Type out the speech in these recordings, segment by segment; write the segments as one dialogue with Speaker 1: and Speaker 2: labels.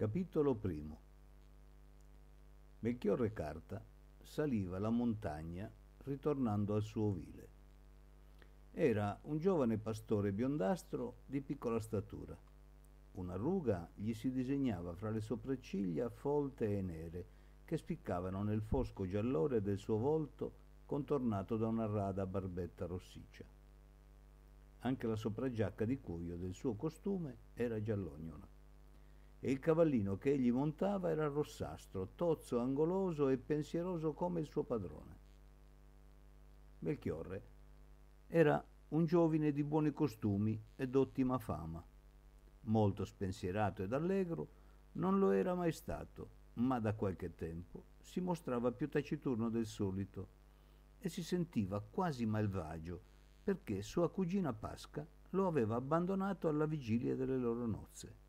Speaker 1: Capitolo primo. Melchiorre Carta saliva la montagna ritornando al suo ovile. Era un giovane pastore biondastro di piccola statura. Una ruga gli si disegnava fra le sopracciglia folte e nere che spiccavano nel fosco giallore del suo volto contornato da una rada barbetta rossiccia. Anche la sopraggiacca di cuoio del suo costume era giallognola e il cavallino che egli montava era rossastro, tozzo, angoloso e pensieroso come il suo padrone. Melchiorre era un giovine di buoni costumi e d'ottima fama. Molto spensierato ed allegro, non lo era mai stato, ma da qualche tempo si mostrava più taciturno del solito e si sentiva quasi malvagio perché sua cugina Pasca lo aveva abbandonato alla vigilia delle loro nozze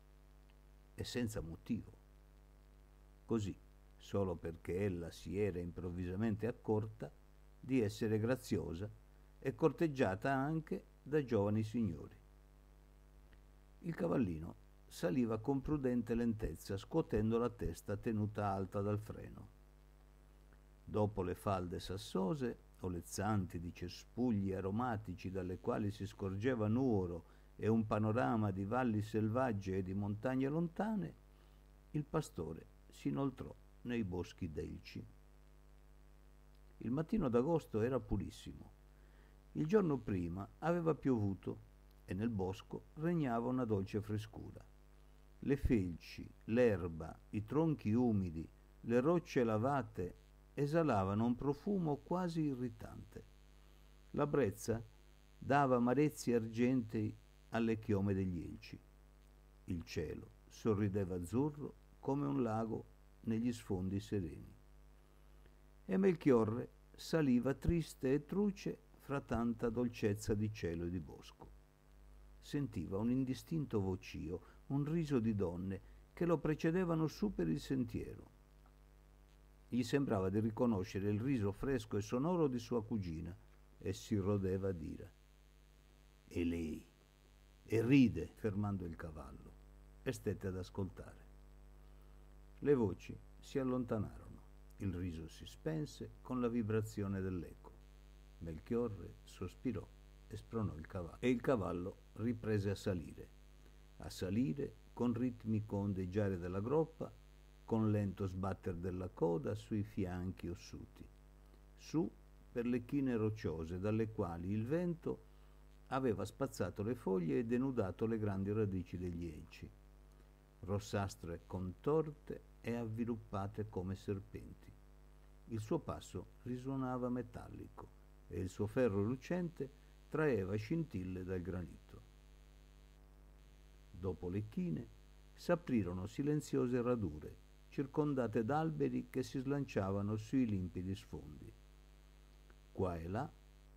Speaker 1: e senza motivo. Così, solo perché ella si era improvvisamente accorta di essere graziosa e corteggiata anche da giovani signori. Il cavallino saliva con prudente lentezza, scuotendo la testa tenuta alta dal freno. Dopo le falde sassose, olezzanti di cespugli aromatici dalle quali si scorgeva nuoro e un panorama di valli selvagge e di montagne lontane, il pastore si inoltrò nei boschi delci. Il mattino d'agosto era purissimo. Il giorno prima aveva piovuto e nel bosco regnava una dolce frescura. Le felci, l'erba, i tronchi umidi, le rocce lavate esalavano un profumo quasi irritante. La brezza dava amarezzi argentei alle chiome degli elci. Il cielo sorrideva azzurro come un lago negli sfondi sereni. E Melchiorre saliva triste e truce fra tanta dolcezza di cielo e di bosco. Sentiva un indistinto vocio, un riso di donne che lo precedevano su per il sentiero. Gli sembrava di riconoscere il riso fresco e sonoro di sua cugina e si rodeva d'ira. E lei, e ride fermando il cavallo e stette ad ascoltare. Le voci si allontanarono, il riso si spense con la vibrazione dell'eco. Melchiorre sospirò e spronò il cavallo e il cavallo riprese a salire, a salire con ritmico ondeggiare della groppa, con lento sbatter della coda sui fianchi ossuti, su per le chine rocciose dalle quali il vento aveva spazzato le foglie e denudato le grandi radici degli elci, rossastre contorte e avviluppate come serpenti. Il suo passo risuonava metallico e il suo ferro lucente traeva scintille dal granito. Dopo le chine s'aprirono silenziose radure, circondate da alberi che si slanciavano sui limpidi sfondi. Qua e là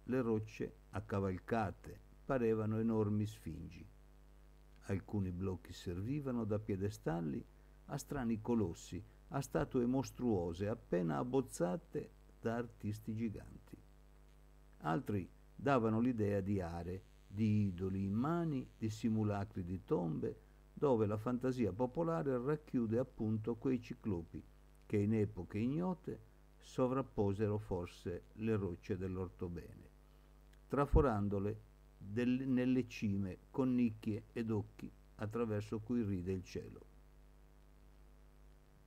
Speaker 1: le rocce accavalcate parevano enormi sfingi. Alcuni blocchi servivano da piedestalli a strani colossi, a statue mostruose appena abbozzate da artisti giganti. Altri davano l'idea di aree, di idoli in mani, di simulacri di tombe, dove la fantasia popolare racchiude appunto quei ciclopi che in epoche ignote sovrapposero forse le rocce dell'ortobene, traforandole del, nelle cime con nicchie ed occhi attraverso cui ride il cielo.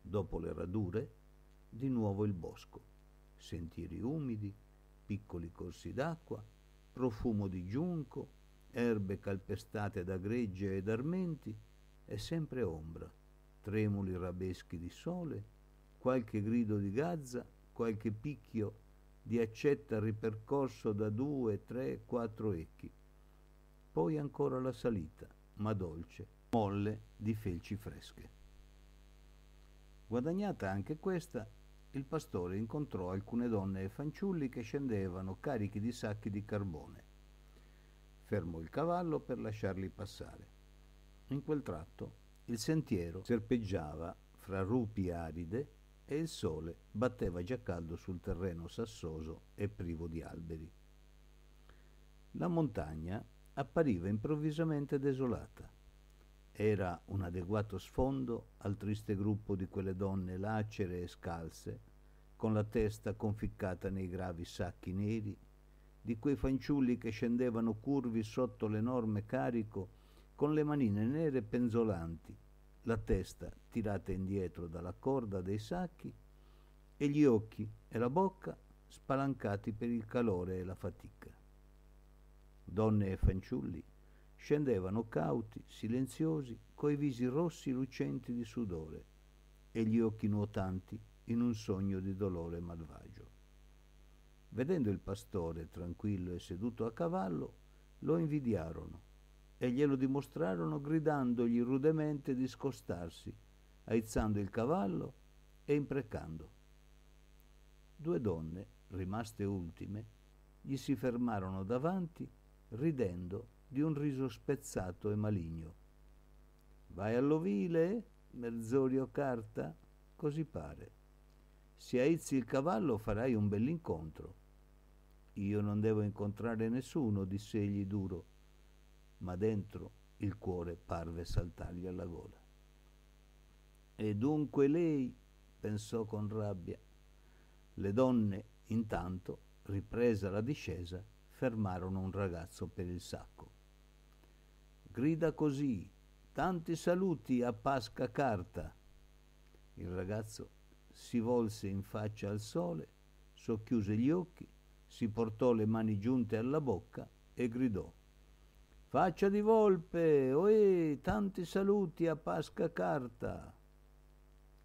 Speaker 1: Dopo le radure, di nuovo il bosco, sentieri umidi, piccoli corsi d'acqua, profumo di giunco, erbe calpestate da gregge ed armenti, e sempre ombra, tremuli rabeschi di sole, qualche grido di gazza, qualche picchio di accetta ripercorso da due, tre, quattro ecchi poi ancora la salita, ma dolce, molle di felci fresche. Guadagnata anche questa, il pastore incontrò alcune donne e fanciulli che scendevano carichi di sacchi di carbone. Fermò il cavallo per lasciarli passare. In quel tratto il sentiero serpeggiava fra rupi aride e il sole batteva già caldo sul terreno sassoso e privo di alberi. La montagna appariva improvvisamente desolata. Era un adeguato sfondo al triste gruppo di quelle donne lacere e scalze, con la testa conficcata nei gravi sacchi neri, di quei fanciulli che scendevano curvi sotto l'enorme carico con le manine nere penzolanti, la testa tirata indietro dalla corda dei sacchi e gli occhi e la bocca spalancati per il calore e la fatica donne e fanciulli, scendevano cauti, silenziosi, coi visi rossi lucenti di sudore e gli occhi nuotanti in un sogno di dolore malvagio. Vedendo il pastore tranquillo e seduto a cavallo, lo invidiarono e glielo dimostrarono gridandogli rudemente di scostarsi, aizzando il cavallo e imprecando. Due donne, rimaste ultime, gli si fermarono davanti ridendo di un riso spezzato e maligno. Vai all'ovile, Merzorio Carta? Così pare. Se aizzi il cavallo farai un bell'incontro. Io non devo incontrare nessuno, disse egli duro, ma dentro il cuore parve saltargli alla gola. E dunque lei, pensò con rabbia. Le donne, intanto, ripresa la discesa, fermarono un ragazzo per il sacco. Grida così, tanti saluti a Pasca Carta. Il ragazzo si volse in faccia al sole, socchiuse gli occhi, si portò le mani giunte alla bocca e gridò. Faccia di volpe, oe, tanti saluti a Pasca Carta.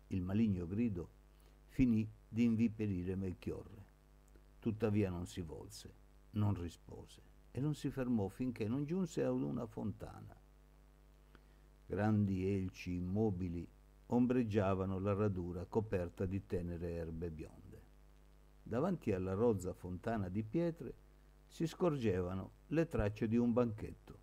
Speaker 1: Il maligno grido finì di inviperire Melchiorre. Tuttavia non si volse non rispose e non si fermò finché non giunse ad una fontana. Grandi elci immobili ombreggiavano la radura coperta di tenere erbe bionde. Davanti alla rozza fontana di pietre si scorgevano le tracce di un banchetto,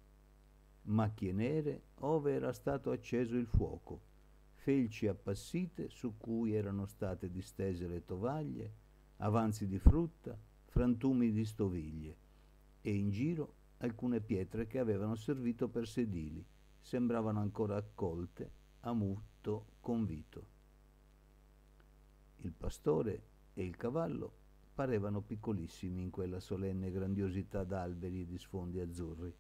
Speaker 1: macchie nere ove era stato acceso il fuoco, felci appassite su cui erano state distese le tovaglie, avanzi di frutta, frantumi di stoviglie e in giro alcune pietre che avevano servito per sedili, sembravano ancora accolte a mutto convito. Il pastore e il cavallo parevano piccolissimi in quella solenne grandiosità d'alberi e di sfondi azzurri.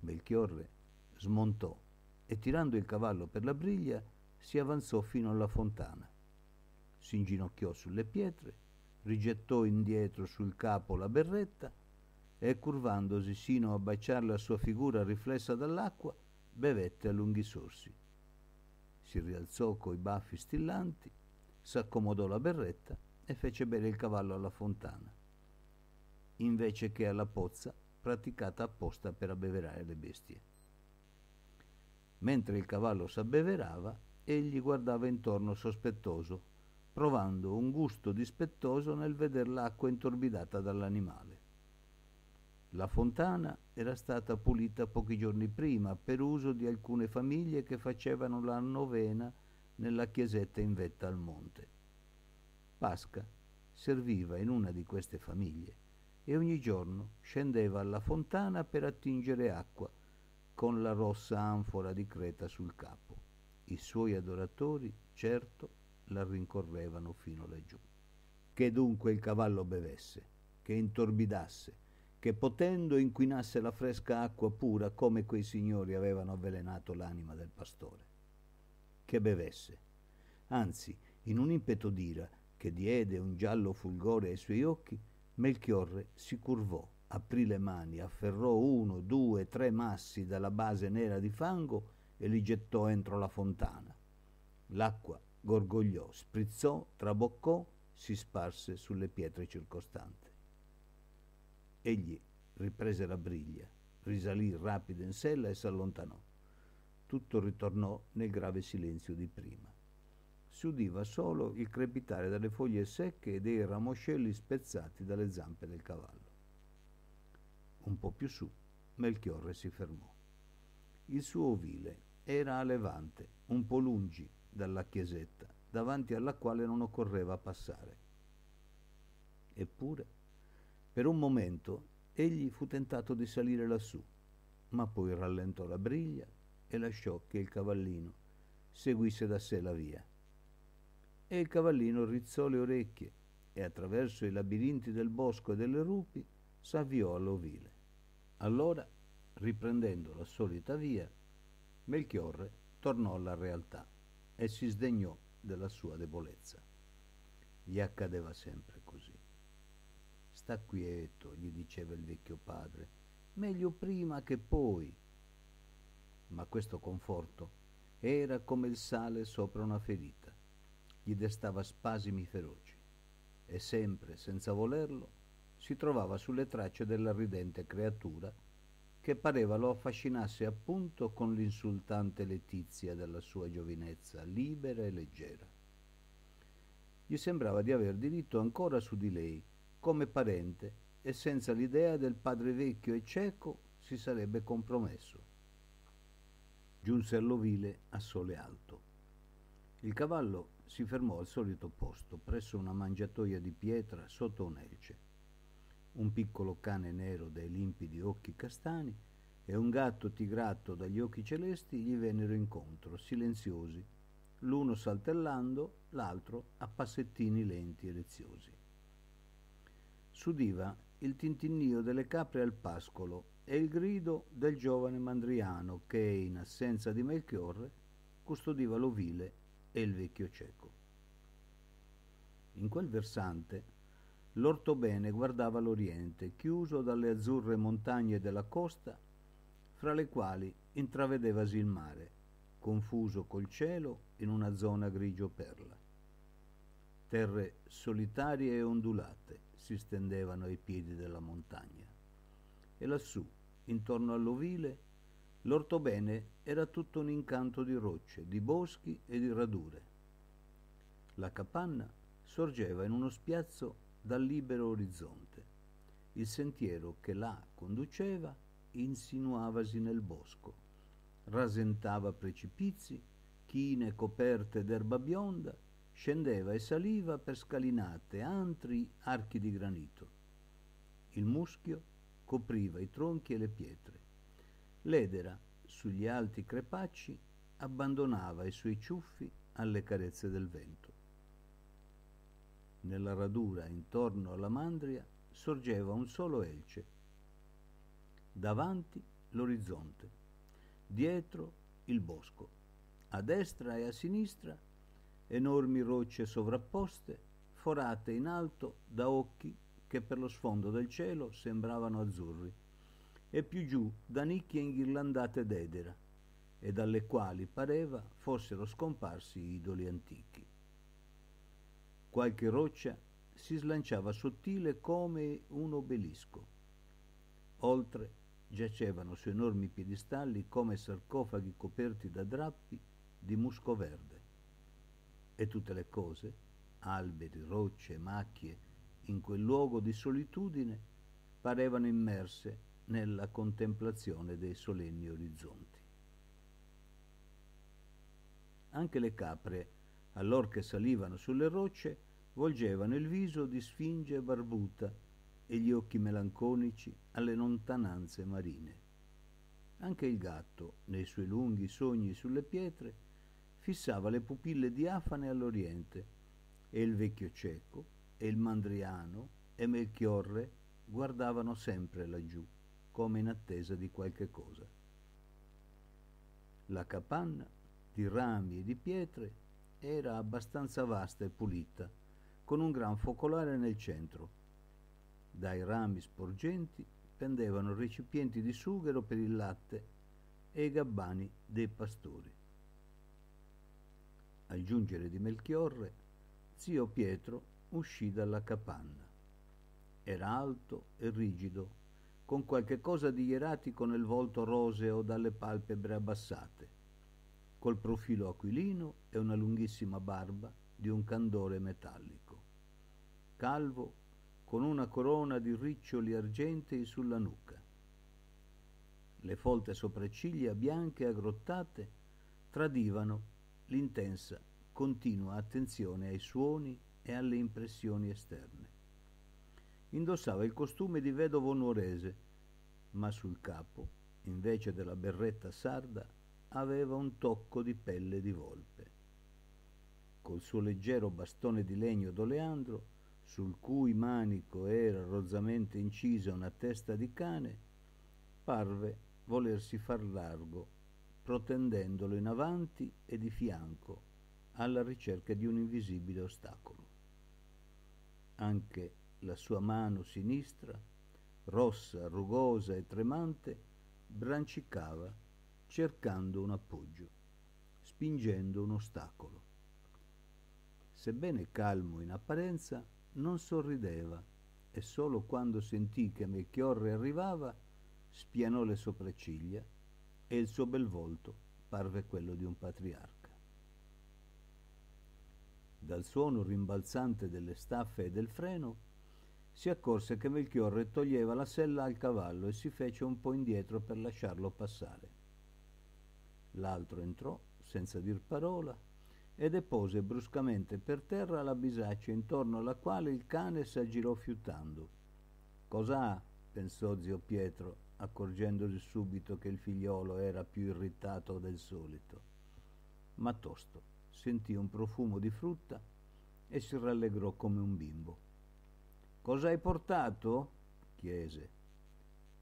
Speaker 1: Melchiorre smontò e tirando il cavallo per la briglia si avanzò fino alla fontana si inginocchiò sulle pietre, rigettò indietro sul capo la berretta e, curvandosi sino a baciare la sua figura riflessa dall'acqua, bevette a lunghi sorsi. Si rialzò coi baffi stillanti, s'accomodò la berretta e fece bere il cavallo alla fontana, invece che alla pozza praticata apposta per abbeverare le bestie. Mentre il cavallo s'abbeverava, egli guardava intorno sospettoso, provando un gusto dispettoso nel veder l'acqua intorbidata dall'animale. La fontana era stata pulita pochi giorni prima per uso di alcune famiglie che facevano la novena nella chiesetta in vetta al monte. Pasca serviva in una di queste famiglie e ogni giorno scendeva alla fontana per attingere acqua con la rossa anfora di creta sul capo. I suoi adoratori, certo, la rincorrevano fino laggiù. Che dunque il cavallo bevesse, che intorbidasse, che potendo inquinasse la fresca acqua pura come quei signori avevano avvelenato l'anima del pastore. Che bevesse. Anzi, in un impeto d'ira che diede un giallo fulgore ai suoi occhi, Melchiorre si curvò, aprì le mani, afferrò uno, due, tre massi dalla base nera di fango e li gettò entro la fontana. L'acqua gorgogliò, sprizzò, traboccò, si sparse sulle pietre circostanti. Egli riprese la briglia, risalì rapido in sella e si allontanò. Tutto ritornò nel grave silenzio di prima. Si udiva solo il crepitare delle foglie secche e dei ramoscelli spezzati dalle zampe del cavallo. Un po' più su, Melchiorre si fermò. Il suo ovile era a levante, un po' lungi, dalla chiesetta, davanti alla quale non occorreva passare. Eppure, per un momento, egli fu tentato di salire lassù, ma poi rallentò la briglia e lasciò che il cavallino seguisse da sé la via. E il cavallino rizzò le orecchie e attraverso i labirinti del bosco e delle rupi s'avviò all'ovile. Allora, riprendendo la solita via, Melchiorre tornò alla realtà e si sdegnò della sua debolezza. Gli accadeva sempre così. Sta quieto, gli diceva il vecchio padre, meglio prima che poi. Ma questo conforto era come il sale sopra una ferita, gli destava spasimi feroci e sempre, senza volerlo, si trovava sulle tracce della ridente creatura che pareva lo affascinasse appunto con l'insultante letizia della sua giovinezza, libera e leggera. Gli sembrava di aver diritto ancora su di lei, come parente, e senza l'idea del padre vecchio e cieco si sarebbe compromesso. Giunse all'ovile a sole alto. Il cavallo si fermò al solito posto, presso una mangiatoia di pietra sotto un elce un piccolo cane nero dai limpidi occhi castani e un gatto tigrato dagli occhi celesti gli vennero incontro, silenziosi, l'uno saltellando, l'altro a passettini lenti e leziosi. S'udiva il tintinnio delle capre al pascolo e il grido del giovane mandriano che, in assenza di Melchiorre, custodiva l'ovile e il vecchio cieco. In quel versante L'ortobene guardava l'oriente, chiuso dalle azzurre montagne della costa, fra le quali intravedevasi il mare, confuso col cielo in una zona grigio-perla. Terre solitarie e ondulate si stendevano ai piedi della montagna. E lassù, intorno all'ovile, l'ortobene era tutto un incanto di rocce, di boschi e di radure. La capanna sorgeva in uno spiazzo dal libero orizzonte. Il sentiero che là conduceva insinuavasi nel bosco, rasentava precipizi, chine coperte d'erba bionda, scendeva e saliva per scalinate, antri, archi di granito. Il muschio copriva i tronchi e le pietre. L'edera, sugli alti crepacci, abbandonava i suoi ciuffi alle carezze del vento. Nella radura intorno alla mandria sorgeva un solo elce. Davanti l'orizzonte, dietro il bosco, a destra e a sinistra enormi rocce sovrapposte, forate in alto da occhi che per lo sfondo del cielo sembravano azzurri, e più giù da nicchie inghirlandate d'edera, e dalle quali pareva fossero scomparsi idoli antichi. Qualche roccia si slanciava sottile come un obelisco. Oltre giacevano su enormi piedistalli come sarcofaghi coperti da drappi di musco verde. E tutte le cose, alberi, rocce, macchie, in quel luogo di solitudine, parevano immerse nella contemplazione dei solenni orizzonti. Anche le capre allorché salivano sulle rocce, volgevano il viso di sfinge barbuta e gli occhi melanconici alle lontananze marine. Anche il gatto, nei suoi lunghi sogni sulle pietre, fissava le pupille diafane all'oriente e il vecchio cieco e il mandriano e Melchiorre guardavano sempre laggiù, come in attesa di qualche cosa. La capanna, di rami e di pietre, era abbastanza vasta e pulita, con un gran focolare nel centro. Dai rami sporgenti pendevano recipienti di sughero per il latte e i gabbani dei pastori. Al giungere di Melchiorre, zio Pietro uscì dalla capanna. Era alto e rigido, con qualche cosa di ieratico nel volto roseo dalle palpebre abbassate col profilo aquilino e una lunghissima barba di un candore metallico. Calvo, con una corona di riccioli argentei sulla nuca. Le folte sopracciglia bianche e aggrottate tradivano l'intensa, continua attenzione ai suoni e alle impressioni esterne. Indossava il costume di vedovo nuorese, ma sul capo, invece della berretta sarda, aveva un tocco di pelle di volpe. Col suo leggero bastone di legno d'oleandro, sul cui manico era rozzamente incisa una testa di cane, parve volersi far largo, protendendolo in avanti e di fianco, alla ricerca di un invisibile ostacolo. Anche la sua mano sinistra, rossa, rugosa e tremante, brancicava cercando un appoggio, spingendo un ostacolo. Sebbene calmo in apparenza, non sorrideva e solo quando sentì che Melchiorre arrivava spianò le sopracciglia e il suo bel volto parve quello di un patriarca. Dal suono rimbalzante delle staffe e del freno si accorse che Melchiorre toglieva la sella al cavallo e si fece un po' indietro per lasciarlo passare. L'altro entrò, senza dir parola, e depose bruscamente per terra la bisaccia intorno alla quale il cane s'aggirò fiutando. Cos'ha? pensò zio Pietro, accorgendosi subito che il figliolo era più irritato del solito. Ma tosto sentì un profumo di frutta e si rallegrò come un bimbo. Cos'hai portato? chiese.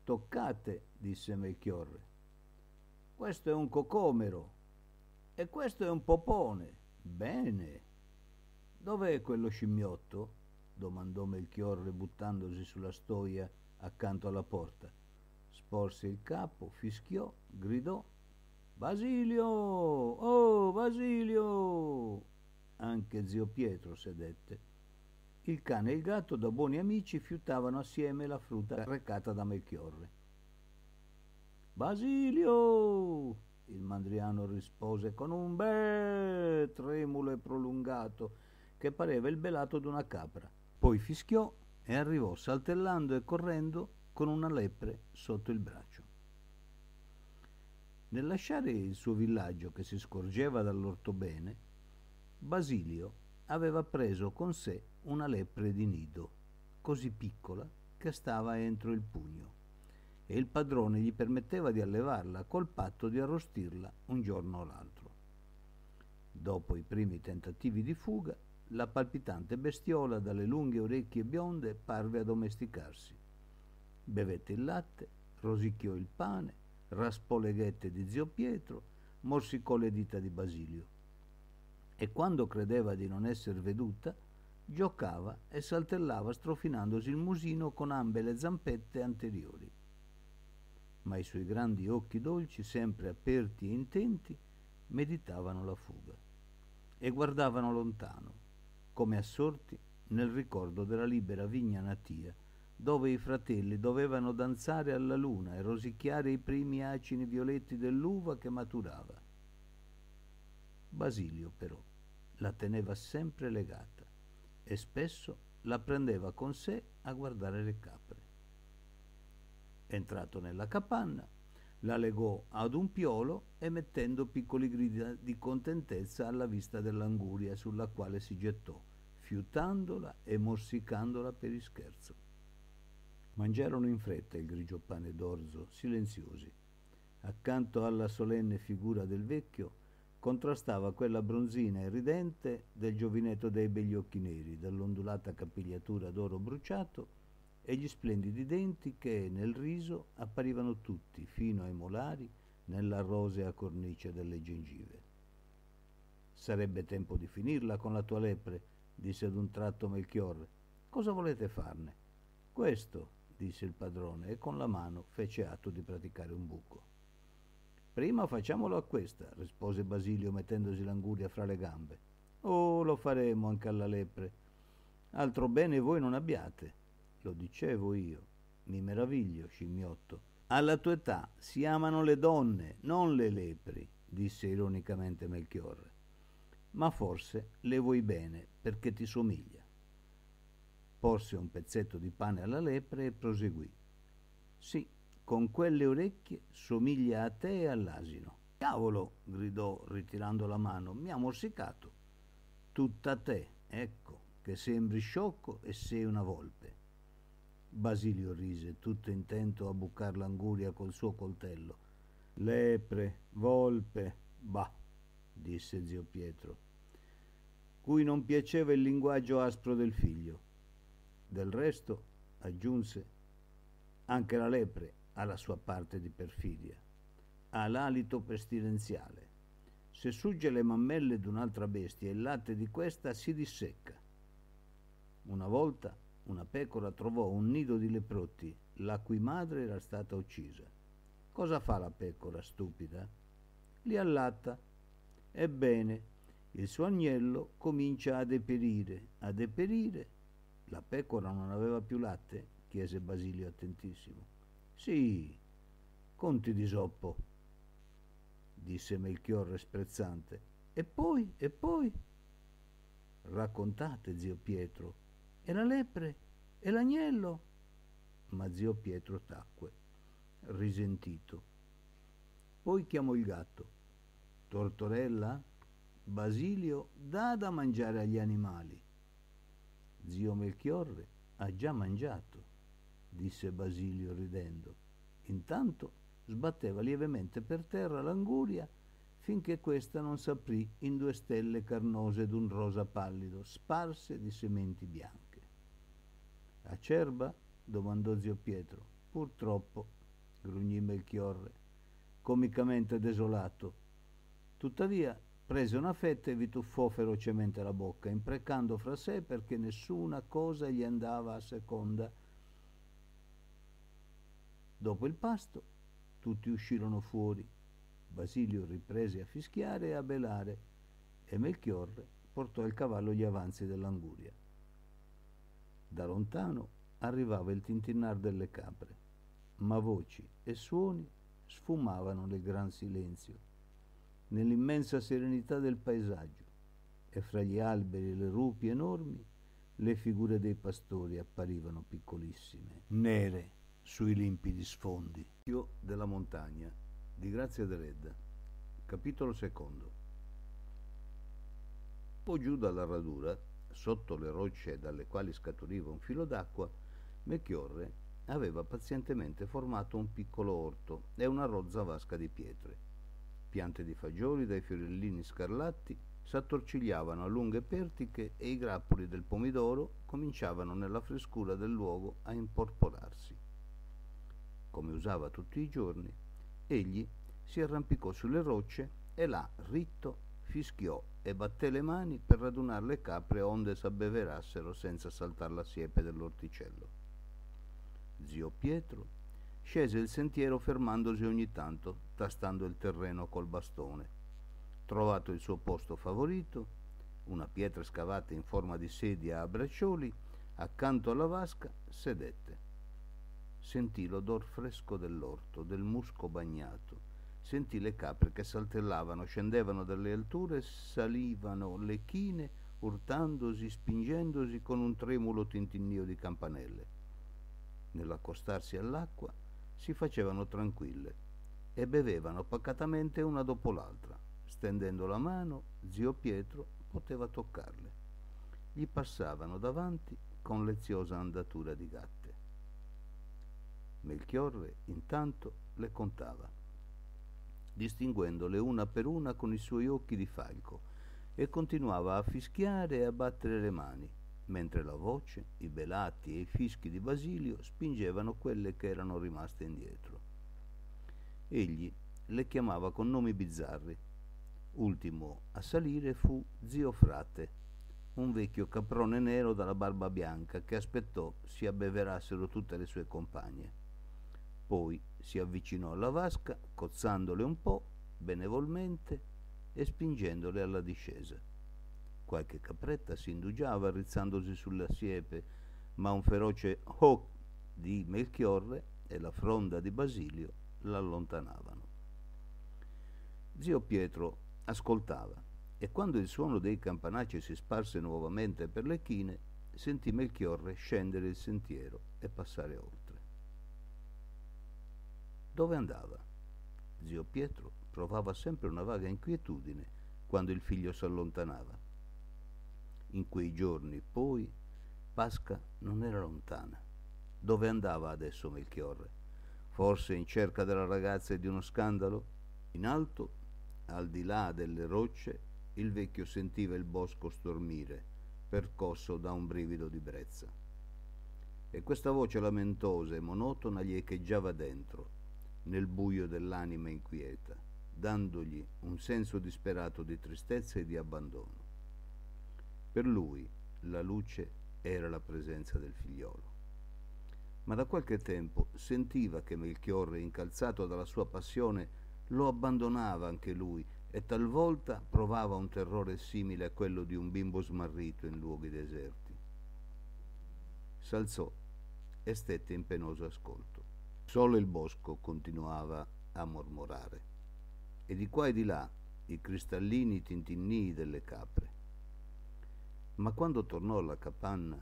Speaker 1: Toccate, disse Melchiorre questo è un cocomero e questo è un popone. Bene. Dov'è quello scimmiotto? domandò Melchiorre buttandosi sulla stoia accanto alla porta. Sporse il capo, fischiò, gridò Basilio! Oh, Basilio! Anche zio Pietro sedette. Il cane e il gatto, da buoni amici, fiutavano assieme la frutta recata da Melchiorre. Basilio! Il mandriano rispose con un bel tremulo e prolungato che pareva il belato d'una capra. Poi fischiò e arrivò saltellando e correndo con una lepre sotto il braccio. Nel lasciare il suo villaggio che si scorgeva dall'ortobene, Basilio aveva preso con sé una lepre di nido, così piccola che stava entro il pugno e il padrone gli permetteva di allevarla col patto di arrostirla un giorno o l'altro. Dopo i primi tentativi di fuga, la palpitante bestiola dalle lunghe orecchie bionde parve addomesticarsi. Bevette il latte, rosicchiò il pane, raspò le ghette di zio Pietro, morsicò le dita di Basilio. E quando credeva di non essere veduta, giocava e saltellava strofinandosi il musino con ambe le zampette anteriori ma i suoi grandi occhi dolci, sempre aperti e intenti, meditavano la fuga e guardavano lontano, come assorti nel ricordo della libera vigna natia, dove i fratelli dovevano danzare alla luna e rosicchiare i primi acini violetti dell'uva che maturava. Basilio però la teneva sempre legata e spesso la prendeva con sé a guardare le capre. Entrato nella capanna, la legò ad un piolo emettendo piccoli grida di contentezza alla vista dell'anguria sulla quale si gettò, fiutandola e morsicandola per il scherzo. Mangiarono in fretta il grigio pane d'orzo, silenziosi. Accanto alla solenne figura del vecchio contrastava quella bronzina e ridente del giovinetto dai begli occhi neri, dall'ondulata capigliatura d'oro bruciato e gli splendidi denti che nel riso apparivano tutti, fino ai molari, nella rosea cornice delle gengive. Sarebbe tempo di finirla con la tua lepre, disse ad un tratto Melchiorre. Cosa volete farne? Questo, disse il padrone, e con la mano fece atto di praticare un buco. Prima facciamolo a questa, rispose Basilio mettendosi l'anguria fra le gambe. Oh, lo faremo anche alla lepre. Altro bene voi non abbiate. Lo dicevo io. Mi meraviglio, scimmiotto. Alla tua età si amano le donne, non le lepri, disse ironicamente Melchiorre. Ma forse le vuoi bene perché ti somiglia. Porse un pezzetto di pane alla lepre e proseguì. Sì, con quelle orecchie somiglia a te e all'asino. Cavolo, gridò ritirando la mano, mi ha morsicato. Tutta te, ecco, che sembri sciocco e sei una volpe. Basilio rise, tutto intento a bucar l'anguria col suo coltello. Lepre, volpe, bah, disse zio Pietro, cui non piaceva il linguaggio aspro del figlio. Del resto, aggiunse, anche la lepre ha la sua parte di perfidia, ha l'alito pestilenziale. Se sugge le mammelle d'un'altra bestia, il latte di questa si dissecca. Una volta una pecora trovò un nido di leprotti, la cui madre era stata uccisa. Cosa fa la pecora stupida? Li allatta. Ebbene, il suo agnello comincia a deperire, a deperire. La pecora non aveva più latte? chiese Basilio attentissimo. Sì, conti di soppo, disse Melchiorre sprezzante. E poi, e poi? Raccontate, zio Pietro, e la lepre e l'agnello. Ma zio Pietro tacque, risentito. Poi chiamò il gatto. Tortorella, Basilio, dà da mangiare agli animali. Zio Melchiorre ha già mangiato, disse Basilio ridendo. Intanto sbatteva lievemente per terra l'anguria finché questa non s'aprì in due stelle carnose d'un rosa pallido, sparse di sementi bianche. Acerba? domandò zio Pietro. Purtroppo, grugnì Melchiorre, comicamente desolato. Tuttavia prese una fetta e vi tuffò ferocemente la bocca, imprecando fra sé perché nessuna cosa gli andava a seconda. Dopo il pasto tutti uscirono fuori. Basilio riprese a fischiare e a belare e Melchiorre portò il cavallo gli avanzi dell'anguria. Da lontano arrivava il tintinnar delle capre, ma voci e suoni sfumavano nel gran silenzio, nell'immensa serenità del paesaggio, e fra gli alberi e le rupi enormi le figure dei pastori apparivano piccolissime, nere sui limpidi sfondi. Io della montagna di Grazia Deledda, capitolo secondo. Po giù dalla radura sotto le rocce dalle quali scaturiva un filo d'acqua, Melchiorre aveva pazientemente formato un piccolo orto e una rozza vasca di pietre. Piante di fagioli dai fiorellini scarlatti s'attorcigliavano a lunghe pertiche e i grappoli del pomidoro cominciavano nella frescura del luogo a imporporarsi. Come usava tutti i giorni, egli si arrampicò sulle rocce e là, ritto, fischiò e batté le mani per radunar le capre onde s'abbeverassero senza saltare la siepe dell'orticello. Zio Pietro scese il sentiero fermandosi ogni tanto, tastando il terreno col bastone. Trovato il suo posto favorito, una pietra scavata in forma di sedia a braccioli, accanto alla vasca sedette. Sentì l'odor fresco dell'orto, del musco bagnato sentì le capre che saltellavano, scendevano dalle alture, salivano le chine, urtandosi, spingendosi con un tremulo tintinnio di campanelle. Nell'accostarsi all'acqua si facevano tranquille e bevevano pacatamente una dopo l'altra. Stendendo la mano, zio Pietro poteva toccarle. Gli passavano davanti con leziosa andatura di gatte. Melchiorre intanto le contava distinguendole una per una con i suoi occhi di falco, e continuava a fischiare e a battere le mani, mentre la voce, i belati e i fischi di Basilio spingevano quelle che erano rimaste indietro. Egli le chiamava con nomi bizzarri. Ultimo a salire fu zio Frate, un vecchio caprone nero dalla barba bianca che aspettò si abbeverassero tutte le sue compagne. Poi si avvicinò alla vasca, cozzandole un po', benevolmente, e spingendole alla discesa. Qualche capretta si indugiava rizzandosi sulla siepe, ma un feroce ho di Melchiorre e la fronda di Basilio l'allontanavano. Zio Pietro ascoltava e quando il suono dei campanacci si sparse nuovamente per le chine, sentì Melchiorre scendere il sentiero e passare oltre. Dove andava? Zio Pietro provava sempre una vaga inquietudine quando il figlio s'allontanava. In quei giorni, poi, Pasqua non era lontana. Dove andava adesso Melchiorre? Forse in cerca della ragazza e di uno scandalo? In alto, al di là delle rocce, il vecchio sentiva il bosco stormire, percosso da un brivido di brezza. E questa voce lamentosa e monotona gli echeggiava dentro, nel buio dell'anima inquieta, dandogli un senso disperato di tristezza e di abbandono. Per lui la luce era la presenza del figliolo. Ma da qualche tempo sentiva che Melchiorre, incalzato dalla sua passione, lo abbandonava anche lui e talvolta provava un terrore simile a quello di un bimbo smarrito in luoghi deserti. S'alzò e stette in penoso ascolto. Solo il bosco continuava a mormorare e di qua e di là i cristallini tintinnii delle capre. Ma quando tornò alla capanna,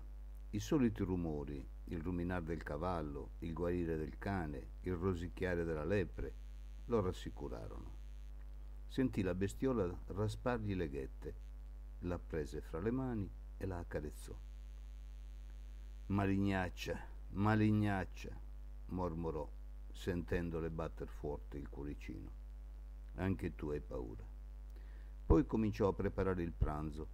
Speaker 1: i soliti rumori, il ruminar del cavallo, il guarire del cane, il rosicchiare della lepre, lo rassicurarono. Sentì la bestiola raspargli le ghette, la prese fra le mani e la accarezzò. Malignaccia, malignaccia, mormorò, sentendole batter forte il cuoricino. Anche tu hai paura. Poi cominciò a preparare il pranzo,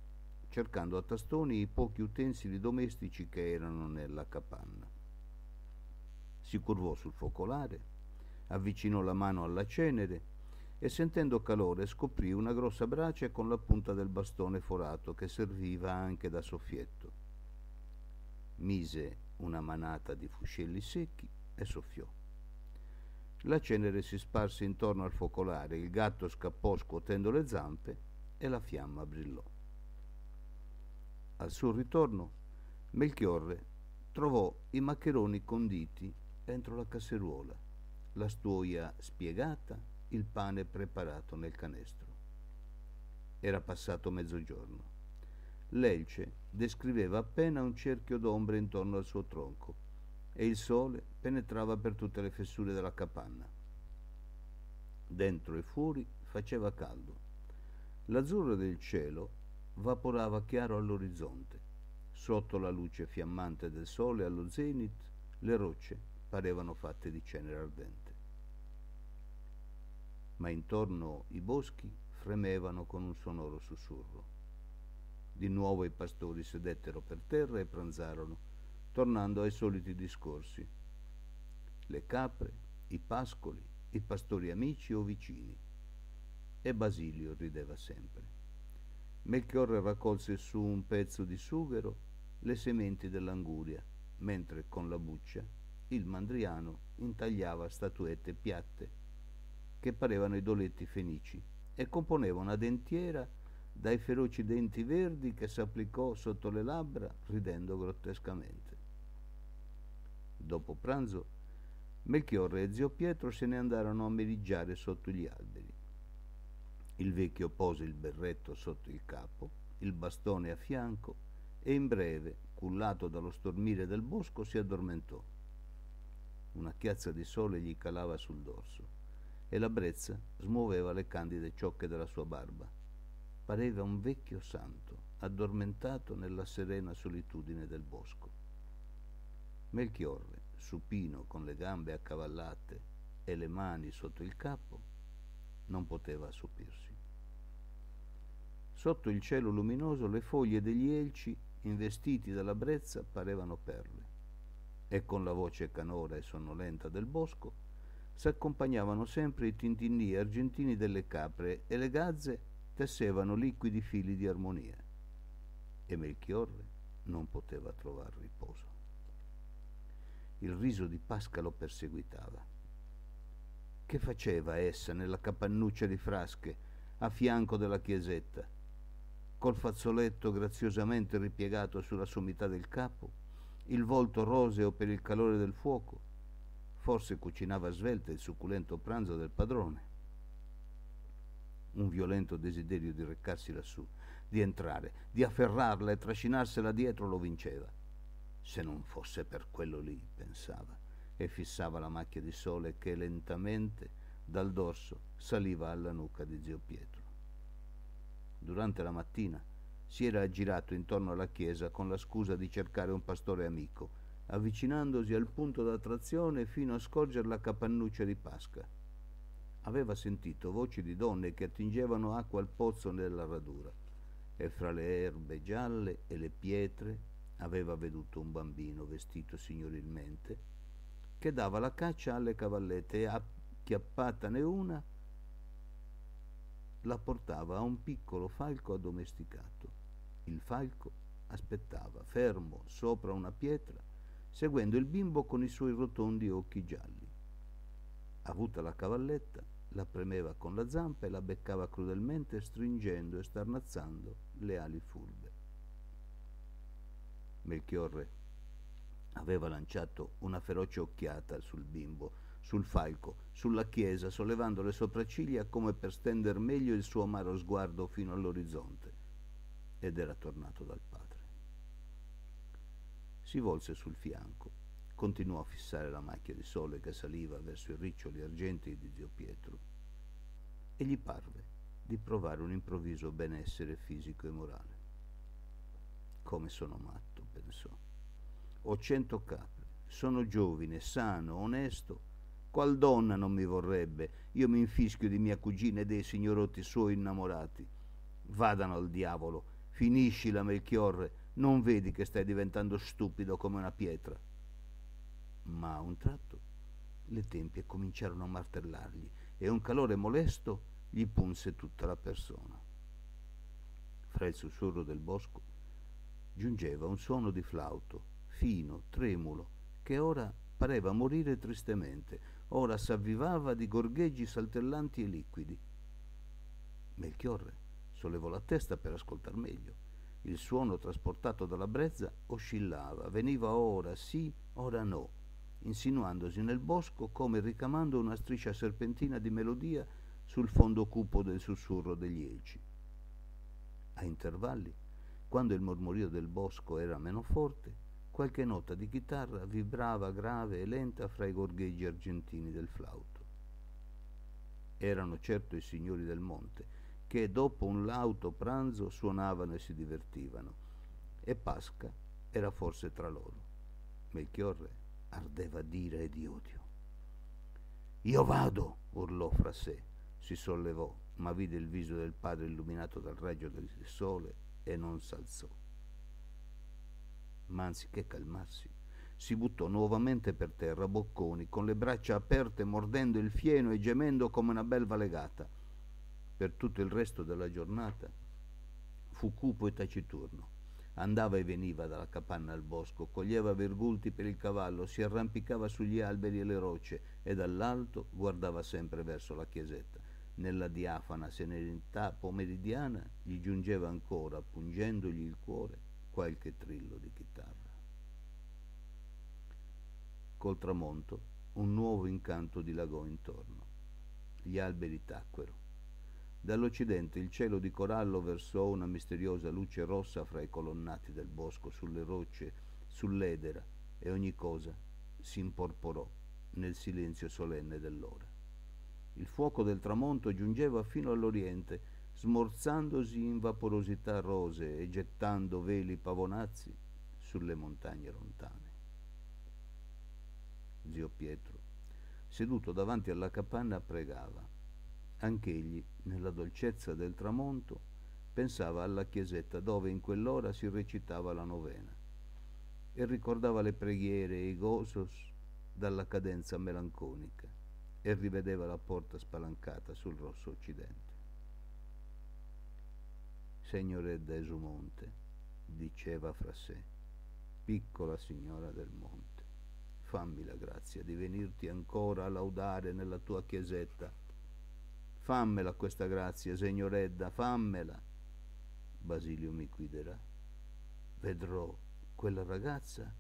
Speaker 1: cercando a tastoni i pochi utensili domestici che erano nella capanna. Si curvò sul focolare, avvicinò la mano alla cenere e sentendo calore scoprì una grossa brace con la punta del bastone forato che serviva anche da soffietto. Mise una manata di fuscelli secchi e soffiò. La cenere si sparse intorno al focolare, il gatto scappò scuotendo le zampe e la fiamma brillò. Al suo ritorno, Melchiorre trovò i maccheroni conditi entro la casseruola, la stuoia spiegata, il pane preparato nel canestro. Era passato mezzogiorno. L'elce descriveva appena un cerchio d'ombre intorno al suo tronco, e il sole penetrava per tutte le fessure della capanna. Dentro e fuori faceva caldo. L'azzurro del cielo vaporava chiaro all'orizzonte. Sotto la luce fiammante del sole allo zenit le rocce parevano fatte di cenere ardente. Ma intorno i boschi fremevano con un sonoro sussurro. Di nuovo i pastori sedettero per terra e pranzarono tornando ai soliti discorsi. Le capre, i pascoli, i pastori amici o vicini. E Basilio rideva sempre. Melchiorre raccolse su un pezzo di sughero le sementi dell'anguria, mentre con la buccia il mandriano intagliava statuette piatte che parevano i doletti fenici e componeva una dentiera dai feroci denti verdi che s'applicò sotto le labbra ridendo grottescamente. Dopo pranzo, Melchiorre e zio Pietro se ne andarono a meriggiare sotto gli alberi. Il vecchio pose il berretto sotto il capo, il bastone a fianco e in breve, cullato dallo stormire del bosco, si addormentò. Una chiazza di sole gli calava sul dorso e la brezza smuoveva le candide ciocche della sua barba. Pareva un vecchio santo, addormentato nella serena solitudine del bosco. Melchiorre, supino con le gambe accavallate e le mani sotto il capo, non poteva assopirsi. Sotto il cielo luminoso le foglie degli elci, investiti dalla brezza, parevano perle e con la voce canora e sonnolenta del bosco s'accompagnavano sempre i tintinnii argentini delle capre e le gazze tessevano liquidi fili di armonia. E Melchiorre non poteva trovar riposo il riso di Pasca lo perseguitava. Che faceva essa nella capannuccia di frasche a fianco della chiesetta, col fazzoletto graziosamente ripiegato sulla sommità del capo, il volto roseo per il calore del fuoco? Forse cucinava svelta il succulento pranzo del padrone. Un violento desiderio di recarsi lassù, di entrare, di afferrarla e trascinarsela dietro lo vinceva se non fosse per quello lì, pensava, e fissava la macchia di sole che lentamente dal dorso saliva alla nuca di zio Pietro. Durante la mattina si era aggirato intorno alla chiesa con la scusa di cercare un pastore amico, avvicinandosi al punto d'attrazione fino a scorgere la capannuccia di Pasqua. Aveva sentito voci di donne che attingevano acqua al pozzo nella radura e fra le erbe gialle e le pietre aveva veduto un bambino vestito signorilmente che dava la caccia alle cavallette e acchiappatane una la portava a un piccolo falco addomesticato. Il falco aspettava, fermo sopra una pietra, seguendo il bimbo con i suoi rotondi occhi gialli. Avuta la cavalletta, la premeva con la zampa e la beccava crudelmente, stringendo e starnazzando le ali furbe. Melchiorre aveva lanciato una feroce occhiata sul bimbo, sul falco, sulla chiesa, sollevando le sopracciglia come per stender meglio il suo amaro sguardo fino all'orizzonte, ed era tornato dal padre. Si volse sul fianco, continuò a fissare la macchia di sole che saliva verso i riccioli argentei di zio Pietro, e gli parve di provare un improvviso benessere fisico e morale. Come sono matto senso. Ho cento capri, sono giovine, sano, onesto. Qual donna non mi vorrebbe? Io mi infischio di mia cugina e dei signorotti suoi innamorati. Vadano al diavolo, finisci la Melchiorre, non vedi che stai diventando stupido come una pietra. Ma a un tratto le tempie cominciarono a martellargli e un calore molesto gli punse tutta la persona. Fra il sussurro del bosco giungeva un suono di flauto, fino, tremulo, che ora pareva morire tristemente, ora s'avvivava di gorgheggi saltellanti e liquidi. Melchiorre sollevò la testa per ascoltar meglio. Il suono trasportato dalla brezza oscillava, veniva ora sì, ora no, insinuandosi nel bosco come ricamando una striscia serpentina di melodia sul fondo cupo del sussurro degli elci. A intervalli quando il mormorio del bosco era meno forte, qualche nota di chitarra vibrava grave e lenta fra i gorgheggi argentini del flauto. Erano certo i signori del monte, che dopo un lauto pranzo suonavano e si divertivano, e Pasca era forse tra loro. Melchiorre ardeva d'ira e di odio. Io vado, urlò fra sé, si sollevò, ma vide il viso del padre illuminato dal raggio del sole e non s'alzò. Ma anziché calmarsi, si buttò nuovamente per terra bocconi, con le braccia aperte, mordendo il fieno e gemendo come una belva legata. Per tutto il resto della giornata fu cupo e taciturno. Andava e veniva dalla capanna al bosco, coglieva virgulti per il cavallo, si arrampicava sugli alberi e le rocce e dall'alto guardava sempre verso la chiesetta. Nella diafana serenità pomeridiana gli giungeva ancora, pungendogli il cuore, qualche trillo di chitarra. Col tramonto un nuovo incanto dilagò intorno. Gli alberi tacquero. Dall'occidente il cielo di corallo versò una misteriosa luce rossa fra i colonnati del bosco, sulle rocce, sull'edera, e ogni cosa si imporporò nel silenzio solenne dell'ora. Il fuoco del tramonto giungeva fino all'oriente, smorzandosi in vaporosità rosee e gettando veli pavonazzi sulle montagne lontane. Zio Pietro, seduto davanti alla capanna, pregava. Anch'egli, nella dolcezza del tramonto, pensava alla chiesetta dove in quell'ora si recitava la novena e ricordava le preghiere e i gosos dalla cadenza melanconica e rivedeva la porta spalancata sul rosso occidente. Signore d'Esumonte, diceva fra sé, piccola signora del monte, fammi la grazia di venirti ancora a laudare nella tua chiesetta. Fammela questa grazia, signoredda, fammela. Basilio mi guiderà. Vedrò quella ragazza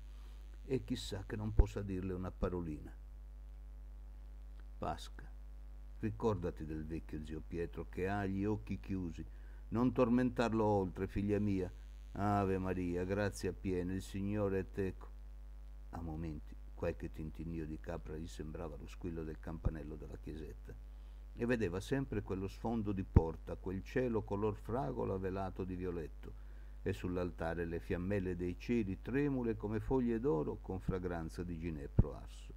Speaker 1: e chissà che non possa dirle una parolina. Pasca. Ricordati del vecchio zio Pietro che ha gli occhi chiusi. Non tormentarlo oltre, figlia mia. Ave Maria, grazia piena, il Signore è teco. A momenti qualche tintinnio di capra gli sembrava lo squillo del campanello della chiesetta e vedeva sempre quello sfondo di porta, quel cielo color fragola velato di violetto e sull'altare le fiammelle dei ceri tremule come foglie d'oro con fragranza di ginepro arso.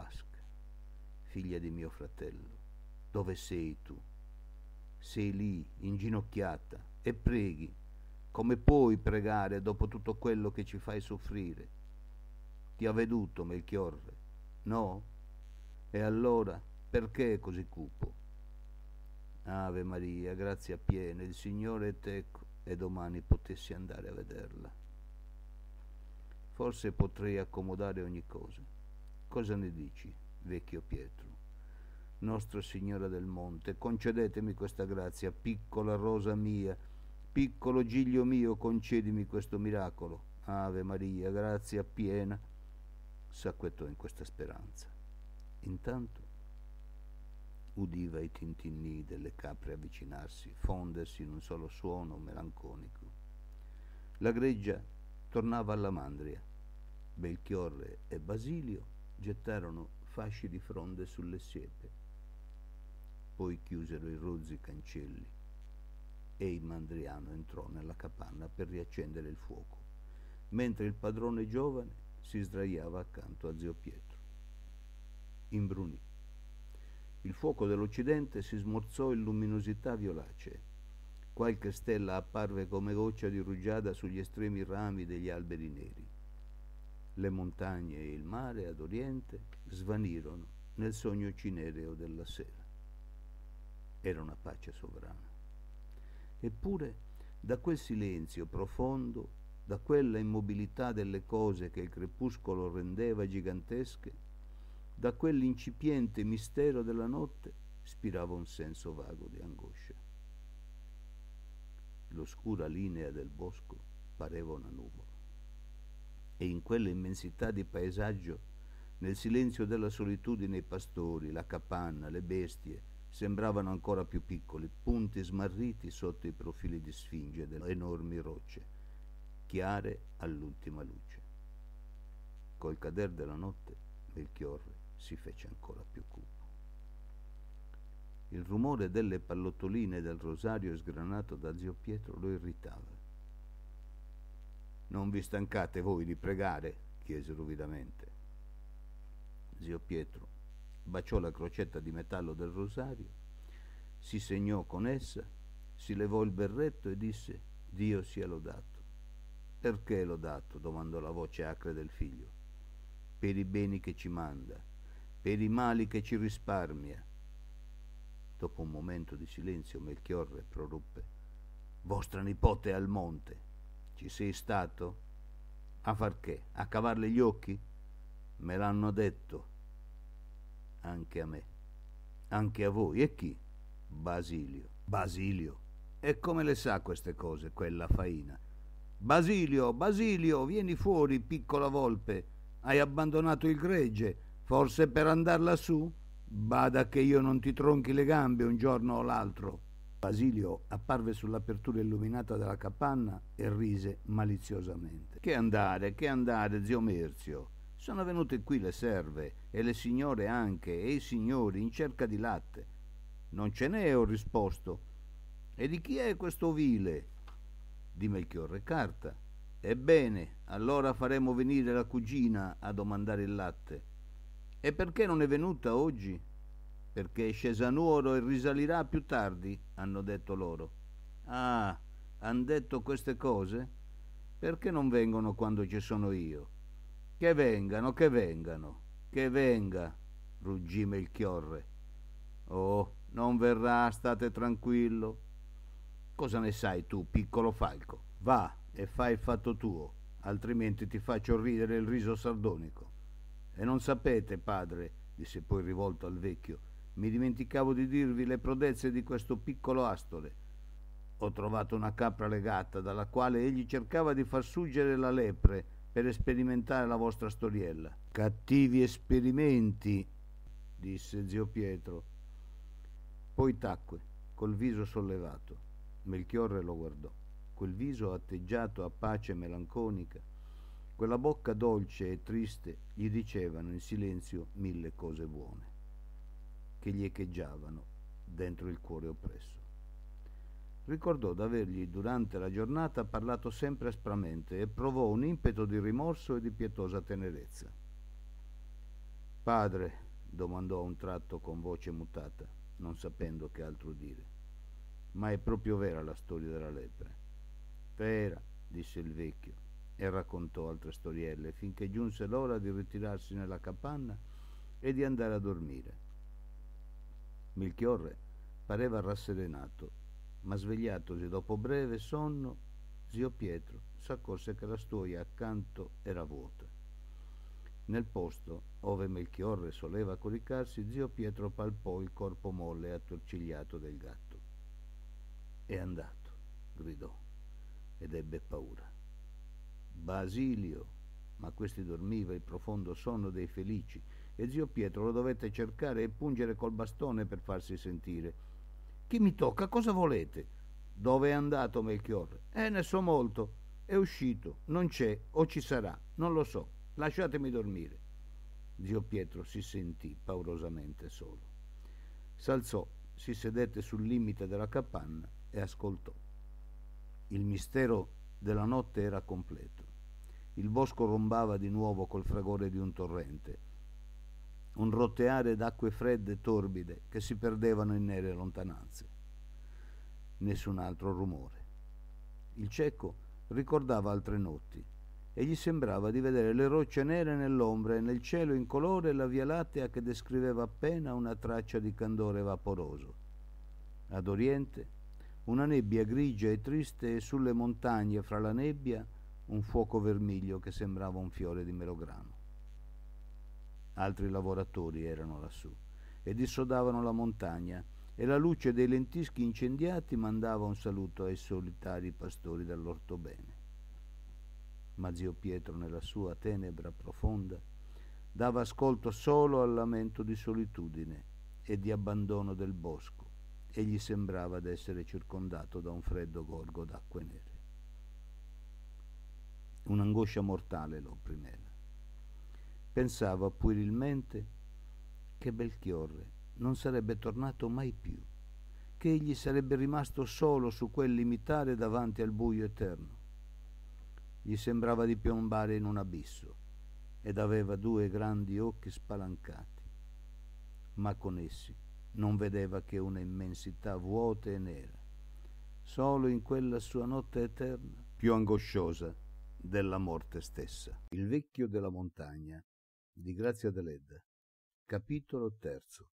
Speaker 1: Pasca, figlia di mio fratello, dove sei tu? Sei lì, inginocchiata, e preghi. Come puoi pregare dopo tutto quello che ci fai soffrire? Ti ha veduto Melchiorre? No? E allora perché così cupo? Ave Maria, grazia piena, il Signore è teco e domani potessi andare a vederla. Forse potrei accomodare ogni cosa. Cosa ne dici, vecchio Pietro? Nostra Signora del Monte, concedetemi questa grazia, piccola rosa mia, piccolo giglio mio, concedimi questo miracolo. Ave Maria, grazia piena, s'acquetò in questa speranza. Intanto udiva i tintinnii delle capre avvicinarsi, fondersi in un solo suono melanconico. La greggia tornava alla mandria. Belchiorre e Basilio gettarono fasci di fronde sulle siepe. Poi chiusero i rozzi cancelli e il mandriano entrò nella capanna per riaccendere il fuoco, mentre il padrone giovane si sdraiava accanto a zio Pietro. Imbrunì. Il fuoco dell'Occidente si smorzò in luminosità violacee. Qualche stella apparve come goccia di rugiada sugli estremi rami degli alberi neri. Le montagne e il mare ad oriente svanirono nel sogno cinereo della sera. Era una pace sovrana. Eppure da quel silenzio profondo, da quella immobilità delle cose che il crepuscolo rendeva gigantesche, da quell'incipiente mistero della notte spirava un senso vago di angoscia. L'oscura linea del bosco pareva una nuvola e in quell'immensità di paesaggio, nel silenzio della solitudine i pastori, la capanna, le bestie sembravano ancora più piccoli, punti smarriti sotto i profili di sfinge delle enormi rocce, chiare all'ultima luce. Col cader della notte, Melchiorre si fece ancora più cupo. Il rumore delle pallottoline del rosario sgranato da zio Pietro lo irritava non vi stancate voi di pregare? chiese ruvidamente. Zio Pietro baciò la crocetta di metallo del rosario, si segnò con essa, si levò il berretto e disse Dio sia lodato. Perché lodato? domandò la voce acre del figlio. Per i beni che ci manda, per i mali che ci risparmia. Dopo un momento di silenzio Melchiorre proruppe Vostra nipote è al monte ci sei stato? A far che? A cavarle gli occhi? Me l'hanno detto. Anche a me. Anche a voi. E chi? Basilio. Basilio. E come le sa queste cose, quella faina? Basilio, Basilio, vieni fuori, piccola volpe. Hai abbandonato il gregge, forse per andar lassù? Bada che io non ti tronchi le gambe un giorno o l'altro. Basilio apparve sull'apertura illuminata della capanna e rise maliziosamente. Che andare, che andare, zio Merzio. Sono venute qui le serve e le signore anche e i signori in cerca di latte. Non ce n'è, ho risposto. E di chi è questo vile? Di Melchiorre Carta. Ebbene, allora faremo venire la cugina a domandare il latte. E perché non è venuta oggi? perché è scesa a Nuoro e risalirà più tardi, hanno detto loro. Ah, han detto queste cose? Perché non vengono quando ci sono io? Che vengano, che vengano, che venga, ruggì Melchiorre. Oh, non verrà, state tranquillo. Cosa ne sai tu, piccolo falco? Va e fai il fatto tuo, altrimenti ti faccio ridere il riso sardonico. E non sapete, padre, disse poi rivolto al vecchio, mi dimenticavo di dirvi le prodezze di questo piccolo astole. Ho trovato una capra legata dalla quale egli cercava di far suggere la lepre per esperimentare la vostra storiella. Cattivi esperimenti, disse zio Pietro. Poi tacque, col viso sollevato. Melchiorre lo guardò. Quel viso atteggiato a pace melanconica, quella bocca dolce e triste gli dicevano in silenzio mille cose buone che gli echeggiavano dentro il cuore oppresso. Ricordò d'avergli durante la giornata parlato sempre aspramente e provò un impeto di rimorso e di pietosa tenerezza. Padre, domandò a un tratto con voce mutata, non sapendo che altro dire. Ma è proprio vera la storia della lepre. Vera, disse il vecchio, e raccontò altre storielle, finché giunse l'ora di ritirarsi nella capanna e di andare a dormire. Melchiorre pareva rasserenato, ma svegliatosi dopo breve sonno, zio Pietro s'accorse che la stuoia accanto era vuota. Nel posto ove Melchiorre soleva coricarsi, zio Pietro palpò il corpo molle e attorcigliato del gatto. È andato, gridò, ed ebbe paura. Basilio! Ma questi dormiva il profondo sonno dei felici e zio Pietro lo dovette cercare e pungere col bastone per farsi sentire. Chi mi tocca? Cosa volete? Dove è andato Melchiorre? Eh, ne so molto. È uscito, non c'è o ci sarà, non lo so. Lasciatemi dormire. Zio Pietro si sentì paurosamente solo. S'alzò, si sedette sul limite della capanna e ascoltò. Il mistero della notte era completo. Il bosco rombava di nuovo col fragore di un torrente un roteare d'acque fredde e torbide che si perdevano in nere lontananze. Nessun altro rumore. Il cieco ricordava altre notti e gli sembrava di vedere le rocce nere nell'ombra e nel cielo incolore la via lattea che descriveva appena una traccia di candore vaporoso. Ad oriente una nebbia grigia e triste e sulle montagne fra la nebbia un fuoco vermiglio che sembrava un fiore di melograno altri lavoratori erano lassù, e dissodavano la montagna, e la luce dei lentischi incendiati mandava un saluto ai solitari pastori dell'ortobene. Ma zio Pietro, nella sua tenebra profonda, dava ascolto solo al lamento di solitudine e di abbandono del bosco, e gli sembrava d'essere circondato da un freddo gorgo d'acque nere. Un'angoscia mortale lo opprimeva Pensava puerilmente che Belchiorre non sarebbe tornato mai più, che egli sarebbe rimasto solo su quel limitare davanti al buio eterno. Gli sembrava di piombare in un abisso ed aveva due grandi occhi spalancati, ma con essi non vedeva che una immensità vuota e nera. Solo in quella sua notte eterna, più angosciosa della morte stessa. Il vecchio della montagna di Grazia D'Aled. Capitolo terzo.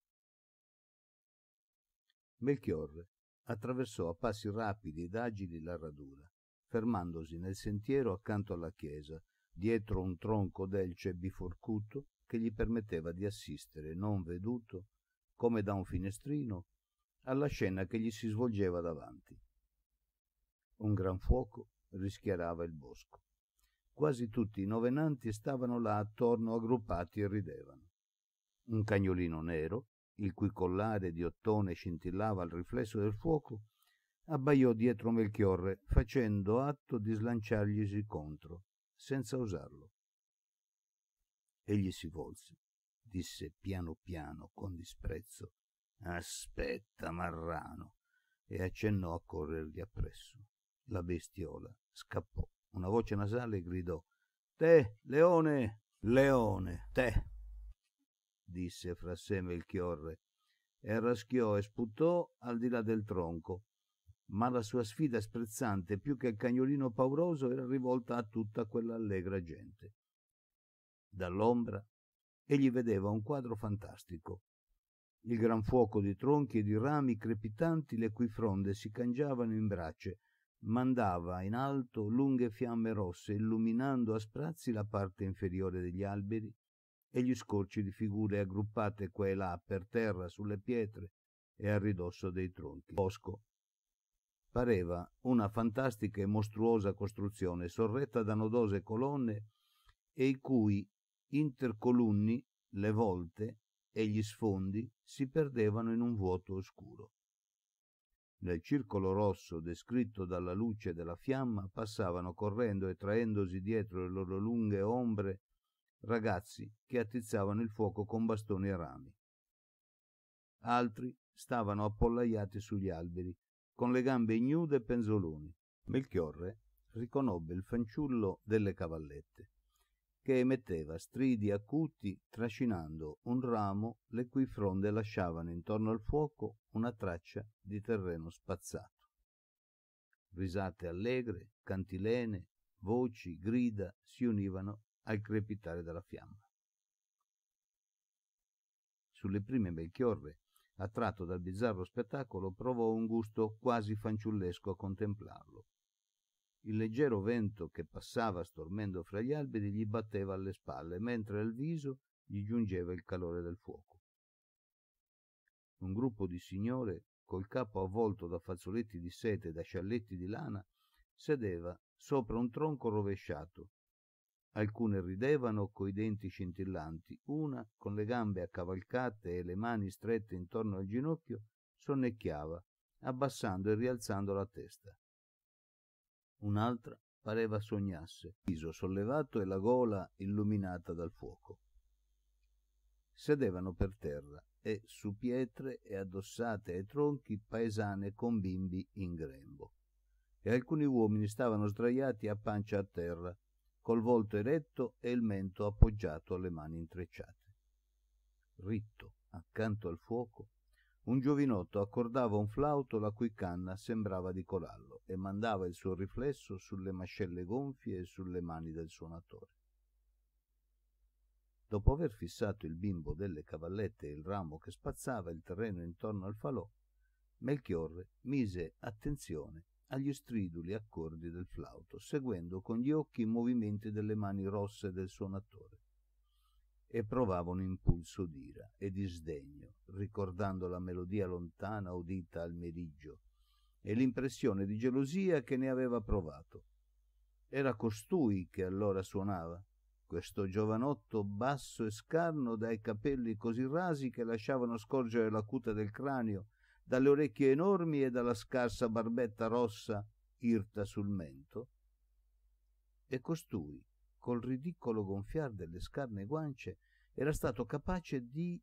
Speaker 1: Melchiorre attraversò a passi rapidi ed agili la radura, fermandosi nel sentiero accanto alla chiesa, dietro un tronco d'elce biforcuto che gli permetteva di assistere, non veduto, come da un finestrino, alla scena che gli si svolgeva davanti. Un gran fuoco rischiarava il bosco. Quasi tutti i novenanti stavano là attorno aggruppati e ridevano. Un cagnolino nero, il cui collare di ottone scintillava al riflesso del fuoco, abbaiò dietro Melchiorre, facendo atto di slanciarglisi contro, senza usarlo. Egli si volse, disse piano piano, con disprezzo, Aspetta, Marrano, e accennò a corrergli appresso. La bestiola scappò una voce nasale gridò Te, leone, leone, te! disse fra sé Melchiorre e raschiò e sputò al di là del tronco. Ma la sua sfida sprezzante, più che al cagnolino pauroso, era rivolta a tutta quella allegra gente. Dall'ombra egli vedeva un quadro fantastico. Il gran fuoco di tronchi e di rami crepitanti le cui fronde si cangiavano in brace, mandava in alto lunghe fiamme rosse illuminando a sprazzi la parte inferiore degli alberi e gli scorci di figure aggruppate qua e là per terra sulle pietre e a ridosso dei tronchi. Bosco. Pareva una fantastica e mostruosa costruzione sorretta da nodose colonne e i cui intercolunni, le volte e gli sfondi si perdevano in un vuoto oscuro nel circolo rosso descritto dalla luce della fiamma passavano correndo e traendosi dietro le loro lunghe ombre ragazzi che attizzavano il fuoco con bastoni e rami. Altri stavano appollaiati sugli alberi, con le gambe ignude e penzoloni. Melchiorre riconobbe il fanciullo delle cavallette che emetteva stridi acuti trascinando un ramo le cui fronde lasciavano intorno al fuoco una traccia di terreno spazzato. Risate allegre, cantilene, voci, grida si univano al crepitare della fiamma. Sulle prime belchiorre, attratto dal bizzarro spettacolo, provò un gusto quasi fanciullesco a contemplarlo il leggero vento che passava stormendo fra gli alberi gli batteva alle spalle, mentre al viso gli giungeva il calore del fuoco. Un gruppo di signore, col capo avvolto da fazzoletti di sete e da scialletti di lana, sedeva sopra un tronco rovesciato. Alcune ridevano coi denti scintillanti, una, con le gambe accavalcate e le mani strette intorno al ginocchio, sonnecchiava, abbassando e rialzando la testa un'altra pareva sognasse, il viso sollevato e la gola illuminata dal fuoco. Sedevano per terra e su pietre e addossate ai tronchi paesane con bimbi in grembo. E alcuni uomini stavano sdraiati a pancia a terra, col volto eretto e il mento appoggiato alle mani intrecciate. Ritto, accanto al fuoco, un giovinotto accordava un flauto la cui canna sembrava di corallo e mandava il suo riflesso sulle mascelle gonfie e sulle mani del suonatore. Dopo aver fissato il bimbo delle cavallette e il ramo che spazzava il terreno intorno al falò, Melchiorre mise attenzione agli striduli accordi del flauto, seguendo con gli occhi i movimenti delle mani rosse del suonatore e provava un impulso d'ira e di sdegno, ricordando la melodia lontana udita al meriggio e l'impressione di gelosia che ne aveva provato. Era costui che allora suonava, questo giovanotto basso e scarno dai capelli così rasi che lasciavano scorgere la cuta del cranio, dalle orecchie enormi e dalla scarsa barbetta rossa irta sul mento. E costui col ridicolo gonfiar delle scarne guance, era stato capace di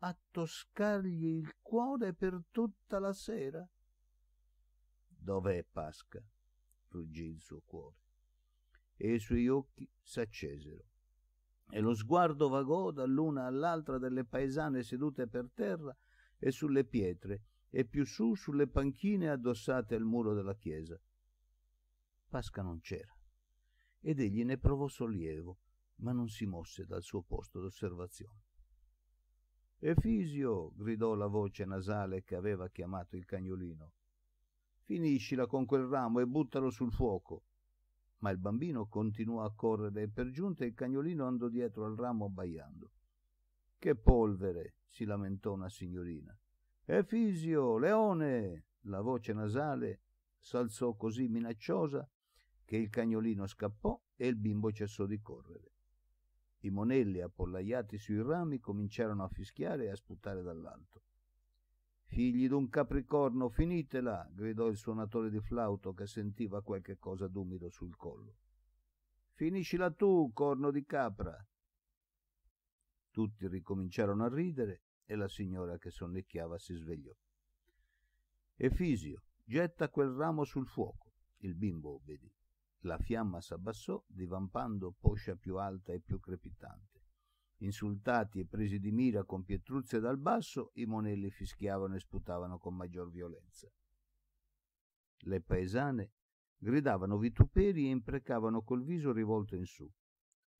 Speaker 1: attoscargli il cuore per tutta la sera? Dov'è Pasca? ruggì il suo cuore. E i suoi occhi s'accesero. E lo sguardo vagò dall'una all'altra delle paesane sedute per terra e sulle pietre e più su sulle panchine addossate al muro della chiesa. Pasca non c'era ed egli ne provò sollievo, ma non si mosse dal suo posto d'osservazione. Efisio, gridò la voce nasale che aveva chiamato il cagnolino, finiscila con quel ramo e buttalo sul fuoco. Ma il bambino continuò a correre e per giunta il cagnolino andò dietro al ramo abbaiando. Che polvere! si lamentò una signorina. Efisio, leone! La voce nasale s'alzò così minacciosa che il cagnolino scappò e il bimbo cessò di correre. I monelli appollaiati sui rami cominciarono a fischiare e a sputare dall'alto. Figli d'un capricorno, finitela! gridò il suonatore di flauto che sentiva qualche cosa d'umido sul collo. Finiscila tu, corno di capra! Tutti ricominciarono a ridere e la signora che sonnecchiava si svegliò. Efisio, getta quel ramo sul fuoco. Il bimbo obbedì. La fiamma s'abbassò, divampando poscia più alta e più crepitante. Insultati e presi di mira con pietruzze dal basso, i monelli fischiavano e sputavano con maggior violenza. Le paesane gridavano vituperi e imprecavano col viso rivolto in su.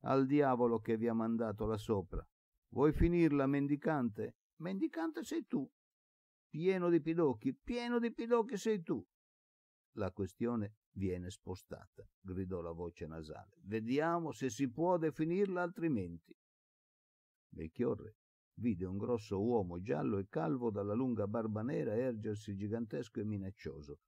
Speaker 1: Al diavolo che vi ha mandato là sopra. Vuoi finirla, mendicante? Mendicante sei tu. Pieno di pidocchi, pieno di pidocchi sei tu. La questione viene spostata, gridò la voce nasale. Vediamo se si può definirla altrimenti. Melchiorre vide un grosso uomo giallo e calvo dalla lunga barba nera ergersi gigantesco e minaccioso.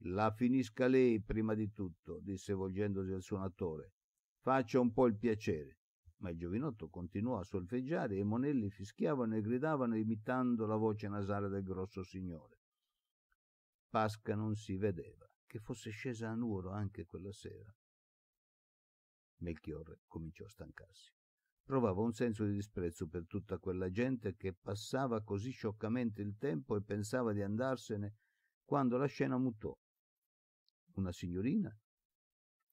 Speaker 1: La finisca lei prima di tutto, disse volgendosi al suonatore. Faccia un po' il piacere. Ma il giovinotto continuò a solfeggiare e i monelli fischiavano e gridavano imitando la voce nasale del grosso signore. Pasca non si vedeva che fosse scesa a Nuoro anche quella sera. Melchiorre cominciò a stancarsi. Provava un senso di disprezzo per tutta quella gente che passava così scioccamente il tempo e pensava di andarsene quando la scena mutò. Una signorina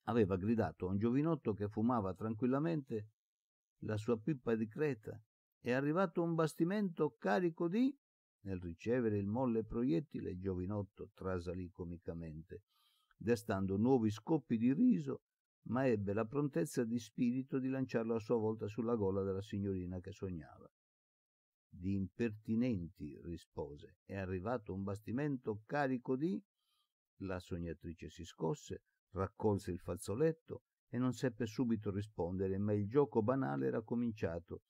Speaker 1: aveva gridato a un giovinotto che fumava tranquillamente la sua pippa di creta. È arrivato un bastimento carico di nel ricevere il molle proiettile, il giovinotto trasalì comicamente, destando nuovi scoppi di riso, ma ebbe la prontezza di spirito di lanciarlo a sua volta sulla gola della signorina che sognava. Di impertinenti, rispose. È arrivato un bastimento carico di. La sognatrice si scosse, raccolse il fazzoletto e non seppe subito rispondere, ma il gioco banale era cominciato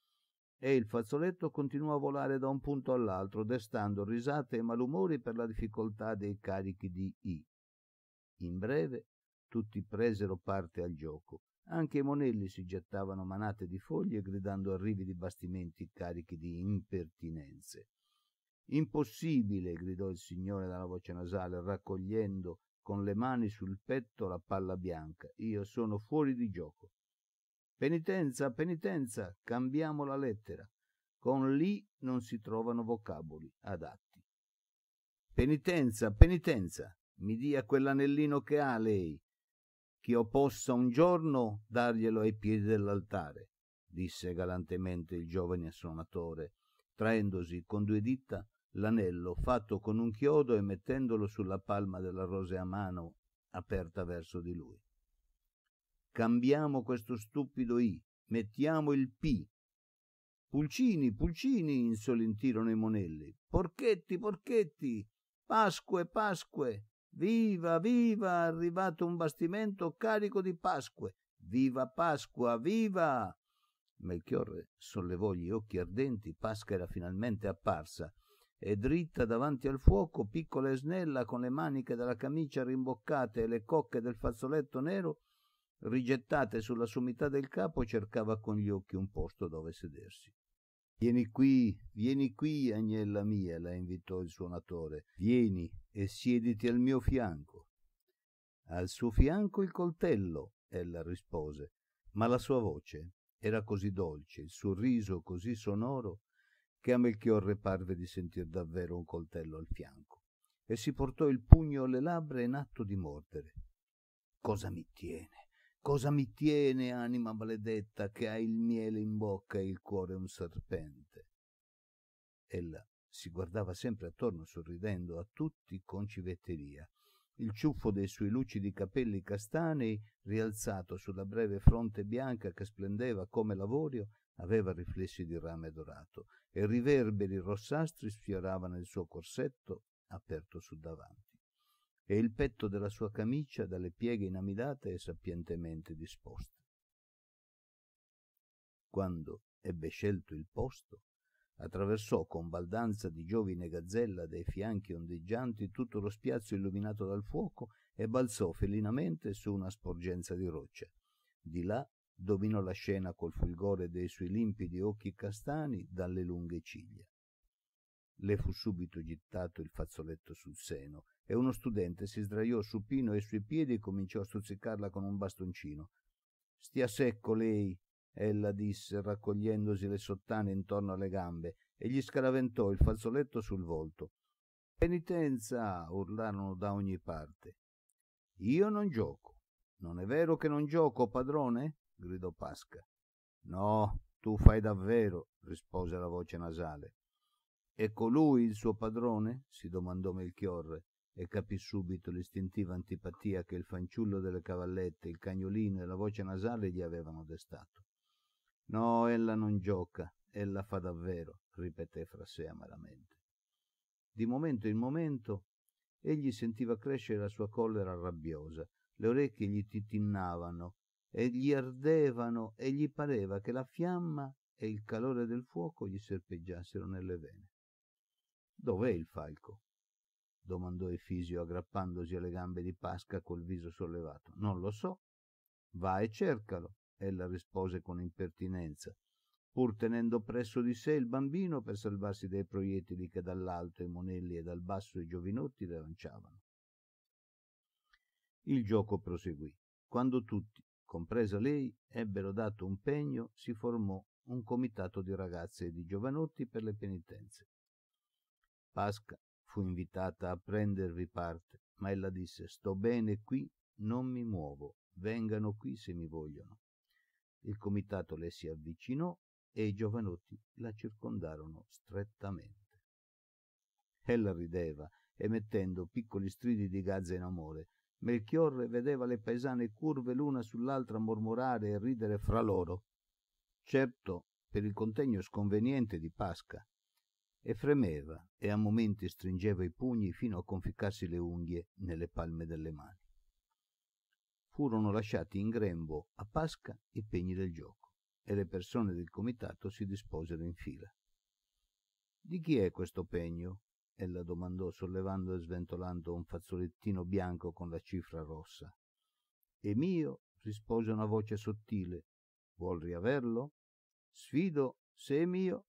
Speaker 1: e il fazzoletto continuò a volare da un punto all'altro, destando risate e malumori per la difficoltà dei carichi di I. In breve, tutti presero parte al gioco. Anche i monelli si gettavano manate di foglie gridando arrivi di bastimenti carichi di impertinenze. Impossibile, gridò il signore dalla voce nasale, raccogliendo con le mani sul petto la palla bianca. Io sono fuori di gioco. Penitenza, penitenza, cambiamo la lettera. Con lì non si trovano vocaboli adatti. Penitenza, penitenza, mi dia quell'anellino che ha lei, ch'io possa un giorno darglielo ai piedi dell'altare, disse galantemente il giovane suonatore, traendosi con due dita l'anello fatto con un chiodo e mettendolo sulla palma della rosea mano aperta verso di lui. Cambiamo questo stupido I, mettiamo il P. Pulcini, Pulcini, insolentirono i monelli. Porchetti, Porchetti, Pasque, Pasque. Viva, viva, è arrivato un bastimento carico di Pasque. Viva Pasqua, viva! Melchiorre sollevò gli occhi ardenti, Pasqua era finalmente apparsa e dritta davanti al fuoco, piccola e snella, con le maniche della camicia rimboccate e le cocche del fazzoletto nero, rigettate sulla sommità del capo, cercava con gli occhi un posto dove sedersi. Vieni qui, vieni qui, agnella mia, la invitò il suonatore. Vieni e siediti al mio fianco. Al suo fianco il coltello, ella rispose, ma la sua voce era così dolce, il suo riso così sonoro, che a Melchiorre parve di sentir davvero un coltello al fianco, e si portò il pugno alle labbra in atto di mordere. Cosa mi tiene? Cosa mi tiene, anima maledetta, che hai il miele in bocca e il cuore un serpente? Ella si guardava sempre attorno sorridendo a tutti con civetteria. Il ciuffo dei suoi lucidi capelli castanei, rialzato sulla breve fronte bianca che splendeva come l'avorio, aveva riflessi di rame dorato e riverberi rossastri sfioravano il suo corsetto aperto sul davanti e il petto della sua camicia dalle pieghe inamidate e sapientemente disposte. Quando ebbe scelto il posto, attraversò con baldanza di giovine gazzella dai fianchi ondeggianti tutto lo spiazzo illuminato dal fuoco e balzò felinamente su una sporgenza di roccia. Di là dominò la scena col fulgore dei suoi limpidi occhi castani dalle lunghe ciglia. Le fu subito gittato il fazzoletto sul seno e uno studente si sdraiò supino ai suoi piedi e cominciò a stuzzicarla con un bastoncino. Stia secco lei, ella disse, raccogliendosi le sottane intorno alle gambe, e gli scaraventò il fazzoletto sul volto. Penitenza! urlarono da ogni parte. Io non gioco. Non è vero che non gioco, padrone? gridò Pasca. No, tu fai davvero, rispose la voce nasale. È colui il suo padrone? si domandò Melchiorre e capì subito l'istintiva antipatia che il fanciullo delle cavallette, il cagnolino e la voce nasale gli avevano destato. No, ella non gioca, ella fa davvero, ripeté fra sé amaramente. Di momento in momento egli sentiva crescere la sua collera rabbiosa, le orecchie gli titinnavano e gli ardevano e gli pareva che la fiamma e il calore del fuoco gli serpeggiassero nelle vene. Dov'è il falco? domandò Efisio aggrappandosi alle gambe di Pasca col viso sollevato. Non lo so. Va e cercalo, ella rispose con impertinenza, pur tenendo presso di sé il bambino per salvarsi dai proiettili che dall'alto i monelli e dal basso i giovinotti le lanciavano. Il gioco proseguì. Quando tutti, compresa lei, ebbero dato un pegno, si formò un comitato di ragazze e di giovanotti per le penitenze. Pasca fu invitata a prendervi parte, ma ella disse Sto bene qui, non mi muovo, vengano qui se mi vogliono. Il comitato le si avvicinò e i giovanotti la circondarono strettamente. Ella rideva, emettendo piccoli stridi di gazza in amore. Melchiorre vedeva le paesane curve l'una sull'altra mormorare e ridere fra loro. Certo, per il contegno sconveniente di Pasca, e fremeva e a momenti stringeva i pugni fino a conficcarsi le unghie nelle palme delle mani. Furono lasciati in grembo a Pasca i pegni del gioco e le persone del comitato si disposero in fila. Di chi è questo pegno? ella domandò sollevando e sventolando un fazzolettino bianco con la cifra rossa. È mio, rispose una voce sottile. Vuol riaverlo? Sfido se è mio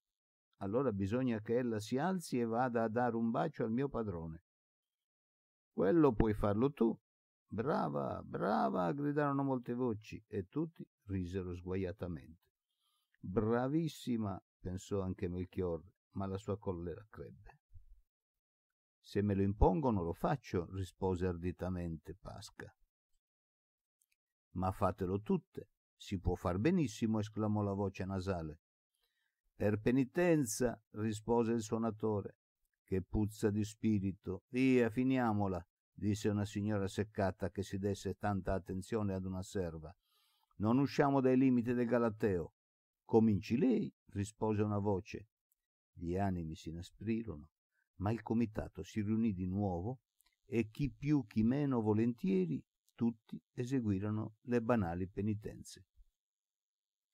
Speaker 1: allora bisogna che ella si alzi e vada a dare un bacio al mio padrone. Quello puoi farlo tu. Brava, brava, gridarono molte voci e tutti risero sguaiatamente. Bravissima, pensò anche Melchiorre, ma la sua collera crebbe. Se me lo impongono lo faccio, rispose arditamente Pasca. Ma fatelo tutte, si può far benissimo, esclamò la voce nasale. Per penitenza, rispose il suonatore. Che puzza di spirito. Via, finiamola, disse una signora seccata che si desse tanta attenzione ad una serva. Non usciamo dai limiti del Galateo. Cominci lei, rispose una voce. Gli animi si inasprirono, ma il comitato si riunì di nuovo e chi più chi meno volentieri tutti eseguirono le banali penitenze.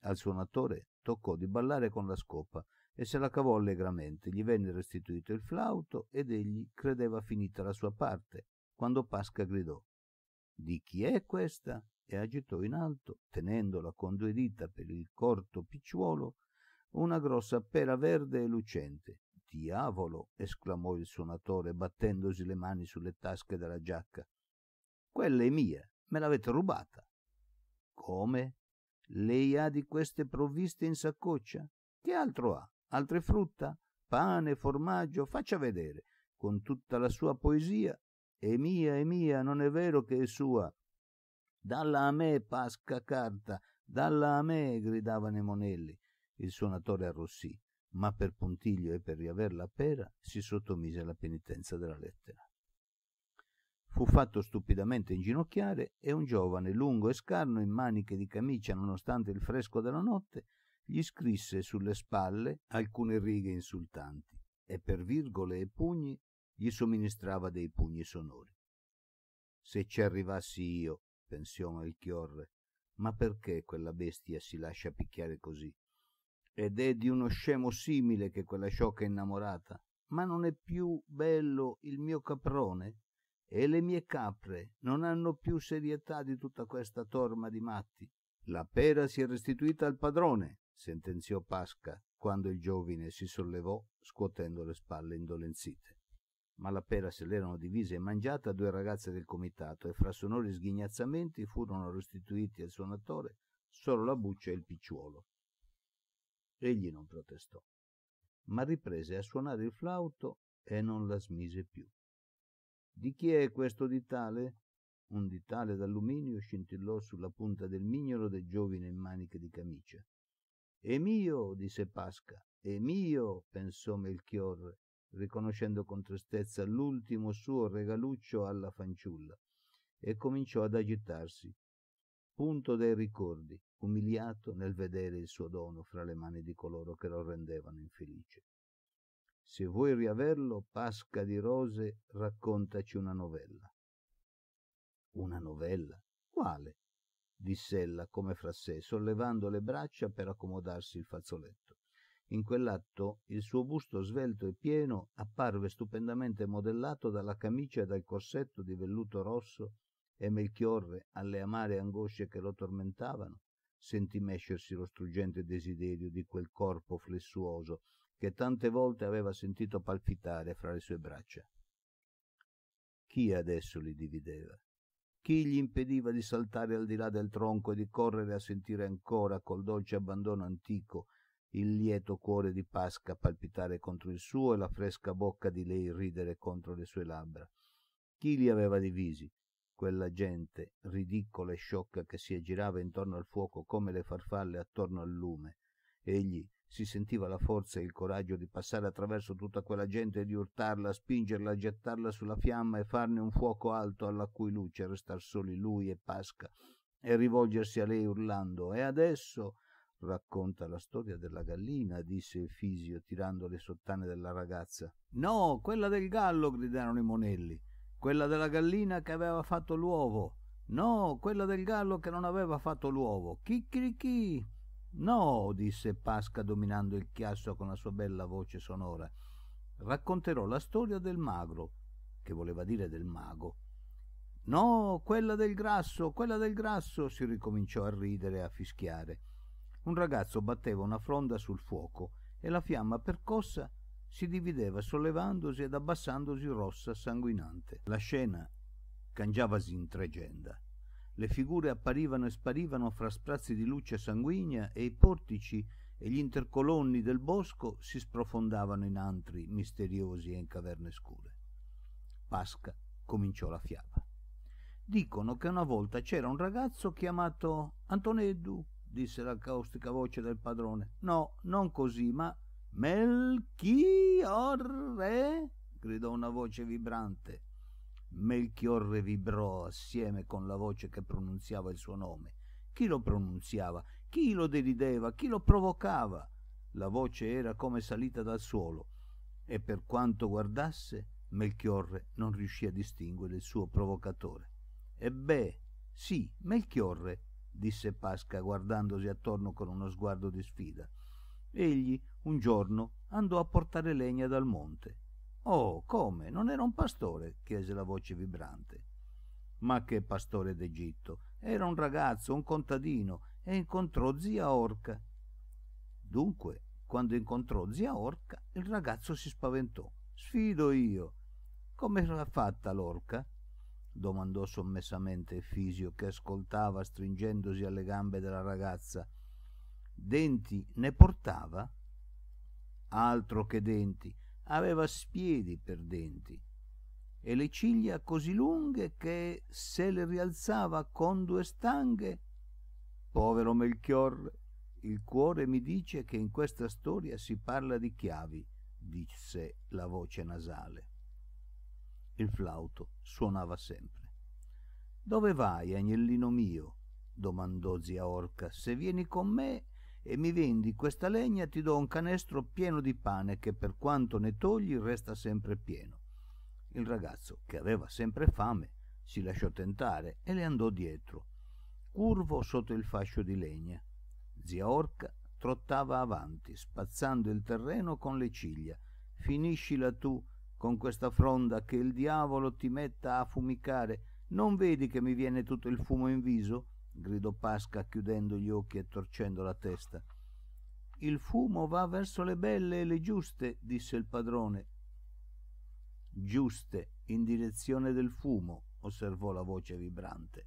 Speaker 1: Al suonatore toccò di ballare con la scopa e se la cavò allegramente. Gli venne restituito il flauto ed egli credeva finita la sua parte, quando Pasca gridò Di chi è questa? e agitò in alto, tenendola con due dita per il corto picciuolo, una grossa pera verde e lucente. Diavolo! esclamò il suonatore, battendosi le mani sulle tasche della giacca. Quella è mia, me l'avete rubata. Come? Lei ha di queste provviste in saccoccia? Che altro ha? Altre frutta? Pane, formaggio? Faccia vedere, con tutta la sua poesia. È mia, è mia, non è vero che è sua. Dalla a me, pasca carta, dalla a me, gridava Nemonelli. Il suonatore arrossì, ma per puntiglio e per riaver la pera si sottomise alla penitenza della lettera. Fu fatto stupidamente inginocchiare e un giovane lungo e scarno in maniche di camicia nonostante il fresco della notte gli scrisse sulle spalle alcune righe insultanti e per virgole e pugni gli somministrava dei pugni sonori. Se ci arrivassi io, pensò Melchiorre, ma perché quella bestia si lascia picchiare così? Ed è di uno scemo simile che quella sciocca è innamorata. Ma non è più bello il mio caprone? e le mie capre non hanno più serietà di tutta questa torma di matti. La pera si è restituita al padrone, sentenziò Pasca, quando il giovine si sollevò scuotendo le spalle indolenzite. Ma la pera se l'erano divisa e mangiata due ragazze del comitato e fra sonori sghignazzamenti furono restituiti al suonatore solo la buccia e il picciuolo. Egli non protestò, ma riprese a suonare il flauto e non la smise più. Di chi è questo ditale? Un ditale d'alluminio scintillò sulla punta del mignolo del giovine in maniche di camicia. È mio, disse Pasca. È mio, pensò Melchiorre, riconoscendo con tristezza l'ultimo suo regaluccio alla fanciulla, e cominciò ad agitarsi, punto dei ricordi, umiliato nel vedere il suo dono fra le mani di coloro che lo rendevano infelice. Se vuoi riaverlo, Pasca di Rose, raccontaci una novella. Una novella? Quale? disse ella come fra sé, sollevando le braccia per accomodarsi il fazzoletto. In quell'atto il suo busto svelto e pieno apparve stupendamente modellato dalla camicia e dal corsetto di velluto rosso e Melchiorre, alle amare angosce che lo tormentavano, sentì mescersi lo struggente desiderio di quel corpo flessuoso che tante volte aveva sentito palpitare fra le sue braccia. Chi adesso li divideva? Chi gli impediva di saltare al di là del tronco e di correre a sentire ancora, col dolce abbandono antico, il lieto cuore di Pasca palpitare contro il suo e la fresca bocca di lei ridere contro le sue labbra? Chi li aveva divisi? Quella gente ridicola e sciocca che si aggirava intorno al fuoco come le farfalle attorno al lume. Egli si sentiva la forza e il coraggio di passare attraverso tutta quella gente e di urtarla, spingerla, gettarla sulla fiamma e farne un fuoco alto alla cui luce restar soli lui e Pasca e rivolgersi a lei urlando E adesso racconta la storia della gallina, disse il Fisio tirando le sottane della ragazza. No, quella del gallo, gridarono i monelli. Quella della gallina che aveva fatto l'uovo. No, quella del gallo che non aveva fatto l'uovo. Chicchirichì. No, disse Pasca dominando il chiasso con la sua bella voce sonora. Racconterò la storia del magro, che voleva dire del mago. No, quella del grasso, quella del grasso, si ricominciò a ridere e a fischiare. Un ragazzo batteva una fronda sul fuoco e la fiamma percossa si divideva sollevandosi ed abbassandosi rossa sanguinante. La scena cangiavasi in tregenda le figure apparivano e sparivano fra sprazzi di luce sanguigna e i portici e gli intercolonni del bosco si sprofondavano in antri misteriosi e in caverne scure. Pasca cominciò la fiaba. Dicono che una volta c'era un ragazzo chiamato Antoneddu, disse la caustica voce del padrone. No, non così, ma Melchiorre, gridò una voce vibrante. Melchiorre vibrò assieme con la voce che pronunziava il suo nome. Chi lo pronunziava? Chi lo derideva? Chi lo provocava? La voce era come salita dal suolo e per quanto guardasse Melchiorre non riuscì a distinguere il suo provocatore. Ebbe, sì, Melchiorre, disse Pasca guardandosi attorno con uno sguardo di sfida. Egli un giorno andò a portare legna dal monte Oh, come? Non era un pastore? chiese la voce vibrante. Ma che pastore d'Egitto? Era un ragazzo, un contadino, e incontrò zia Orca. Dunque, quando incontrò zia Orca, il ragazzo si spaventò. Sfido io. Come l'ha fatta l'orca? domandò sommessamente Fisio, che ascoltava stringendosi alle gambe della ragazza. Denti ne portava? Altro che denti, aveva spiedi per denti e le ciglia così lunghe che se le rialzava con due stanghe. Povero Melchior, il cuore mi dice che in questa storia si parla di chiavi, disse la voce nasale. Il flauto suonava sempre. Dove vai, agnellino mio? domandò zia Orca. Se vieni con me e mi vendi questa legna ti do un canestro pieno di pane che per quanto ne togli resta sempre pieno. Il ragazzo, che aveva sempre fame, si lasciò tentare e le andò dietro, curvo sotto il fascio di legna. Zia Orca trottava avanti, spazzando il terreno con le ciglia. Finiscila tu con questa fronda che il diavolo ti metta a fumicare. Non vedi che mi viene tutto il fumo in viso? gridò Pasca chiudendo gli occhi e torcendo la testa. Il fumo va verso le belle e le giuste, disse il padrone. Giuste, in direzione del fumo, osservò la voce vibrante.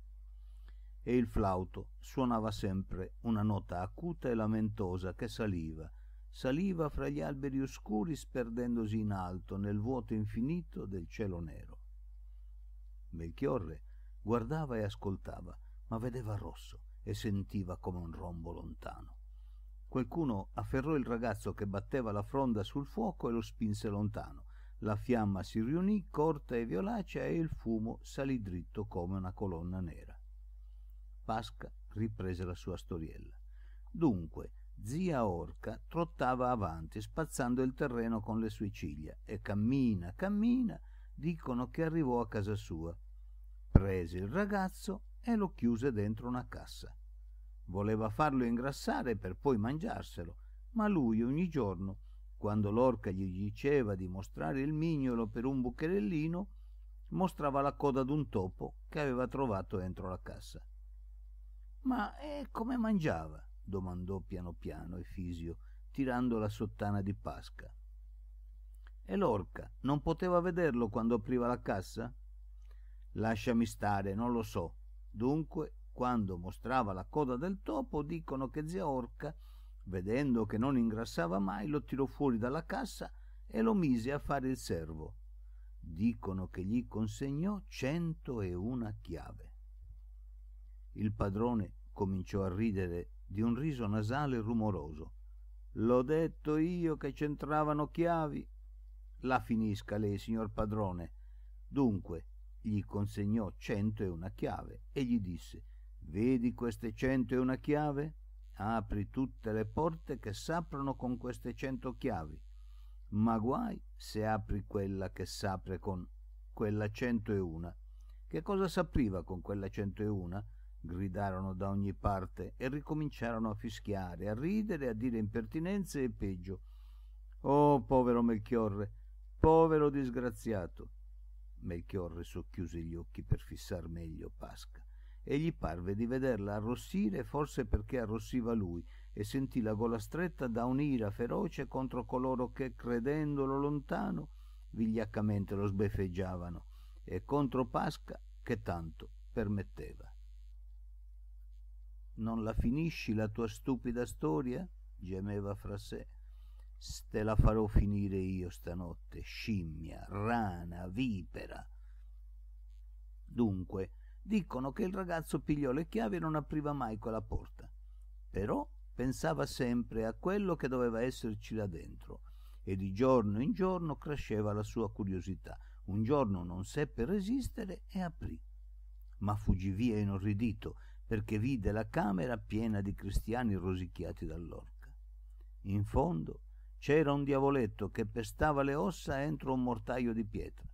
Speaker 1: E il flauto suonava sempre una nota acuta e lamentosa che saliva, saliva fra gli alberi oscuri sperdendosi in alto nel vuoto infinito del cielo nero. Melchiorre guardava e ascoltava, ma vedeva rosso e sentiva come un rombo lontano. Qualcuno afferrò il ragazzo che batteva la fronda sul fuoco e lo spinse lontano. La fiamma si riunì, corta e violacea, e il fumo salì dritto come una colonna nera. Pasca riprese la sua storiella. Dunque, zia Orca trottava avanti, spazzando il terreno con le sue ciglia, e cammina, cammina, dicono che arrivò a casa sua. Prese il ragazzo e lo chiuse dentro una cassa. Voleva farlo ingrassare per poi mangiarselo, ma lui ogni giorno, quando l'orca gli diceva di mostrare il mignolo per un bucherellino, mostrava la coda d'un topo che aveva trovato entro la cassa. Ma e come mangiava? domandò piano piano Efisio, tirando la sottana di Pasca. E l'orca non poteva vederlo quando apriva la cassa? Lasciami stare, non lo so, Dunque, quando mostrava la coda del topo, dicono che zia Orca, vedendo che non ingrassava mai, lo tirò fuori dalla cassa e lo mise a fare il servo. Dicono che gli consegnò cento e una chiave. Il padrone cominciò a ridere di un riso nasale rumoroso. L'ho detto io che c'entravano chiavi. La finisca lei, signor padrone. Dunque, gli consegnò cento e una chiave e gli disse Vedi queste cento e una chiave? Apri tutte le porte che s'aprono con queste cento chiavi, ma guai se apri quella che s'apre con quella cento e una. Che cosa s'apriva con quella cento e una? gridarono da ogni parte e ricominciarono a fischiare, a ridere, a dire impertinenze e peggio. Oh, povero Melchiorre, povero disgraziato, Melchiorre socchiuse gli occhi per fissar meglio Pasca e gli parve di vederla arrossire, forse perché arrossiva lui, e sentì la gola stretta da un'ira feroce contro coloro che, credendolo lontano, vigliaccamente lo sbeffeggiavano, e contro Pasca che tanto permetteva. Non la finisci la tua stupida storia? gemeva fra sé. Te la farò finire io stanotte, scimmia, rana, vipera. Dunque, dicono che il ragazzo pigliò le chiavi e non apriva mai quella porta. Però pensava sempre a quello che doveva esserci là dentro e di giorno in giorno cresceva la sua curiosità. Un giorno non seppe resistere e aprì. Ma fuggì via inorridito perché vide la camera piena di cristiani rosicchiati dall'orca. In fondo c'era un diavoletto che pestava le ossa entro un mortaio di pietra.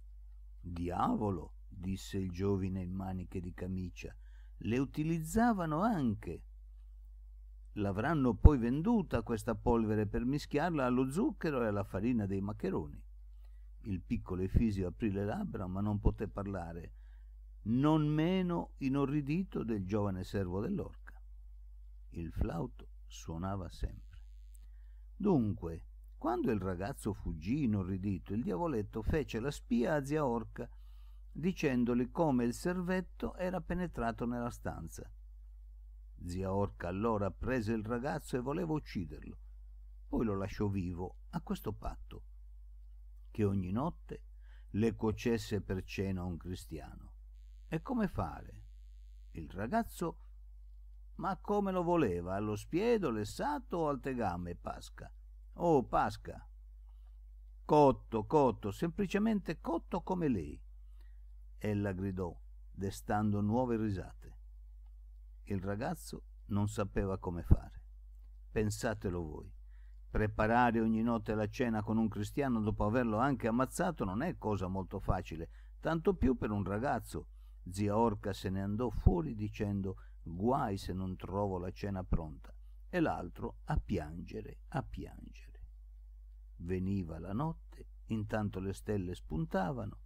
Speaker 1: Diavolo, disse il giovine in maniche di camicia, le utilizzavano anche. L'avranno poi venduta questa polvere per mischiarla allo zucchero e alla farina dei maccheroni. Il piccolo Efisio aprì le labbra, ma non poté parlare, non meno inorridito del giovane servo dell'orca. Il flauto suonava sempre. Dunque, quando il ragazzo fuggì inorridito, il diavoletto fece la spia a zia Orca, dicendogli come il servetto era penetrato nella stanza. Zia Orca allora prese il ragazzo e voleva ucciderlo. Poi lo lasciò vivo a questo patto, che ogni notte le cuocesse per cena un cristiano. E come fare? Il ragazzo, ma come lo voleva, allo spiedo, lessato o al tegame pasca? Oh, Pasca! Cotto, cotto, semplicemente cotto come lei. Ella gridò, destando nuove risate. Il ragazzo non sapeva come fare. Pensatelo voi. Preparare ogni notte la cena con un cristiano dopo averlo anche ammazzato non è cosa molto facile, tanto più per un ragazzo. Zia Orca se ne andò fuori dicendo guai se non trovo la cena pronta e l'altro a piangere, a piangere. Veniva la notte, intanto le stelle spuntavano.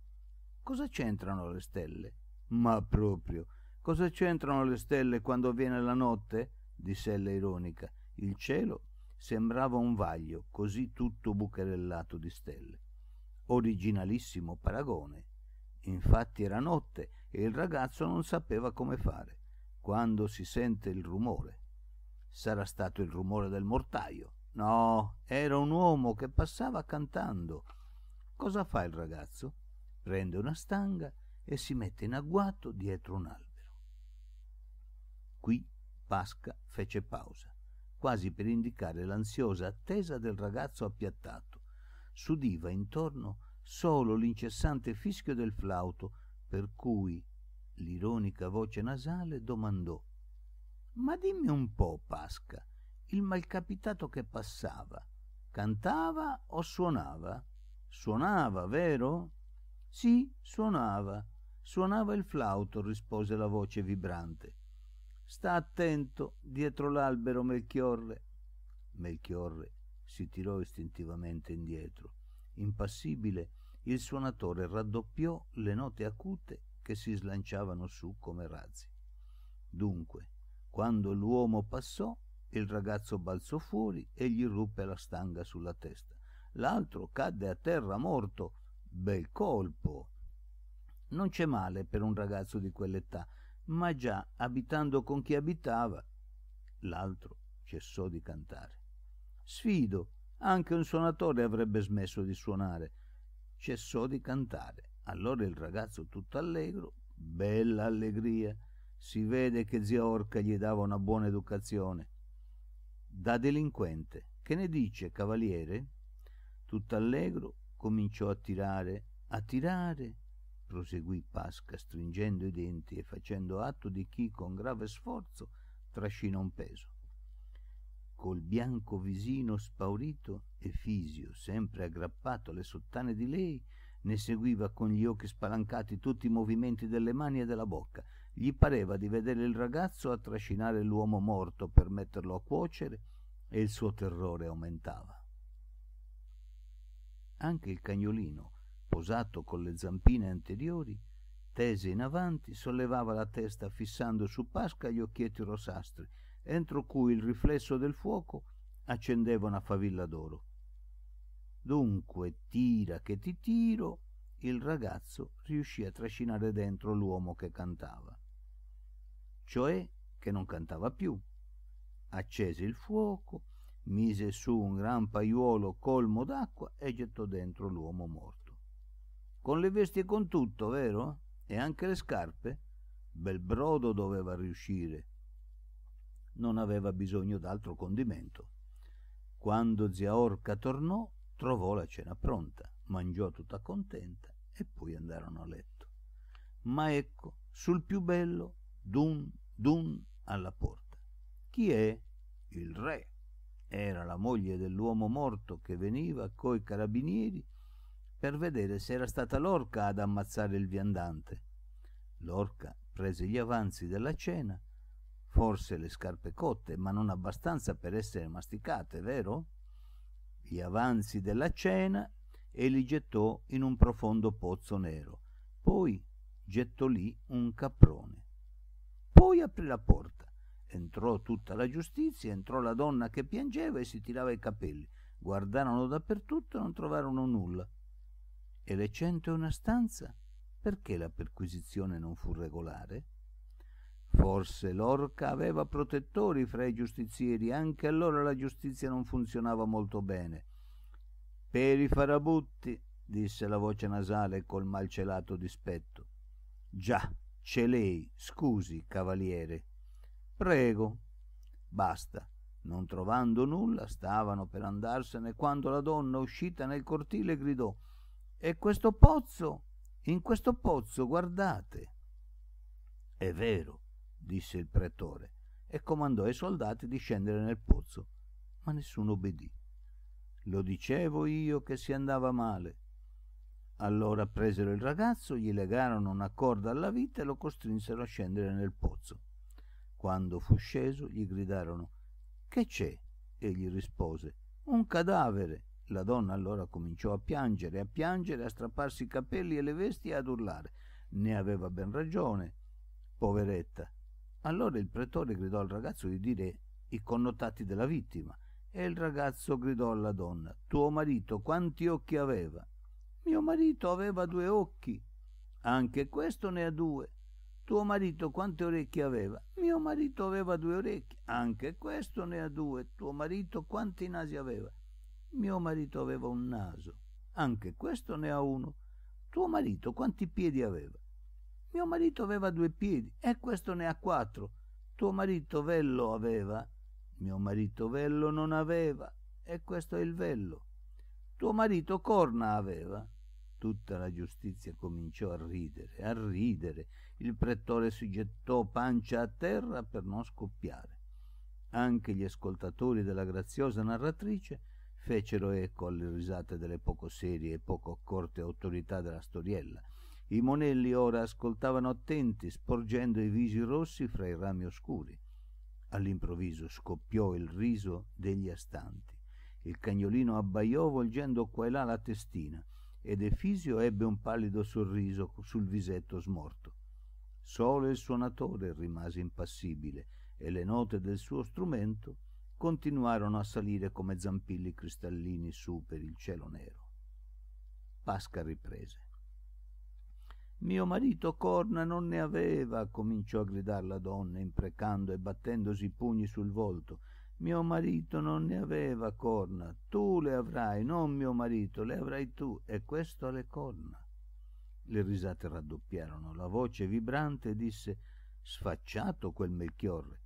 Speaker 1: Cosa c'entrano le stelle? Ma proprio, cosa c'entrano le stelle quando viene la notte? disse ella ironica. Il cielo sembrava un vaglio, così tutto bucherellato di stelle. Originalissimo paragone. Infatti era notte e il ragazzo non sapeva come fare. Quando si sente il rumore. Sarà stato il rumore del mortaio. No, era un uomo che passava cantando. Cosa fa il ragazzo? Prende una stanga e si mette in agguato dietro un albero. Qui Pasca fece pausa, quasi per indicare l'ansiosa attesa del ragazzo appiattato. S'udiva intorno solo l'incessante fischio del flauto, per cui l'ironica voce nasale domandò Ma dimmi un po', Pasca, il malcapitato che passava. Cantava o suonava? Suonava, vero? Sì, suonava. Suonava il flauto, rispose la voce vibrante. Sta attento dietro l'albero, Melchiorre. Melchiorre si tirò istintivamente indietro. Impassibile, il suonatore raddoppiò le note acute che si slanciavano su come razzi. Dunque, quando l'uomo passò, il ragazzo balzò fuori e gli ruppe la stanga sulla testa. L'altro cadde a terra morto. Bel colpo! Non c'è male per un ragazzo di quell'età, ma già abitando con chi abitava. L'altro cessò di cantare. Sfido, anche un suonatore avrebbe smesso di suonare. Cessò di cantare. Allora il ragazzo tutto allegro, bella allegria. Si vede che zia Orca gli dava una buona educazione da delinquente. Che ne dice, cavaliere? Tutto allegro cominciò a tirare, a tirare, proseguì Pasca, stringendo i denti e facendo atto di chi con grave sforzo trascina un peso. Col bianco visino spaurito, Efisio, sempre aggrappato alle sottane di lei, ne seguiva con gli occhi spalancati tutti i movimenti delle mani e della bocca, gli pareva di vedere il ragazzo a trascinare l'uomo morto per metterlo a cuocere e il suo terrore aumentava. Anche il cagnolino, posato con le zampine anteriori, tese in avanti, sollevava la testa fissando su Pasqua gli occhietti rossastri, entro cui il riflesso del fuoco accendeva una favilla d'oro. Dunque, tira che ti tiro, il ragazzo riuscì a trascinare dentro l'uomo che cantava cioè che non cantava più. Accese il fuoco, mise su un gran paiuolo colmo d'acqua e gettò dentro l'uomo morto. Con le vesti e con tutto, vero? E anche le scarpe? Bel brodo doveva riuscire. Non aveva bisogno d'altro condimento. Quando zia Orca tornò, trovò la cena pronta, mangiò tutta contenta e poi andarono a letto. Ma ecco, sul più bello dun dun alla porta. Chi è? Il re. Era la moglie dell'uomo morto che veniva coi carabinieri per vedere se era stata Lorca ad ammazzare il viandante. Lorca prese gli avanzi della cena, forse le scarpe cotte, ma non abbastanza per essere masticate, vero? Gli avanzi della cena e li gettò in un profondo pozzo nero. Poi gettò lì un caprone. Poi aprì la porta. Entrò tutta la giustizia, entrò la donna che piangeva e si tirava i capelli. Guardarono dappertutto e non trovarono nulla. E le cento e una stanza? Perché la perquisizione non fu regolare? Forse l'orca aveva protettori fra i giustizieri, anche allora la giustizia non funzionava molto bene. Per i farabutti, disse la voce nasale col malcelato dispetto. Già, c'è lei, scusi, cavaliere. Prego. Basta. Non trovando nulla, stavano per andarsene quando la donna uscita nel cortile gridò E questo pozzo? In questo pozzo, guardate. È vero, disse il pretore, e comandò ai soldati di scendere nel pozzo, ma nessuno obbedì. Lo dicevo io che si andava male. Allora presero il ragazzo, gli legarono una corda alla vita e lo costrinsero a scendere nel pozzo. Quando fu sceso, gli gridarono Che c'è? Egli rispose Un cadavere. La donna allora cominciò a piangere, a piangere, a strapparsi i capelli e le vesti e ad urlare. Ne aveva ben ragione. Poveretta. Allora il pretore gridò al ragazzo di dire i connotati della vittima e il ragazzo gridò alla donna Tuo marito quanti occhi aveva? Mio marito aveva due occhi. Anche questo ne ha due. Tuo marito quante orecchie aveva? Mio marito aveva due orecchie. Anche questo ne ha due. Tuo marito quanti nasi aveva? Mio marito aveva un naso. Anche questo ne ha uno. Tuo marito quanti piedi aveva? Mio marito aveva due piedi e questo ne ha quattro. Tuo marito vello aveva? Mio marito vello non aveva e questo è il vello. Tuo marito corna aveva. Tutta la giustizia cominciò a ridere, a ridere. Il pretore si gettò pancia a terra per non scoppiare. Anche gli ascoltatori della graziosa narratrice fecero eco alle risate delle poco serie e poco accorte autorità della storiella. I monelli ora ascoltavano attenti, sporgendo i visi rossi fra i rami oscuri. All'improvviso scoppiò il riso degli astanti. Il cagnolino abbaiò volgendo qua e là la testina ed Efisio ebbe un pallido sorriso sul visetto smorto. Solo il suonatore rimase impassibile e le note del suo strumento continuarono a salire come zampilli cristallini su per il cielo nero. Pasca riprese. Mio marito corna non ne aveva, cominciò a gridare la donna, imprecando e battendosi i pugni sul volto, mio marito non ne aveva corna, tu le avrai, non mio marito, le avrai tu, e questo ha le corna. Le risate raddoppiarono, la voce vibrante disse Sfacciato quel Melchiorre.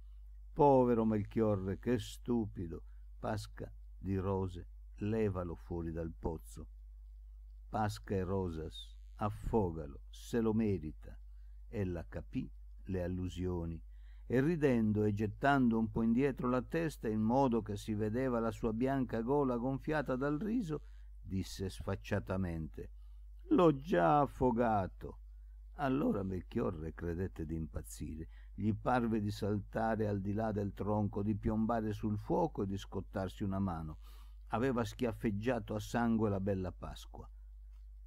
Speaker 1: Povero Melchiorre, che stupido. Pasca di rose, levalo fuori dal pozzo. Pasca e Rosas, affogalo, se lo merita. Ella capì le allusioni e ridendo e gettando un po' indietro la testa in modo che si vedeva la sua bianca gola gonfiata dal riso, disse sfacciatamente L'ho già affogato. Allora Melchiorre credette di impazzire, gli parve di saltare al di là del tronco, di piombare sul fuoco e di scottarsi una mano. Aveva schiaffeggiato a sangue la bella Pasqua.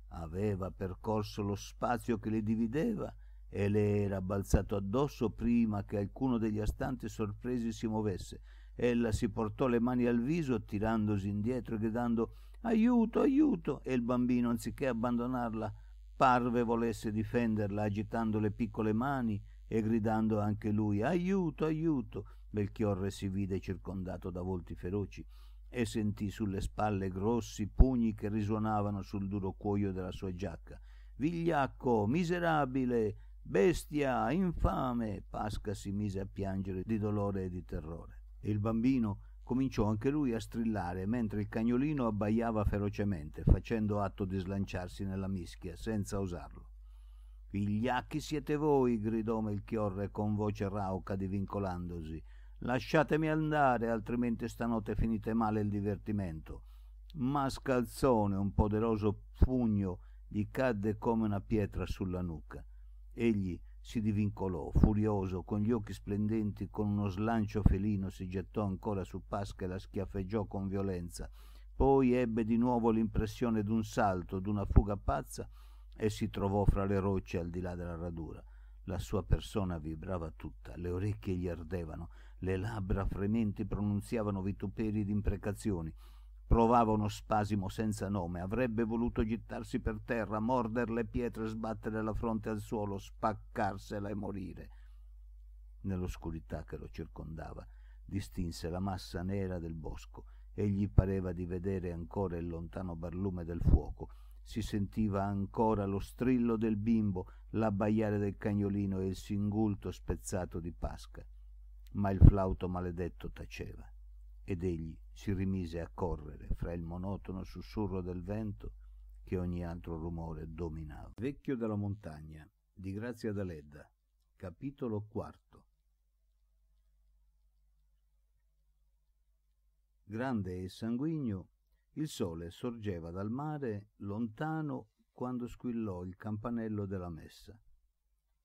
Speaker 1: Aveva percorso lo spazio che le divideva e le era balzato addosso prima che alcuno degli astanti sorpresi si muovesse. Ella si portò le mani al viso, tirandosi indietro e gridando Aiuto, aiuto! E il bambino, anziché abbandonarla, parve volesse difenderla, agitando le piccole mani e gridando anche lui Aiuto, aiuto! Melchiorre si vide circondato da volti feroci e sentì sulle spalle grossi pugni che risuonavano sul duro cuoio della sua giacca. Vigliacco, miserabile! Bestia, infame! Pasca si mise a piangere di dolore e di terrore. Il bambino cominciò anche lui a strillare, mentre il cagnolino abbaiava ferocemente, facendo atto di slanciarsi nella mischia, senza osarlo. Figliacchi siete voi, gridò Melchiorre con voce rauca divincolandosi. Lasciatemi andare, altrimenti stanotte finite male il divertimento. Mascalzone, un poderoso pugno, gli cadde come una pietra sulla nuca. Egli si divincolò, furioso, con gli occhi splendenti, con uno slancio felino si gettò ancora su Pasca e la schiaffeggiò con violenza. Poi ebbe di nuovo l'impressione d'un salto, d'una fuga pazza e si trovò fra le rocce al di là della radura. La sua persona vibrava tutta, le orecchie gli ardevano, le labbra frementi pronunziavano vituperi ed imprecazioni. Provava uno spasimo senza nome, avrebbe voluto gittarsi per terra, mordere le pietre, sbattere la fronte al suolo, spaccarsela e morire. Nell'oscurità che lo circondava, distinse la massa nera del bosco e gli pareva di vedere ancora il lontano barlume del fuoco. Si sentiva ancora lo strillo del bimbo, l'abbaiare del cagnolino e il singulto spezzato di pasca. Ma il flauto maledetto taceva ed egli si rimise a correre fra il monotono sussurro del vento che ogni altro rumore dominava. Vecchio della montagna di Grazia D'Aledda, capitolo quarto. Grande e sanguigno, il sole sorgeva dal mare lontano quando squillò il campanello della messa.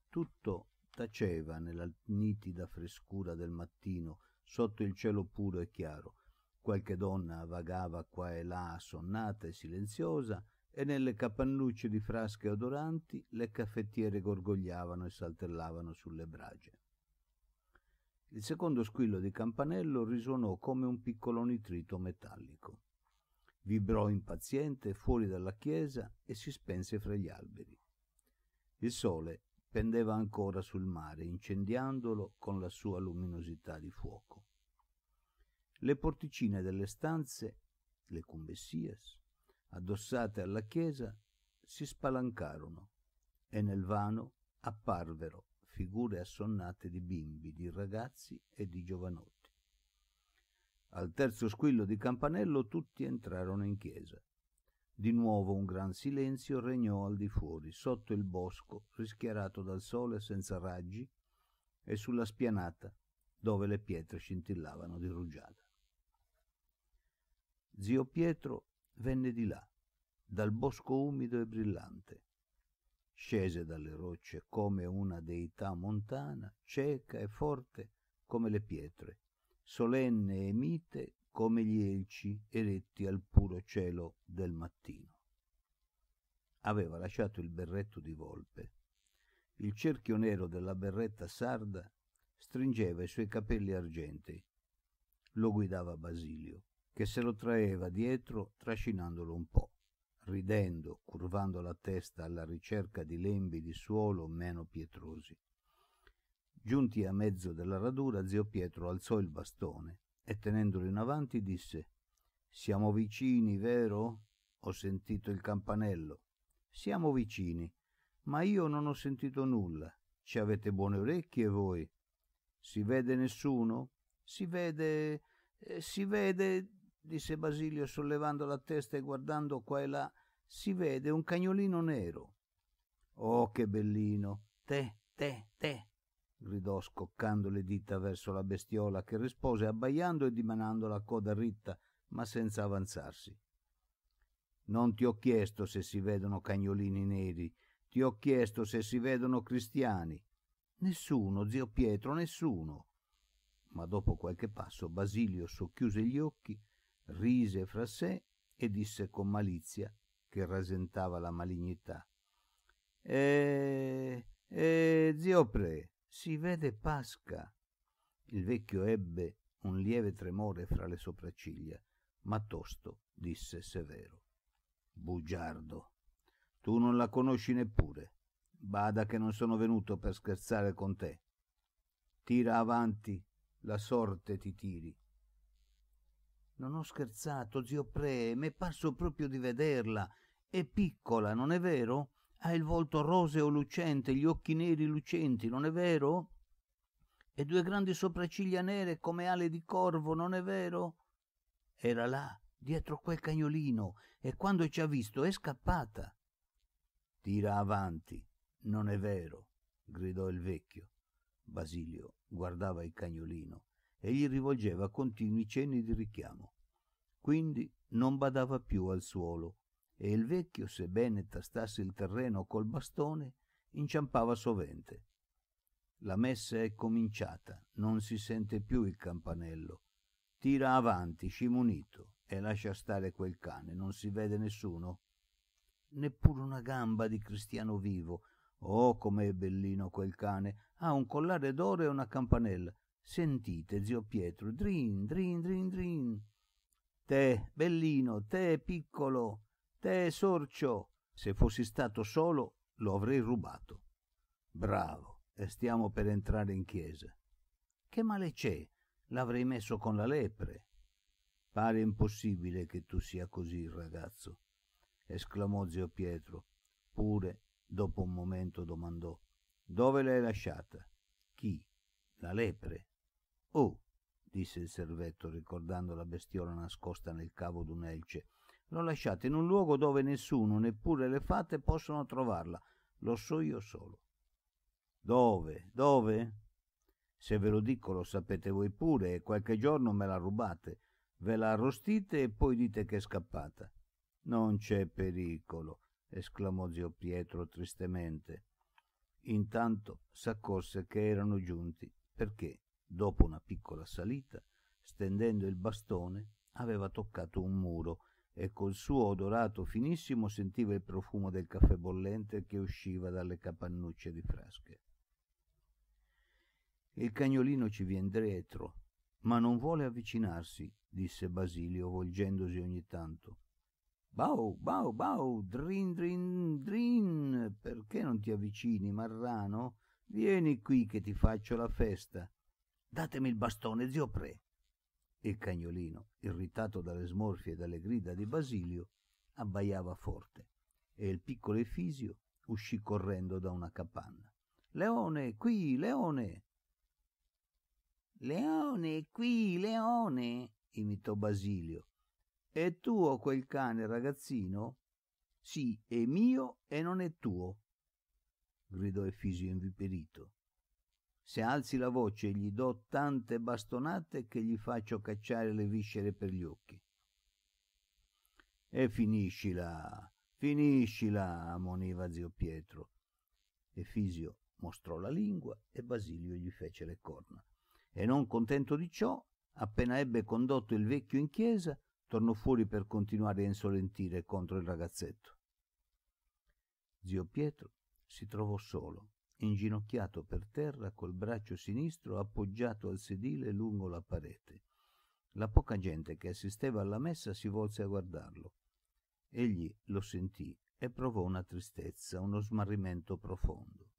Speaker 1: Tutto taceva nella nitida frescura del mattino sotto il cielo puro e chiaro. Qualche donna vagava qua e là, assonnata e silenziosa, e nelle capannucce di frasche odoranti le caffettiere gorgogliavano e saltellavano sulle brage. Il secondo squillo di campanello risuonò come un piccolo nitrito metallico. Vibrò impaziente fuori dalla chiesa e si spense fra gli alberi. Il sole pendeva ancora sul mare, incendiandolo con la sua luminosità di fuoco. Le porticine delle stanze, le cumbessias, addossate alla chiesa, si spalancarono e nel vano apparvero figure assonnate di bimbi, di ragazzi e di giovanotti. Al terzo squillo di campanello tutti entrarono in chiesa. Di nuovo un gran silenzio regnò al di fuori, sotto il bosco, rischiarato dal sole senza raggi, e sulla spianata, dove le pietre scintillavano di rugiada. Zio Pietro venne di là, dal bosco umido e brillante. Scese dalle rocce come una deità montana, cieca e forte come le pietre, solenne e mite come gli elci eretti al puro cielo del mattino. Aveva lasciato il berretto di volpe. Il cerchio nero della berretta sarda stringeva i suoi capelli argentei. Lo guidava Basilio, che se lo traeva dietro trascinandolo un po', ridendo, curvando la testa alla ricerca di lembi di suolo meno pietrosi. Giunti a mezzo della radura, zio Pietro alzò il bastone e tenendolo in avanti disse Siamo vicini, vero? Ho sentito il campanello. Siamo vicini, ma io non ho sentito nulla. Ci avete buone orecchie voi? Si vede nessuno? Si vede... Eh, si vede... disse Basilio sollevando la testa e guardando qua e là. Si vede un cagnolino nero. Oh, che bellino! Te, te, te, gridò scoccando le dita verso la bestiola che rispose abbaiando e dimanando la coda ritta, ma senza avanzarsi. Non ti ho chiesto se si vedono cagnolini neri, ti ho chiesto se si vedono cristiani. Nessuno, zio Pietro, nessuno. Ma dopo qualche passo Basilio socchiuse gli occhi, rise fra sé e disse con malizia che rasentava la malignità. Eh, eh, zio Pre, si vede Pasca. Il vecchio ebbe un lieve tremore fra le sopracciglia, ma tosto disse severo. Bugiardo, tu non la conosci neppure. Bada che non sono venuto per scherzare con te. Tira avanti, la sorte ti tiri. Non ho scherzato, zio Pre, m'è parso proprio di vederla. È piccola, non è vero? Ha il volto roseo lucente, gli occhi neri lucenti, non è vero? E due grandi sopracciglia nere come ale di corvo, non è vero? Era là, dietro quel cagnolino, e quando ci ha visto è scappata. Tira avanti, non è vero, gridò il vecchio. Basilio guardava il cagnolino e gli rivolgeva continui cenni di richiamo. Quindi non badava più al suolo, e il vecchio, sebbene tastasse il terreno col bastone, inciampava sovente. La messa è cominciata, non si sente più il campanello. Tira avanti, scimunito, e lascia stare quel cane, non si vede nessuno. Neppure una gamba di cristiano vivo. Oh, com'è bellino quel cane! Ha un collare d'oro e una campanella. Sentite, zio Pietro, drin, drin, drin, drin. Te, bellino, te, piccolo, Te, sorcio, se fossi stato solo lo avrei rubato. Bravo, e stiamo per entrare in chiesa. Che male c'è? L'avrei messo con la lepre. Pare impossibile che tu sia così, ragazzo, esclamò zio Pietro. Pure, dopo un momento, domandò. Dove l'hai lasciata? Chi? La lepre? Oh, disse il servetto, ricordando la bestiola nascosta nel cavo d'un elce L'ho lasciata in un luogo dove nessuno, neppure le fate, possono trovarla. Lo so io solo. Dove? Dove? Se ve lo dico lo sapete voi pure e qualche giorno me la rubate, ve la arrostite e poi dite che è scappata. Non c'è pericolo, esclamò zio Pietro tristemente. Intanto s'accorse che erano giunti, perché, dopo una piccola salita, stendendo il bastone, aveva toccato un muro e col suo odorato finissimo sentiva il profumo del caffè bollente che usciva dalle capannucce di frasche. Il cagnolino ci vien dietro, ma non vuole avvicinarsi, disse Basilio, volgendosi ogni tanto. Bau, bau, bau, drin, drin, drin, perché non ti avvicini, marrano? Vieni qui che ti faccio la festa. Datemi il bastone, zio Pre. Il cagnolino, irritato dalle smorfie e dalle grida di Basilio, abbaiava forte e il piccolo Efisio uscì correndo da una capanna. Leone, qui, leone! Leone, qui, leone! imitò Basilio. È tuo quel cane, ragazzino? Sì, è mio e non è tuo, gridò Efisio inviperito. Se alzi la voce gli do tante bastonate che gli faccio cacciare le viscere per gli occhi. E finiscila, finiscila, ammoniva zio Pietro. Efisio mostrò la lingua e Basilio gli fece le corna. E non contento di ciò, appena ebbe condotto il vecchio in chiesa, tornò fuori per continuare a insolentire contro il ragazzetto. Zio Pietro si trovò solo inginocchiato per terra col braccio sinistro appoggiato al sedile lungo la parete. La poca gente che assisteva alla messa si volse a guardarlo. Egli lo sentì e provò una tristezza, uno smarrimento profondo.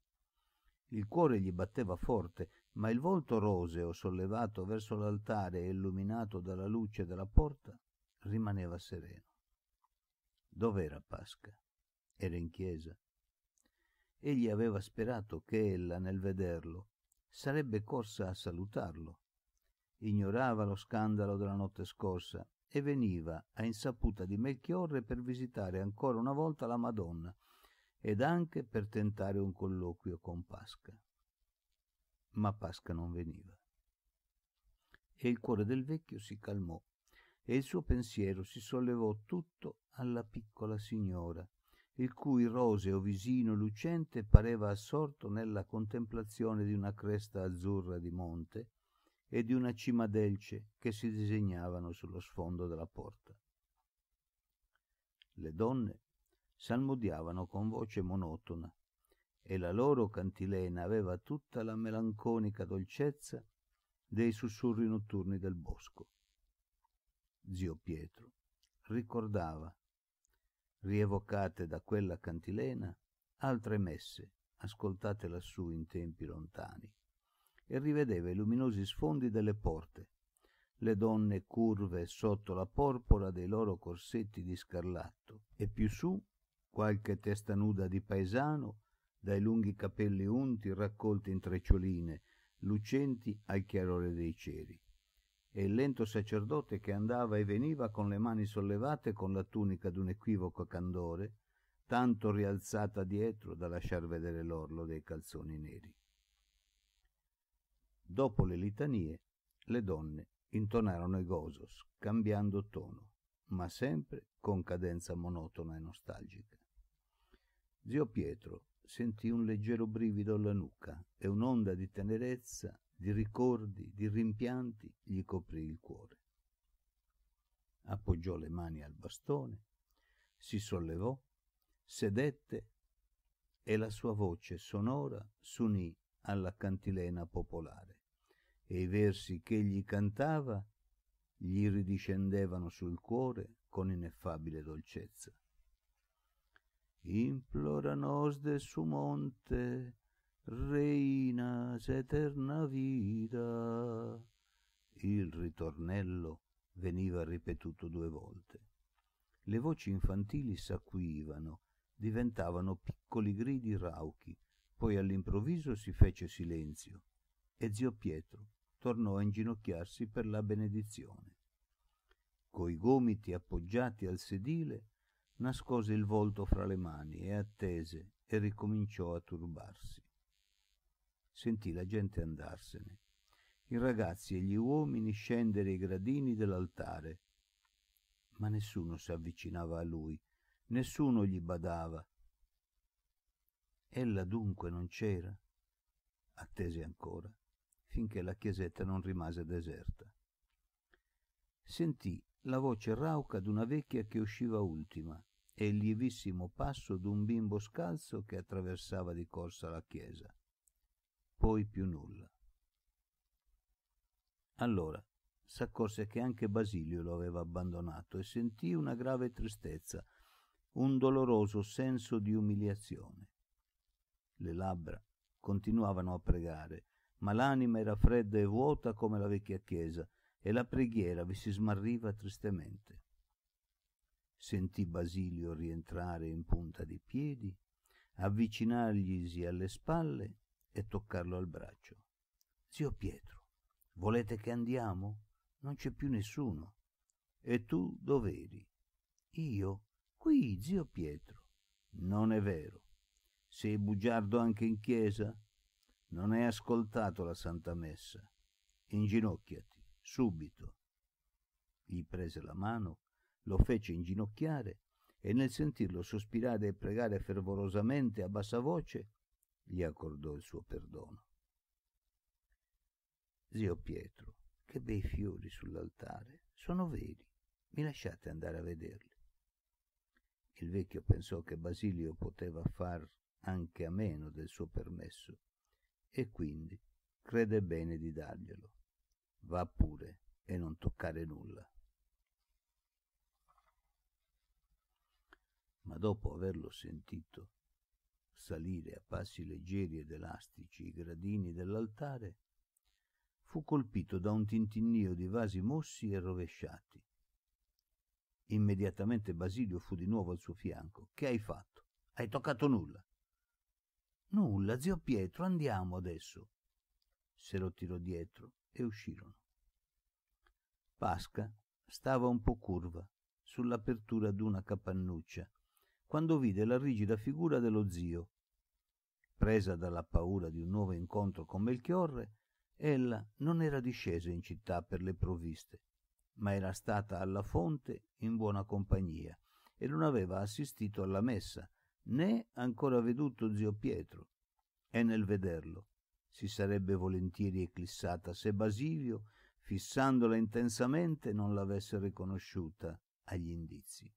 Speaker 1: Il cuore gli batteva forte, ma il volto roseo, sollevato verso l'altare e illuminato dalla luce della porta, rimaneva sereno. Dov'era Pasca? Era in chiesa. Egli aveva sperato che ella, nel vederlo, sarebbe corsa a salutarlo. Ignorava lo scandalo della notte scorsa e veniva a insaputa di Melchiorre per visitare ancora una volta la Madonna ed anche per tentare un colloquio con Pasca. Ma Pasca non veniva. E il cuore del vecchio si calmò e il suo pensiero si sollevò tutto alla piccola signora il cui roseo visino lucente pareva assorto nella contemplazione di una cresta azzurra di monte e di una cima delce che si disegnavano sullo sfondo della porta. Le donne salmodiavano con voce monotona e la loro cantilena aveva tutta la melanconica dolcezza dei sussurri notturni del bosco. Zio Pietro ricordava rievocate da quella cantilena, altre messe, ascoltate lassù in tempi lontani, e rivedeva i luminosi sfondi delle porte, le donne curve sotto la porpora dei loro corsetti di scarlatto, e più su qualche testa nuda di paesano, dai lunghi capelli unti raccolti in treccioline, lucenti al chiarore dei ceri e il lento sacerdote che andava e veniva con le mani sollevate con la tunica d'un equivoco candore, tanto rialzata dietro da lasciar vedere l'orlo dei calzoni neri. Dopo le litanie, le donne intonarono i gosos, cambiando tono, ma sempre con cadenza monotona e nostalgica. Zio Pietro sentì un leggero brivido alla nuca e un'onda di tenerezza di ricordi, di rimpianti gli coprì il cuore. Appoggiò le mani al bastone, si sollevò, sedette e la sua voce sonora s'unì alla cantilena popolare e i versi che egli cantava gli ridiscendevano sul cuore con ineffabile dolcezza. Imploranos de su monte Reina s'eterna vita. Il ritornello veniva ripetuto due volte. Le voci infantili s'acquivano, diventavano piccoli gridi rauchi, poi all'improvviso si fece silenzio e zio Pietro tornò a inginocchiarsi per la benedizione. Coi gomiti appoggiati al sedile, nascose il volto fra le mani e attese e ricominciò a turbarsi sentì la gente andarsene, i ragazzi e gli uomini scendere i gradini dell'altare. Ma nessuno si avvicinava a lui, nessuno gli badava. Ella dunque non c'era? Attese ancora, finché la chiesetta non rimase deserta. Sentì la voce rauca d'una vecchia che usciva ultima e il lievissimo passo d'un bimbo scalzo che attraversava di corsa la chiesa poi più nulla. Allora s'accorse che anche Basilio lo aveva abbandonato e sentì una grave tristezza, un doloroso senso di umiliazione. Le labbra continuavano a pregare, ma l'anima era fredda e vuota come la vecchia chiesa e la preghiera vi si smarriva tristemente. Sentì Basilio rientrare in punta di piedi, avvicinarglisi alle spalle e toccarlo al braccio. Zio Pietro, volete che andiamo? Non c'è più nessuno. E tu dov'eri? Io? Qui, zio Pietro. Non è vero. Sei bugiardo anche in chiesa? Non hai ascoltato la Santa Messa. Inginocchiati, subito. Gli prese la mano, lo fece inginocchiare e nel sentirlo sospirare e pregare fervorosamente a bassa voce gli accordò il suo perdono. Zio Pietro, che bei fiori sull'altare, sono veri, mi lasciate andare a vederli. Il vecchio pensò che Basilio poteva far anche a meno del suo permesso e quindi crede bene di darglielo. Va pure e non toccare nulla. Ma dopo averlo sentito, salire a passi leggeri ed elastici i gradini dell'altare, fu colpito da un tintinnio di vasi mossi e rovesciati. Immediatamente Basilio fu di nuovo al suo fianco. Che hai fatto? Hai toccato nulla? Nulla, zio Pietro, andiamo adesso. Se lo tirò dietro e uscirono. Pasca stava un po' curva sull'apertura d'una capannuccia, quando vide la rigida figura dello zio, Presa dalla paura di un nuovo incontro con Melchiorre, ella non era discesa in città per le provviste, ma era stata alla fonte in buona compagnia e non aveva assistito alla messa, né ancora veduto zio Pietro. E nel vederlo si sarebbe volentieri eclissata se Basilio, fissandola intensamente, non l'avesse riconosciuta agli indizi.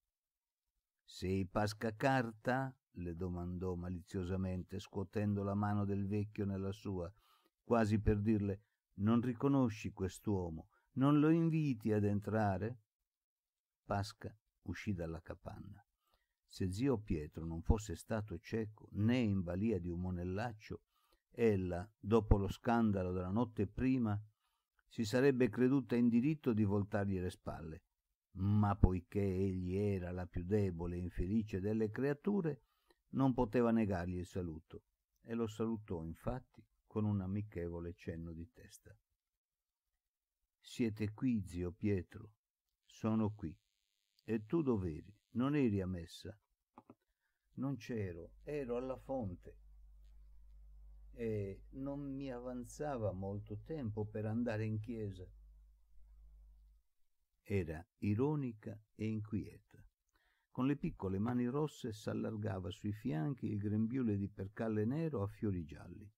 Speaker 1: Sei Pascacarta? le domandò maliziosamente, scuotendo la mano del vecchio nella sua, quasi per dirle Non riconosci quest'uomo, non lo inviti ad entrare? Pasca uscì dalla capanna. Se zio Pietro non fosse stato cieco né in balia di un monellaccio, ella, dopo lo scandalo della notte prima, si sarebbe creduta in diritto di voltargli le spalle. Ma poiché egli era la più debole e infelice delle creature, non poteva negargli il saluto e lo salutò infatti con un amichevole cenno di testa. Siete qui, zio Pietro. Sono qui. E tu dov'eri? Non eri a messa? Non c'ero, ero alla fonte. E non mi avanzava molto tempo per andare in chiesa. Era ironica e inquieta. Con le piccole mani rosse s'allargava sui fianchi il grembiule di percalle nero a fiori gialli.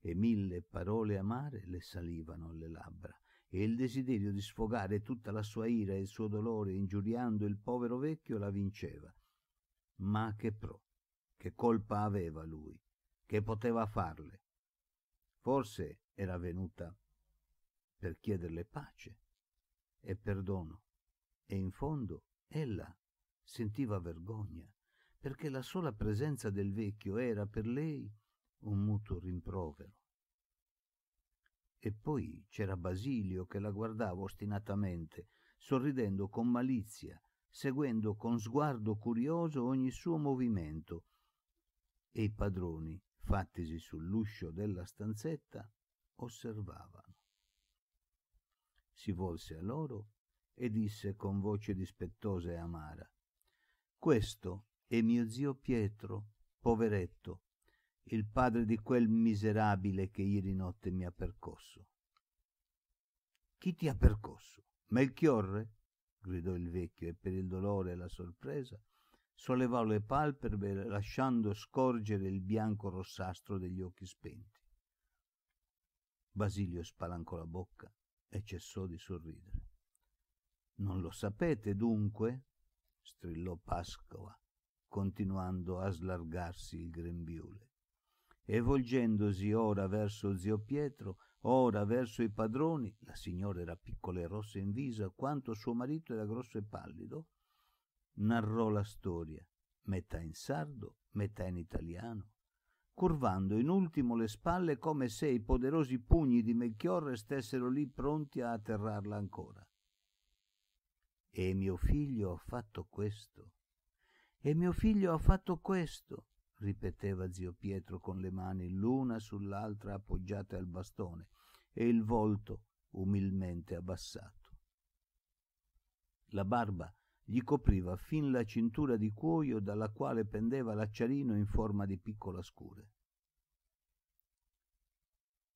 Speaker 1: E mille parole amare le salivano alle labbra, e il desiderio di sfogare tutta la sua ira e il suo dolore ingiuriando il povero vecchio la vinceva. Ma che pro, che colpa aveva lui, che poteva farle? Forse era venuta per chiederle pace e perdono, e in fondo ella sentiva vergogna, perché la sola presenza del vecchio era per lei un muto rimprovero. E poi c'era Basilio che la guardava ostinatamente, sorridendo con malizia, seguendo con sguardo curioso ogni suo movimento. E i padroni, fattisi sull'uscio della stanzetta, osservavano. Si volse a loro e disse con voce dispettosa e amara questo è mio zio Pietro, poveretto, il padre di quel miserabile che ieri notte mi ha percosso. Chi ti ha percosso? Melchiorre? gridò il vecchio e per il dolore e la sorpresa sollevò le palpebre lasciando scorgere il bianco rossastro degli occhi spenti. Basilio spalancò la bocca e cessò di sorridere. Non lo sapete dunque? strillò Pasqua, continuando a slargarsi il grembiule. E volgendosi ora verso zio Pietro, ora verso i padroni, la signora era piccola e rossa in viso, quanto suo marito era grosso e pallido, narrò la storia, metà in sardo, metà in italiano, curvando in ultimo le spalle come se i poderosi pugni di Melchiorre stessero lì pronti a atterrarla ancora. E mio figlio ha fatto questo. E mio figlio ha fatto questo, ripeteva zio Pietro con le mani l'una sull'altra appoggiate al bastone e il volto umilmente abbassato. La barba gli copriva fin la cintura di cuoio dalla quale pendeva l'acciarino in forma di piccola scure.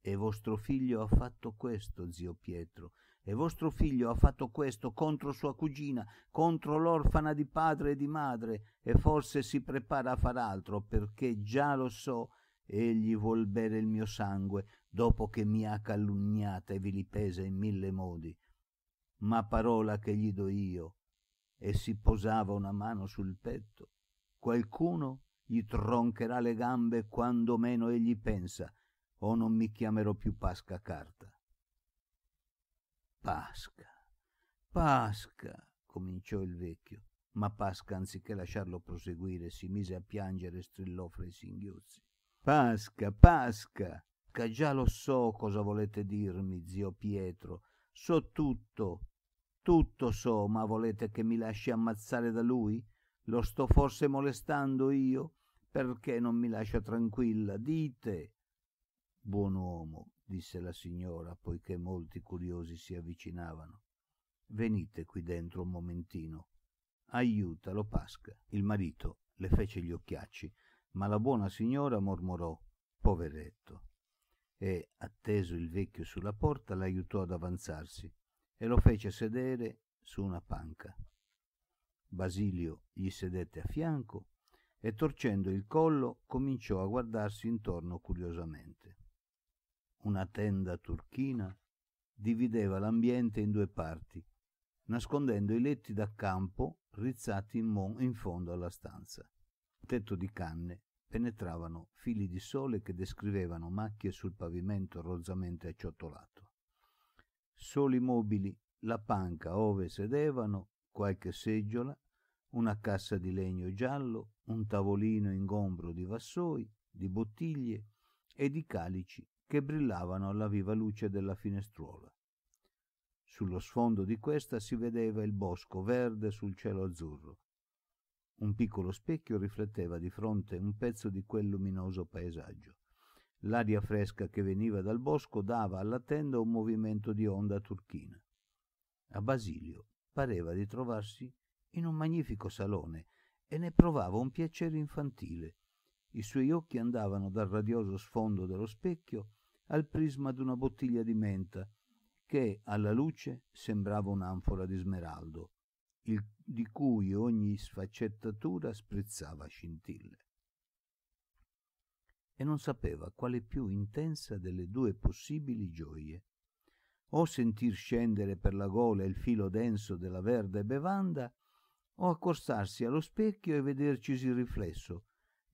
Speaker 1: E vostro figlio ha fatto questo, zio Pietro, e vostro figlio ha fatto questo contro sua cugina, contro l'orfana di padre e di madre, e forse si prepara a far altro, perché già lo so, egli vuol bere il mio sangue, dopo che mi ha calunniata e vilipesa in mille modi. Ma parola che gli do io. E si posava una mano sul petto. Qualcuno gli troncherà le gambe quando meno egli pensa, o non mi chiamerò più Pasca Carta. Pasca, Pasca, cominciò il vecchio, ma Pasca, anziché lasciarlo proseguire, si mise a piangere e strillò fra i singhiozzi. Pasca, Pasca, che già lo so cosa volete dirmi, zio Pietro, so tutto, tutto so, ma volete che mi lasci ammazzare da lui? Lo sto forse molestando io? Perché non mi lascia tranquilla? Dite. Buon uomo, disse la signora, poiché molti curiosi si avvicinavano. Venite qui dentro un momentino. Aiutalo, Pasca. Il marito le fece gli occhiacci, ma la buona signora mormorò Poveretto. E, atteso il vecchio sulla porta, l'aiutò ad avanzarsi e lo fece sedere su una panca. Basilio gli sedette a fianco e torcendo il collo cominciò a guardarsi intorno curiosamente una tenda turchina, divideva l'ambiente in due parti, nascondendo i letti da campo rizzati in, mon- in fondo alla stanza. Il Tetto di canne penetravano fili di sole che descrivevano macchie sul pavimento rozzamente acciottolato. Soli mobili, la panca ove sedevano, qualche seggiola, una cassa di legno giallo, un tavolino ingombro di vassoi, di bottiglie e di calici che brillavano alla viva luce della finestruola. Sullo sfondo di questa si vedeva il bosco verde sul cielo azzurro. Un piccolo specchio rifletteva di fronte un pezzo di quel luminoso paesaggio. L'aria fresca che veniva dal bosco dava alla tenda un movimento di onda turchina. A Basilio pareva di trovarsi in un magnifico salone e ne provava un piacere infantile i suoi occhi andavano dal radioso sfondo dello specchio al prisma di una bottiglia di menta, che alla luce sembrava un'anfora di smeraldo, il, di cui ogni sfaccettatura sprezzava scintille. E non sapeva quale più intensa delle due possibili gioie. O sentir scendere per la gola il filo denso della verde bevanda, o accostarsi allo specchio e vedercisi il riflesso,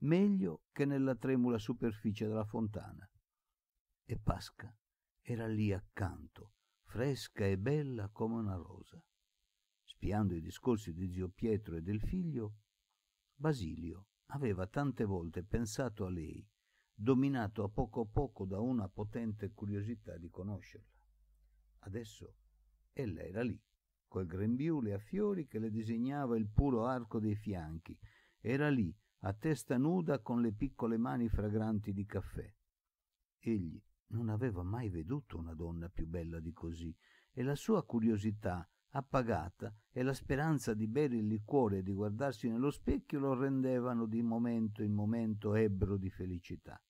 Speaker 1: meglio che nella tremula superficie della fontana. E Pasca era lì accanto, fresca e bella come una rosa. Spiando i discorsi di zio Pietro e del figlio, Basilio aveva tante volte pensato a lei, dominato a poco a poco da una potente curiosità di conoscerla. Adesso ella era lì, col grembiule a fiori che le disegnava il puro arco dei fianchi, era lì, a testa nuda con le piccole mani fragranti di caffè. Egli non aveva mai veduto una donna più bella di così e la sua curiosità appagata e la speranza di bere il liquore e di guardarsi nello specchio lo rendevano di momento in momento ebro di felicità.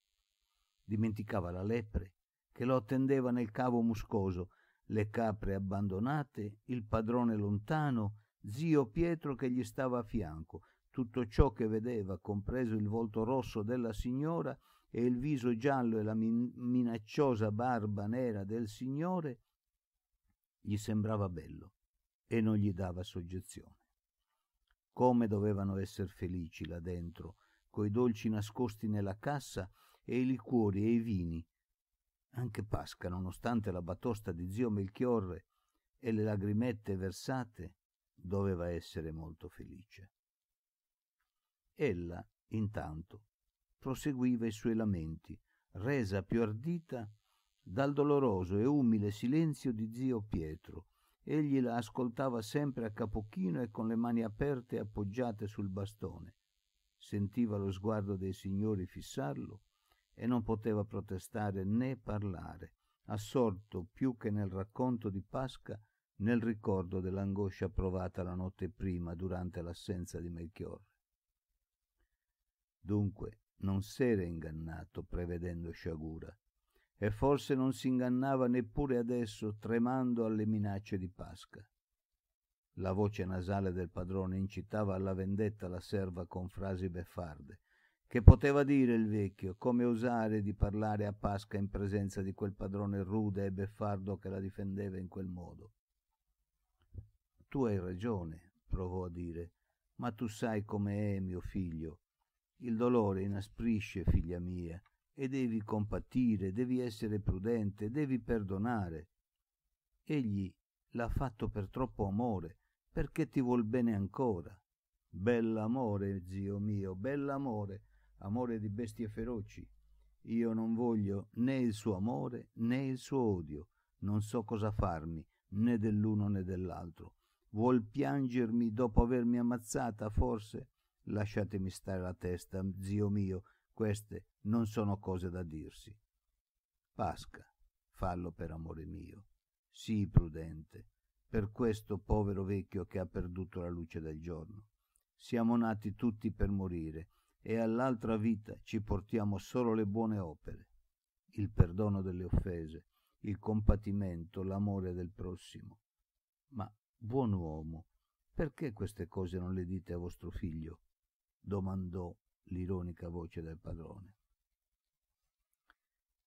Speaker 1: Dimenticava la lepre che lo attendeva nel cavo muscoso, le capre abbandonate, il padrone lontano, zio Pietro che gli stava a fianco, tutto ciò che vedeva, compreso il volto rosso della signora e il viso giallo e la min- minacciosa barba nera del signore, gli sembrava bello e non gli dava soggezione. Come dovevano essere felici là dentro, coi dolci nascosti nella cassa e i liquori e i vini. Anche Pasca, nonostante la batosta di zio Melchiorre e le lagrimette versate, doveva essere molto felice. Ella, intanto, proseguiva i suoi lamenti, resa più ardita dal doloroso e umile silenzio di zio Pietro. Egli la ascoltava sempre a capochino e con le mani aperte appoggiate sul bastone. Sentiva lo sguardo dei signori fissarlo e non poteva protestare né parlare, assorto più che nel racconto di Pasca nel ricordo dell'angoscia provata la notte prima durante l'assenza di Melchior. Dunque non s'era ingannato prevedendo sciagura e forse non si ingannava neppure adesso tremando alle minacce di Pasca. La voce nasale del padrone incitava alla vendetta la serva con frasi beffarde. Che poteva dire il vecchio? Come osare di parlare a Pasca in presenza di quel padrone rude e beffardo che la difendeva in quel modo? Tu hai ragione, provò a dire, ma tu sai com'è mio figlio il dolore inasprisce, figlia mia, e devi compatire, devi essere prudente, devi perdonare. Egli l'ha fatto per troppo amore, perché ti vuol bene ancora. Bell'amore, zio mio, bell'amore, amore di bestie feroci. Io non voglio né il suo amore né il suo odio, non so cosa farmi né dell'uno né dell'altro. Vuol piangermi dopo avermi ammazzata, forse? Lasciatemi stare la testa, zio mio, queste non sono cose da dirsi. Pasca, fallo per amore mio. Sii prudente, per questo povero vecchio che ha perduto la luce del giorno. Siamo nati tutti per morire e all'altra vita ci portiamo solo le buone opere, il perdono delle offese, il compatimento, l'amore del prossimo. Ma, buon uomo, perché queste cose non le dite a vostro figlio? domandò l'ironica voce del padrone.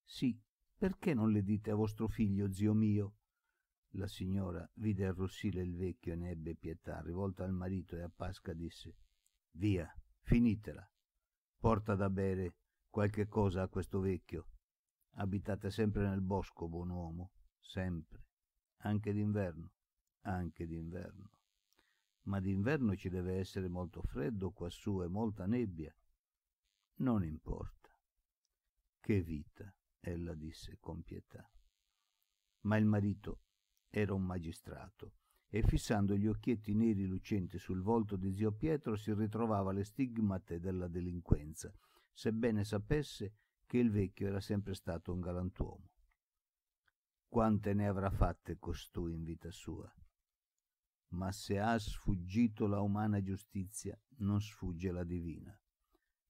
Speaker 1: Sì, perché non le dite a vostro figlio, zio mio? La signora vide arrossire il vecchio e ne ebbe pietà, rivolta al marito e a Pasca disse Via, finitela. Porta da bere qualche cosa a questo vecchio. Abitate sempre nel bosco, buon uomo, sempre, anche d'inverno, anche d'inverno ma d'inverno ci deve essere molto freddo quassù e molta nebbia. Non importa. Che vita, ella disse con pietà. Ma il marito era un magistrato e fissando gli occhietti neri lucenti sul volto di zio Pietro si ritrovava le stigmate della delinquenza, sebbene sapesse che il vecchio era sempre stato un galantuomo. Quante ne avrà fatte costui in vita sua? ma se ha sfuggito la umana giustizia, non sfugge la divina.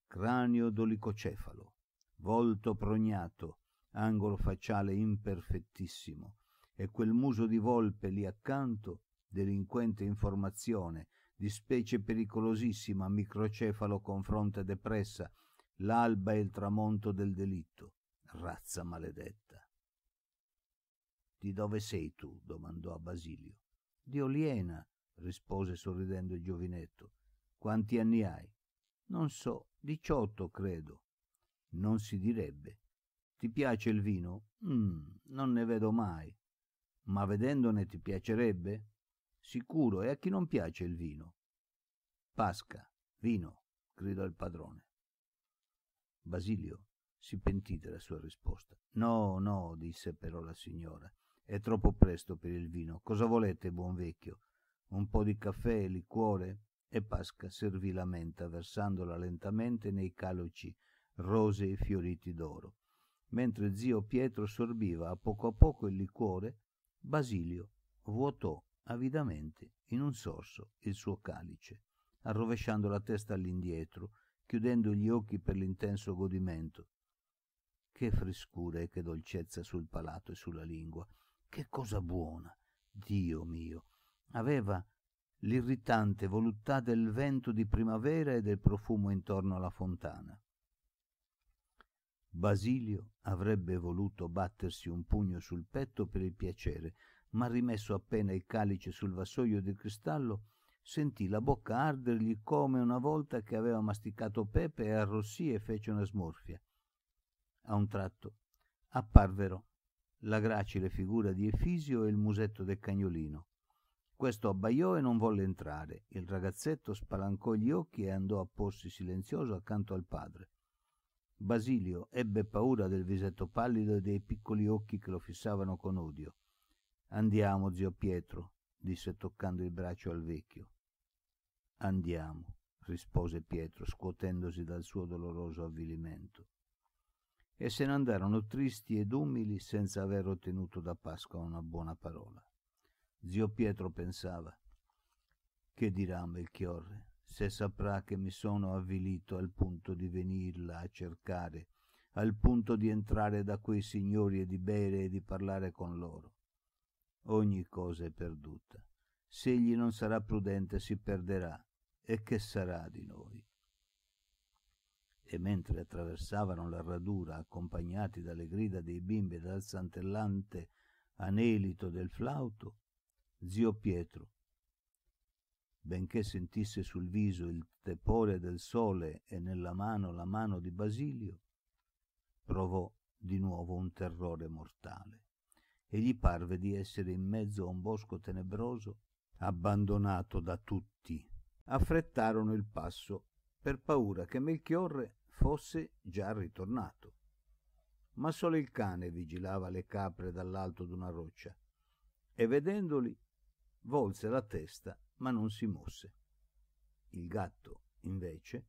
Speaker 1: Cranio dolicocefalo, volto prognato, angolo facciale imperfettissimo, e quel muso di volpe lì accanto, delinquente informazione, di specie pericolosissima, microcefalo con fronte depressa, l'alba e il tramonto del delitto, razza maledetta. Di dove sei tu? domandò a Basilio di Oliena, rispose sorridendo il giovinetto. Quanti anni hai? Non so, diciotto credo. Non si direbbe. Ti piace il vino? Mm, non ne vedo mai. Ma vedendone ti piacerebbe? Sicuro, e a chi non piace il vino? Pasca, vino, gridò il padrone. Basilio si pentì della sua risposta. No, no, disse però la signora, è troppo presto per il vino. Cosa volete, buon vecchio? Un po' di caffè e liquore? E Pasca servì la menta, versandola lentamente nei caloci rosei fioriti d'oro. Mentre zio Pietro sorbiva a poco a poco il liquore, Basilio vuotò avidamente in un sorso il suo calice, arrovesciando la testa all'indietro, chiudendo gli occhi per l'intenso godimento. Che frescura e che dolcezza sul palato e sulla lingua! Che cosa buona! Dio mio! Aveva l'irritante voluttà del vento di primavera e del profumo intorno alla fontana. Basilio avrebbe voluto battersi un pugno sul petto per il piacere, ma rimesso appena il calice sul vassoio di cristallo, sentì la bocca ardergli come una volta che aveva masticato pepe e arrossì e fece una smorfia. A un tratto apparvero la gracile figura di Efisio e il musetto del cagnolino. Questo abbaiò e non volle entrare. Il ragazzetto spalancò gli occhi e andò a porsi silenzioso accanto al padre. Basilio ebbe paura del visetto pallido e dei piccoli occhi che lo fissavano con odio. Andiamo, zio Pietro, disse toccando il braccio al vecchio. Andiamo, rispose Pietro, scuotendosi dal suo doloroso avvilimento e se ne andarono tristi ed umili senza aver ottenuto da Pasqua una buona parola. Zio Pietro pensava, che dirà Melchiorre, se saprà che mi sono avvilito al punto di venirla a cercare, al punto di entrare da quei signori e di bere e di parlare con loro. Ogni cosa è perduta. Se egli non sarà prudente si perderà. E che sarà di noi? e mentre attraversavano la radura accompagnati dalle grida dei bimbi e dal santellante anelito del flauto, zio Pietro, benché sentisse sul viso il tepore del sole e nella mano la mano di Basilio, provò di nuovo un terrore mortale e gli parve di essere in mezzo a un bosco tenebroso, abbandonato da tutti. Affrettarono il passo per paura che Melchiorre fosse già ritornato. Ma solo il cane vigilava le capre dall'alto d'una roccia e vedendoli volse la testa ma non si mosse. Il gatto, invece,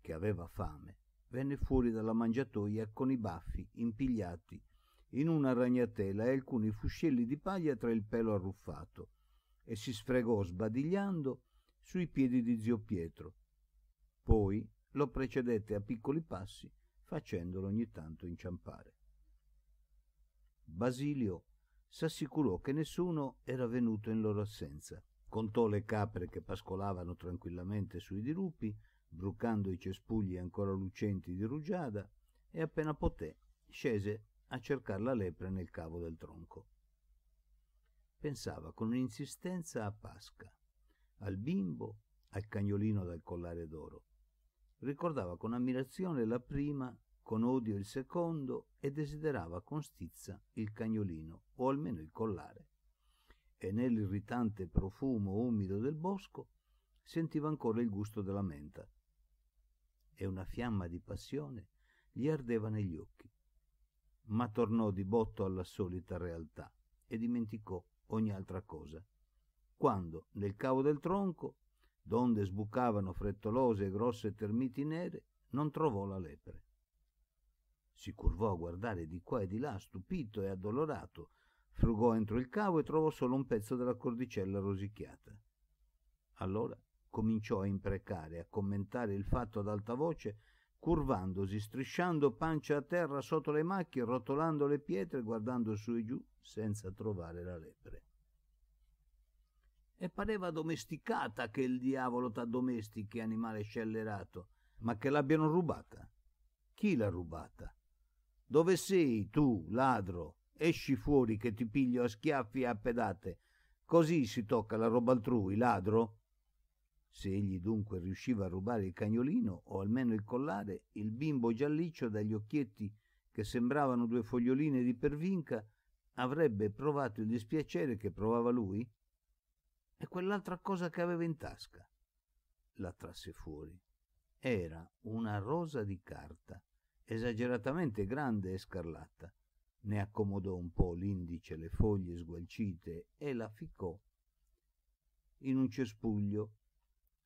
Speaker 1: che aveva fame, venne fuori dalla mangiatoia con i baffi impigliati in una ragnatela e alcuni fuscelli di paglia tra il pelo arruffato e si sfregò sbadigliando sui piedi di zio Pietro. Poi, lo precedette a piccoli passi, facendolo ogni tanto inciampare. Basilio s'assicurò che nessuno era venuto in loro assenza. Contò le capre che pascolavano tranquillamente sui dirupi, brucando i cespugli ancora lucenti di rugiada, e appena poté scese a cercare la lepre nel cavo del tronco. Pensava con insistenza a Pasca, al bimbo, al cagnolino dal collare d'oro. Ricordava con ammirazione la prima, con odio il secondo e desiderava con stizza il cagnolino o almeno il collare. E nell'irritante profumo umido del bosco sentiva ancora il gusto della menta. E una fiamma di passione gli ardeva negli occhi. Ma tornò di botto alla solita realtà e dimenticò ogni altra cosa. Quando, nel cavo del tronco, donde sbucavano frettolose e grosse termiti nere, non trovò la lepre. Si curvò a guardare di qua e di là, stupito e addolorato, frugò entro il cavo e trovò solo un pezzo della cordicella rosicchiata. Allora cominciò a imprecare, a commentare il fatto ad alta voce, curvandosi, strisciando pancia a terra sotto le macchie, rotolando le pietre, guardando su e giù senza trovare la lepre e pareva domesticata che il diavolo t'addomestichi, animale scellerato, ma che l'abbiano rubata. Chi l'ha rubata? Dove sei tu, ladro? Esci fuori che ti piglio a schiaffi e a pedate. Così si tocca la roba altrui, ladro. Se egli dunque riusciva a rubare il cagnolino o almeno il collare, il bimbo gialliccio dagli occhietti che sembravano due foglioline di pervinca avrebbe provato il dispiacere che provava lui e quell'altra cosa che aveva in tasca. La trasse fuori. Era una rosa di carta, esageratamente grande e scarlatta. Ne accomodò un po' l'indice, le foglie sgualcite e la ficcò in un cespuglio,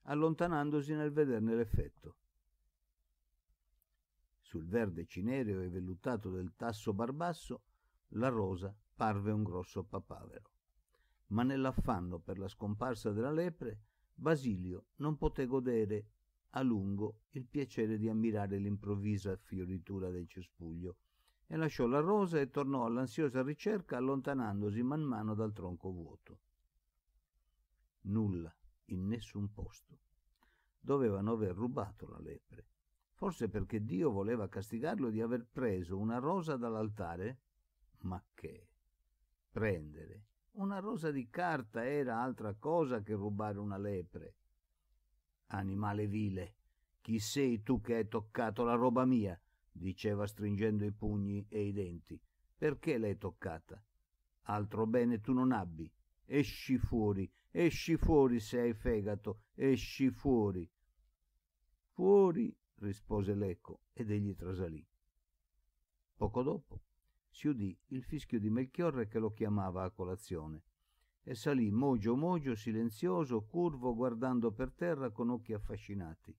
Speaker 1: allontanandosi nel vederne l'effetto. Sul verde cinereo e vellutato del tasso barbasso, la rosa parve un grosso papavero ma nell'affanno per la scomparsa della lepre, Basilio non poté godere a lungo il piacere di ammirare l'improvvisa fioritura del cespuglio e lasciò la rosa e tornò all'ansiosa ricerca allontanandosi man mano dal tronco vuoto. Nulla, in nessun posto. Dovevano aver rubato la lepre. Forse perché Dio voleva castigarlo di aver preso una rosa dall'altare? Ma che? Prendere, una rosa di carta era altra cosa che rubare una lepre. Animale vile, chi sei tu che hai toccato la roba mia? diceva stringendo i pugni e i denti. Perché l'hai toccata? Altro bene tu non abbi. Esci fuori, esci fuori se hai fegato, esci fuori. Fuori, rispose l'eco ed egli trasalì. Poco dopo si udì il fischio di Melchiorre che lo chiamava a colazione e salì mogio mogio, silenzioso, curvo, guardando per terra con occhi affascinati.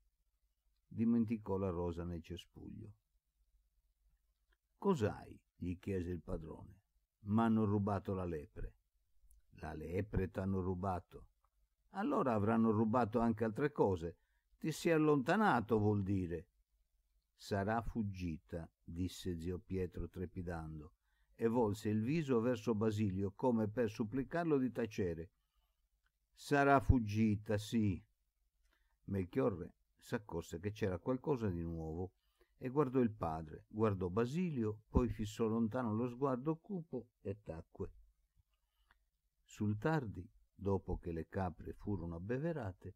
Speaker 1: Dimenticò la rosa nel cespuglio. Cos'hai? gli chiese il padrone. M'hanno rubato la lepre. La lepre t'hanno rubato. Allora avranno rubato anche altre cose. Ti sei allontanato, vuol dire sarà fuggita disse zio pietro trepidando e volse il viso verso basilio come per supplicarlo di tacere sarà fuggita sì melchiorre s'accorse che c'era qualcosa di nuovo e guardò il padre, guardò Basilio, poi fissò lontano lo sguardo cupo e tacque. Sul tardi, dopo che le capre furono abbeverate,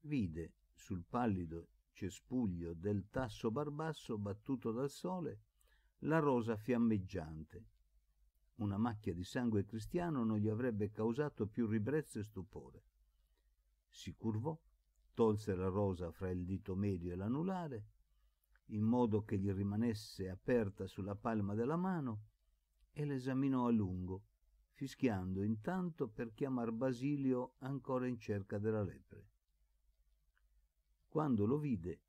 Speaker 1: vide sul pallido cespuglio del tasso barbasso battuto dal sole, la rosa fiammeggiante. Una macchia di sangue cristiano non gli avrebbe causato più ribrezzo e stupore. Si curvò, tolse la rosa fra il dito medio e l'anulare, in modo che gli rimanesse aperta sulla palma della mano, e l'esaminò a lungo, fischiando intanto per chiamar Basilio ancora in cerca della lepre. Quando lo vide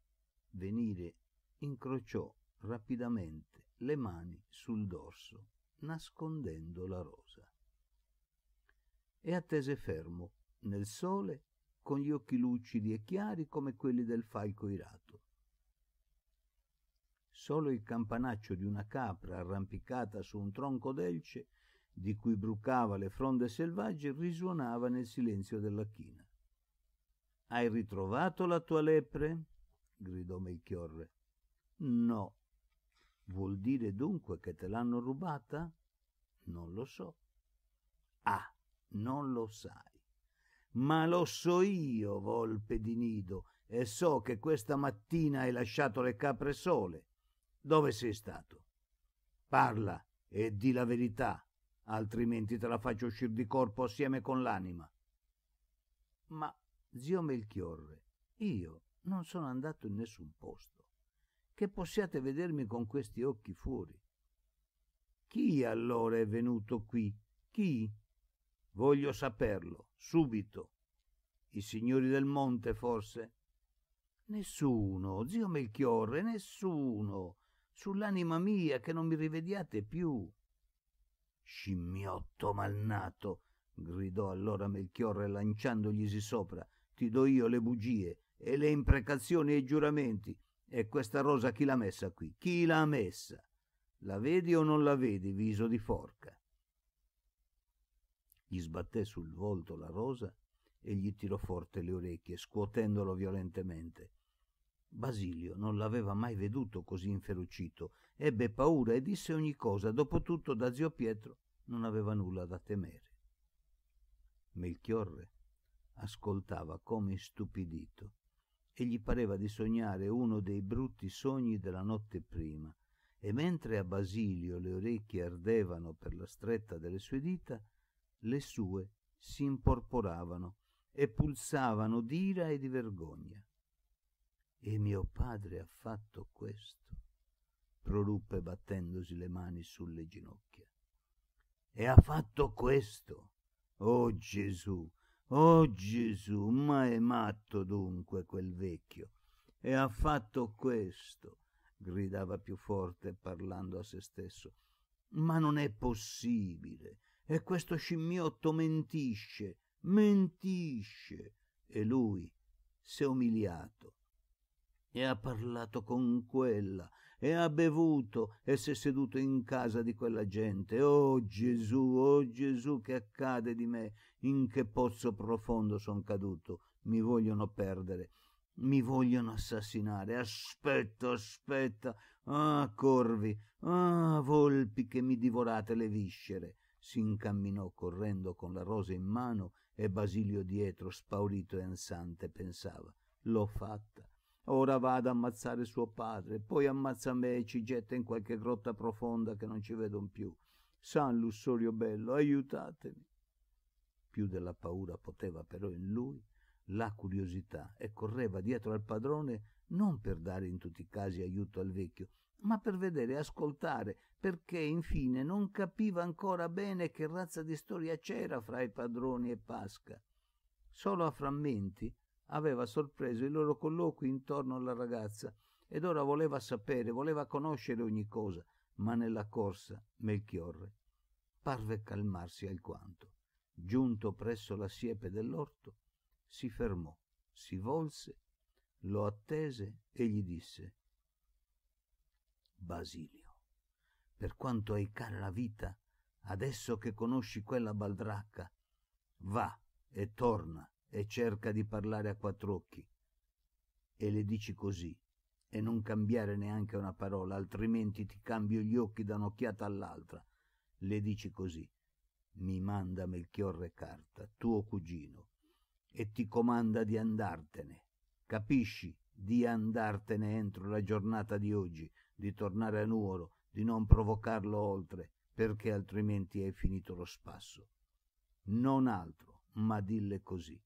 Speaker 1: venire, incrociò rapidamente le mani sul dorso, nascondendo la rosa. E attese fermo, nel sole, con gli occhi lucidi e chiari come quelli del falco irato. Solo il campanaccio di una capra arrampicata su un tronco d'elce, di cui brucava le fronde selvagge, risuonava nel silenzio della china. Hai ritrovato la tua lepre? gridò Melchiorre. No. Vuol dire dunque che te l'hanno rubata? Non lo so. Ah, non lo sai. Ma lo so io, volpe di nido, e so che questa mattina hai lasciato le capre sole. Dove sei stato? Parla e di la verità, altrimenti te la faccio uscire di corpo assieme con l'anima. Ma zio Melchiorre, io non sono andato in nessun posto, che possiate vedermi con questi occhi fuori. Chi allora è venuto qui? Chi? Voglio saperlo, subito. I signori del monte, forse? Nessuno, zio Melchiorre, nessuno. Sull'anima mia che non mi rivediate più. Scimmiotto malnato, gridò allora Melchiorre lanciandoglisi sopra ti do io le bugie e le imprecazioni e i giuramenti. E questa rosa chi l'ha messa qui? Chi l'ha messa? La vedi o non la vedi, viso di forca? Gli sbatté sul volto la rosa e gli tirò forte le orecchie, scuotendolo violentemente. Basilio non l'aveva mai veduto così inferocito, ebbe paura e disse ogni cosa, dopotutto da zio Pietro non aveva nulla da temere. Melchiorre ascoltava come stupidito e gli pareva di sognare uno dei brutti sogni della notte prima e mentre a Basilio le orecchie ardevano per la stretta delle sue dita, le sue si imporporavano e pulsavano d'ira e di vergogna. E mio padre ha fatto questo, proruppe battendosi le mani sulle ginocchia. E ha fatto questo, oh Gesù, Oh Gesù, ma è matto dunque quel vecchio. E ha fatto questo, gridava più forte parlando a se stesso. Ma non è possibile. E questo scimmiotto mentisce, mentisce. E lui si è umiliato. E ha parlato con quella, e ha bevuto e s'è seduto in casa di quella gente. Oh Gesù, oh Gesù, che accade di me? In che pozzo profondo son caduto? Mi vogliono perdere. Mi vogliono assassinare. Aspetta, aspetta. Ah, corvi, ah, volpi che mi divorate le viscere. Si incamminò correndo con la rosa in mano e Basilio dietro, spaurito e ansante, pensava. L'ho fatta Ora va ad ammazzare suo padre, poi ammazza me e ci getta in qualche grotta profonda che non ci vedono più. San Lussorio Bello, aiutatemi. Più della paura poteva però in lui la curiosità e correva dietro al padrone non per dare in tutti i casi aiuto al vecchio, ma per vedere e ascoltare, perché infine non capiva ancora bene che razza di storia c'era fra i padroni e Pasca. Solo a frammenti aveva sorpreso i loro colloqui intorno alla ragazza ed ora voleva sapere, voleva conoscere ogni cosa, ma nella corsa Melchiorre parve calmarsi alquanto. Giunto presso la siepe dell'orto, si fermò, si volse, lo attese e gli disse Basilio, per quanto hai cara la vita, adesso che conosci quella baldracca, va e torna e cerca di parlare a quattro occhi. E le dici così, e non cambiare neanche una parola, altrimenti ti cambio gli occhi da un'occhiata all'altra. Le dici così. Mi manda Melchiorre Carta, tuo cugino, e ti comanda di andartene. Capisci? Di andartene entro la giornata di oggi, di tornare a Nuoro, di non provocarlo oltre, perché altrimenti hai finito lo spasso. Non altro, ma dille così.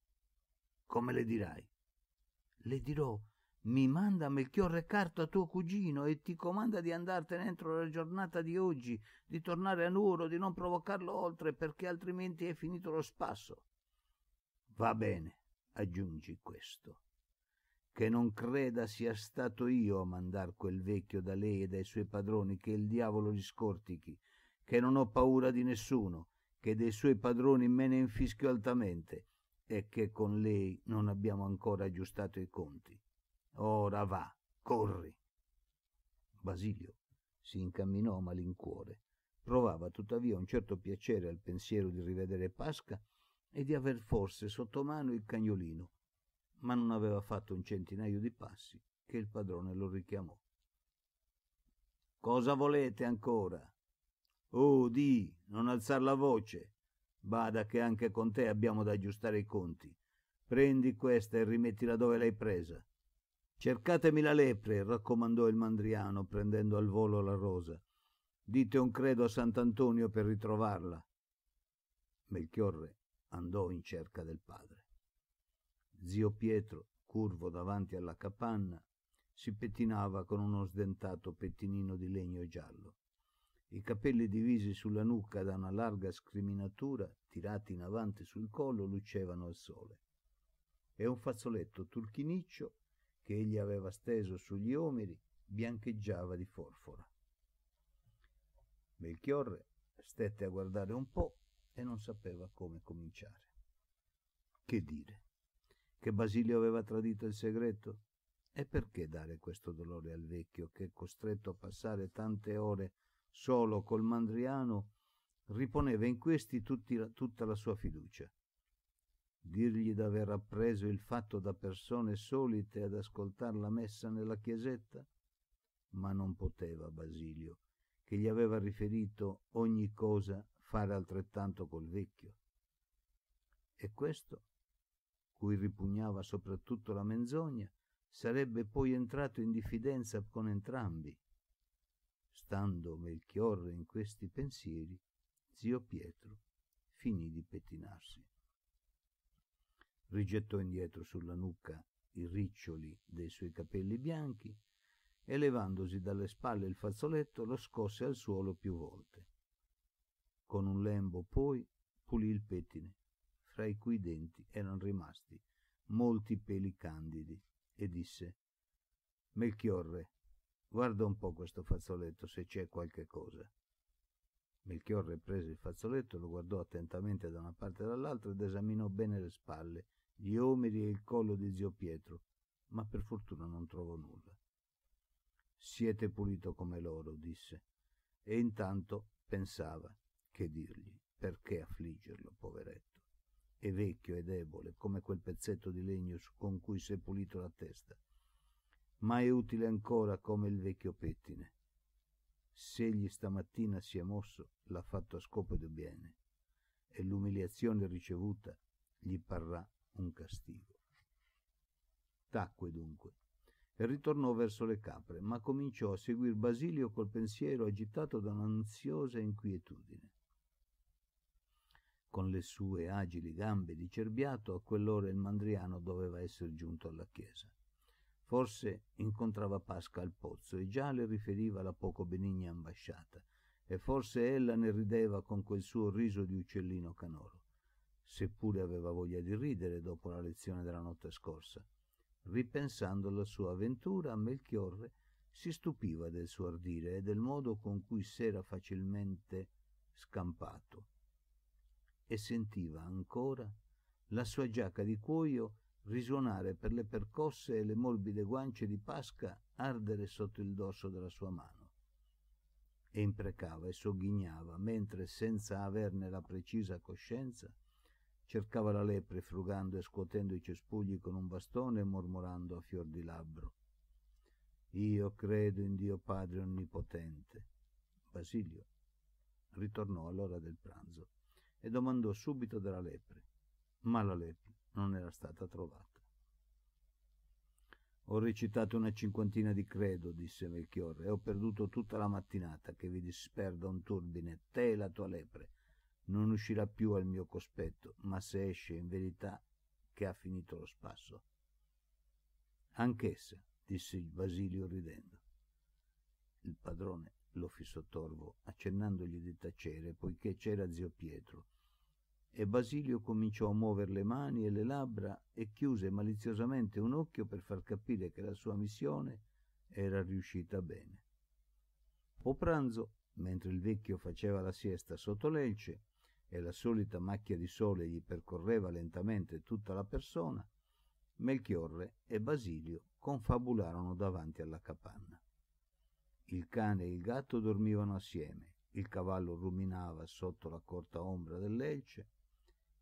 Speaker 1: Come le dirai? Le dirò, mi manda Melchiorre Carto a tuo cugino e ti comanda di andartene entro la giornata di oggi, di tornare a Nuoro, di non provocarlo oltre, perché altrimenti è finito lo spasso. Va bene, aggiungi questo che non creda sia stato io a mandar quel vecchio da lei e dai suoi padroni, che il diavolo li scortichi, che non ho paura di nessuno, che dei suoi padroni me ne infischio altamente, è che con lei non abbiamo ancora aggiustato i conti. Ora va, corri. Basilio si incamminò a malincuore. Provava tuttavia un certo piacere al pensiero di rivedere Pasca e di aver forse sotto mano il cagnolino, ma non aveva fatto un centinaio di passi che il padrone lo richiamò. Cosa volete ancora? Oh, di, non alzar la voce. Bada che anche con te abbiamo da aggiustare i conti. Prendi questa e rimettila dove l'hai presa. Cercatemi la lepre, raccomandò il mandriano, prendendo al volo la rosa. Dite un credo a Sant'Antonio per ritrovarla. Melchiorre andò in cerca del padre. Zio Pietro, curvo davanti alla capanna, si pettinava con uno sdentato pettinino di legno giallo i capelli divisi sulla nuca da una larga scriminatura, tirati in avanti sul collo, lucevano al sole. E un fazzoletto turchiniccio che egli aveva steso sugli omeri biancheggiava di forfora. Melchiorre stette a guardare un po' e non sapeva come cominciare. Che dire? Che Basilio aveva tradito il segreto? E perché dare questo dolore al vecchio che è costretto a passare tante ore solo col Mandriano, riponeva in questi tutti, tutta la sua fiducia. Dirgli d'aver appreso il fatto da persone solite ad ascoltare la messa nella chiesetta? Ma non poteva Basilio, che gli aveva riferito ogni cosa, fare altrettanto col vecchio. E questo, cui ripugnava soprattutto la menzogna, sarebbe poi entrato in diffidenza con entrambi Stando Melchiorre in questi pensieri, zio Pietro finì di pettinarsi. Rigettò indietro sulla nuca i riccioli dei suoi capelli bianchi e levandosi dalle spalle il fazzoletto lo scosse al suolo più volte. Con un lembo poi pulì il pettine, fra i cui denti erano rimasti molti peli candidi, e disse Melchiorre, Guarda un po' questo fazzoletto se c'è qualche cosa. Melchiorre prese il fazzoletto, lo guardò attentamente da una parte e dall'altra ed esaminò bene le spalle, gli omeri e il collo di zio Pietro, ma per fortuna non trovò nulla. Siete pulito come l'oro, disse, e intanto pensava che dirgli, perché affliggerlo, poveretto. È vecchio e debole, come quel pezzetto di legno con cui si è pulito la testa ma è utile ancora come il vecchio pettine. Se egli stamattina si è mosso, l'ha fatto a scopo di bene, e l'umiliazione ricevuta gli parrà un castigo. Tacque dunque e ritornò verso le capre, ma cominciò a seguir Basilio col pensiero agitato da un'ansiosa inquietudine. Con le sue agili gambe di cerbiato, a quell'ora il mandriano doveva essere giunto alla chiesa. Forse incontrava Pasqua al pozzo e già le riferiva la poco benigna ambasciata, e forse ella ne rideva con quel suo riso di uccellino canoro, seppure aveva voglia di ridere dopo la lezione della notte scorsa. Ripensando alla sua avventura, Melchiorre si stupiva del suo ardire e del modo con cui s'era facilmente scampato e sentiva ancora la sua giacca di cuoio risuonare per le percosse e le morbide guance di Pasca ardere sotto il dorso della sua mano. E imprecava e sogghignava, mentre, senza averne la precisa coscienza, cercava la lepre frugando e scuotendo i cespugli con un bastone e mormorando a fior di labbro. Io credo in Dio Padre Onnipotente. Basilio ritornò all'ora del pranzo e domandò subito della lepre. Ma la lepre non era stata trovata. Ho recitato una cinquantina di credo, disse Melchiorre, e ho perduto tutta la mattinata che vi disperda un turbine, te e la tua lepre. Non uscirà più al mio cospetto, ma se esce in verità che ha finito lo spasso. Anch'essa, disse Basilio ridendo. Il padrone lo fissò torvo, accennandogli di tacere, poiché c'era zio Pietro, e Basilio cominciò a muover le mani e le labbra e chiuse maliziosamente un occhio per far capire che la sua missione era riuscita bene. O pranzo, mentre il vecchio faceva la siesta sotto l'elce e la solita macchia di sole gli percorreva lentamente tutta la persona, Melchiorre e Basilio confabularono davanti alla capanna. Il cane e il gatto dormivano assieme, il cavallo ruminava sotto la corta ombra dell'elce,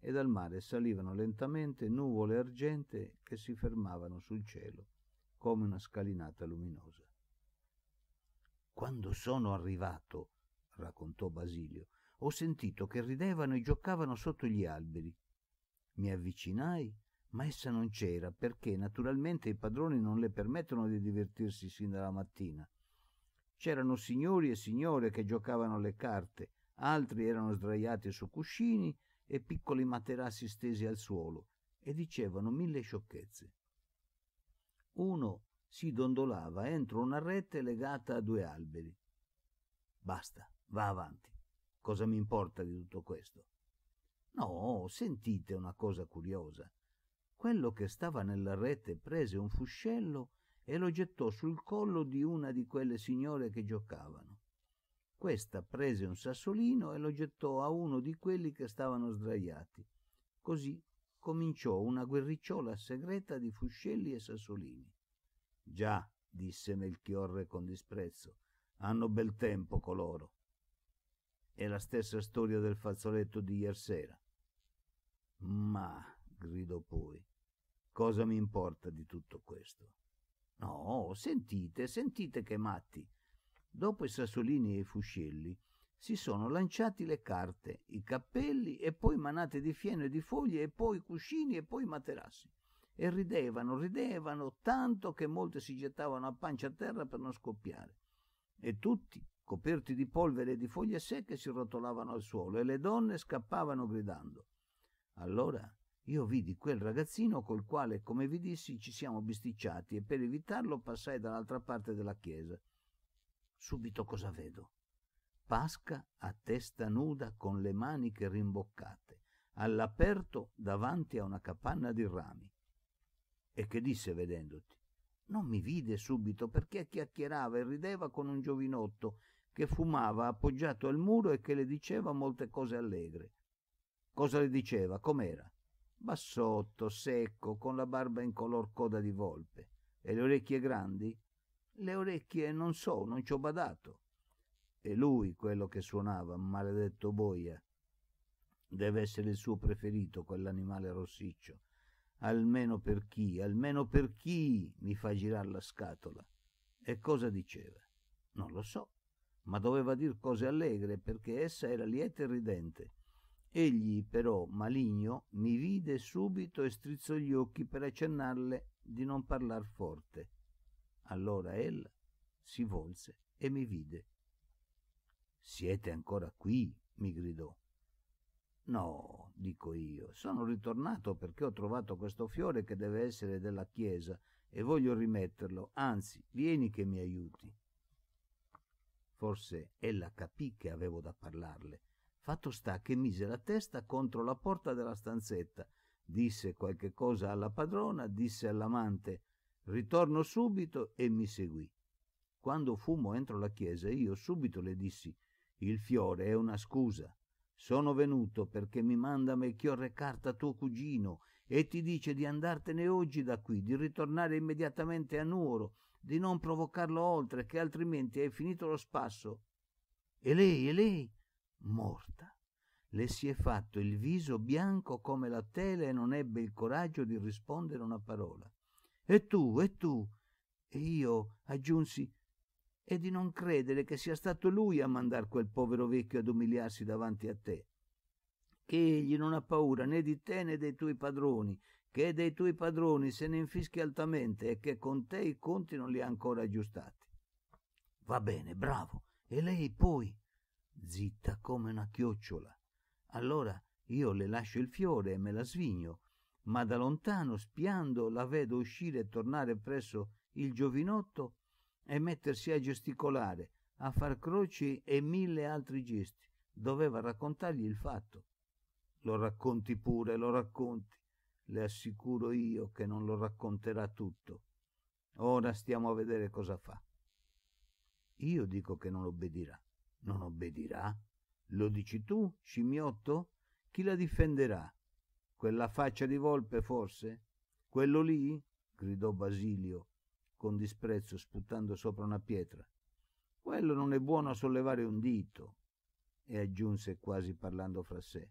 Speaker 1: e dal mare salivano lentamente nuvole argente che si fermavano sul cielo come una scalinata luminosa. Quando sono arrivato, raccontò Basilio, ho sentito che ridevano e giocavano sotto gli alberi. Mi avvicinai, ma essa non c'era perché naturalmente i padroni non le permettono di divertirsi sin dalla mattina. C'erano signori e signore che giocavano alle carte, altri erano sdraiati su cuscini e piccoli materassi stesi al suolo e dicevano mille sciocchezze. Uno si dondolava entro una rete legata a due alberi. Basta, va avanti. Cosa mi importa di tutto questo? No, sentite una cosa curiosa. Quello che stava nella rete prese un fuscello e lo gettò sul collo di una di quelle signore che giocavano. Questa prese un sassolino e lo gettò a uno di quelli che stavano sdraiati. Così cominciò una guerricciola segreta di fuscelli e sassolini. Già, disse Melchiorre con disprezzo, hanno bel tempo coloro. È la stessa storia del fazzoletto di iersera. Ma, gridò poi, cosa mi importa di tutto questo? No, sentite, sentite che matti. Dopo i sassolini e i fuscelli si sono lanciati le carte, i cappelli e poi manate di fieno e di foglie e poi cuscini e poi materassi. E ridevano, ridevano, tanto che molte si gettavano a pancia a terra per non scoppiare. E tutti, coperti di polvere e di foglie secche, si rotolavano al suolo e le donne scappavano gridando. Allora io vidi quel ragazzino col quale, come vi dissi, ci siamo bisticciati e per evitarlo passai dall'altra parte della chiesa subito cosa vedo. Pasca a testa nuda con le maniche rimboccate, all'aperto davanti a una capanna di rami. E che disse vedendoti? Non mi vide subito perché chiacchierava e rideva con un giovinotto che fumava appoggiato al muro e che le diceva molte cose allegre. Cosa le diceva? Com'era? Bassotto, secco, con la barba in color coda di volpe e le orecchie grandi, le orecchie non so, non ci ho badato. È lui quello che suonava, maledetto boia. Deve essere il suo preferito, quell'animale rossiccio. Almeno per chi, almeno per chi mi fa girare la scatola. E cosa diceva? Non lo so, ma doveva dir cose allegre perché essa era lieta e ridente. Egli, però, maligno, mi vide subito e strizzò gli occhi per accennarle di non parlar forte. Allora ella si volse e mi vide. Siete ancora qui? mi gridò. No, dico io, sono ritornato perché ho trovato questo fiore che deve essere della chiesa e voglio rimetterlo, anzi, vieni che mi aiuti. Forse ella capì che avevo da parlarle. Fatto sta che mise la testa contro la porta della stanzetta, disse qualche cosa alla padrona, disse all'amante Ritorno subito e mi seguì. Quando fummo entro la chiesa, io subito le dissi Il fiore è una scusa. Sono venuto perché mi manda Melchiorre Carta tuo cugino e ti dice di andartene oggi da qui, di ritornare immediatamente a Nuoro, di non provocarlo oltre, che altrimenti hai finito lo spasso. E lei, e lei? Morta. Le si è fatto il viso bianco come la tela e non ebbe il coraggio di rispondere una parola. E tu, e tu. E io aggiunsi e di non credere che sia stato lui a mandar quel povero vecchio ad umiliarsi davanti a te. Che egli non ha paura né di te né dei tuoi padroni, che dei tuoi padroni se ne infischi altamente e che con te i conti non li ha ancora aggiustati. Va bene, bravo. E lei poi? Zitta come una chiocciola. Allora io le lascio il fiore e me la svigno ma da lontano, spiando, la vedo uscire e tornare presso il giovinotto e mettersi a gesticolare, a far croci e mille altri gesti. Doveva raccontargli il fatto. Lo racconti pure, lo racconti. Le assicuro io che non lo racconterà tutto. Ora stiamo a vedere cosa fa. Io dico che non obbedirà. Non obbedirà? Lo dici tu, scimmiotto? Chi la difenderà? Quella faccia di volpe, forse? Quello lì? gridò Basilio con disprezzo, sputtando sopra una pietra. Quello non è buono a sollevare un dito, e aggiunse quasi parlando fra sé.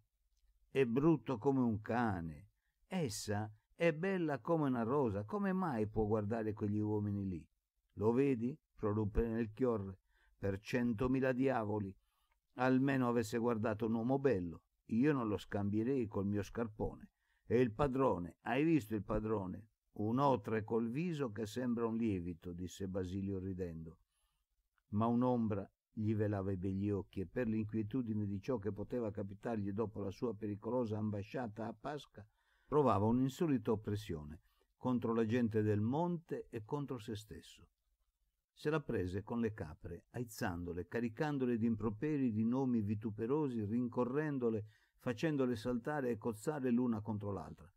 Speaker 1: È brutto come un cane. Essa è bella come una rosa. Come mai può guardare quegli uomini lì? Lo vedi? proruppe nel chiorre. Per centomila diavoli. Almeno avesse guardato un uomo bello. Io non lo scambierei col mio scarpone. E il padrone, hai visto il padrone? Un otre col viso che sembra un lievito, disse Basilio ridendo. Ma un'ombra gli velava i begli occhi e per l'inquietudine di ciò che poteva capitargli dopo la sua pericolosa ambasciata a Pasca, provava un'insolita oppressione contro la gente del monte e contro se stesso se la prese con le capre, aizzandole, caricandole di improperi, di nomi vituperosi, rincorrendole, facendole saltare e cozzare l'una contro l'altra.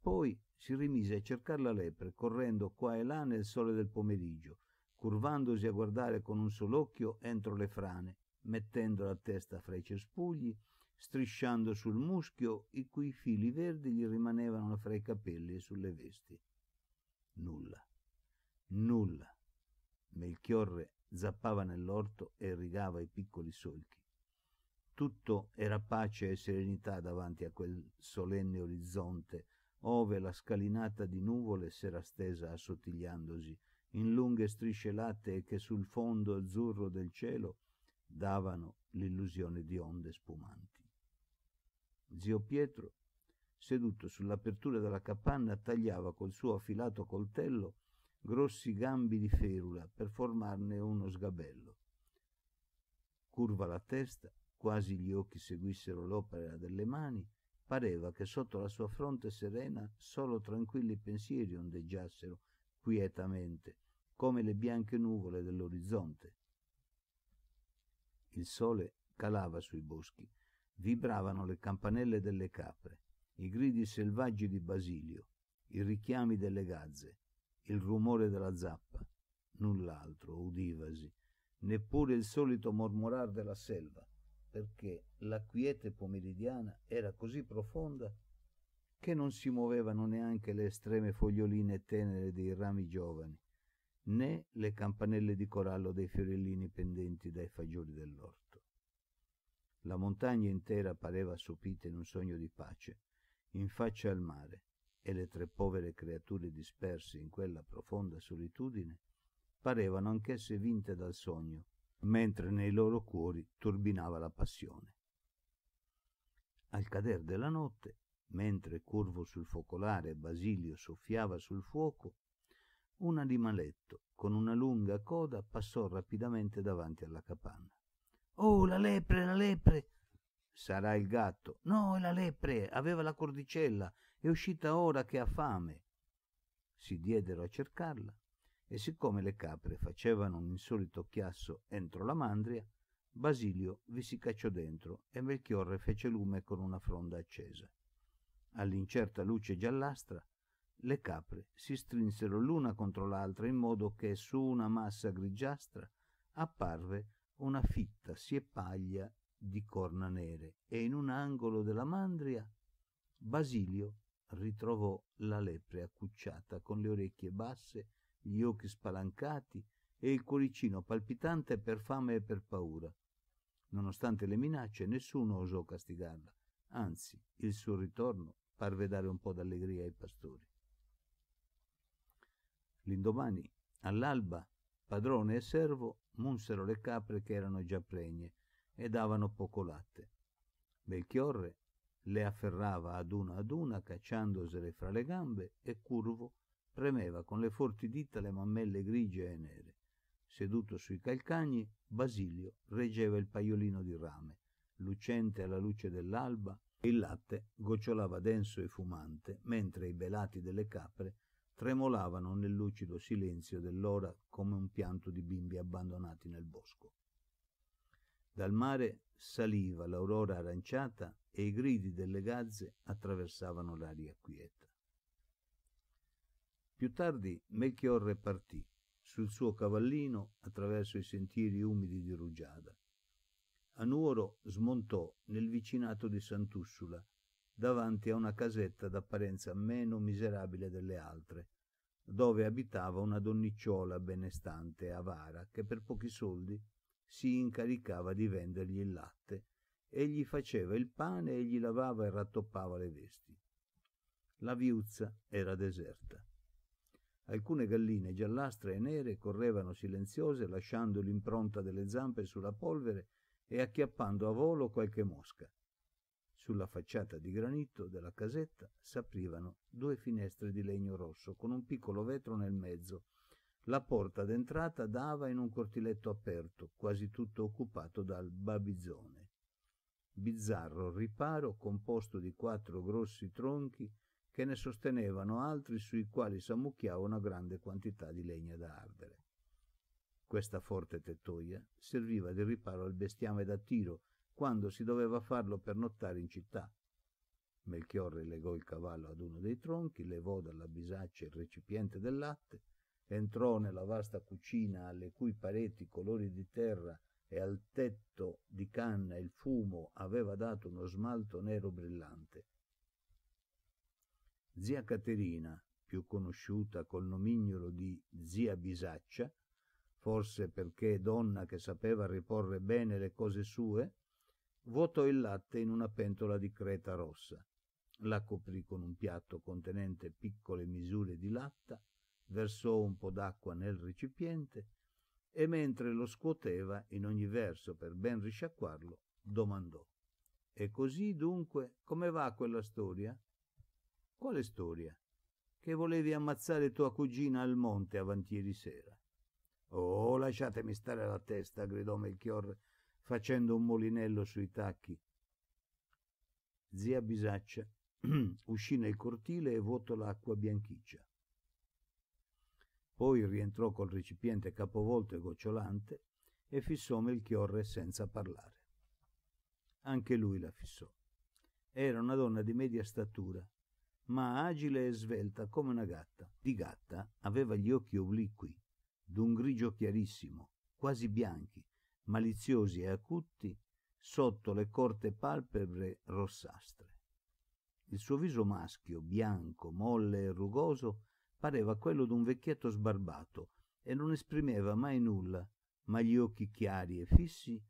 Speaker 1: Poi si rimise a cercare la lepre, correndo qua e là nel sole del pomeriggio, curvandosi a guardare con un solo occhio entro le frane, mettendo la testa fra i cespugli, strisciando sul muschio i cui fili verdi gli rimanevano fra i capelli e sulle vesti. Nulla, nulla. Melchiorre zappava nell'orto e rigava i piccoli solchi. Tutto era pace e serenità davanti a quel solenne orizzonte, ove la scalinata di nuvole s'era stesa assottigliandosi in lunghe strisce lattee che sul fondo azzurro del cielo davano l'illusione di onde spumanti. Zio Pietro, seduto sull'apertura della capanna, tagliava col suo affilato coltello grossi gambi di ferula per formarne uno sgabello. Curva la testa, quasi gli occhi seguissero l'opera delle mani, pareva che sotto la sua fronte serena solo tranquilli pensieri ondeggiassero quietamente, come le bianche nuvole dell'orizzonte. Il sole calava sui boschi, vibravano le campanelle delle capre, i gridi selvaggi di Basilio, i richiami delle gazze, il rumore della zappa. Null'altro udivasi, neppure il solito mormorar della selva, perché la quiete pomeridiana era così profonda che non si muovevano neanche le estreme foglioline tenere dei rami giovani, né le campanelle di corallo dei fiorellini pendenti dai fagioli dell'orto. La montagna intera pareva assopita in un sogno di pace, in faccia al mare, e le tre povere creature disperse in quella profonda solitudine parevano anch'esse vinte dal sogno, mentre nei loro cuori turbinava la passione. Al cadere della notte, mentre curvo sul focolare Basilio soffiava sul fuoco, un animaletto con una lunga coda passò rapidamente davanti alla capanna. Oh, la lepre, la lepre! Sarà il gatto. No, è la lepre, aveva la cordicella è uscita ora che ha fame. Si diedero a cercarla e siccome le capre facevano un insolito chiasso entro la mandria, Basilio vi si cacciò dentro e Melchiorre fece lume con una fronda accesa. All'incerta luce giallastra, le capre si strinsero l'una contro l'altra in modo che su una massa grigiastra apparve una fitta siepaglia di corna nere e in un angolo della mandria Basilio ritrovò la lepre accucciata con le orecchie basse, gli occhi spalancati e il cuoricino palpitante per fame e per paura. Nonostante le minacce, nessuno osò castigarla, anzi, il suo ritorno parve dare un po' d'allegria ai pastori. L'indomani, all'alba, padrone e servo munsero le capre che erano già pregne e davano poco latte. Belchiorre le afferrava ad una ad una cacciandosele fra le gambe e curvo premeva con le forti dita le mammelle grigie e nere. Seduto sui calcagni, Basilio reggeva il paiolino di rame, lucente alla luce dell'alba, e il latte gocciolava denso e fumante, mentre i belati delle capre tremolavano nel lucido silenzio dell'ora come un pianto di bimbi abbandonati nel bosco. Dal mare saliva l'aurora aranciata e i gridi delle gazze attraversavano l'aria quieta. Più tardi Melchiorre partì sul suo cavallino attraverso i sentieri umidi di Rugiada. A Nuoro smontò nel vicinato di Sant'Ussula, davanti a una casetta d'apparenza meno miserabile delle altre, dove abitava una donnicciola benestante avara che per pochi soldi si incaricava di vendergli il latte e gli faceva il pane e gli lavava e rattoppava le vesti. La viuzza era deserta. Alcune galline giallastre e nere correvano silenziose lasciando l'impronta delle zampe sulla polvere e acchiappando a volo qualche mosca. Sulla facciata di granito della casetta s'aprivano due finestre di legno rosso con un piccolo vetro nel mezzo. La porta d'entrata dava in un cortiletto aperto, quasi tutto occupato dal babizzone bizzarro riparo composto di quattro grossi tronchi che ne sostenevano altri sui quali s'ammucchiava una grande quantità di legna da ardere. Questa forte tettoia serviva di riparo al bestiame da tiro quando si doveva farlo per nottare in città. Melchiorre legò il cavallo ad uno dei tronchi, levò dalla bisaccia il recipiente del latte, entrò nella vasta cucina alle cui pareti colori di terra e al tetto di canna il fumo aveva dato uno smalto nero brillante. Zia Caterina, più conosciuta col nomignolo di zia Bisaccia, forse perché donna che sapeva riporre bene le cose sue, vuotò il latte in una pentola di creta rossa, la coprì con un piatto contenente piccole misure di latta, versò un po' d'acqua nel recipiente e mentre lo scuoteva in ogni verso per ben risciacquarlo, domandò. E così dunque, come va quella storia? Quale storia? Che volevi ammazzare tua cugina al monte avantieri sera. Oh, lasciatemi stare alla testa, gridò Melchior, facendo un molinello sui tacchi. Zia Bisaccia uscì nel cortile e vuotò l'acqua bianchiccia. Poi rientrò col recipiente capovolto e gocciolante e fissò Melchiorre senza parlare. Anche lui la fissò. Era una donna di media statura, ma agile e svelta come una gatta. Di gatta aveva gli occhi obliqui, d'un grigio chiarissimo, quasi bianchi, maliziosi e acuti sotto le corte palpebre rossastre. Il suo viso maschio, bianco, molle e rugoso, pareva quello d'un vecchietto sbarbato e non esprimeva mai nulla, ma gli occhi chiari e fissi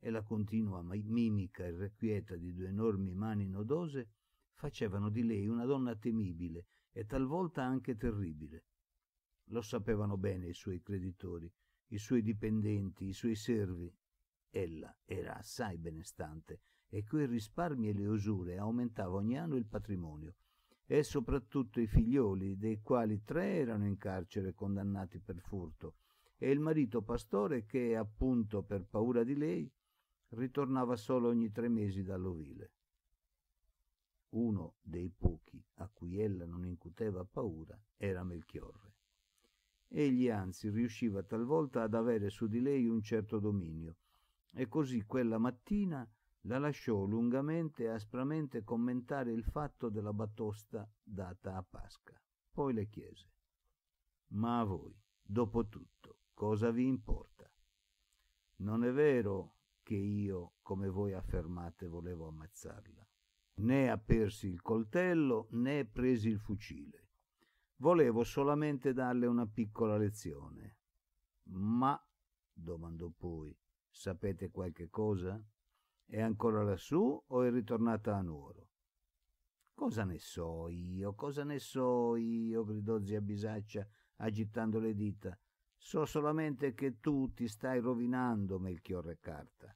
Speaker 1: e la continua mimica irrequieta di due enormi mani nodose facevano di lei una donna temibile e talvolta anche terribile. Lo sapevano bene i suoi creditori, i suoi dipendenti, i suoi servi. Ella era assai benestante e coi risparmi e le usure aumentava ogni anno il patrimonio e soprattutto i figlioli, dei quali tre erano in carcere condannati per furto, e il marito pastore che, appunto per paura di lei, ritornava solo ogni tre mesi dall'ovile. Uno dei pochi a cui ella non incuteva paura era Melchiorre. Egli anzi riusciva talvolta ad avere su di lei un certo dominio, e così quella mattina la lasciò lungamente e aspramente commentare il fatto della batosta data a Pasqua. Poi le chiese: Ma a voi, dopo tutto, cosa vi importa? Non è vero che io, come voi affermate, volevo ammazzarla. Né apersi il coltello né presi il fucile. Volevo solamente darle una piccola lezione. Ma, domandò poi, sapete qualche cosa? È ancora lassù o è ritornata a Nuoro? Cosa ne so io, cosa ne so io, gridò zia Bisaccia agitando le dita. So solamente che tu ti stai rovinando, Melchiorre Carta.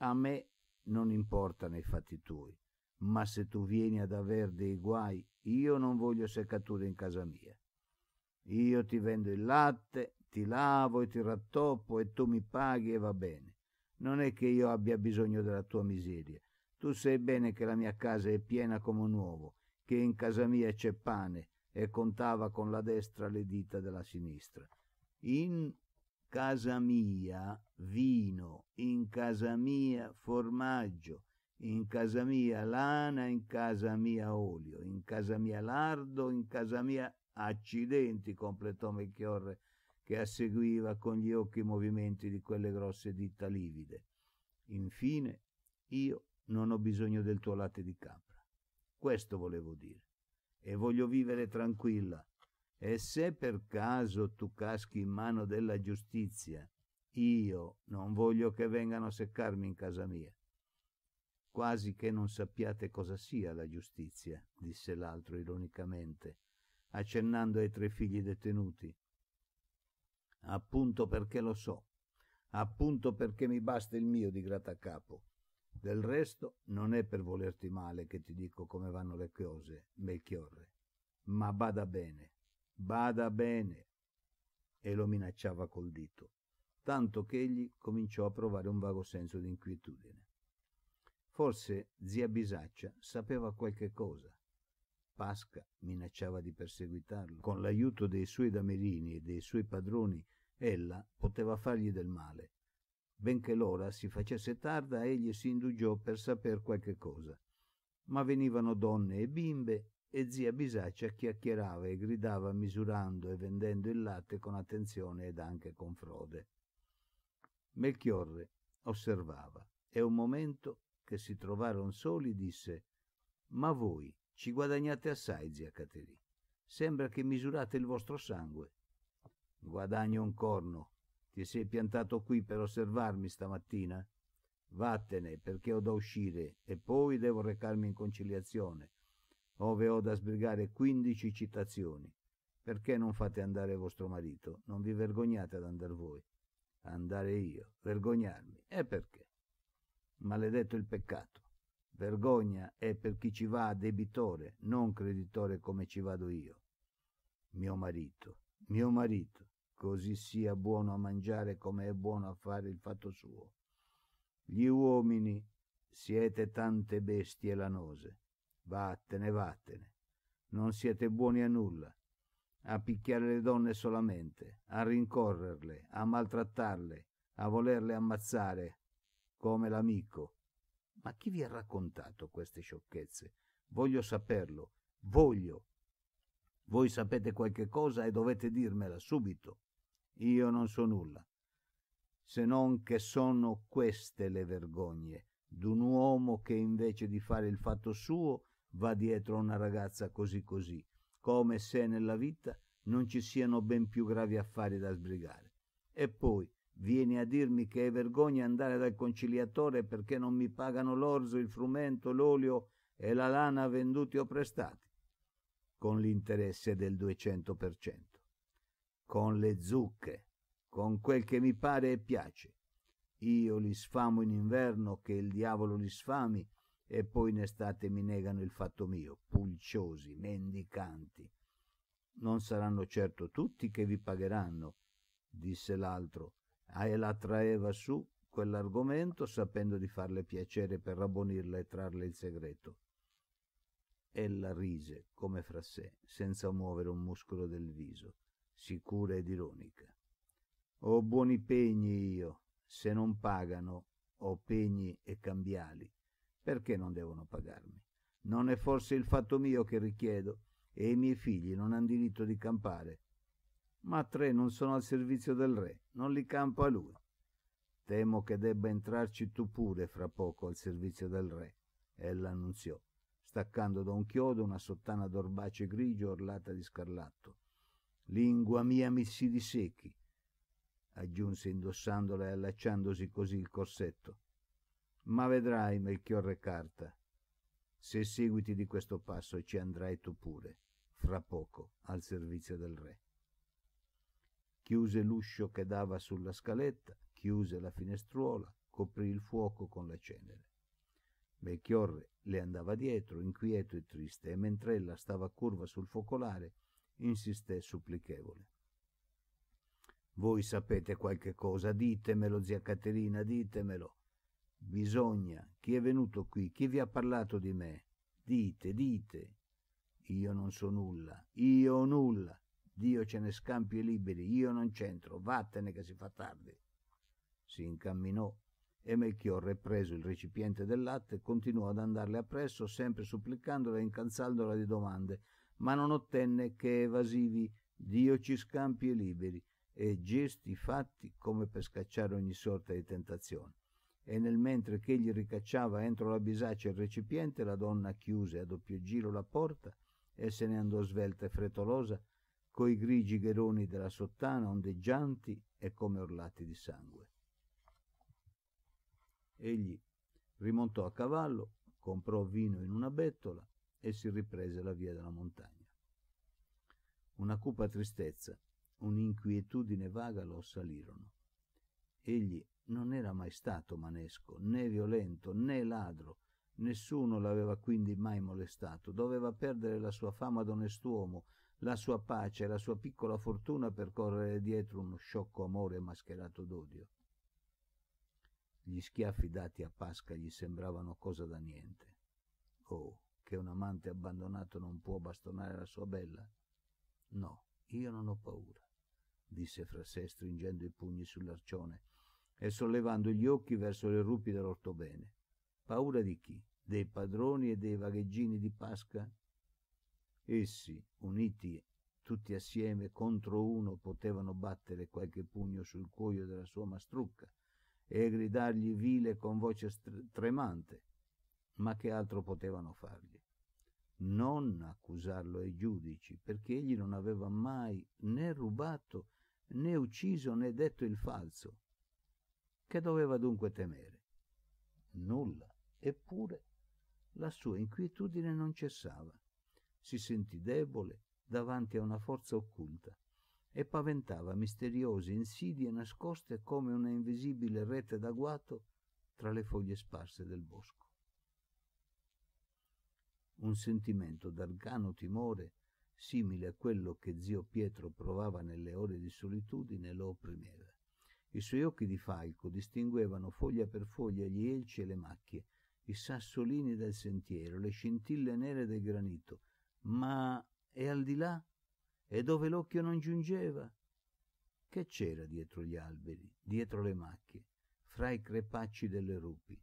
Speaker 1: A me non importano i fatti tuoi, ma se tu vieni ad aver dei guai, io non voglio seccature in casa mia. Io ti vendo il latte, ti lavo e ti rattoppo e tu mi paghi e va bene. Non è che io abbia bisogno della tua miseria. Tu sai bene che la mia casa è piena come un uovo, che in casa mia c'è pane, e contava con la destra le dita della sinistra. In casa mia vino, in casa mia formaggio, in casa mia lana, in casa mia olio, in casa mia lardo, in casa mia accidenti, completò Melchiorre che asseguiva con gli occhi i movimenti di quelle grosse dita livide. Infine, io non ho bisogno del tuo latte di capra. Questo volevo dire. E voglio vivere tranquilla. E se per caso tu caschi in mano della giustizia, io non voglio che vengano a seccarmi in casa mia. Quasi che non sappiate cosa sia la giustizia, disse l'altro ironicamente, accennando ai tre figli detenuti, appunto perché lo so, appunto perché mi basta il mio di grattacapo. Del resto non è per volerti male che ti dico come vanno le cose, Melchiorre, ma bada bene, bada bene. E lo minacciava col dito, tanto che egli cominciò a provare un vago senso di inquietudine. Forse zia Bisaccia sapeva qualche cosa. Pasca minacciava di perseguitarlo. Con l'aiuto dei suoi damerini e dei suoi padroni Ella poteva fargli del male. Benché l'ora si facesse tarda, egli si indugiò per saper qualche cosa. Ma venivano donne e bimbe e zia Bisaccia chiacchierava e gridava misurando e vendendo il latte con attenzione ed anche con frode. Melchiorre osservava e un momento che si trovarono soli disse Ma voi ci guadagnate assai, zia Caterina. Sembra che misurate il vostro sangue. Guadagno un corno. Ti sei piantato qui per osservarmi stamattina? Vattene, perché ho da uscire e poi devo recarmi in conciliazione, ove ho da sbrigare quindici citazioni. Perché non fate andare vostro marito? Non vi vergognate ad andare voi. Andare io, vergognarmi. E perché? Maledetto il peccato. Vergogna è per chi ci va debitore, non creditore come ci vado io. Mio marito, mio marito così sia buono a mangiare come è buono a fare il fatto suo. Gli uomini siete tante bestie lanose. Vattene, vattene. Non siete buoni a nulla. A picchiare le donne solamente, a rincorrerle, a maltrattarle, a volerle ammazzare, come l'amico. Ma chi vi ha raccontato queste sciocchezze? Voglio saperlo, voglio. Voi sapete qualche cosa e dovete dirmela subito. Io non so nulla, se non che sono queste le vergogne d'un uomo che invece di fare il fatto suo va dietro a una ragazza così così, come se nella vita non ci siano ben più gravi affari da sbrigare. E poi vieni a dirmi che è vergogna andare dal conciliatore perché non mi pagano l'orzo, il frumento, l'olio e la lana venduti o prestati, con l'interesse del 200% con le zucche, con quel che mi pare e piace. Io li sfamo in inverno che il diavolo li sfami e poi in estate mi negano il fatto mio, pulciosi, mendicanti. Non saranno certo tutti che vi pagheranno, disse l'altro, e la traeva su quell'argomento sapendo di farle piacere per rabbonirla e trarle il segreto. Ella rise come fra sé, senza muovere un muscolo del viso sicura ed ironica. Ho buoni pegni io, se non pagano, ho pegni e cambiali. Perché non devono pagarmi? Non è forse il fatto mio che richiedo e i miei figli non hanno diritto di campare? Ma tre non sono al servizio del re, non li campo a lui. Temo che debba entrarci tu pure fra poco al servizio del re, ella annunziò, staccando da un chiodo una sottana d'orbace grigio orlata di scarlatto Lingua mia mi si dissechi, aggiunse indossandola e allacciandosi così il corsetto. Ma vedrai, Melchiorre Carta, se seguiti di questo passo ci andrai tu pure, fra poco, al servizio del re. Chiuse l'uscio che dava sulla scaletta, chiuse la finestruola, coprì il fuoco con la cenere. Melchiorre le andava dietro, inquieto e triste, e mentre ella stava curva sul focolare, insisté supplichevole. Voi sapete qualche cosa, ditemelo, zia Caterina, ditemelo. Bisogna, chi è venuto qui, chi vi ha parlato di me? Dite, dite. Io non so nulla, io nulla. Dio ce ne scampi e liberi, io non c'entro, vattene che si fa tardi. Si incamminò e Melchiorre, preso il recipiente del latte, continuò ad andarle appresso, sempre supplicandola e incalzandola di domande, ma non ottenne che evasivi Dio ci scampi e liberi e gesti fatti come per scacciare ogni sorta di tentazione. E nel mentre che egli ricacciava entro la bisaccia il recipiente, la donna chiuse a doppio giro la porta e se ne andò svelta e frettolosa, coi grigi gheroni della sottana ondeggianti e come orlati di sangue. Egli rimontò a cavallo, comprò vino in una bettola, e si riprese la via della montagna. Una cupa tristezza, un'inquietudine vaga lo assalirono. Egli non era mai stato manesco, né violento, né ladro, nessuno l'aveva quindi mai molestato, doveva perdere la sua fama d'onest'uomo, la sua pace e la sua piccola fortuna per correre dietro uno sciocco amore mascherato d'odio. Gli schiaffi dati a Pasca gli sembravano cosa da niente. Oh, che un amante abbandonato non può bastonare la sua bella? No, io non ho paura, disse fra sé stringendo i pugni sull'arcione e sollevando gli occhi verso le rupi dell'ortobene. Paura di chi? Dei padroni e dei vagheggini di Pasca? Essi, eh uniti tutti assieme contro uno, potevano battere qualche pugno sul cuoio della sua mastrucca e gridargli vile con voce tremante ma che altro potevano fargli? Non accusarlo ai giudici, perché egli non aveva mai né rubato, né ucciso, né detto il falso. Che doveva dunque temere? Nulla. Eppure la sua inquietudine non cessava. Si sentì debole davanti a una forza occulta e paventava misteriose insidie nascoste come una invisibile rete d'agguato tra le foglie sparse del bosco un sentimento d'arcano timore simile a quello che zio Pietro provava nelle ore di solitudine lo opprimeva. I suoi occhi di falco distinguevano foglia per foglia gli elci e le macchie, i sassolini del sentiero, le scintille nere del granito. Ma e al di là? E dove l'occhio non giungeva? Che c'era dietro gli alberi, dietro le macchie, fra i crepacci delle rupi?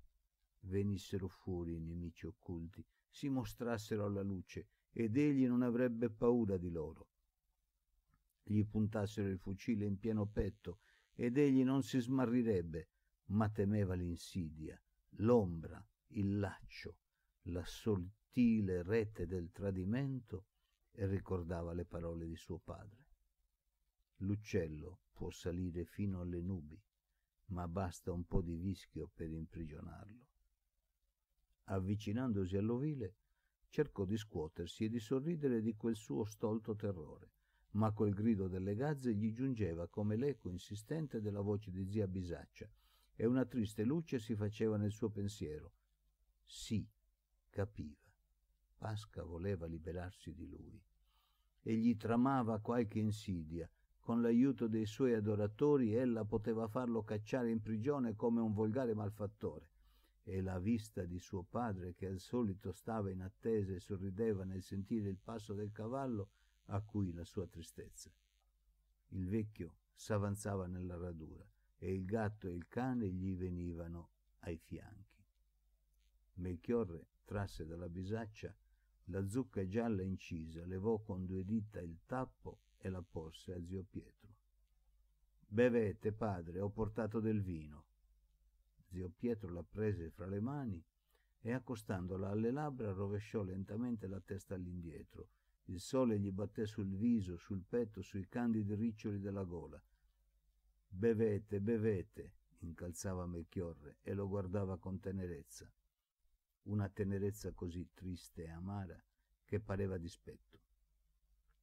Speaker 1: Venissero fuori i nemici occulti si mostrassero alla luce ed egli non avrebbe paura di loro. Gli puntassero il fucile in pieno petto ed egli non si smarrirebbe, ma temeva l'insidia, l'ombra, il laccio, la sottile rete del tradimento e ricordava le parole di suo padre. L'uccello può salire fino alle nubi, ma basta un po' di vischio per imprigionarlo avvicinandosi all'ovile, cercò di scuotersi e di sorridere di quel suo stolto terrore, ma quel grido delle gazze gli giungeva come l'eco insistente della voce di zia Bisaccia, e una triste luce si faceva nel suo pensiero. Sì, capiva. Pasca voleva liberarsi di lui. E gli tramava qualche insidia. Con l'aiuto dei suoi adoratori ella poteva farlo cacciare in prigione come un volgare malfattore e la vista di suo padre che al solito stava in attesa e sorrideva nel sentire il passo del cavallo acuì la sua tristezza. Il vecchio s'avanzava nella radura e il gatto e il cane gli venivano ai fianchi. Melchiorre trasse dalla bisaccia la zucca gialla incisa, levò con due dita il tappo e la porse a zio Pietro. Bevete, padre, ho portato del vino. Zio Pietro la prese fra le mani e accostandola alle labbra rovesciò lentamente la testa all'indietro. Il sole gli batté sul viso, sul petto, sui candidi riccioli della gola. Bevete, bevete, incalzava Melchiorre e lo guardava con tenerezza. Una tenerezza così triste e amara che pareva dispetto.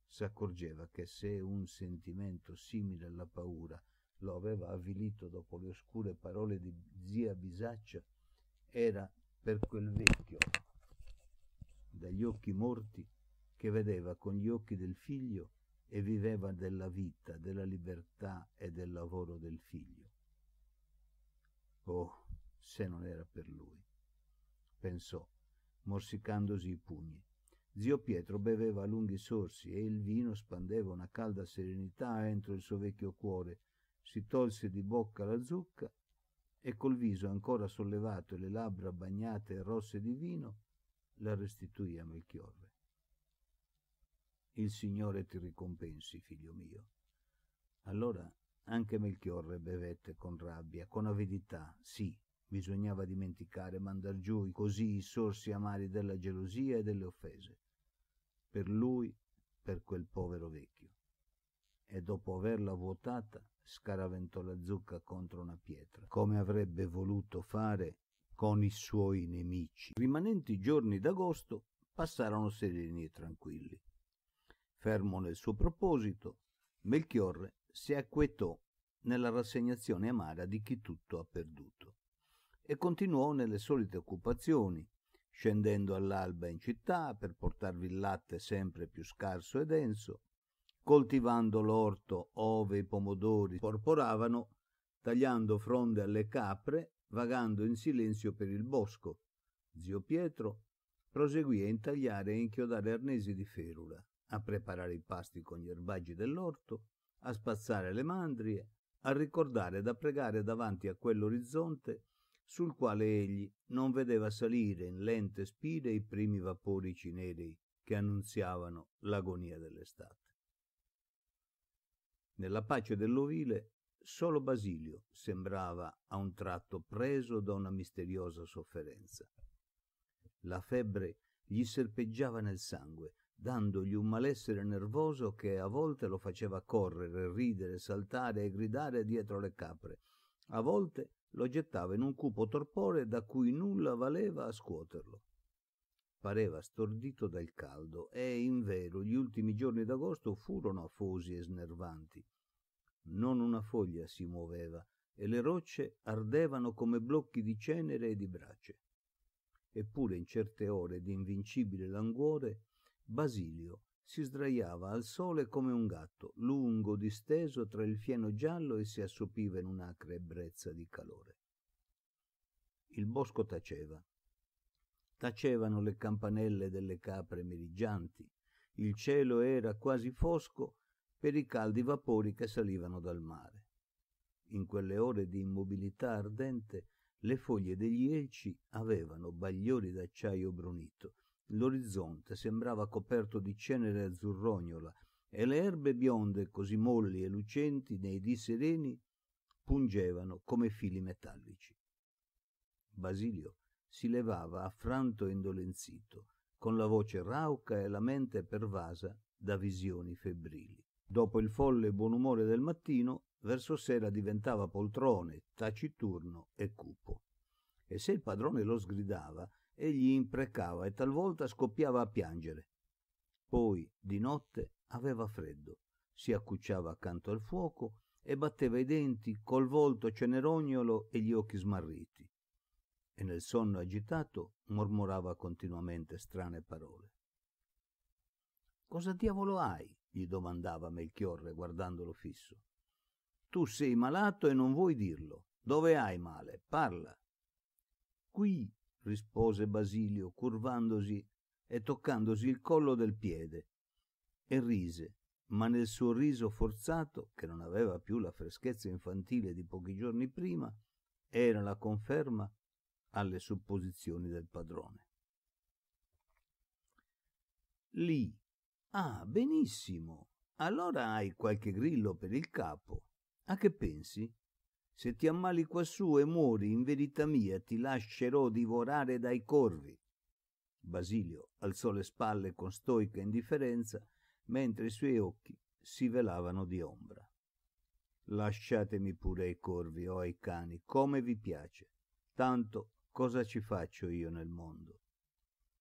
Speaker 1: S'accorgeva che se un sentimento simile alla paura lo aveva avvilito dopo le oscure parole di zia Bisaccia era per quel vecchio dagli occhi morti che vedeva con gli occhi del figlio e viveva della vita, della libertà e del lavoro del figlio. Oh, se non era per lui, pensò, morsicandosi i pugni. Zio Pietro beveva a lunghi sorsi e il vino spandeva una calda serenità entro il suo vecchio cuore, si tolse di bocca la zucca e col viso ancora sollevato e le labbra bagnate e rosse di vino la restituì a Melchiorre. Il Signore ti ricompensi, figlio mio. Allora anche Melchiorre bevette con rabbia, con avidità, sì, bisognava dimenticare, mandar giù così i sorsi amari della gelosia e delle offese. Per lui, per quel povero vecchio. E dopo averla vuotata, scaraventò la zucca contro una pietra, come avrebbe voluto fare con i suoi nemici. I rimanenti giorni d'agosto passarono sereni e tranquilli. Fermo nel suo proposito, Melchiorre si acquetò nella rassegnazione amara di chi tutto ha perduto e continuò nelle solite occupazioni, scendendo all'alba in città per portarvi il latte sempre più scarso e denso, coltivando l'orto ove i pomodori porporavano, tagliando fronde alle capre, vagando in silenzio per il bosco. Zio Pietro proseguì a intagliare e inchiodare arnesi di ferula, a preparare i pasti con gli erbaggi dell'orto, a spazzare le mandrie, a ricordare ed a pregare davanti a quell'orizzonte sul quale egli non vedeva salire in lente spire i primi vapori cinerei che annunziavano l'agonia dell'estate. Nella pace dell'ovile solo Basilio sembrava a un tratto preso da una misteriosa sofferenza. La febbre gli serpeggiava nel sangue, dandogli un malessere nervoso che a volte lo faceva correre, ridere, saltare e gridare dietro le capre, a volte lo gettava in un cupo torpore da cui nulla valeva a scuoterlo. Pareva stordito dal caldo e, in vero gli ultimi giorni d'agosto furono afosi e snervanti. Non una foglia si muoveva e le rocce ardevano come blocchi di cenere e di brace. Eppure in certe ore di invincibile languore, Basilio si sdraiava al sole come un gatto, lungo, disteso tra il fieno giallo e si assopiva in un'acre ebbrezza di calore. Il bosco taceva Tacevano le campanelle delle capre meriggianti, il cielo era quasi fosco per i caldi vapori che salivano dal mare. In quelle ore di immobilità ardente le foglie degli elci avevano bagliori d'acciaio brunito, l'orizzonte sembrava coperto di cenere azzurrognola e le erbe bionde così molli e lucenti nei dì sereni pungevano come fili metallici. Basilio si levava affranto e indolenzito, con la voce rauca e la mente pervasa da visioni febbrili. Dopo il folle buon umore del mattino, verso sera diventava poltrone, taciturno e cupo. E se il padrone lo sgridava, egli imprecava e talvolta scoppiava a piangere. Poi, di notte, aveva freddo, si accucciava accanto al fuoco e batteva i denti col volto cenerognolo e gli occhi smarriti e nel sonno agitato mormorava continuamente strane parole. Cosa diavolo hai? gli domandava Melchiorre guardandolo fisso. Tu sei malato e non vuoi dirlo. Dove hai male? Parla. Qui, rispose Basilio, curvandosi e toccandosi il collo del piede, e rise, ma nel suo riso forzato, che non aveva più la freschezza infantile di pochi giorni prima, era la conferma alle supposizioni del padrone. Lì. Ah, benissimo. Allora hai qualche grillo per il capo. A che pensi? Se ti ammali quassù e muori in verità mia, ti lascerò divorare dai corvi. Basilio alzò le spalle con stoica indifferenza, mentre i suoi occhi si velavano di ombra. Lasciatemi pure ai corvi o oh, ai cani, come vi piace. Tanto Cosa ci faccio io nel mondo?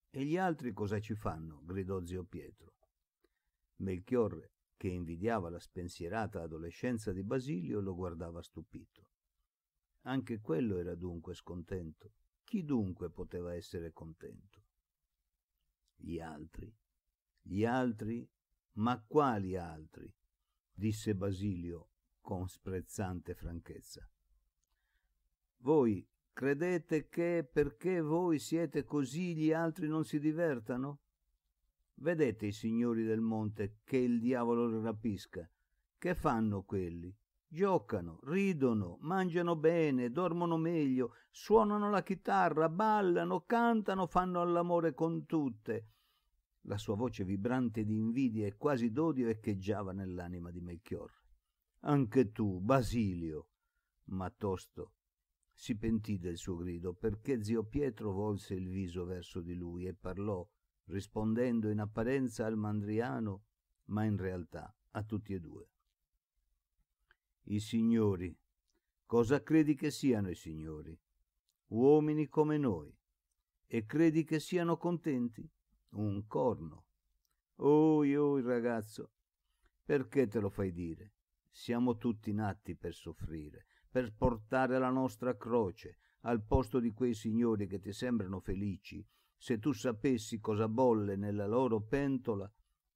Speaker 1: E gli altri cosa ci fanno? gridò zio Pietro. Melchiorre, che invidiava la spensierata adolescenza di Basilio, lo guardava stupito. Anche quello era dunque scontento. Chi dunque poteva essere contento? Gli altri. Gli altri? Ma quali altri? disse Basilio con sprezzante franchezza. Voi Credete che perché voi siete così gli altri non si divertano? Vedete i signori del monte che il diavolo li rapisca. Che fanno quelli? Giocano, ridono, mangiano bene, dormono meglio, suonano la chitarra, ballano, cantano, fanno all'amore con tutte. La sua voce vibrante di invidia e quasi d'odio echeggiava nell'anima di Melchior. Anche tu, Basilio, ma tosto si pentì del suo grido perché zio Pietro volse il viso verso di lui e parlò, rispondendo in apparenza al mandriano, ma in realtà a tutti e due. I signori, cosa credi che siano i signori? Uomini come noi. E credi che siano contenti? Un corno. Oi, oi, ragazzo, perché te lo fai dire? Siamo tutti nati per soffrire per portare la nostra croce al posto di quei signori che ti sembrano felici, se tu sapessi cosa bolle nella loro pentola,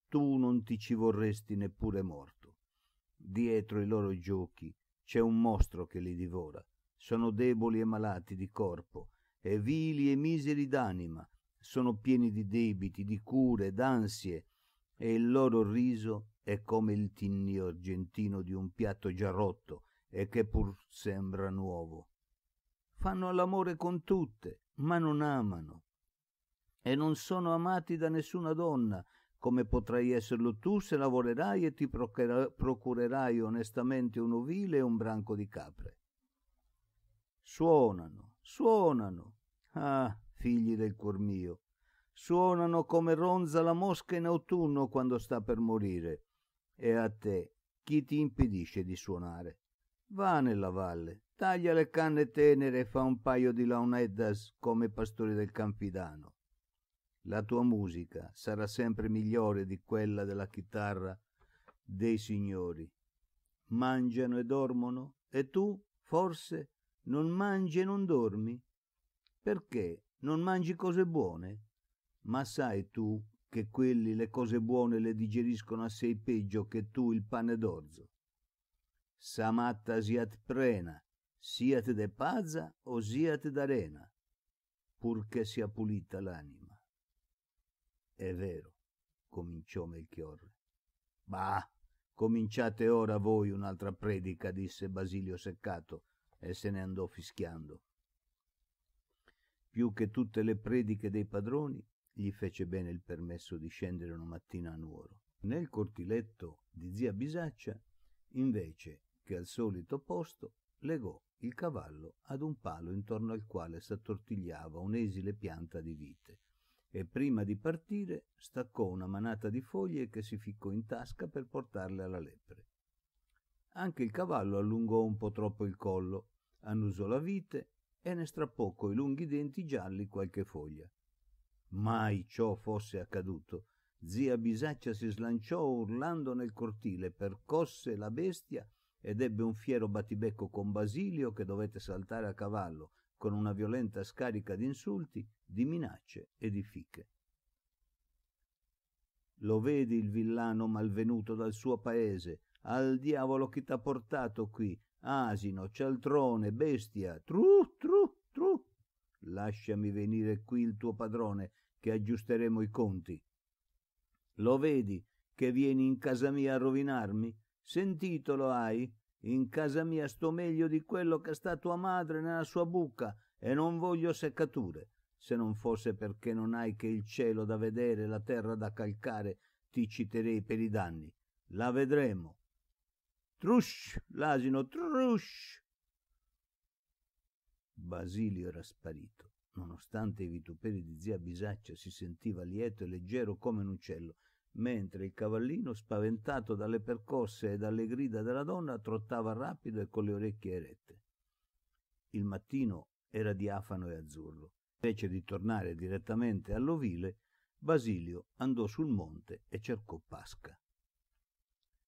Speaker 1: tu non ti ci vorresti neppure morto. Dietro i loro giochi c'è un mostro che li divora. Sono deboli e malati di corpo, e vili e miseri d'anima, sono pieni di debiti, di cure, d'ansie, e il loro riso è come il tinnio argentino di un piatto già rotto, e che pur sembra nuovo. Fanno l'amore con tutte, ma non amano. E non sono amati da nessuna donna, come potrai esserlo tu se lavorerai e ti procurerai onestamente un ovile e un branco di capre. Suonano, suonano, ah, figli del cuor mio, suonano come ronza la mosca in autunno quando sta per morire. E a te chi ti impedisce di suonare? Va nella valle, taglia le canne tenere e fa un paio di launeddas come i pastori del Campidano. La tua musica sarà sempre migliore di quella della chitarra dei signori. Mangiano e dormono e tu, forse, non mangi e non dormi? Perché non mangi cose buone? Ma sai tu che quelli le cose buone le digeriscono assai peggio che tu il pane d'orzo samatta siat prena, siat de pazza o siat d'arena, purché sia pulita l'anima. È vero, cominciò Melchiorre. Bah, cominciate ora voi un'altra predica, disse Basilio Seccato e se ne andò fischiando. Più che tutte le prediche dei padroni, gli fece bene il permesso di scendere una mattina a Nuoro. Nel cortiletto di zia Bisaccia, invece, che al solito posto legò il cavallo ad un palo intorno al quale s'attortigliava un'esile pianta di vite e prima di partire staccò una manata di foglie che si ficcò in tasca per portarle alla lepre. Anche il cavallo allungò un po' troppo il collo, annusò la vite e ne strappò coi lunghi denti gialli qualche foglia. Mai ciò fosse accaduto. Zia Bisaccia si slanciò urlando nel cortile, percosse la bestia ed ebbe un fiero battibecco con Basilio che dovette saltare a cavallo con una violenta scarica di insulti, di minacce e di fiche. Lo vedi il villano malvenuto dal suo paese, al diavolo chi t'ha portato qui, asino, cialtrone, bestia, tru, tru, tru. Lasciami venire qui il tuo padrone, che aggiusteremo i conti. Lo vedi che vieni in casa mia a rovinarmi? Sentitolo hai? In casa mia sto meglio di quello che sta tua madre nella sua buca e non voglio seccature, se non fosse perché non hai che il cielo da vedere e la terra da calcare, ti citerei per i danni. La vedremo. Trush, l'asino, trush. Basilio era sparito. Nonostante i vituperi di zia Bisaccia si sentiva lieto e leggero come un uccello mentre il cavallino, spaventato dalle percosse e dalle grida della donna, trottava rapido e con le orecchie erette. Il mattino era diafano e azzurro. Invece di tornare direttamente all'ovile, Basilio andò sul monte e cercò Pasca.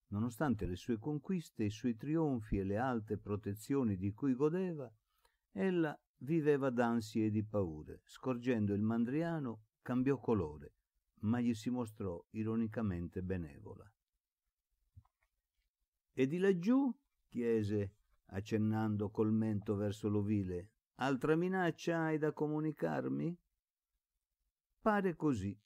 Speaker 1: Nonostante le sue conquiste, i suoi trionfi e le alte protezioni di cui godeva, ella viveva d'ansie e di paure. Scorgendo il mandriano, cambiò colore, ma gli si mostrò ironicamente benevola. E di laggiù? chiese, accennando col mento verso l'ovile. Altra minaccia hai da comunicarmi? Pare così,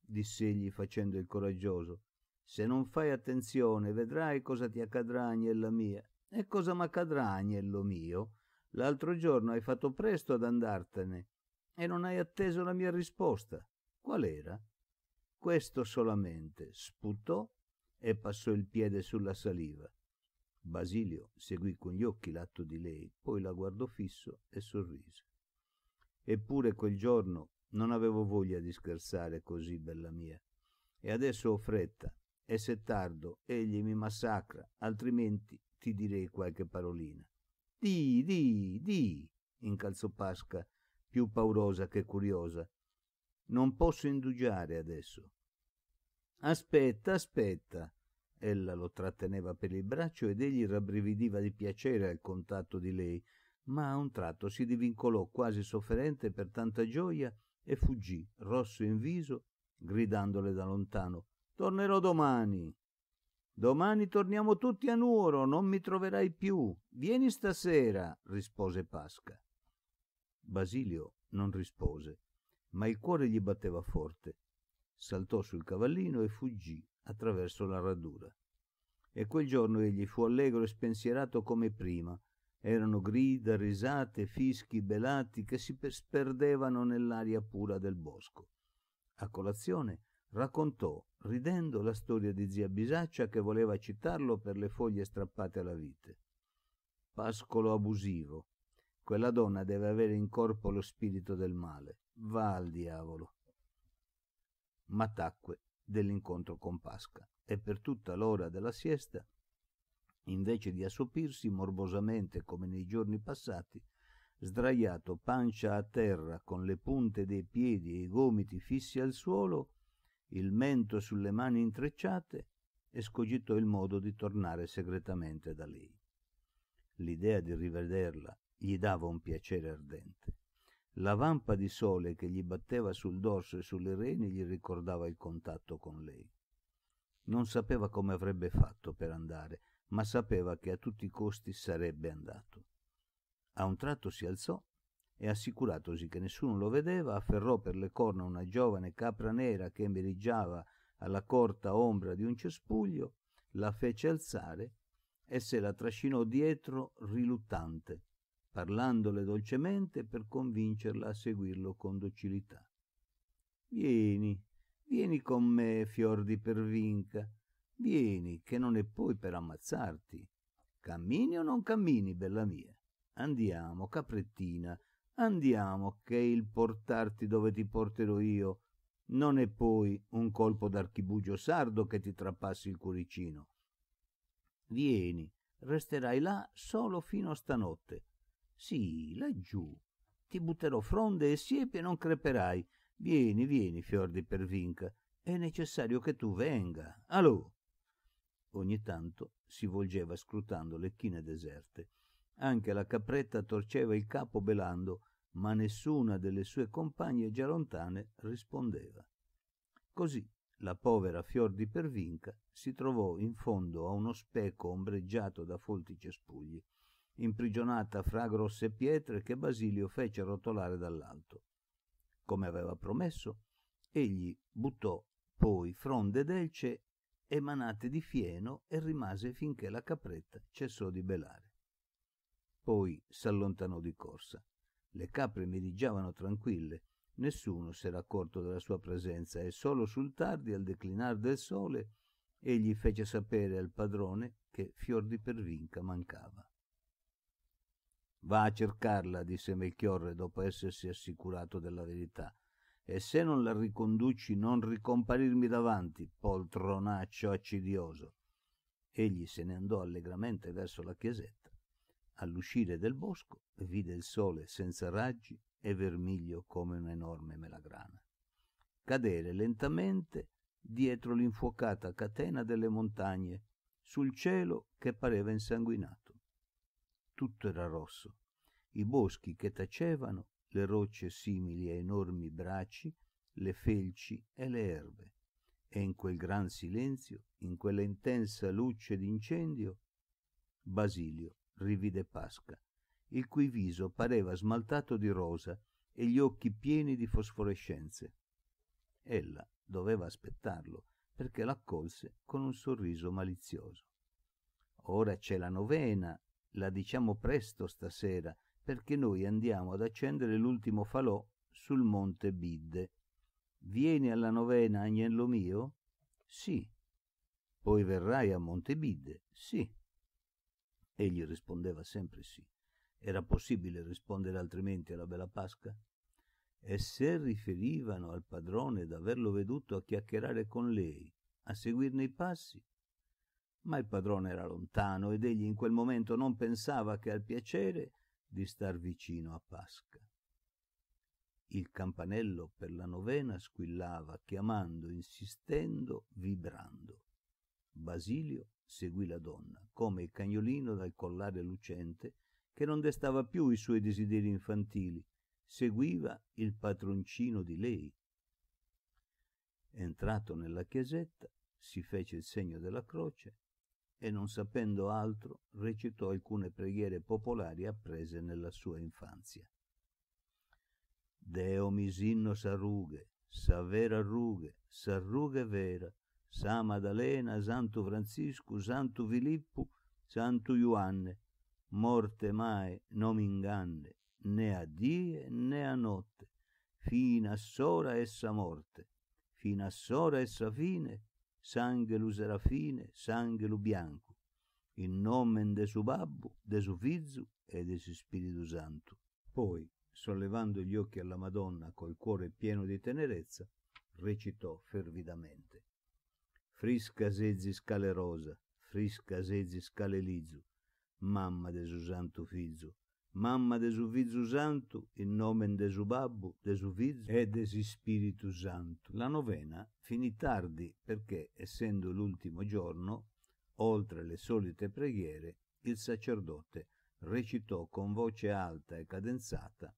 Speaker 1: diss'egli facendo il coraggioso. Se non fai attenzione, vedrai cosa ti accadrà, agnella mia. E cosa m'accadrà, agnello mio? L'altro giorno hai fatto presto ad andartene e non hai atteso la mia risposta. Qual era? Questo solamente sputò e passò il piede sulla saliva. Basilio seguì con gli occhi l'atto di lei, poi la guardò fisso e sorrise. Eppure quel giorno non avevo voglia di scherzare così, bella mia. E adesso ho fretta, e se tardo egli mi massacra, altrimenti ti direi qualche parolina. Di, di, di, incalzò Pasca, più paurosa che curiosa. Non posso indugiare adesso. Aspetta, aspetta. Ella lo tratteneva per il braccio ed egli rabbrividiva di piacere al contatto di lei, ma a un tratto si divincolò quasi sofferente per tanta gioia e fuggì, rosso in viso, gridandole da lontano Tornerò domani. Domani torniamo tutti a Nuoro, non mi troverai più. Vieni stasera, rispose Pasca. Basilio non rispose, ma il cuore gli batteva forte saltò sul cavallino e fuggì attraverso la radura. E quel giorno egli fu allegro e spensierato come prima. Erano grida, risate, fischi, belati che si sperdevano nell'aria pura del bosco. A colazione raccontò, ridendo, la storia di zia Bisaccia che voleva citarlo per le foglie strappate alla vite. Pascolo abusivo. Quella donna deve avere in corpo lo spirito del male. Va al diavolo ma tacque dell'incontro con Pasca e per tutta l'ora della siesta, invece di assopirsi morbosamente come nei giorni passati, sdraiato pancia a terra con le punte dei piedi e i gomiti fissi al suolo, il mento sulle mani intrecciate, escogitò il modo di tornare segretamente da lei. L'idea di rivederla gli dava un piacere ardente. La vampa di sole che gli batteva sul dorso e sulle reni gli ricordava il contatto con lei. Non sapeva come avrebbe fatto per andare, ma sapeva che a tutti i costi sarebbe andato. A un tratto si alzò e, assicuratosi che nessuno lo vedeva, afferrò per le corna una giovane capra nera che meriggiava alla corta ombra di un cespuglio, la fece alzare e se la trascinò dietro riluttante parlandole dolcemente per convincerla a seguirlo con docilità. Vieni, vieni con me, fior di pervinca, vieni, che non è poi per ammazzarti. Cammini o non cammini, bella mia? Andiamo, caprettina, andiamo, che il portarti dove ti porterò io non è poi un colpo d'archibugio sardo che ti trapassi il cuoricino. Vieni, resterai là solo fino a stanotte, sì, laggiù. Ti butterò fronde e siepi e non creperai. Vieni, vieni, fior di pervinca. È necessario che tu venga. Allò! Ogni tanto si volgeva scrutando le chine deserte. Anche la capretta torceva il capo belando, ma nessuna delle sue compagne già lontane rispondeva. Così la povera fior di pervinca si trovò in fondo a uno speco ombreggiato da folti cespugli imprigionata fra grosse pietre che Basilio fece rotolare dall'alto. Come aveva promesso, egli buttò poi fronde delce e manate di fieno e rimase finché la capretta cessò di belare. Poi s'allontanò di corsa. Le capre meriggiavano tranquille, nessuno s'era accorto della sua presenza e solo sul tardi, al declinar del sole, egli fece sapere al padrone che Fior di Pervinca mancava. Va a cercarla, disse Melchiorre dopo essersi assicurato della verità. E se non la riconduci, non ricomparirmi davanti, poltronaccio accidioso. Egli se ne andò allegramente verso la chiesetta. All'uscire del bosco vide il sole senza raggi e vermiglio come un'enorme melagrana. Cadere lentamente dietro l'infuocata catena delle montagne, sul cielo che pareva insanguinato tutto era rosso. I boschi che tacevano, le rocce simili a enormi braci, le felci e le erbe. E in quel gran silenzio, in quella intensa luce d'incendio, Basilio rivide Pasca, il cui viso pareva smaltato di rosa e gli occhi pieni di fosforescenze. Ella doveva aspettarlo, perché l'accolse con un sorriso malizioso. Ora c'è la novena, la diciamo presto stasera, perché noi andiamo ad accendere l'ultimo falò sul monte Bidde. Vieni alla novena, agnello mio? Sì. Poi verrai a Monte Bidde? Sì. Egli rispondeva sempre sì. Era possibile rispondere altrimenti alla bella Pasca? E se riferivano al padrone d'averlo veduto a chiacchierare con lei, a seguirne i passi, ma il padrone era lontano ed egli in quel momento non pensava che al piacere di star vicino a Pasca. Il campanello per la novena squillava, chiamando, insistendo, vibrando. Basilio seguì la donna, come il cagnolino dal collare lucente, che non destava più i suoi desideri infantili, seguiva il patroncino di lei. Entrato nella chiesetta, si fece il segno della croce e non sapendo altro recitò alcune preghiere popolari apprese nella sua infanzia. Deo misinno s'arrughe, s'avera arrughe, s'arrughe vera, Sa Maddalena, Santo Francisco, Santo Filippo, Santo Ioanne, morte mai non mi inganne, né a die né a notte, fino a sora essa morte, fino a sora essa fine, sangelu serafine, sangelu bianco, in nome de su babbo, de su fizzu e de su Spirito Santo. Poi, sollevando gli occhi alla Madonna col cuore pieno di tenerezza, recitò fervidamente. Frisca sezzi scale rosa, frisca sezzi scale lizu, mamma de su santo fizzu, Mamma de su vizu santu, in nome de su Babbo, de su vizu e de su Spirito Santo. La novena finì tardi perché, essendo l'ultimo giorno, oltre le solite preghiere, il sacerdote recitò con voce alta e cadenzata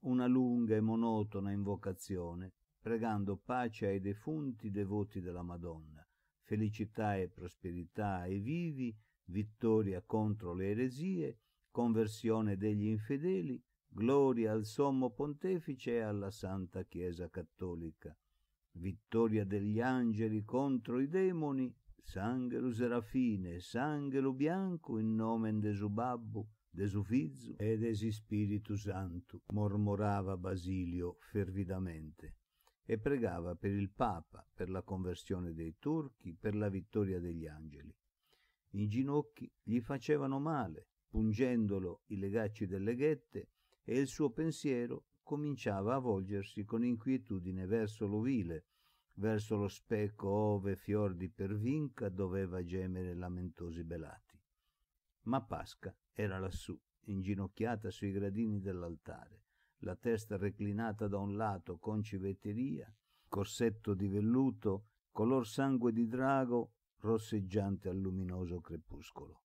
Speaker 1: una lunga e monotona invocazione, pregando pace ai defunti devoti della Madonna, felicità e prosperità ai vivi, vittoria contro le eresie conversione degli infedeli, gloria al Sommo Pontefice e alla Santa Chiesa Cattolica, vittoria degli angeli contro i demoni, Sangelo Serafine, Sangelo Bianco in nome de su babbo, de su e de Spiritu Santo, mormorava Basilio fervidamente e pregava per il Papa, per la conversione dei turchi, per la vittoria degli angeli. I ginocchi gli facevano male, pungendolo i legacci delle ghette, e il suo pensiero cominciava a volgersi con inquietudine verso l'ovile, verso lo specco ove fior di pervinca doveva gemere lamentosi belati. Ma Pasca era lassù, inginocchiata sui gradini dell'altare, la testa reclinata da un lato con civetteria, corsetto di velluto, color sangue di drago rosseggiante al luminoso crepuscolo.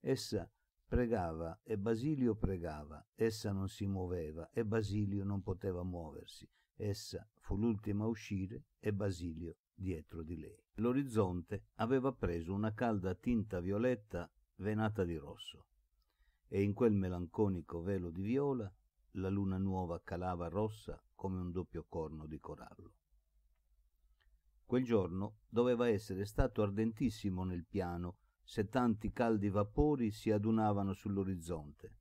Speaker 1: Essa Pregava e Basilio pregava, essa non si muoveva e Basilio non poteva muoversi. Essa fu l'ultima a uscire e Basilio dietro di lei. L'orizzonte aveva preso una calda tinta violetta venata di rosso e in quel melanconico velo di viola la luna nuova calava rossa come un doppio corno di corallo. Quel giorno doveva essere stato ardentissimo nel piano se tanti caldi vapori si adunavano sull'orizzonte.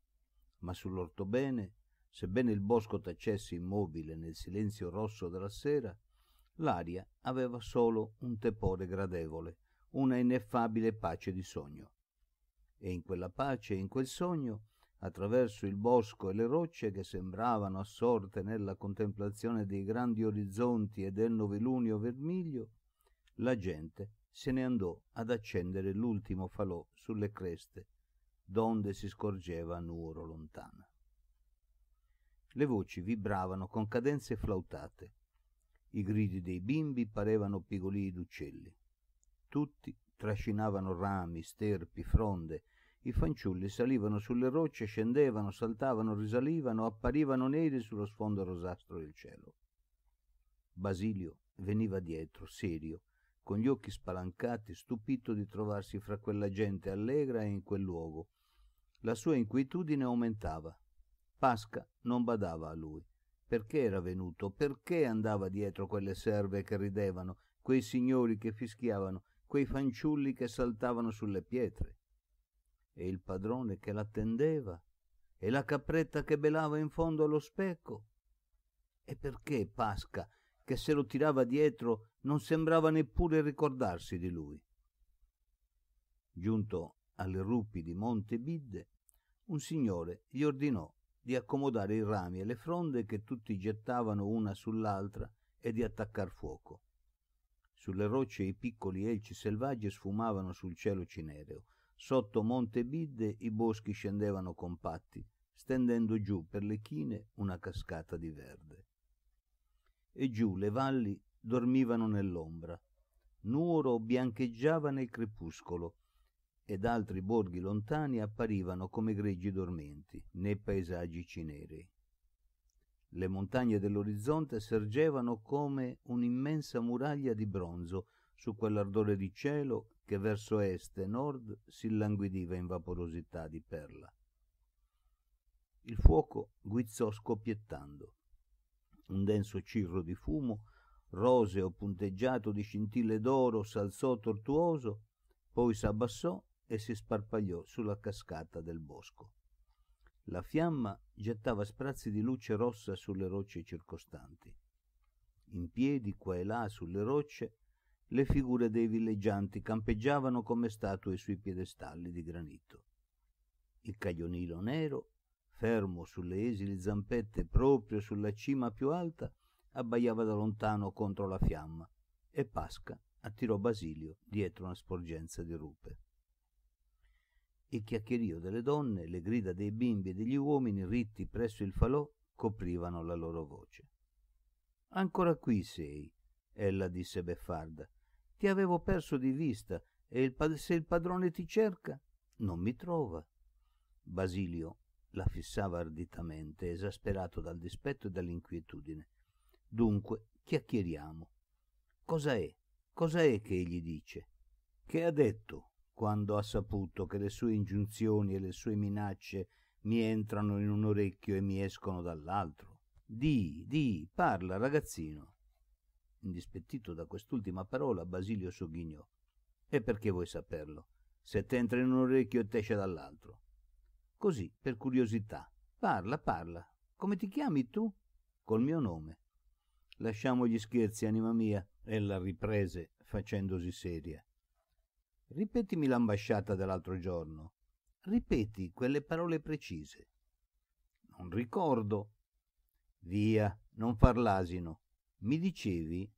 Speaker 1: Ma sull'ortobene, sebbene il bosco tacesse immobile nel silenzio rosso della sera, l'aria aveva solo un tepore gradevole, una ineffabile pace di sogno. E in quella pace e in quel sogno, attraverso il bosco e le rocce che sembravano assorte nella contemplazione dei grandi orizzonti e del novilunio vermiglio, la gente se ne andò ad accendere l'ultimo falò sulle creste, donde si scorgeva Nuoro lontana. Le voci vibravano con cadenze flautate. I gridi dei bimbi parevano pigolii d'uccelli. Tutti trascinavano rami, sterpi, fronde. I fanciulli salivano sulle rocce, scendevano, saltavano, risalivano, apparivano neri sullo sfondo rosastro del cielo. Basilio veniva dietro, serio, con gli occhi spalancati, stupito di trovarsi fra quella gente allegra e in quel luogo. La sua inquietudine aumentava. Pasca non badava a lui. Perché era venuto? Perché andava dietro quelle serve che ridevano, quei signori che fischiavano, quei fanciulli che saltavano sulle pietre? E il padrone che l'attendeva? E la capretta che belava in fondo allo specchio? E perché Pasca, che se lo tirava dietro, non sembrava neppure ricordarsi di lui. Giunto alle rupi di Monte Bidde, un signore gli ordinò di accomodare i rami e le fronde che tutti gettavano una sull'altra e di attaccar fuoco. Sulle rocce i piccoli elci selvaggi sfumavano sul cielo cinereo. Sotto Monte Bidde i boschi scendevano compatti, stendendo giù per le chine una cascata di verde. E giù le valli dormivano nell'ombra. Nuoro biancheggiava nel crepuscolo ed altri borghi lontani apparivano come greggi dormenti nei paesaggi cinerei. Le montagne dell'orizzonte sergevano come un'immensa muraglia di bronzo su quell'ardore di cielo che verso est e nord si languidiva in vaporosità di perla. Il fuoco guizzò scoppiettando. Un denso cirro di fumo roseo punteggiato di scintille d'oro, s'alzò tortuoso, poi s'abbassò e si sparpagliò sulla cascata del bosco. La fiamma gettava sprazzi di luce rossa sulle rocce circostanti. In piedi, qua e là, sulle rocce, le figure dei villeggianti campeggiavano come statue sui piedestalli di granito. Il caglionilo nero, fermo sulle esili zampette proprio sulla cima più alta, abbaiava da lontano contro la fiamma e Pasca attirò Basilio dietro una sporgenza di rupe. Il chiacchierio delle donne, le grida dei bimbi e degli uomini ritti presso il falò coprivano la loro voce. Ancora qui sei, ella disse beffarda. Ti avevo perso di vista e il pad- se il padrone ti cerca, non mi trova. Basilio la fissava arditamente, esasperato dal dispetto e dall'inquietudine. Dunque, chiacchieriamo. Cosa è? Cosa è che egli dice? Che ha detto quando ha saputo che le sue ingiunzioni e le sue minacce mi entrano in un orecchio e mi escono dall'altro? Di, di, parla, ragazzino. Indispettito da quest'ultima parola, Basilio sogghignò. E perché vuoi saperlo? Se t'entra in un orecchio e t'esce dall'altro. Così, per curiosità. Parla, parla. Come ti chiami tu? Col mio nome. Lasciamo gli scherzi, anima mia, ella riprese, facendosi seria. Ripetimi l'ambasciata dell'altro giorno. Ripeti quelle parole precise. Non ricordo. Via, non far l'asino. Mi dicevi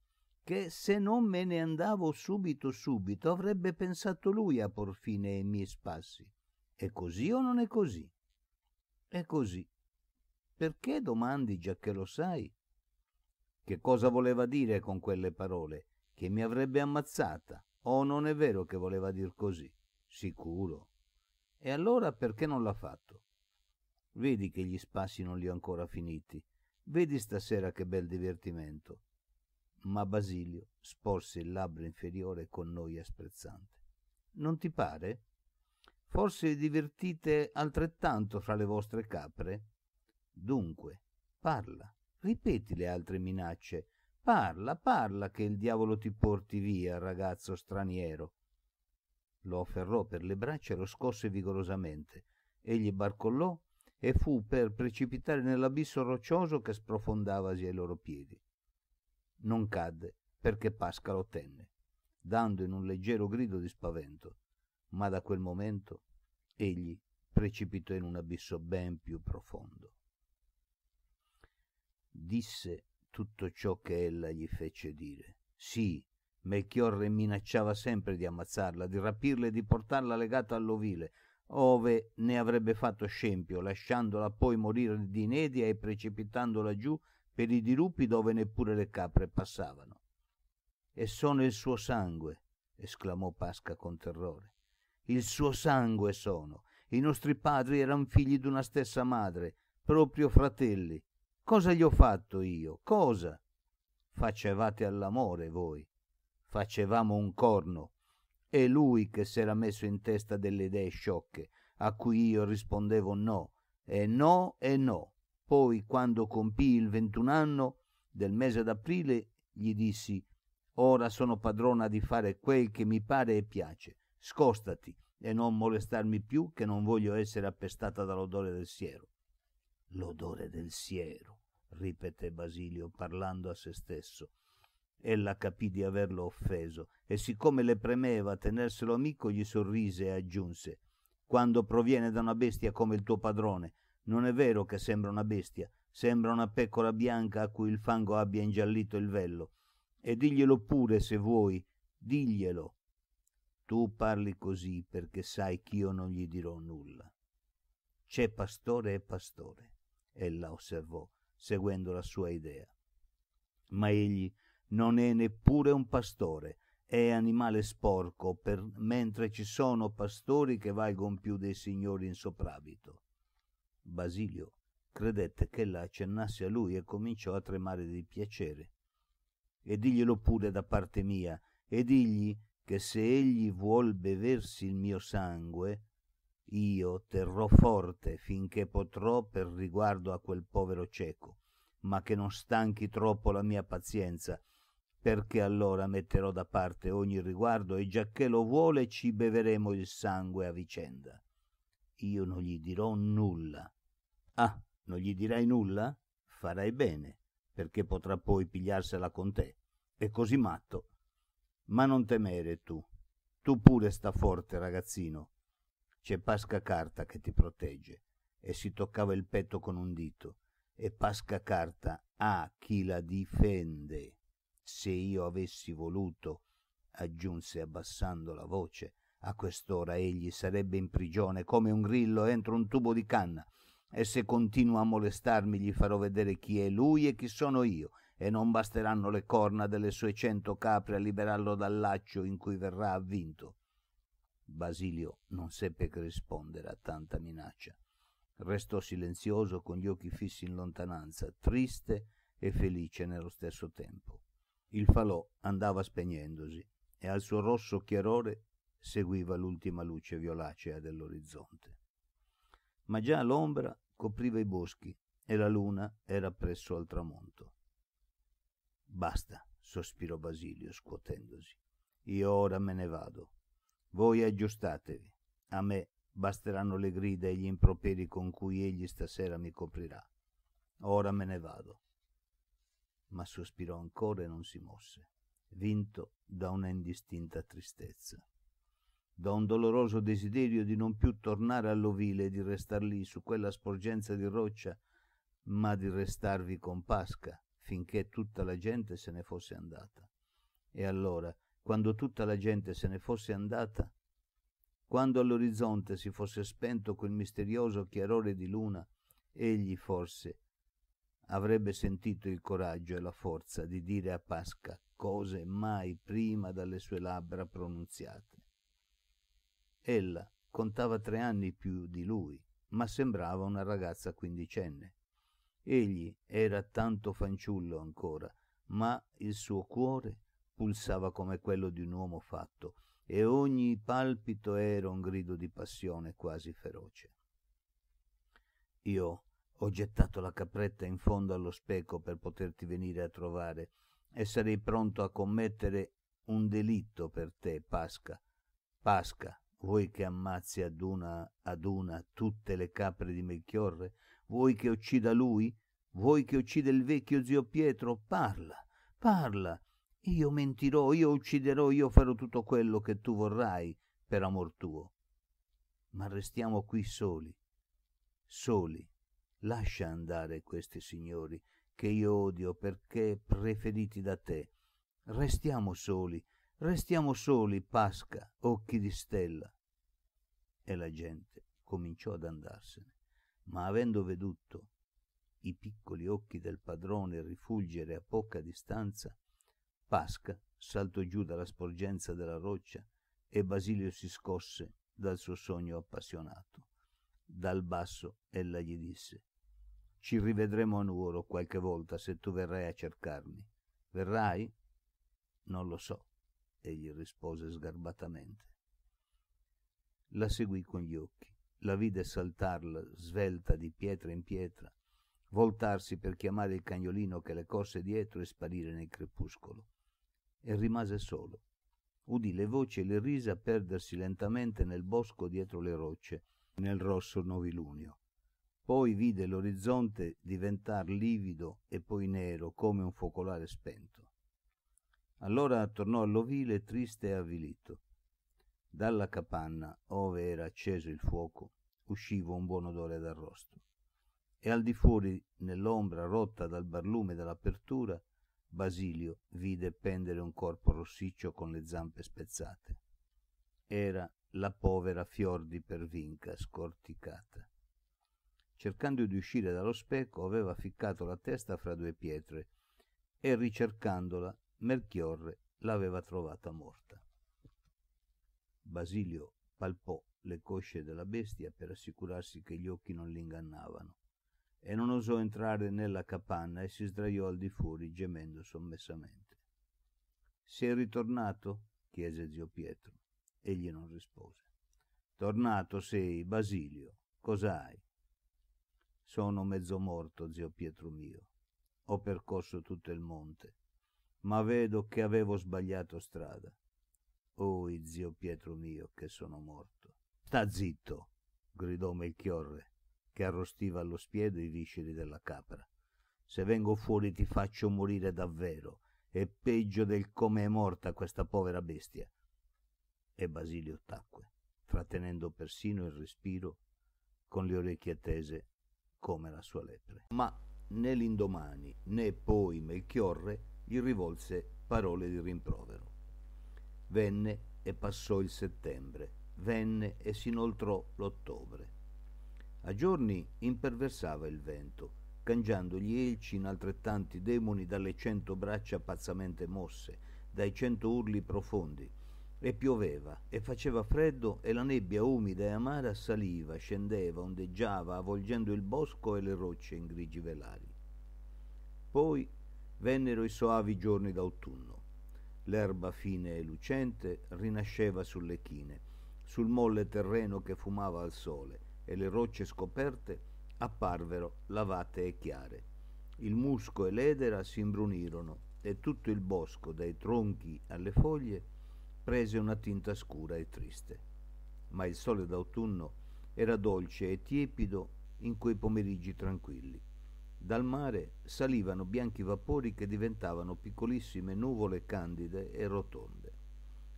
Speaker 1: che se non me ne andavo subito subito avrebbe pensato lui a por fine ai miei spassi. È così o non è così? È così. Perché domandi già che lo sai? Che cosa voleva dire con quelle parole? Che mi avrebbe ammazzata. Oh, non è vero che voleva dir così. Sicuro. E allora perché non l'ha fatto? Vedi che gli spassi non li ho ancora finiti. Vedi stasera che bel divertimento. Ma Basilio sporse il labbro inferiore con noia sprezzante. Non ti pare? Forse divertite altrettanto fra le vostre capre? Dunque, parla. Ripeti le altre minacce. Parla, parla che il diavolo ti porti via, ragazzo straniero. Lo afferrò per le braccia e lo scosse vigorosamente. Egli barcollò e fu per precipitare nell'abisso roccioso che sprofondavasi ai loro piedi. Non cadde perché Pasca lo tenne, dando in un leggero grido di spavento, ma da quel momento egli precipitò in un abisso ben più profondo disse tutto ciò che ella gli fece dire. Sì, Melchiorre minacciava sempre di ammazzarla, di rapirla e di portarla legata all'ovile, ove ne avrebbe fatto scempio, lasciandola poi morire di inedia e precipitandola giù per i dirupi dove neppure le capre passavano. E sono il suo sangue, esclamò Pasca con terrore. Il suo sangue sono. I nostri padri erano figli d'una stessa madre, proprio fratelli, Cosa gli ho fatto io? Cosa? Facevate all'amore voi. Facevamo un corno. È lui che s'era messo in testa delle idee sciocche, a cui io rispondevo no, e no, e no. Poi, quando compì il ventunanno del mese d'aprile, gli dissi Ora sono padrona di fare quel che mi pare e piace. Scostati e non molestarmi più, che non voglio essere appestata dall'odore del siero. L'odore del siero ripeté Basilio, parlando a se stesso. Ella capì di averlo offeso e siccome le premeva tenerselo amico gli sorrise e aggiunse Quando proviene da una bestia come il tuo padrone, non è vero che sembra una bestia, sembra una pecora bianca a cui il fango abbia ingiallito il vello. E diglielo pure se vuoi, diglielo. Tu parli così perché sai che io non gli dirò nulla. C'è pastore e pastore, ella osservò seguendo la sua idea. Ma egli non è neppure un pastore, è animale sporco, per... mentre ci sono pastori che valgono più dei signori in soprabito. Basilio credette che la accennasse a lui e cominciò a tremare di piacere. E diglielo pure da parte mia, e digli che se egli vuol beversi il mio sangue, io terrò forte finché potrò per riguardo a quel povero cieco, ma che non stanchi troppo la mia pazienza, perché allora metterò da parte ogni riguardo e giacché lo vuole ci beveremo il sangue a vicenda. Io non gli dirò nulla. Ah, non gli dirai nulla? Farai bene, perché potrà poi pigliarsela con te. È così matto. Ma non temere tu. Tu pure sta forte, ragazzino c'è Pasca Carta che ti protegge. E si toccava il petto con un dito. E Pasca Carta ha chi la difende. Se io avessi voluto, aggiunse abbassando la voce, a quest'ora egli sarebbe in prigione come un grillo entro un tubo di canna. E se continua a molestarmi gli farò vedere chi è lui e chi sono io, e non basteranno le corna delle sue cento capre a liberarlo dal laccio in cui verrà avvinto. Basilio non seppe che rispondere a tanta minaccia. Restò silenzioso con gli occhi fissi in lontananza, triste e felice nello stesso tempo. Il falò andava spegnendosi e al suo rosso chiarore seguiva l'ultima luce violacea dell'orizzonte. Ma già l'ombra copriva i boschi e la luna era presso al tramonto. Basta, sospirò Basilio scuotendosi. Io ora me ne vado. Voi aggiustatevi. A me basteranno le grida e gli improperi con cui egli stasera mi coprirà. Ora me ne vado. Ma sospirò ancora e non si mosse, vinto da una indistinta tristezza, da un doloroso desiderio di non più tornare all'ovile e di restar lì su quella sporgenza di roccia, ma di restarvi con Pasca finché tutta la gente se ne fosse andata. E allora quando tutta la gente se ne fosse andata, quando all'orizzonte si fosse spento quel misterioso chiarore di luna, egli forse avrebbe sentito il coraggio e la forza di dire a Pasqua cose mai prima dalle sue labbra pronunziate. Ella contava tre anni più di lui, ma sembrava una ragazza quindicenne. Egli era tanto fanciullo ancora, ma il suo cuore pulsava come quello di un uomo fatto, e ogni palpito era un grido di passione quasi feroce. Io ho gettato la capretta in fondo allo specchio per poterti venire a trovare e sarei pronto a commettere un delitto per te, Pasca. Pasca, vuoi che ammazzi ad una ad una tutte le capre di Melchiorre? Vuoi che uccida lui? Vuoi che uccida il vecchio zio Pietro? Parla, parla. Io mentirò, io ucciderò, io farò tutto quello che tu vorrai per amor tuo. Ma restiamo qui soli, soli. Lascia andare questi signori che io odio perché preferiti da te. Restiamo soli, restiamo soli, Pasca, occhi di stella. E la gente cominciò ad andarsene, ma avendo veduto i piccoli occhi del padrone rifulgere a poca distanza, Pasca saltò giù dalla sporgenza della roccia e Basilio si scosse dal suo sogno appassionato. Dal basso ella gli disse Ci rivedremo a Nuoro qualche volta se tu verrai a cercarmi. Verrai? Non lo so, egli rispose sgarbatamente. La seguì con gli occhi, la vide saltarla svelta di pietra in pietra, voltarsi per chiamare il cagnolino che le corse dietro e sparire nel crepuscolo e rimase solo. Udì le voci e le risa perdersi lentamente nel bosco dietro le rocce, nel rosso novilunio. Poi vide l'orizzonte diventar livido e poi nero come un focolare spento. Allora tornò all'ovile triste e avvilito. Dalla capanna, ove era acceso il fuoco, usciva un buon odore d'arrosto. E al di fuori, nell'ombra rotta dal barlume dell'apertura, Basilio vide pendere un corpo rossiccio con le zampe spezzate. Era la povera Fiordi Pervinca scorticata. Cercando di uscire dallo specchio aveva ficcato la testa fra due pietre e ricercandola Melchiorre l'aveva trovata morta. Basilio palpò le cosce della bestia per assicurarsi che gli occhi non l'ingannavano e non osò entrare nella capanna e si sdraiò al di fuori gemendo sommessamente. Sei ritornato? chiese zio Pietro. Egli non rispose. Tornato sei, Basilio. Cos'hai? Sono mezzo morto, zio Pietro mio. Ho percorso tutto il monte, ma vedo che avevo sbagliato strada. Oi, zio Pietro mio, che sono morto. Sta zitto, gridò Melchiorre che arrostiva allo spiedo i visceri della capra. Se vengo fuori ti faccio morire davvero, è peggio del come è morta questa povera bestia. E Basilio tacque, trattenendo persino il respiro, con le orecchie tese come la sua lepre. Ma né l'indomani né poi Melchiorre gli rivolse parole di rimprovero. Venne e passò il settembre, venne e si inoltrò l'ottobre a giorni imperversava il vento, cangiando gli elci in altrettanti demoni dalle cento braccia pazzamente mosse, dai cento urli profondi. E pioveva, e faceva freddo, e la nebbia umida e amara saliva, scendeva, ondeggiava, avvolgendo il bosco e le rocce in grigi velari. Poi vennero i soavi giorni d'autunno. L'erba fine e lucente rinasceva sulle chine, sul molle terreno che fumava al sole, e le rocce scoperte apparvero lavate e chiare. Il musco e l'edera si imbrunirono e tutto il bosco, dai tronchi alle foglie, prese una tinta scura e triste. Ma il sole d'autunno era dolce e tiepido in quei pomeriggi tranquilli. Dal mare salivano bianchi vapori che diventavano piccolissime nuvole candide e rotonde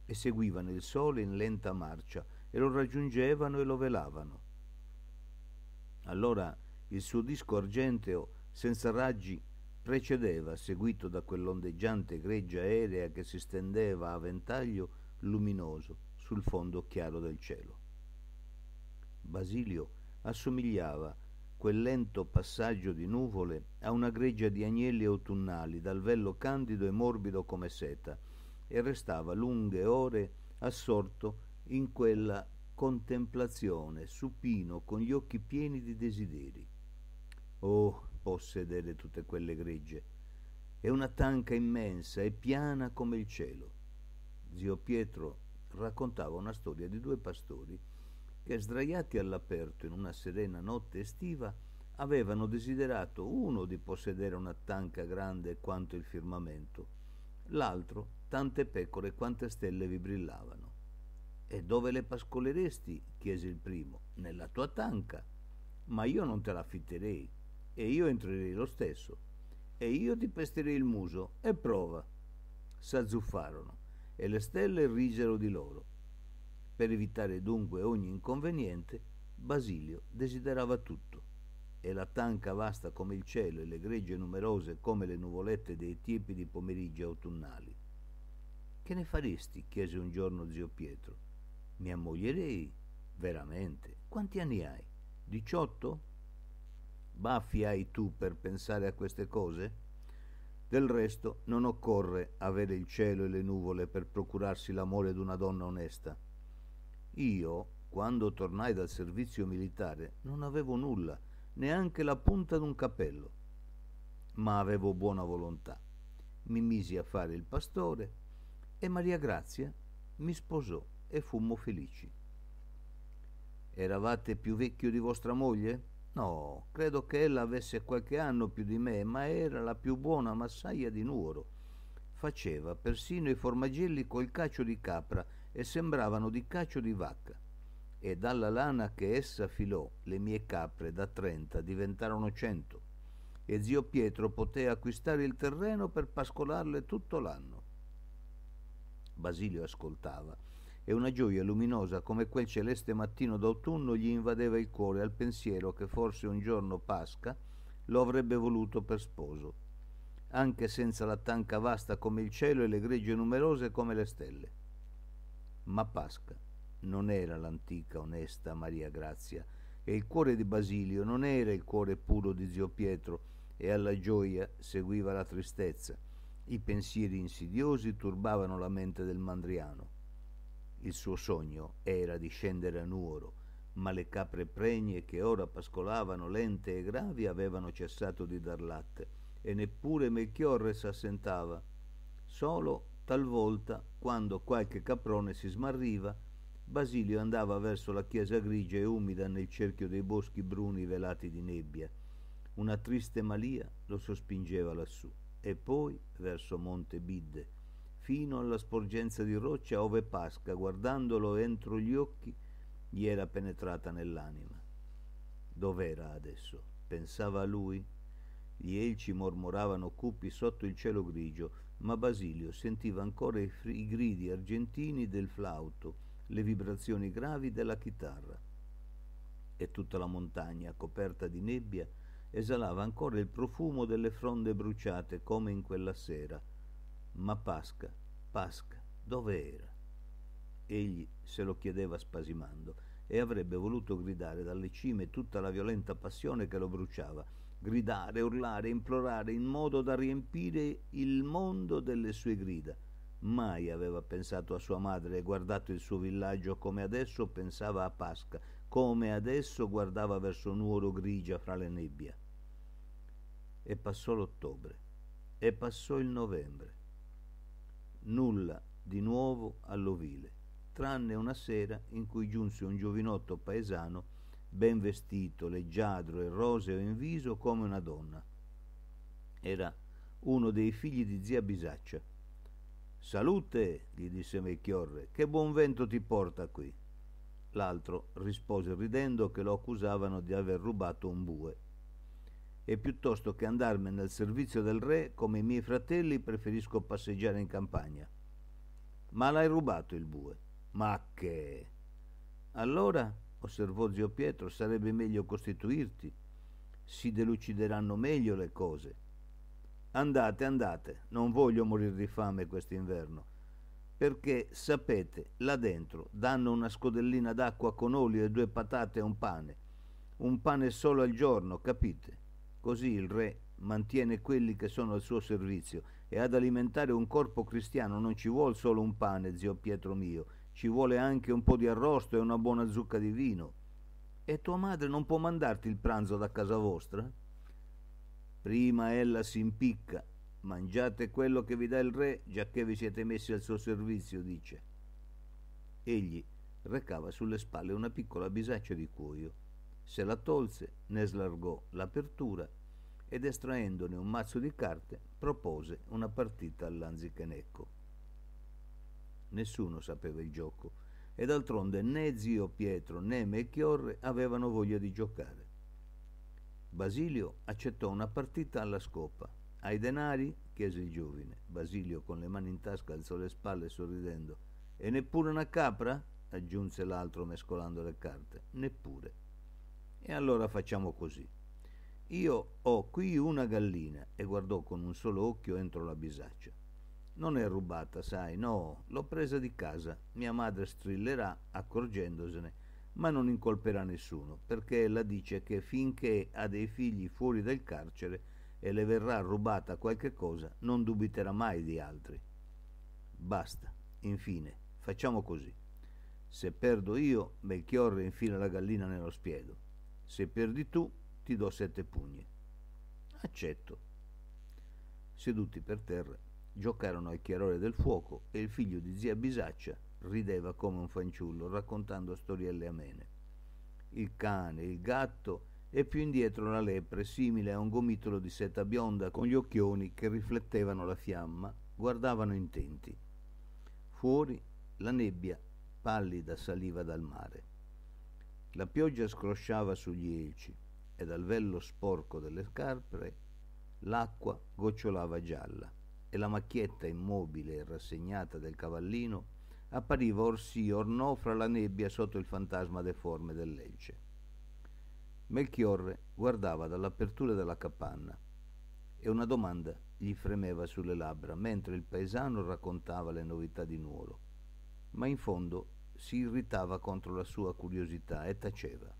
Speaker 1: e seguivano il sole in lenta marcia e lo raggiungevano e lo velavano allora il suo disco argenteo senza raggi precedeva, seguito da quell'ondeggiante greggia aerea che si stendeva a ventaglio luminoso sul fondo chiaro del cielo. Basilio assomigliava quel lento passaggio di nuvole a una greggia di agnelli autunnali dal vello candido e morbido come seta e restava lunghe ore assorto in quella contemplazione, supino, con gli occhi pieni di desideri. Oh, possedere tutte quelle gregge! È una tanca immensa e piana come il cielo. Zio Pietro raccontava una storia di due pastori che, sdraiati all'aperto in una serena notte estiva, avevano desiderato uno di possedere una tanca grande quanto il firmamento, l'altro tante pecore quante stelle vi brillavano. E dove le pascoleresti? chiese il primo. Nella tua tanca. Ma io non te l'affitterei. E io entrerei lo stesso. E io ti pesterei il muso. E prova. S'azzuffarono e le stelle risero di loro. Per evitare dunque ogni inconveniente, Basilio desiderava tutto. E la tanca vasta come il cielo e le gregge numerose come le nuvolette dei tiepidi pomeriggi autunnali. Che ne faresti? chiese un giorno zio Pietro mi ammoglierei veramente. Quanti anni hai? 18? Baffi hai tu per pensare a queste cose? Del resto non occorre avere il cielo e le nuvole per procurarsi l'amore una donna onesta. Io, quando tornai dal servizio militare, non avevo nulla, neanche la punta d'un capello, ma avevo buona volontà. Mi misi a fare il pastore e Maria Grazia mi sposò e fummo felici. Eravate più vecchio di vostra moglie? No, credo che ella avesse qualche anno più di me, ma era la più buona massaia di Nuoro. Faceva persino i formagelli col cacio di capra e sembravano di cacio di vacca. E dalla lana che essa filò le mie capre da trenta diventarono cento e zio Pietro poté acquistare il terreno per pascolarle tutto l'anno. Basilio ascoltava e una gioia luminosa come quel celeste mattino d'autunno gli invadeva il cuore al pensiero che forse un giorno Pasca lo avrebbe voluto per sposo, anche senza la tanca vasta come il cielo e le gregge numerose come le stelle. Ma Pasca non era l'antica onesta Maria Grazia e il cuore di Basilio non era il cuore puro di zio Pietro e alla gioia seguiva la tristezza. I pensieri insidiosi turbavano la mente del mandriano. Il suo sogno era di scendere a Nuoro, ma le capre pregne che ora pascolavano lente e gravi avevano cessato di dar latte e neppure Melchiorre s'assentava. Solo talvolta, quando qualche caprone si smarriva, Basilio andava verso la chiesa grigia e umida nel cerchio dei boschi bruni velati di nebbia. Una triste malia lo sospingeva lassù e poi verso Monte Bidde fino alla sporgenza di roccia ove Pasca, guardandolo entro gli occhi, gli era penetrata nell'anima. Dov'era adesso? Pensava a lui? Gli elci mormoravano cupi sotto il cielo grigio, ma Basilio sentiva ancora i, i gridi argentini del flauto, le vibrazioni gravi della chitarra. E tutta la montagna, coperta di nebbia, esalava ancora il profumo delle fronde bruciate come in quella sera. Ma Pasca Pasca, dove era? Egli se lo chiedeva spasimando e avrebbe voluto gridare dalle cime tutta la violenta passione che lo bruciava, gridare, urlare, implorare in modo da riempire il mondo delle sue grida. Mai aveva pensato a sua madre e guardato il suo villaggio come adesso pensava a Pasca, come adesso guardava verso Nuoro grigia fra le nebbia. E passò l'ottobre, e passò il novembre, nulla di nuovo all'ovile, tranne una sera in cui giunse un giovinotto paesano ben vestito, leggiadro e roseo in viso come una donna. Era uno dei figli di zia Bisaccia. Salute, gli disse Melchiorre, che buon vento ti porta qui. L'altro rispose ridendo che lo accusavano di aver rubato un bue e piuttosto che andarmene al servizio del re come i miei fratelli preferisco passeggiare in campagna. Ma l'hai rubato il bue. Ma che... Allora, osservò zio Pietro, sarebbe meglio costituirti. Si delucideranno meglio le cose. Andate, andate, non voglio morire di fame quest'inverno, perché sapete, là dentro danno una scodellina d'acqua con olio e due patate e un pane. Un pane solo al giorno, capite? Così il re mantiene quelli che sono al suo servizio e ad alimentare un corpo cristiano non ci vuole solo un pane, zio Pietro mio, ci vuole anche un po' di arrosto e una buona zucca di vino. E tua madre non può mandarti il pranzo da casa vostra? Prima ella si impicca, mangiate quello che vi dà il re, giacché vi siete messi al suo servizio, dice. Egli recava sulle spalle una piccola bisaccia di cuoio se la tolse, ne slargò l'apertura ed estraendone un mazzo di carte propose una partita all'anzichenecco. Nessuno sapeva il gioco e d'altronde né zio Pietro né Melchiorre avevano voglia di giocare. Basilio accettò una partita alla scopa. Ai denari? chiese il giovine. Basilio con le mani in tasca alzò le spalle sorridendo. E neppure una capra? aggiunse l'altro mescolando le carte. Neppure. E allora facciamo così. Io ho qui una gallina e guardò con un solo occhio entro la bisaccia. Non è rubata, sai, no, l'ho presa di casa. Mia madre strillerà accorgendosene, ma non incolperà nessuno, perché ella dice che finché ha dei figli fuori del carcere e le verrà rubata qualche cosa, non dubiterà mai di altri. Basta, infine, facciamo così. Se perdo io, Melchiorre infila la gallina nello spiedo se perdi tu, ti do sette pugni. Accetto. Seduti per terra, giocarono al chiarore del fuoco e il figlio di zia Bisaccia rideva come un fanciullo, raccontando storielle amene. Il cane, il gatto e più indietro la lepre simile a un gomitolo di seta bionda con gli occhioni che riflettevano la fiamma, guardavano intenti. Fuori la nebbia pallida saliva dal mare. La pioggia scrosciava sugli elci e dal vello sporco delle scarpe l'acqua gocciolava gialla e la macchietta immobile e rassegnata del cavallino appariva or sì or no fra la nebbia sotto il fantasma deforme dell'elce. Melchiorre guardava dall'apertura della capanna e una domanda gli fremeva sulle labbra mentre il paesano raccontava le novità di Nuoro, ma in fondo si irritava contro la sua curiosità e taceva.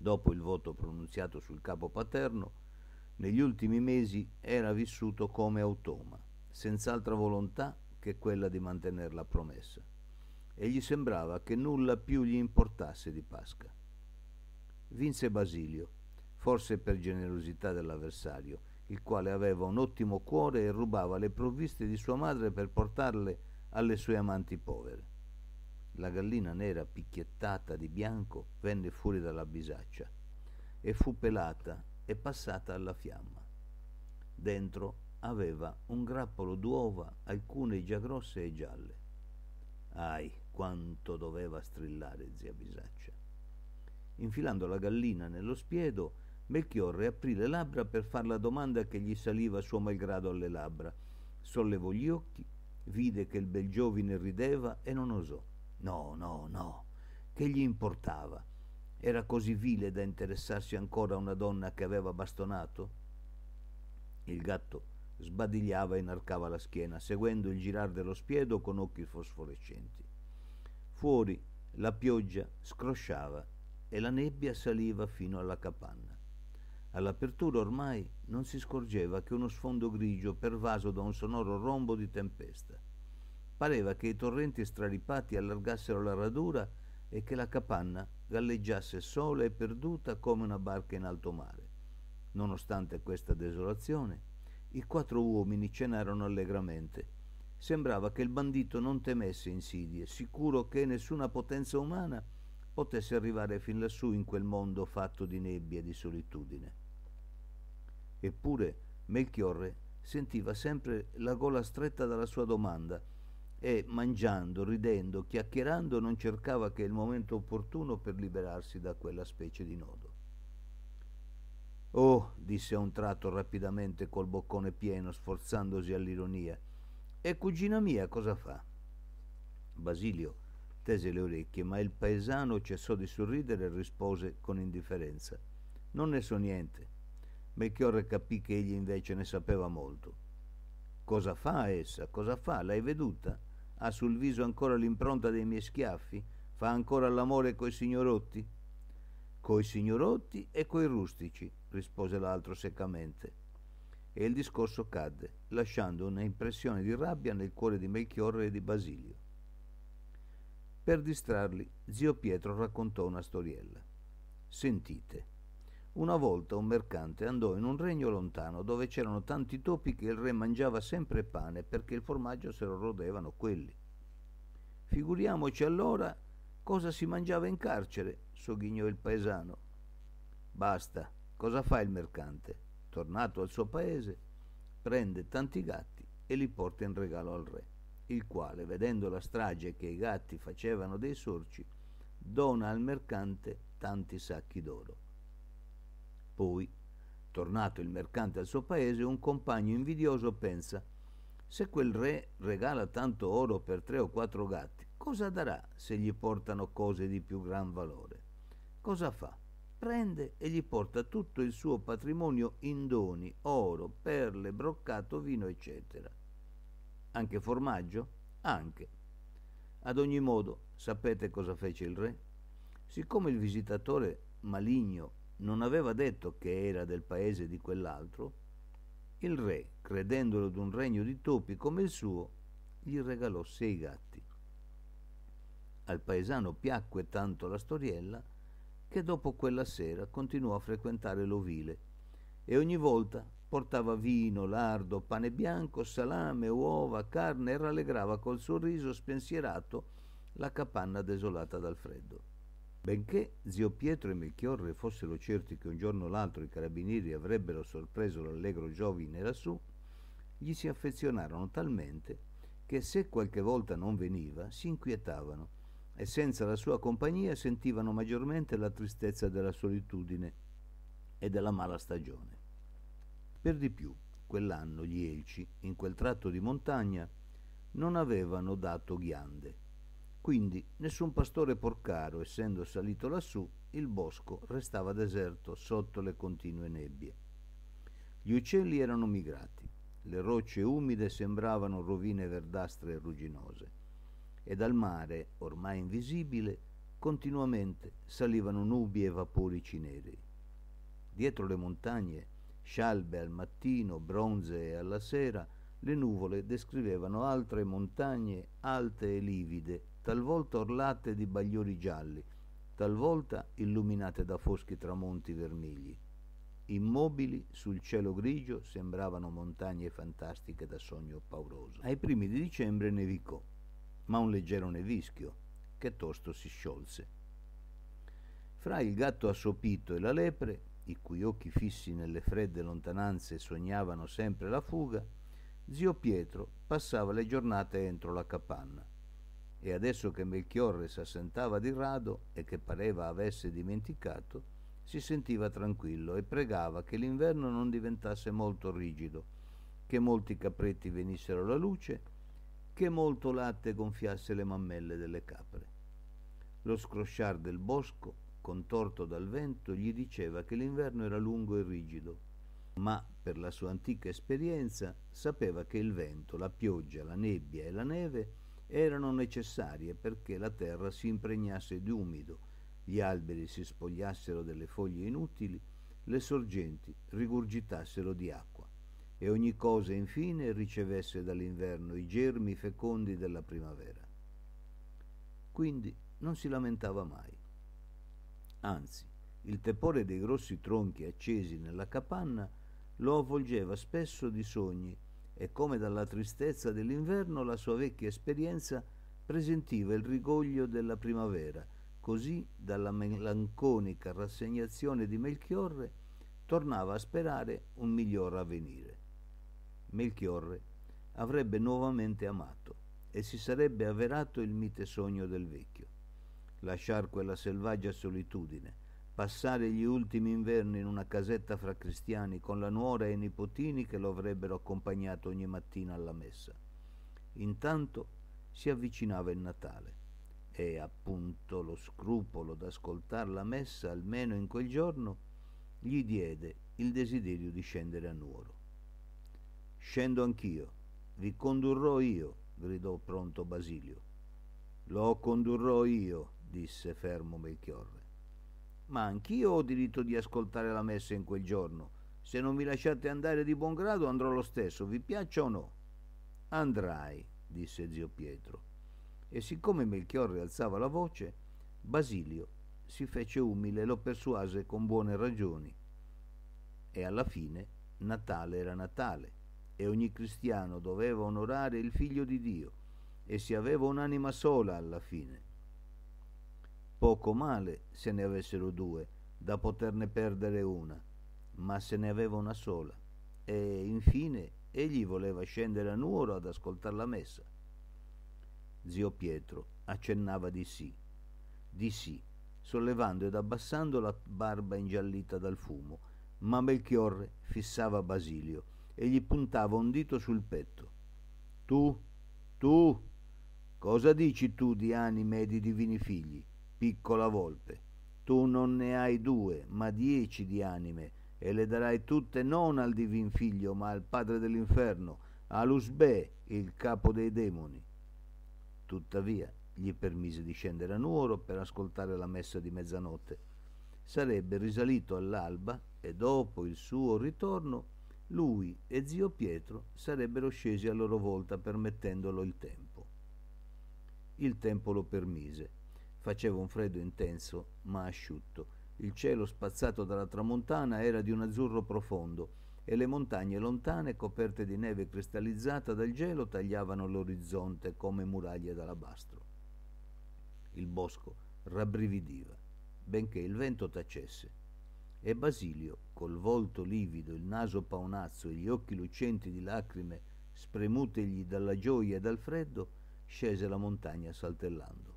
Speaker 1: Dopo il voto pronunziato sul capo paterno, negli ultimi mesi era vissuto come automa, senz'altra volontà che quella di mantenere la promessa, e gli sembrava che nulla più gli importasse di Pasqua. Vinse Basilio, forse per generosità dell'avversario, il quale aveva un ottimo cuore e rubava le provviste di sua madre per portarle alle sue amanti povere la gallina nera picchiettata di bianco venne fuori dalla bisaccia e fu pelata e passata alla fiamma. Dentro aveva un grappolo d'uova, alcune già grosse e gialle. Ahi, quanto doveva strillare zia Bisaccia. Infilando la gallina nello spiedo, Melchiorre aprì le labbra per far la domanda che gli saliva suo malgrado alle labbra. Sollevò gli occhi, vide che il bel giovine rideva e non osò. No, no, no. Che gli importava? Era così vile da interessarsi ancora a una donna che aveva bastonato? Il gatto sbadigliava e inarcava la schiena, seguendo il girar dello spiedo con occhi fosforescenti. Fuori la pioggia scrosciava e la nebbia saliva fino alla capanna. All'apertura ormai non si scorgeva che uno sfondo grigio pervaso da un sonoro rombo di tempesta. Pareva che i torrenti straripati allargassero la radura e che la capanna galleggiasse sola e perduta come una barca in alto mare. Nonostante questa desolazione, i quattro uomini cenarono allegramente. Sembrava che il bandito non temesse insidie, sicuro che nessuna potenza umana potesse arrivare fin lassù in quel mondo fatto di nebbia e di solitudine. Eppure Melchiorre sentiva sempre la gola stretta dalla sua domanda, e mangiando, ridendo, chiacchierando non cercava che il momento opportuno per liberarsi da quella specie di nodo. Oh, disse a un tratto rapidamente col boccone pieno, sforzandosi all'ironia, e cugina mia cosa fa? Basilio tese le orecchie, ma il paesano cessò di sorridere e rispose con indifferenza. Non ne so niente. Melchiorre capì che egli invece ne sapeva molto. Cosa fa essa? Cosa fa? L'hai veduta? ha sul viso ancora l'impronta dei miei schiaffi, fa ancora l'amore coi signorotti? Coi signorotti e coi rustici, rispose l'altro seccamente. E il discorso cadde, lasciando un'impressione di rabbia nel cuore di Melchiorre e di Basilio. Per distrarli, zio Pietro raccontò una storiella. Sentite. Una volta un mercante andò in un regno lontano dove c'erano tanti topi che il re mangiava sempre pane perché il formaggio se lo rodevano quelli. Figuriamoci allora cosa si mangiava in carcere, sogghignò il paesano. Basta, cosa fa il mercante? Tornato al suo paese, prende tanti gatti e li porta in regalo al re, il quale, vedendo la strage che i gatti facevano dei sorci, dona al mercante tanti sacchi d'oro. Poi, tornato il mercante al suo paese, un compagno invidioso pensa, se quel re regala tanto oro per tre o quattro gatti, cosa darà se gli portano cose di più gran valore? Cosa fa? Prende e gli porta tutto il suo patrimonio in doni, oro, perle, broccato, vino, eccetera. Anche formaggio? Anche. Ad ogni modo, sapete cosa fece il re? Siccome il visitatore maligno non aveva detto che era del paese di quell'altro, il re, credendolo d'un regno di topi come il suo, gli regalò sei gatti. Al paesano piacque tanto la storiella che dopo quella sera continuò a frequentare l'ovile e ogni volta portava vino, lardo, pane bianco, salame, uova, carne e rallegrava col sorriso spensierato la capanna desolata dal freddo. Benché zio Pietro e Melchiorre fossero certi che un giorno o l'altro i carabinieri avrebbero sorpreso l'allegro giovine lassù, gli si affezionarono talmente che se qualche volta non veniva si inquietavano e senza la sua compagnia sentivano maggiormente la tristezza della solitudine e della mala stagione. Per di più, quell'anno gli Elci, in quel tratto di montagna, non avevano dato ghiande quindi nessun pastore porcaro, essendo salito lassù, il bosco restava deserto sotto le continue nebbie. Gli uccelli erano migrati, le rocce umide sembravano rovine verdastre e rugginose, e dal mare, ormai invisibile, continuamente salivano nubi e vapori cineri. Dietro le montagne, scialbe al mattino, bronzee alla sera, le nuvole descrivevano altre montagne alte e livide talvolta orlate di bagliori gialli, talvolta illuminate da foschi tramonti vermigli. Immobili sul cielo grigio sembravano montagne fantastiche da sogno pauroso. Ai primi di dicembre nevicò, ma un leggero nevischio, che tosto si sciolse. Fra il gatto assopito e la lepre, i cui occhi fissi nelle fredde lontananze sognavano sempre la fuga, zio Pietro passava le giornate entro la capanna e adesso che Melchiorre s'assentava di rado e che pareva avesse dimenticato, si sentiva tranquillo e pregava che l'inverno non diventasse molto rigido, che molti capretti venissero alla luce, che molto latte gonfiasse le mammelle delle capre. Lo scrosciar del bosco, contorto dal vento, gli diceva che l'inverno era lungo e rigido, ma per la sua antica esperienza sapeva che il vento, la pioggia, la nebbia e la neve erano necessarie perché la terra si impregnasse di umido, gli alberi si spogliassero delle foglie inutili, le sorgenti rigurgitassero di acqua e ogni cosa infine ricevesse dall'inverno i germi fecondi della primavera. Quindi non si lamentava mai. Anzi, il tepore dei grossi tronchi accesi nella capanna lo avvolgeva spesso di sogni e come dalla tristezza dell'inverno la sua vecchia esperienza presentiva il rigoglio della primavera, così dalla melanconica rassegnazione di Melchiorre tornava a sperare un miglior avvenire. Melchiorre avrebbe nuovamente amato e si sarebbe avverato il mite sogno del vecchio, lasciar quella selvaggia solitudine, passare gli ultimi inverni in una casetta fra cristiani con la nuora e i nipotini che lo avrebbero accompagnato ogni mattina alla messa. Intanto si avvicinava il Natale e appunto lo scrupolo d'ascoltare la messa almeno in quel giorno gli diede il desiderio di scendere a Nuoro. Scendo anch'io, vi condurrò io, gridò pronto Basilio. Lo condurrò io, disse fermo Melchiorre ma anch'io ho diritto di ascoltare la messa in quel giorno. Se non mi lasciate andare di buon grado andrò lo stesso, vi piaccia o no? Andrai, disse zio Pietro. E siccome Melchiorre alzava la voce, Basilio si fece umile e lo persuase con buone ragioni. E alla fine Natale era Natale e ogni cristiano doveva onorare il figlio di Dio e si aveva un'anima sola alla fine Poco male se ne avessero due, da poterne perdere una, ma se ne aveva una sola. E infine egli voleva scendere a Nuoro ad ascoltare la messa. Zio Pietro accennava di sì, di sì, sollevando ed abbassando la barba ingiallita dal fumo, ma Melchiorre fissava Basilio e gli puntava un dito sul petto. Tu, tu, cosa dici tu di anime e di divini figli? Piccola volpe, tu non ne hai due, ma dieci di anime, e le darai tutte non al divin figlio, ma al padre dell'inferno, a Lusbe, il capo dei demoni. Tuttavia, gli permise di scendere a Nuoro per ascoltare la messa di mezzanotte. Sarebbe risalito all'alba e dopo il suo ritorno lui e zio Pietro sarebbero scesi a loro volta permettendolo il tempo. Il tempo lo permise Faceva un freddo intenso, ma asciutto. Il cielo spazzato dalla tramontana era di un azzurro profondo e le montagne lontane, coperte di neve cristallizzata dal gelo, tagliavano l'orizzonte come muraglie d'alabastro. Il bosco rabbrividiva, benché il vento tacesse. E Basilio, col volto livido, il naso paonazzo e gli occhi lucenti di lacrime spremutegli dalla gioia e dal freddo, scese la montagna saltellando.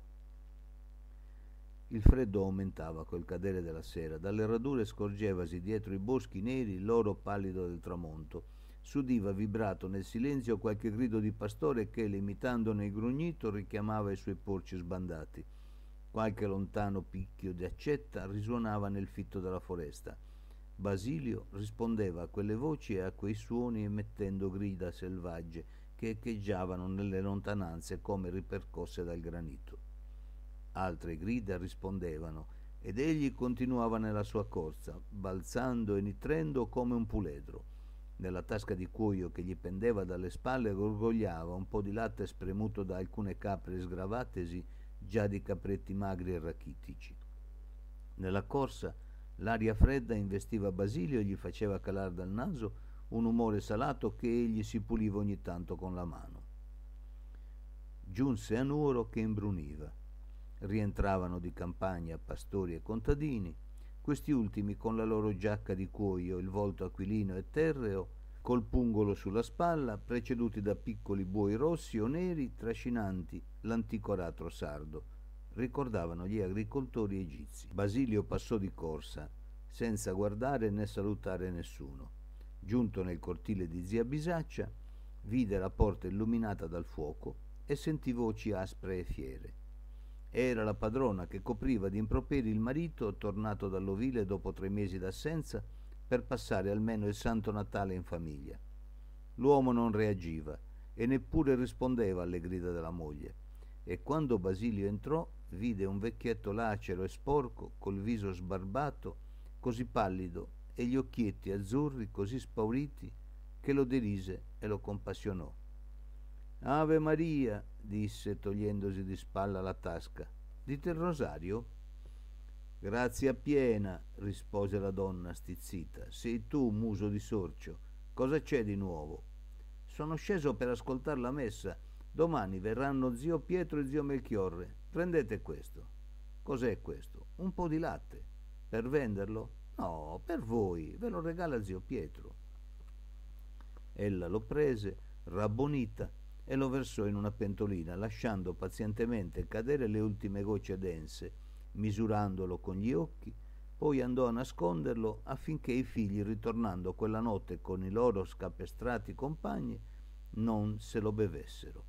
Speaker 1: Il freddo aumentava col cadere della sera, dalle radure scorgevasi dietro i boschi neri l'oro pallido del tramonto. S'udiva vibrato nel silenzio qualche grido di pastore che, limitandone il grugnito, richiamava i suoi porci sbandati. Qualche lontano picchio di accetta risuonava nel fitto della foresta. Basilio rispondeva a quelle voci e a quei suoni emettendo grida selvagge che echeggiavano nelle lontananze come ripercosse dal granito altre grida rispondevano ed egli continuava nella sua corsa, balzando e nitrendo come un puledro. Nella tasca di cuoio che gli pendeva dalle spalle gorgogliava un po' di latte spremuto da alcune capre sgravatesi, già di capretti magri e rachitici. Nella corsa l'aria fredda investiva Basilio e gli faceva calare dal naso un umore salato che egli si puliva ogni tanto con la mano. Giunse a Nuoro che imbruniva rientravano di campagna pastori e contadini, questi ultimi con la loro giacca di cuoio, il volto aquilino e terreo, col pungolo sulla spalla, preceduti da piccoli buoi rossi o neri trascinanti l'antico aratro sardo. Ricordavano gli agricoltori egizi. Basilio passò di corsa, senza guardare né salutare nessuno. Giunto nel cortile di zia Bisaccia, vide la porta illuminata dal fuoco e sentì voci aspre e fiere. Era la padrona che copriva di improperi il marito tornato dall'ovile dopo tre mesi d'assenza per passare almeno il Santo Natale in famiglia. L'uomo non reagiva e neppure rispondeva alle grida della moglie e quando Basilio entrò vide un vecchietto lacero e sporco col viso sbarbato così pallido e gli occhietti azzurri così spauriti che lo derise e lo compassionò. Ave Maria, disse togliendosi di spalla la tasca. Dite il rosario? Grazia piena, rispose la donna stizzita. Sei tu, muso di sorcio. Cosa c'è di nuovo? Sono sceso per ascoltare la messa. Domani verranno zio Pietro e zio Melchiorre. Prendete questo. Cos'è questo? Un po' di latte. Per venderlo? No, per voi. Ve lo regala zio Pietro. Ella lo prese, rabbonita, e lo versò in una pentolina, lasciando pazientemente cadere le ultime gocce dense, misurandolo con gli occhi, poi andò a nasconderlo affinché i figli, ritornando quella notte con i loro scapestrati compagni, non se lo bevessero.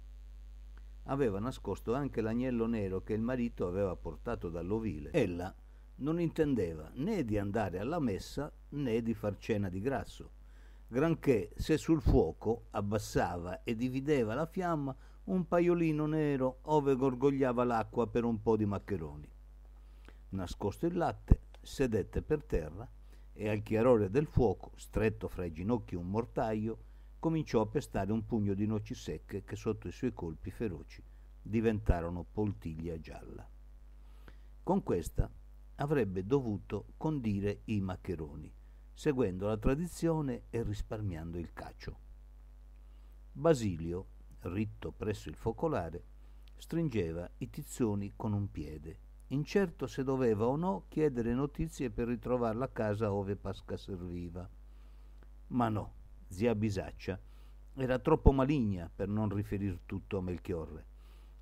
Speaker 1: Aveva nascosto anche l'agnello nero che il marito aveva portato dall'ovile. Ella non intendeva né di andare alla messa né di far cena di grasso granché se sul fuoco abbassava e divideva la fiamma un paiolino nero ove gorgogliava l'acqua per un po' di maccheroni. Nascosto il latte, sedette per terra e al chiarore del fuoco, stretto fra i ginocchi un mortaio, cominciò a pestare un pugno di noci secche che sotto i suoi colpi feroci diventarono poltiglia gialla. Con questa avrebbe dovuto condire i maccheroni seguendo la tradizione e risparmiando il cacio. Basilio, ritto presso il focolare, stringeva i tizzoni con un piede, incerto se doveva o no chiedere notizie per ritrovare la casa ove Pasca serviva. Ma no, zia Bisaccia era troppo maligna per non riferir tutto a Melchiorre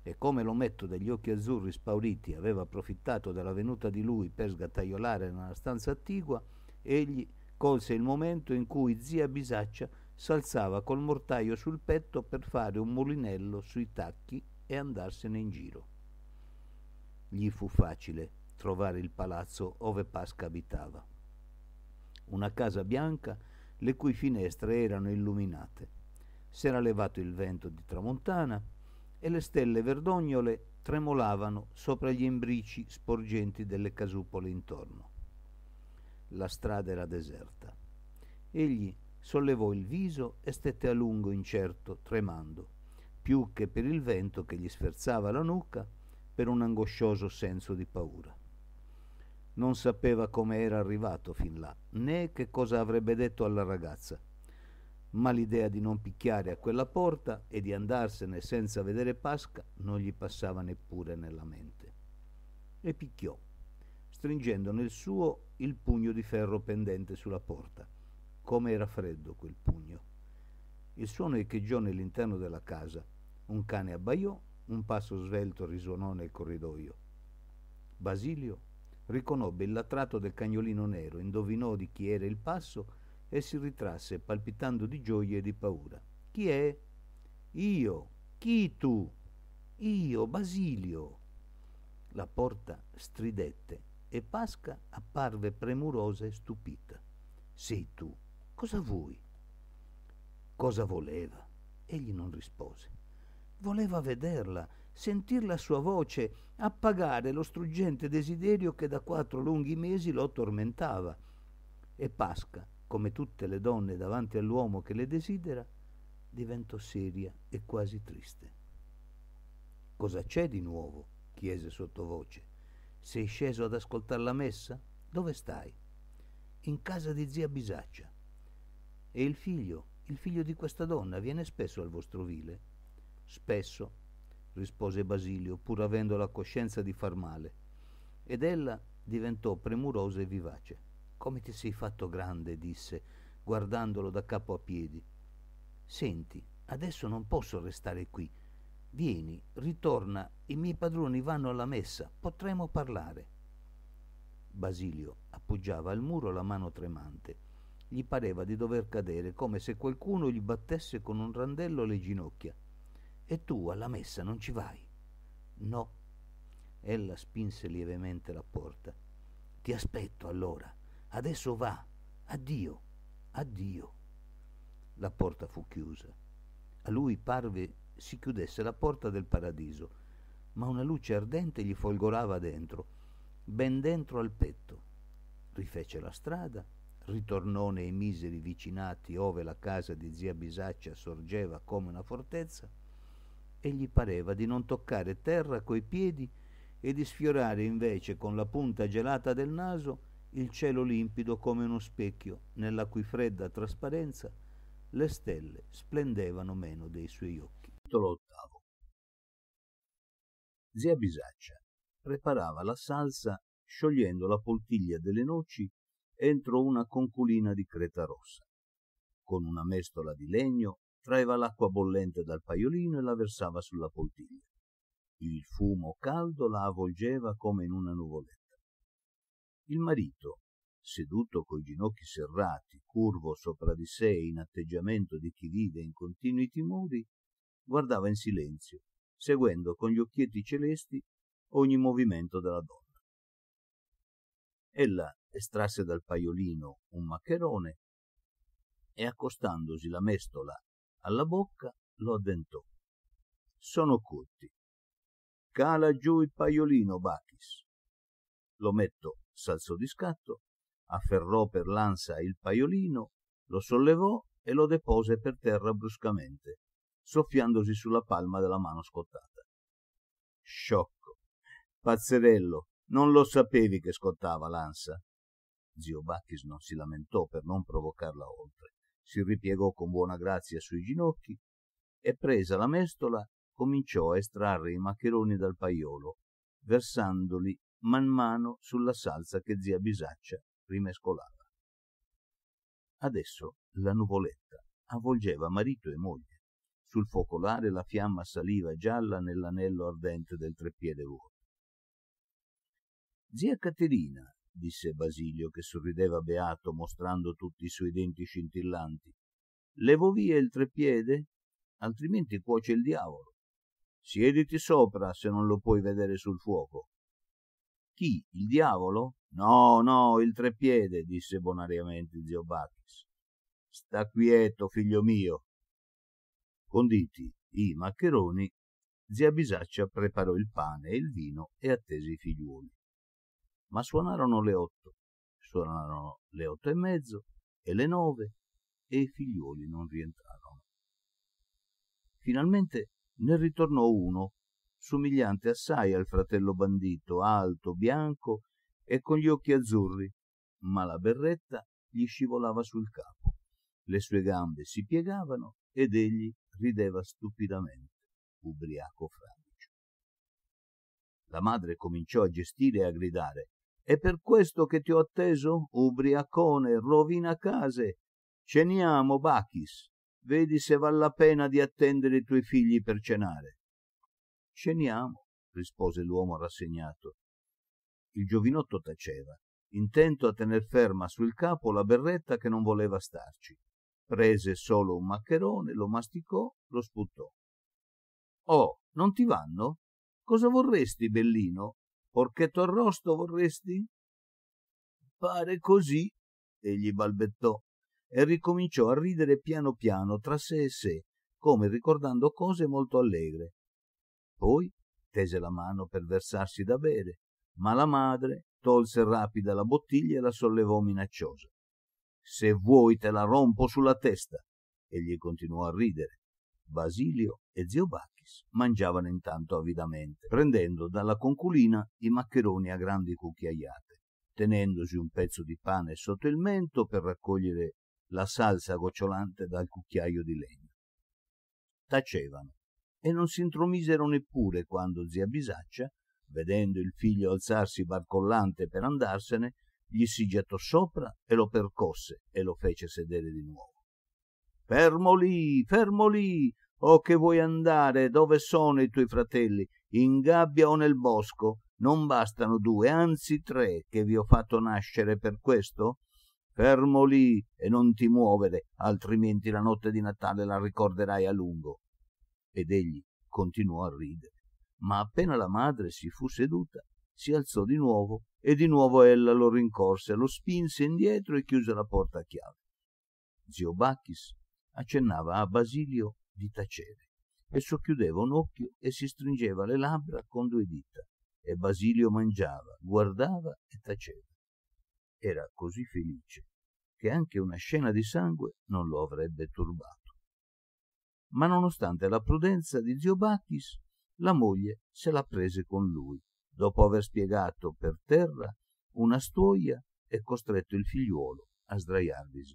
Speaker 1: e come l'ometto degli occhi azzurri spauriti aveva approfittato della venuta di lui per sgattaiolare nella stanza attigua, egli colse il momento in cui zia Bisaccia s'alzava col mortaio sul petto per fare un mulinello sui tacchi e andarsene in giro. Gli fu facile trovare il palazzo ove Pasca abitava. Una casa bianca le cui finestre erano illuminate. S'era levato il vento di tramontana e le stelle verdognole tremolavano sopra gli imbrici sporgenti delle casupole intorno la strada era deserta. Egli sollevò il viso e stette a lungo incerto, tremando, più che per il vento che gli sferzava la nuca, per un angoscioso senso di paura. Non sapeva come era arrivato fin là, né che cosa avrebbe detto alla ragazza, ma l'idea di non picchiare a quella porta e di andarsene senza vedere Pasca non gli passava neppure nella mente. E picchiò stringendo nel suo il pugno di ferro pendente sulla porta. Come era freddo quel pugno. Il suono echeggiò nell'interno della casa. Un cane abbaiò, un passo svelto risuonò nel corridoio. Basilio riconobbe il latrato del cagnolino nero, indovinò di chi era il passo e si ritrasse palpitando di gioia e di paura. Chi è? Io. Chi tu? Io, Basilio. La porta stridette e Pasca apparve premurosa e stupita. Sei tu, cosa vuoi? Cosa voleva? Egli non rispose. Voleva vederla, sentir la sua voce, appagare lo struggente desiderio che da quattro lunghi mesi lo tormentava. E Pasca, come tutte le donne davanti all'uomo che le desidera, diventò seria e quasi triste. Cosa c'è di nuovo? chiese sottovoce. Sei sceso ad ascoltare la messa? Dove stai? In casa di zia Bisaccia. E il figlio, il figlio di questa donna, viene spesso al vostro vile? Spesso, rispose Basilio, pur avendo la coscienza di far male. Ed ella diventò premurosa e vivace. Come ti sei fatto grande, disse, guardandolo da capo a piedi. Senti, adesso non posso restare qui Vieni, ritorna, i miei padroni vanno alla messa, potremo parlare. Basilio appoggiava al muro la mano tremante. Gli pareva di dover cadere, come se qualcuno gli battesse con un randello le ginocchia. E tu alla messa non ci vai? No. Ella spinse lievemente la porta. Ti aspetto allora. Adesso va. Addio. Addio. La porta fu chiusa. A lui parve si chiudesse la porta del paradiso, ma una luce ardente gli folgorava dentro, ben dentro al petto. Rifece la strada, ritornò nei miseri vicinati ove la casa di zia Bisaccia sorgeva come una fortezza, e gli pareva di non toccare terra coi piedi e di sfiorare invece con la punta gelata del naso il cielo limpido come uno specchio, nella cui fredda trasparenza le stelle splendevano meno dei suoi occhi. Capitolo ottavo. Zia Bisaccia preparava la salsa sciogliendo la poltiglia delle noci entro una conculina di creta rossa. Con una mestola di legno traeva l'acqua bollente dal paiolino e la versava sulla poltiglia. Il fumo caldo la avvolgeva come in una nuvoletta. Il marito, seduto coi ginocchi serrati, curvo sopra di sé in atteggiamento di chi vive in continui timori, guardava in silenzio, seguendo con gli occhietti celesti ogni movimento della donna. Ella estrasse dal paiolino un maccherone e accostandosi la mestola alla bocca lo addentò. Sono cotti. Cala giù il paiolino, Bachis. L'ometto salzò di scatto, afferrò per l'ansa il paiolino, lo sollevò e lo depose per terra bruscamente, soffiandosi sulla palma della mano scottata. Sciocco. Pazzerello, non lo sapevi che scottava l'ansa? Zio Bacchis non si lamentò per non provocarla oltre. Si ripiegò con buona grazia sui ginocchi e presa la mestola cominciò a estrarre i maccheroni dal paiolo, versandoli man mano sulla salsa che zia Bisaccia rimescolava. Adesso la nuvoletta avvolgeva marito e moglie sul focolare la fiamma saliva gialla nell'anello ardente del treppiede vuoto. Zia Caterina, disse Basilio, che sorrideva beato mostrando tutti i suoi denti scintillanti, levo via il treppiede, altrimenti cuoce il diavolo. Siediti sopra se non lo puoi vedere sul fuoco. Chi? Il diavolo? No, no, il treppiede, disse bonariamente zio Bacchis. Sta quieto, figlio mio, Conditi i maccheroni, zia Bisaccia preparò il pane e il vino e attese i figliuoli. Ma suonarono le otto, suonarono le otto e mezzo e le nove e i figliuoli non rientrarono. Finalmente ne ritornò uno, somigliante assai al fratello bandito, alto, bianco e con gli occhi azzurri, ma la berretta gli scivolava sul capo, le sue gambe si piegavano ed egli rideva stupidamente, ubriaco fradicio. La madre cominciò a gestire e a gridare È per questo che ti ho atteso, ubriacone, rovina case. Ceniamo, Bachis. Vedi se val la pena di attendere i tuoi figli per cenare. Ceniamo, rispose l'uomo rassegnato. Il giovinotto taceva, intento a tener ferma sul capo la berretta che non voleva starci prese solo un maccherone, lo masticò, lo sputò. Oh, non ti vanno? Cosa vorresti, bellino? Porchetto arrosto vorresti? Pare così, egli balbettò e ricominciò a ridere piano piano tra sé e sé, come ricordando cose molto allegre. Poi tese la mano per versarsi da bere, ma la madre tolse rapida la bottiglia e la sollevò minacciosa. Se vuoi te la rompo sulla testa. Egli continuò a ridere. Basilio e zio Bacchis mangiavano intanto avidamente, prendendo dalla conculina i maccheroni a grandi cucchiaiate, tenendosi un pezzo di pane sotto il mento per raccogliere la salsa gocciolante dal cucchiaio di legno. Tacevano e non si intromisero neppure quando zia Bisaccia, vedendo il figlio alzarsi barcollante per andarsene, gli si gettò sopra e lo percosse e lo fece sedere di nuovo. Fermo lì, fermo lì, o oh, che vuoi andare? Dove sono i tuoi fratelli? In gabbia o nel bosco? Non bastano due, anzi tre, che vi ho fatto nascere per questo? Fermo lì e non ti muovere, altrimenti la notte di Natale la ricorderai a lungo. Ed egli continuò a ridere. Ma appena la madre si fu seduta, si alzò di nuovo e di nuovo ella lo rincorse, lo spinse indietro e chiuse la porta a chiave. Zio Bacchis accennava a Basilio di tacere e socchiudeva un occhio e si stringeva le labbra con due dita e Basilio mangiava, guardava e taceva. Era così felice che anche una scena di sangue non lo avrebbe turbato. Ma nonostante la prudenza di zio Bacchis, la moglie se la prese con lui Dopo aver spiegato per terra una stuoia, e costretto il figliuolo a sdraiarvisi.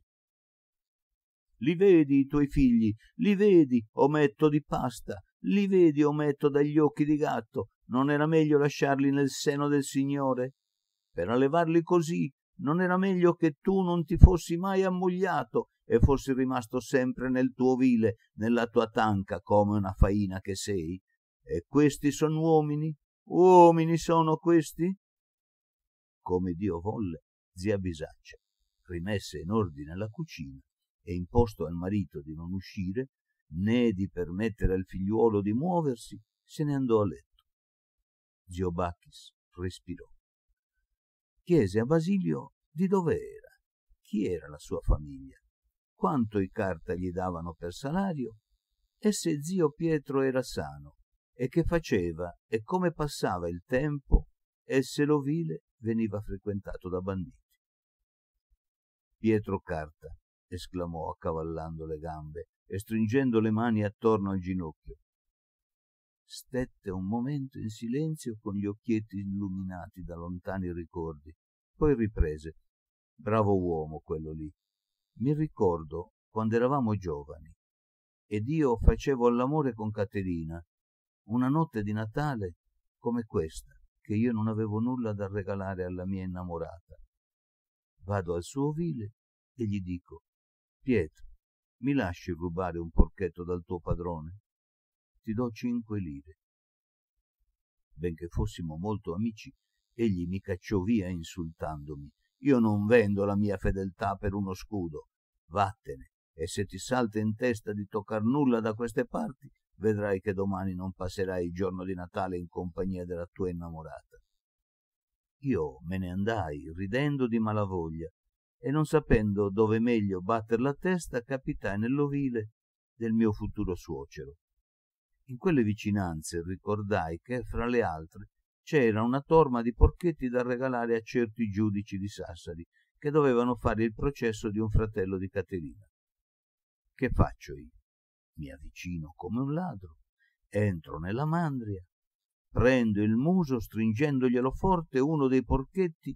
Speaker 1: Li vedi i tuoi figli, li vedi, ometto di pasta, li vedi, ometto dagli occhi di gatto, non era meglio lasciarli nel seno del Signore? Per allevarli così, non era meglio che tu non ti fossi mai ammogliato e fossi rimasto sempre nel tuo vile, nella tua tanca, come una faina che sei? E questi sono uomini Uomini sono questi? Come Dio volle, zia Bisaccia rimessa in ordine la cucina e imposto al marito di non uscire, né di permettere al figliuolo di muoversi, se ne andò a letto. Zio Bacchis respirò. Chiese a Basilio di dove era, chi era la sua famiglia, quanto i carta gli davano per salario e se zio Pietro era sano e che faceva e come passava il tempo e se l'ovile veniva frequentato da banditi. Pietro Carta, esclamò accavallando le gambe e stringendo le mani attorno al ginocchio. Stette un momento in silenzio con gli occhietti illuminati da lontani ricordi, poi riprese. Bravo uomo quello lì. Mi ricordo quando eravamo giovani ed io facevo all'amore con Caterina una notte di Natale come questa, che io non avevo nulla da regalare alla mia innamorata. Vado al suo ovile e gli dico Pietro, mi lasci rubare un porchetto dal tuo padrone? Ti do cinque lire. Benché fossimo molto amici, egli mi cacciò via insultandomi. Io non vendo la mia fedeltà per uno scudo. Vattene, e se ti salta in testa di toccar nulla da queste parti, vedrai che domani non passerai il giorno di Natale in compagnia della tua innamorata. Io me ne andai, ridendo di malavoglia, e non sapendo dove meglio batter la testa, capitai nell'ovile del mio futuro suocero. In quelle vicinanze ricordai che, fra le altre, c'era una torma di porchetti da regalare a certi giudici di Sassari che dovevano fare il processo di un fratello di Caterina. Che faccio io? mi avvicino come un ladro, entro nella mandria, prendo il muso stringendoglielo forte uno dei porchetti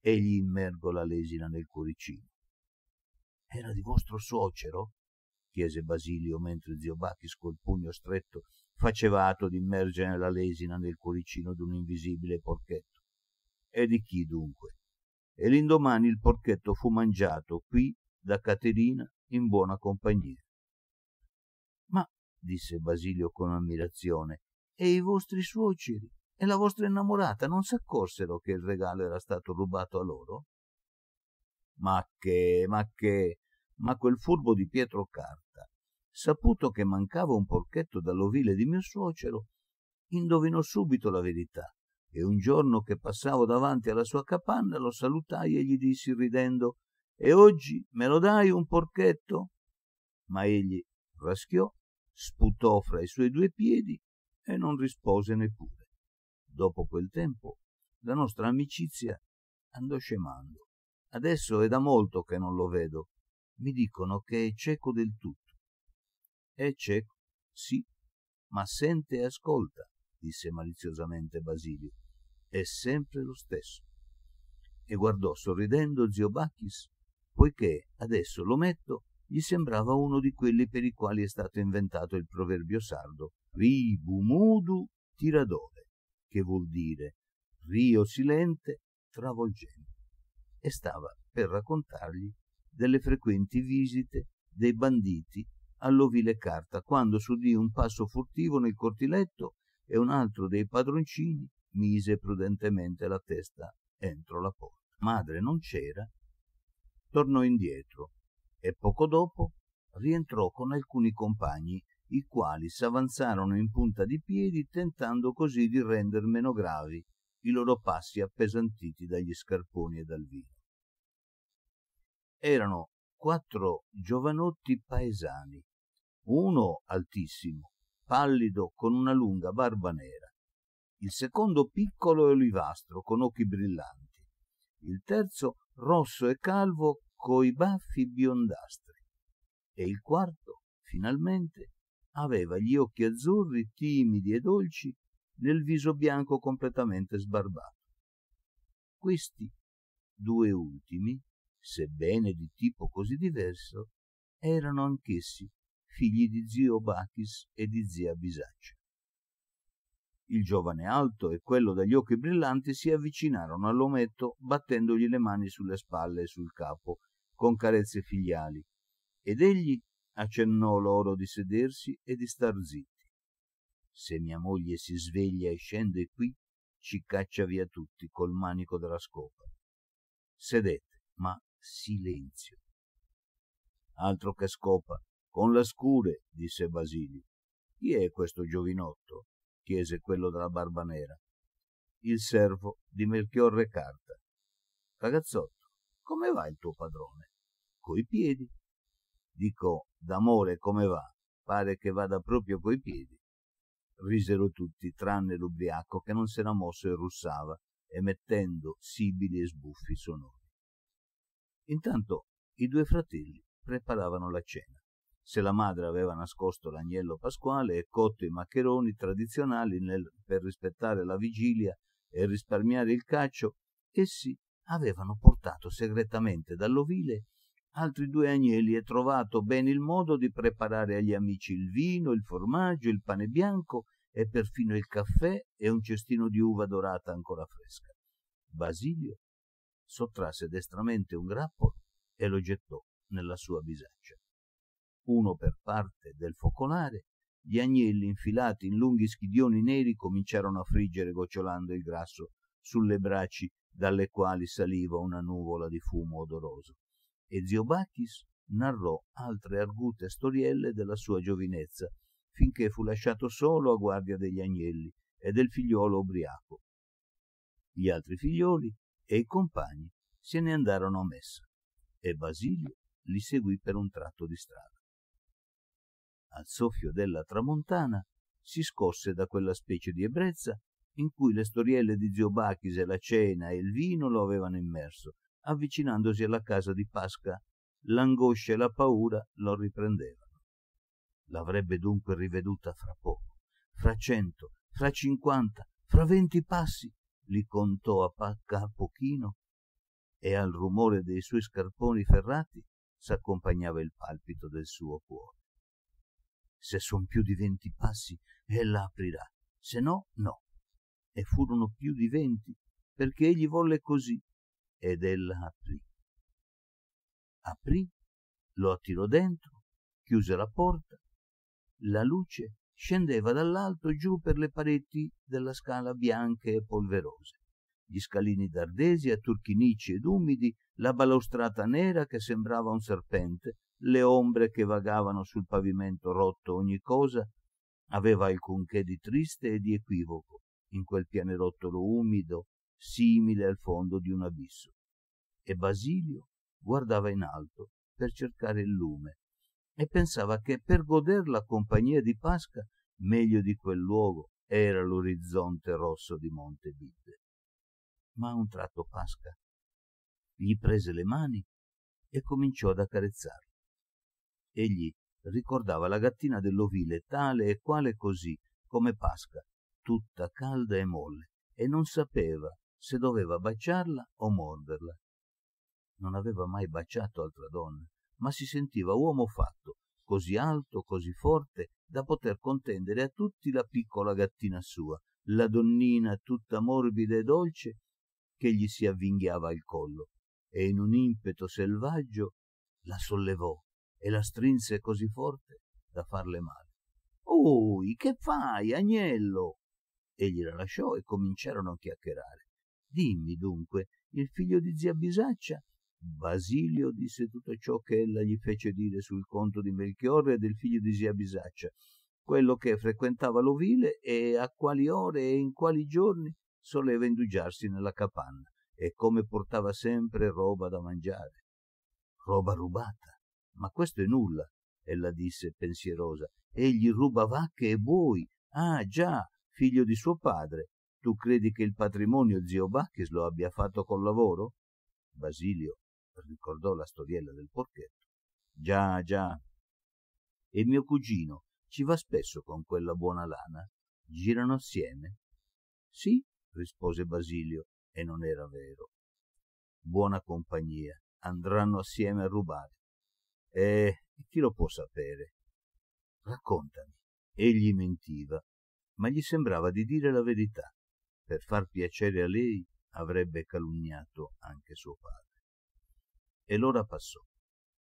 Speaker 1: e gli immergo la lesina nel cuoricino. Era di vostro suocero? chiese Basilio mentre zio Bacchis col pugno stretto faceva atto di immergere la lesina nel cuoricino d'un invisibile porchetto. E di chi dunque? E l'indomani il porchetto fu mangiato qui da Caterina in buona compagnia disse Basilio con ammirazione. E i vostri suoceri e la vostra innamorata non si accorsero che il regalo era stato rubato a loro? Ma che, ma che, ma quel furbo di Pietro Carta, saputo che mancava un porchetto dall'ovile di mio suocero, indovinò subito la verità e un giorno che passavo davanti alla sua capanna lo salutai e gli dissi ridendo E oggi me lo dai un porchetto? Ma egli raschiò sputò fra i suoi due piedi e non rispose neppure. Dopo quel tempo la nostra amicizia andò scemando. Adesso è da molto che non lo vedo. Mi dicono che è cieco del tutto. È cieco, sì, ma sente e ascolta, disse maliziosamente Basilio. È sempre lo stesso. E guardò sorridendo zio Bacchis, poiché adesso lo metto gli sembrava uno di quelli per i quali è stato inventato il proverbio sardo ribumudu tiradore, che vuol dire rio silente travolgente, e stava per raccontargli delle frequenti visite dei banditi all'ovile carta quando s'udì un passo furtivo nel cortiletto e un altro dei padroncini mise prudentemente la testa entro la porta. Madre non c'era, tornò indietro e poco dopo rientrò con alcuni compagni, i quali s'avanzarono in punta di piedi tentando così di render meno gravi i loro passi appesantiti dagli scarponi e dal vino. Erano quattro giovanotti paesani, uno altissimo, pallido con una lunga barba nera, il secondo piccolo e olivastro con occhi brillanti, il terzo rosso e calvo coi baffi biondastri e il quarto, finalmente, aveva gli occhi azzurri timidi e dolci nel viso bianco completamente sbarbato. Questi due ultimi, sebbene di tipo così diverso, erano anch'essi figli di zio Bachis e di zia Bisaccia. Il giovane alto e quello dagli occhi brillanti si avvicinarono all'ometto battendogli le mani sulle spalle e sul capo con carezze filiali, ed egli accennò loro di sedersi e di star zitti. Se mia moglie si sveglia e scende qui, ci caccia via tutti col manico della scopa. Sedete, ma silenzio. Altro che scopa, con la scure, disse Basilio. Chi è questo giovinotto? chiese quello della barba nera. Il servo di Melchiorre Carta. Ragazzotto, come va il tuo padrone? coi piedi. Dico, d'amore come va? Pare che vada proprio coi piedi. Risero tutti, tranne l'ubriaco che non s'era mosso e russava, emettendo sibili e sbuffi sonori. Intanto i due fratelli preparavano la cena. Se la madre aveva nascosto l'agnello pasquale e cotto i maccheroni tradizionali nel, per rispettare la vigilia e risparmiare il caccio, essi avevano portato segretamente dall'ovile altri due agnelli e trovato bene il modo di preparare agli amici il vino, il formaggio, il pane bianco e perfino il caffè e un cestino di uva dorata ancora fresca. Basilio sottrasse destramente un grappolo e lo gettò nella sua bisaccia. Uno per parte del focolare, gli agnelli infilati in lunghi schidioni neri cominciarono a friggere gocciolando il grasso sulle braci dalle quali saliva una nuvola di fumo odoroso e zio Bacchis narrò altre argute storielle della sua giovinezza, finché fu lasciato solo a guardia degli agnelli e del figliuolo ubriaco. Gli altri figlioli e i compagni se ne andarono a messa e Basilio li seguì per un tratto di strada. Al soffio della tramontana si scosse da quella specie di ebbrezza in cui le storielle di zio Bacchis e la cena e il vino lo avevano immerso avvicinandosi alla casa di Pasqua, l'angoscia e la paura lo riprendevano. L'avrebbe dunque riveduta fra poco, fra cento, fra cinquanta, fra venti passi, li contò a pacca a pochino, e al rumore dei suoi scarponi ferrati s'accompagnava il palpito del suo cuore. Se son più di venti passi, ella aprirà, se no, no. E furono più di venti, perché egli volle così, ed ella aprì. Aprì, lo attirò dentro, chiuse la porta. La luce scendeva dall'alto giù per le pareti della scala bianche e polverose. Gli scalini d'ardesia, turchinici ed umidi, la balaustrata nera che sembrava un serpente, le ombre che vagavano sul pavimento rotto ogni cosa, aveva alcunché di triste e di equivoco in quel pianerottolo umido simile al fondo di un abisso. E Basilio guardava in alto per cercare il lume e pensava che per goder la compagnia di Pasca meglio di quel luogo era l'orizzonte rosso di Monte Bidde. Ma a un tratto Pasca gli prese le mani e cominciò ad accarezzarlo. Egli ricordava la gattina dell'ovile tale e quale così, come Pasca, tutta calda e molle, e non sapeva se doveva baciarla o morderla. Non aveva mai baciato altra donna, ma si sentiva uomo fatto, così alto, così forte, da poter contendere a tutti la piccola gattina sua, la donnina tutta morbida e dolce che gli si avvinghiava al collo, e in un impeto selvaggio la sollevò e la strinse così forte da farle male. Ui, che fai, agnello? Egli la lasciò e cominciarono a chiacchierare. Dimmi dunque, il figlio di zia Bisaccia? Basilio disse tutto ciò che ella gli fece dire sul conto di Melchiorre e del figlio di zia Bisaccia, quello che frequentava l'ovile e a quali ore e in quali giorni soleva indugiarsi nella capanna e come portava sempre roba da mangiare. Roba rubata. Ma questo è nulla, ella disse pensierosa. Egli ruba vacche e buoi. Ah già, figlio di suo padre, tu credi che il patrimonio zio Bacchis lo abbia fatto col lavoro? Basilio ricordò la storiella del porchetto. Già, già. E mio cugino ci va spesso con quella buona lana. Girano assieme? Sì, rispose Basilio, e non era vero. Buona compagnia, andranno assieme a rubare. Eh, chi lo può sapere? Raccontami. Egli mentiva, ma gli sembrava di dire la verità per far piacere a lei avrebbe calunniato anche suo padre. E l'ora passò,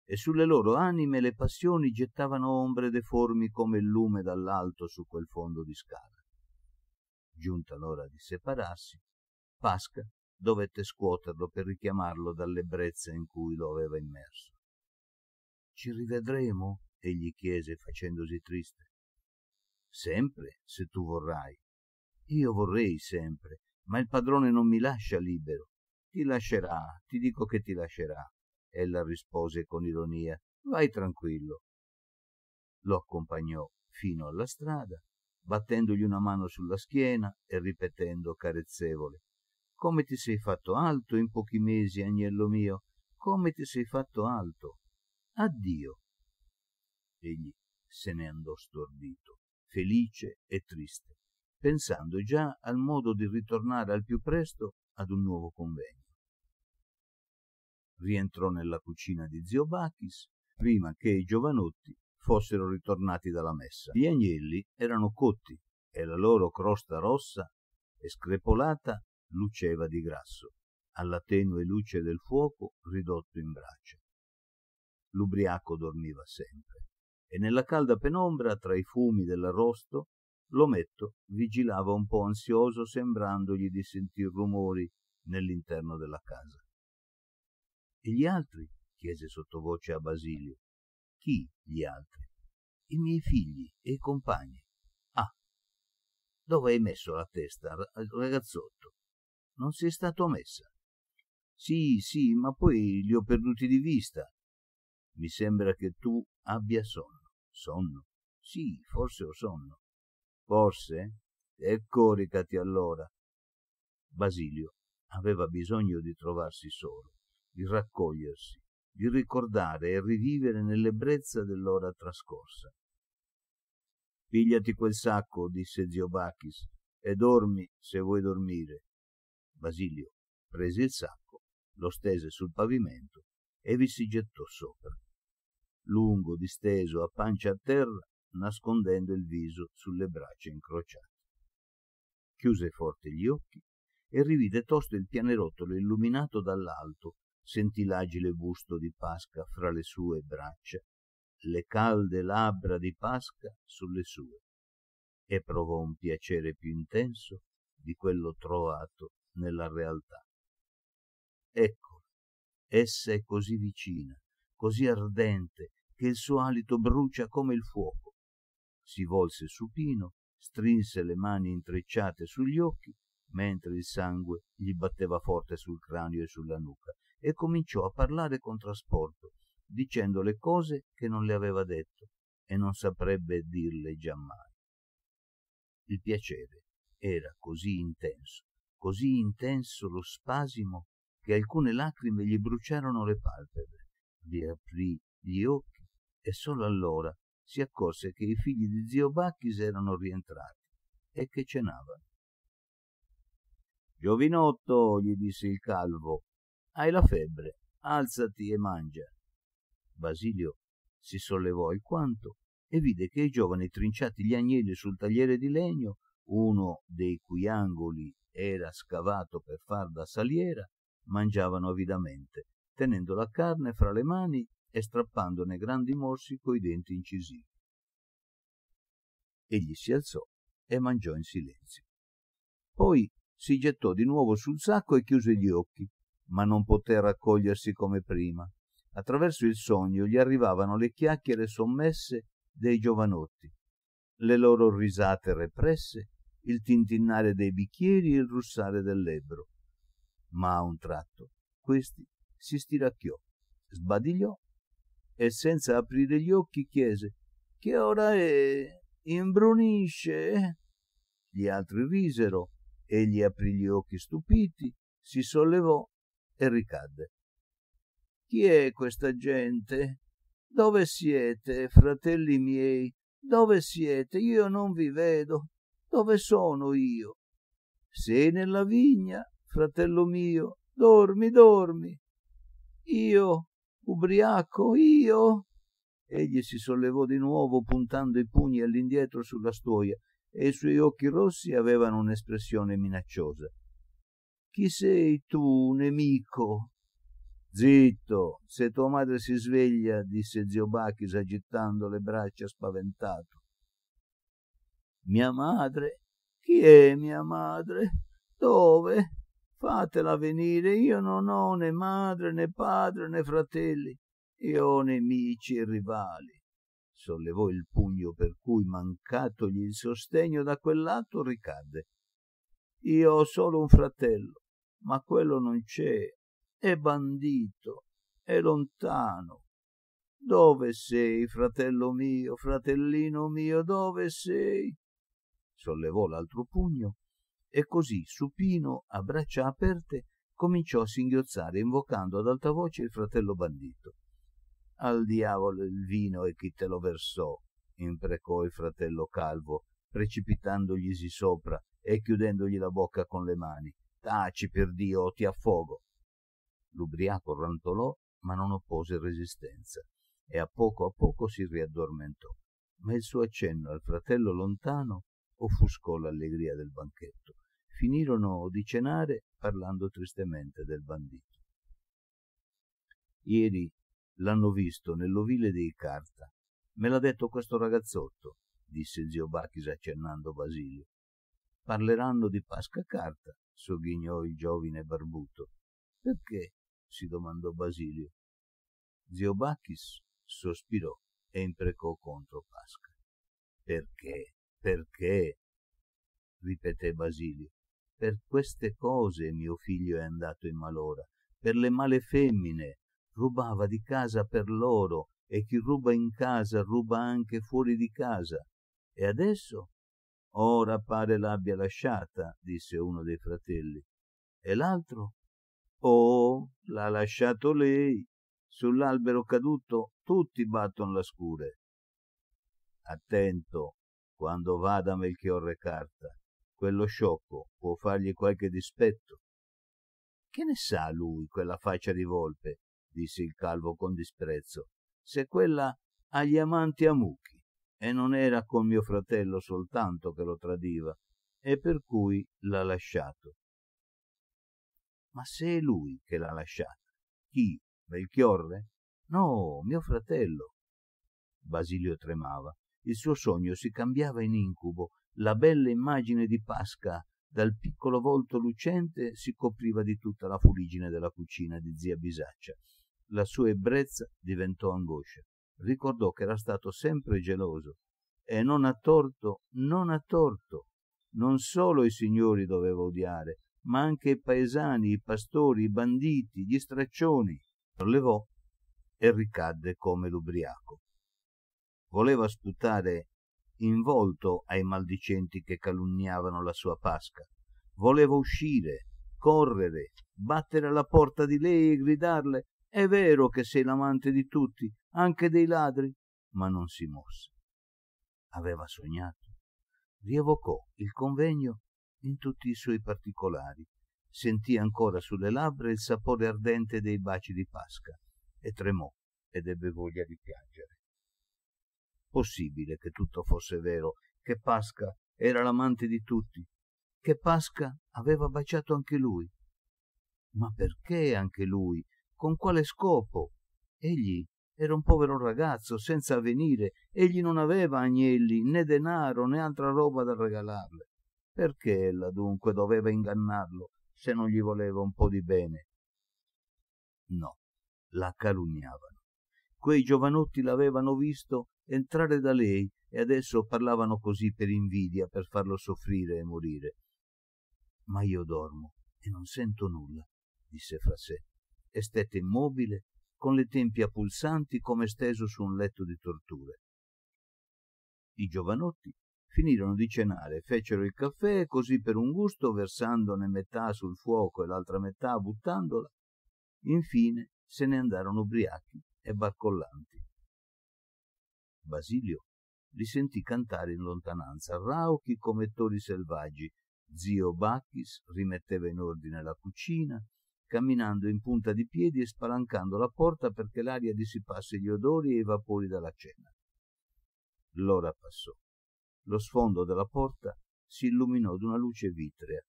Speaker 1: e sulle loro anime le passioni gettavano ombre deformi come il lume dall'alto su quel fondo di scala. Giunta l'ora di separarsi, Pasca dovette scuoterlo per richiamarlo dall'ebbrezza in cui lo aveva immerso. Ci rivedremo? egli chiese facendosi triste. Sempre, se tu vorrai, io vorrei sempre, ma il padrone non mi lascia libero. Ti lascerà, ti dico che ti lascerà. Ella rispose con ironia. Vai tranquillo. Lo accompagnò fino alla strada, battendogli una mano sulla schiena e ripetendo carezzevole. Come ti sei fatto alto in pochi mesi, agnello mio? Come ti sei fatto alto? Addio. Egli se ne andò stordito, felice e triste pensando già al modo di ritornare al più presto ad un nuovo convegno. Rientrò nella cucina di zio Bacchis prima che i giovanotti fossero ritornati dalla messa. Gli agnelli erano cotti e la loro crosta rossa e screpolata luceva di grasso, alla tenue luce del fuoco ridotto in braccia. L'ubriaco dormiva sempre e nella calda penombra tra i fumi dell'arrosto l'ometto vigilava un po' ansioso sembrandogli di sentir rumori nell'interno della casa. E gli altri? chiese sottovoce a Basilio. Chi gli altri? I miei figli e i compagni. Ah, dove hai messo la testa, ragazzotto? Non sei stato messa. Sì, sì, ma poi li ho perduti di vista. Mi sembra che tu abbia sonno. Sonno? Sì, forse ho sonno. Forse? E coricati allora. Basilio aveva bisogno di trovarsi solo, di raccogliersi, di ricordare e rivivere nell'ebbrezza dell'ora trascorsa. Pigliati quel sacco, disse zio Bacchis, e dormi se vuoi dormire. Basilio prese il sacco, lo stese sul pavimento e vi si gettò sopra. Lungo, disteso, a pancia a terra, nascondendo il viso sulle braccia incrociate. Chiuse forte gli occhi e rivide tosto il pianerottolo illuminato dall'alto, sentì l'agile busto di Pasca fra le sue braccia, le calde labbra di Pasca sulle sue, e provò un piacere più intenso di quello trovato nella realtà. Eccola, essa è così vicina, così ardente, che il suo alito brucia come il fuoco si volse supino, strinse le mani intrecciate sugli occhi, mentre il sangue gli batteva forte sul cranio e sulla nuca, e cominciò a parlare con trasporto, dicendo le cose che non le aveva detto e non saprebbe dirle giammai. Il piacere era così intenso, così intenso lo spasimo che alcune lacrime gli bruciarono le palpebre, gli aprì gli occhi e solo allora si accorse che i figli di zio Bacchis erano rientrati e che cenavano. Giovinotto, gli disse il calvo, hai la febbre, alzati e mangia. Basilio si sollevò alquanto e vide che i giovani trinciati gli agnelli sul tagliere di legno, uno dei cui angoli era scavato per far da saliera, mangiavano avidamente, tenendo la carne fra le mani e strappandone grandi morsi coi denti incisivi. Egli si alzò e mangiò in silenzio. Poi si gettò di nuovo sul sacco e chiuse gli occhi, ma non poté raccogliersi come prima. Attraverso il sogno gli arrivavano le chiacchiere sommesse dei giovanotti, le loro risate represse, il tintinnare dei bicchieri e il russare dell'ebro. Ma a un tratto questi si stiracchiò, sbadigliò e senza aprire gli occhi chiese Che ora è? Imbrunisce? Gli altri risero. Egli aprì gli occhi stupiti, si sollevò e ricadde. Chi è questa gente? Dove siete, fratelli miei? Dove siete? Io non vi vedo. Dove sono io? Sei nella vigna, fratello mio. Dormi, dormi. Io Ubriaco, io? Egli si sollevò di nuovo puntando i pugni all'indietro sulla stuoia e i suoi occhi rossi avevano un'espressione minacciosa. Chi sei tu, nemico? Zitto, se tua madre si sveglia, disse zio Bacchis agitando le braccia spaventato. Mia madre? Chi è mia madre? Dove? Fatela venire, io non ho né madre né padre né fratelli, io ho nemici e rivali. Sollevò il pugno per cui, mancatogli il sostegno da quell'atto, ricadde. Io ho solo un fratello, ma quello non c'è, è bandito, è lontano. Dove sei, fratello mio, fratellino mio, dove sei? Sollevò l'altro pugno e così, supino, a braccia aperte, cominciò a singhiozzare, invocando ad alta voce il fratello bandito. Al diavolo il vino e chi te lo versò, imprecò il fratello calvo, precipitandoglisi sopra e chiudendogli la bocca con le mani. Taci, per Dio, o ti affogo. L'ubriaco rantolò, ma non oppose resistenza, e a poco a poco si riaddormentò. Ma il suo accenno al fratello lontano offuscò l'allegria del banchetto finirono di cenare parlando tristemente del bandito. Ieri l'hanno visto nell'ovile dei Carta. Me l'ha detto questo ragazzotto, disse zio Bacchis accennando Basilio. Parleranno di Pasqua Carta, sogghignò il giovine barbuto. Perché? si domandò Basilio. Zio Bacchis sospirò e imprecò contro Pasqua. Perché? Perché? ripeté Basilio. Per queste cose mio figlio è andato in malora, per le male femmine, rubava di casa per loro, e chi ruba in casa ruba anche fuori di casa. E adesso? Ora pare l'abbia lasciata, disse uno dei fratelli. E l'altro? Oh, l'ha lasciato lei. Sull'albero caduto tutti batton la scure. Attento, quando vada Melchiorre Carta quello sciocco può fargli qualche dispetto. Che ne sa lui quella faccia di volpe? disse il calvo con disprezzo. Se quella ha gli amanti a mucchi, e non era con mio fratello soltanto che lo tradiva, e per cui l'ha lasciato. Ma se è lui che l'ha lasciata, chi? Melchiorre? No, mio fratello. Basilio tremava. Il suo sogno si cambiava in incubo la bella immagine di Pasca dal piccolo volto lucente si copriva di tutta la fuligine della cucina di zia Bisaccia. La sua ebbrezza diventò angoscia. Ricordò che era stato sempre geloso e non a torto, non a torto. Non solo i signori doveva odiare, ma anche i paesani, i pastori, i banditi, gli straccioni. Sollevò e ricadde come l'ubriaco. Voleva sputare in volto ai maldicenti che calunniavano la sua pasca. Voleva uscire, correre, battere alla porta di lei e gridarle è vero che sei l'amante di tutti, anche dei ladri, ma non si mosse. Aveva sognato. Rievocò il convegno in tutti i suoi particolari. Sentì ancora sulle labbra il sapore ardente dei baci di Pasca e tremò ed ebbe voglia di piangere. Possibile che tutto fosse vero, che Pasca era l'amante di tutti, che Pasca aveva baciato anche lui. Ma perché anche lui? Con quale scopo? Egli era un povero ragazzo senza avvenire, egli non aveva agnelli né denaro né altra roba da regalarle. Perché ella dunque doveva ingannarlo se non gli voleva un po' di bene? No, la calunniavano. Quei giovanotti l'avevano visto entrare da lei e adesso parlavano così per invidia, per farlo soffrire e morire. Ma io dormo e non sento nulla, disse fra sé, e stette immobile, con le tempie pulsanti come steso su un letto di torture. I giovanotti finirono di cenare, fecero il caffè e così per un gusto, versandone metà sul fuoco e l'altra metà buttandola, infine se ne andarono ubriachi e barcollanti. Basilio li sentì cantare in lontananza rauchi come tori selvaggi. Zio Bacchis rimetteva in ordine la cucina, camminando in punta di piedi e spalancando la porta perché l'aria dissipasse gli odori e i vapori dalla cena. L'ora passò. Lo sfondo della porta si illuminò d'una luce vitrea.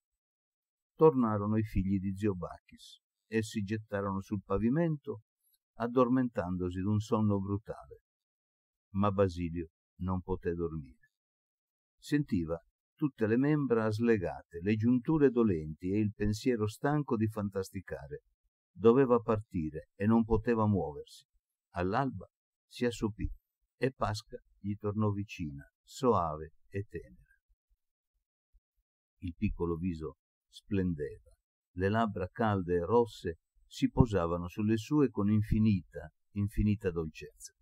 Speaker 1: Tornarono i figli di zio Bacchis e si gettarono sul pavimento, addormentandosi d'un sonno brutale ma Basilio non poté dormire. Sentiva tutte le membra slegate, le giunture dolenti e il pensiero stanco di fantasticare. Doveva partire e non poteva muoversi. All'alba si assopì e Pasca gli tornò vicina, soave e tenera. Il piccolo viso splendeva, le labbra calde e rosse si posavano sulle sue con infinita, infinita dolcezza.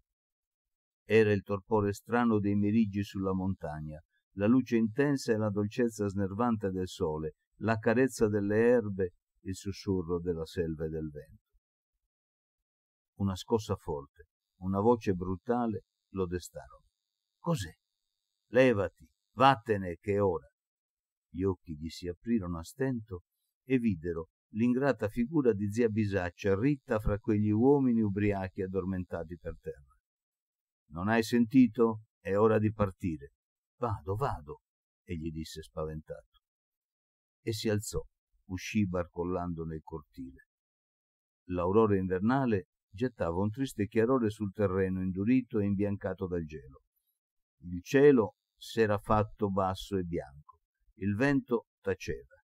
Speaker 1: Era il torpore strano dei meriggi sulla montagna, la luce intensa e la dolcezza snervante del sole, la carezza delle erbe, il sussurro della selva e del vento. Una scossa forte, una voce brutale lo destarono. Cos'è? Levati, vattene che è ora. Gli occhi gli si aprirono a stento e videro l'ingrata figura di zia Bisaccia ritta fra quegli uomini ubriachi addormentati per terra. Non hai sentito? È ora di partire. Vado, vado, egli disse spaventato. E si alzò, uscì barcollando nel cortile. L'aurora invernale gettava un triste chiarore sul terreno indurito e imbiancato dal gelo. Il cielo s'era fatto basso e bianco. Il vento taceva.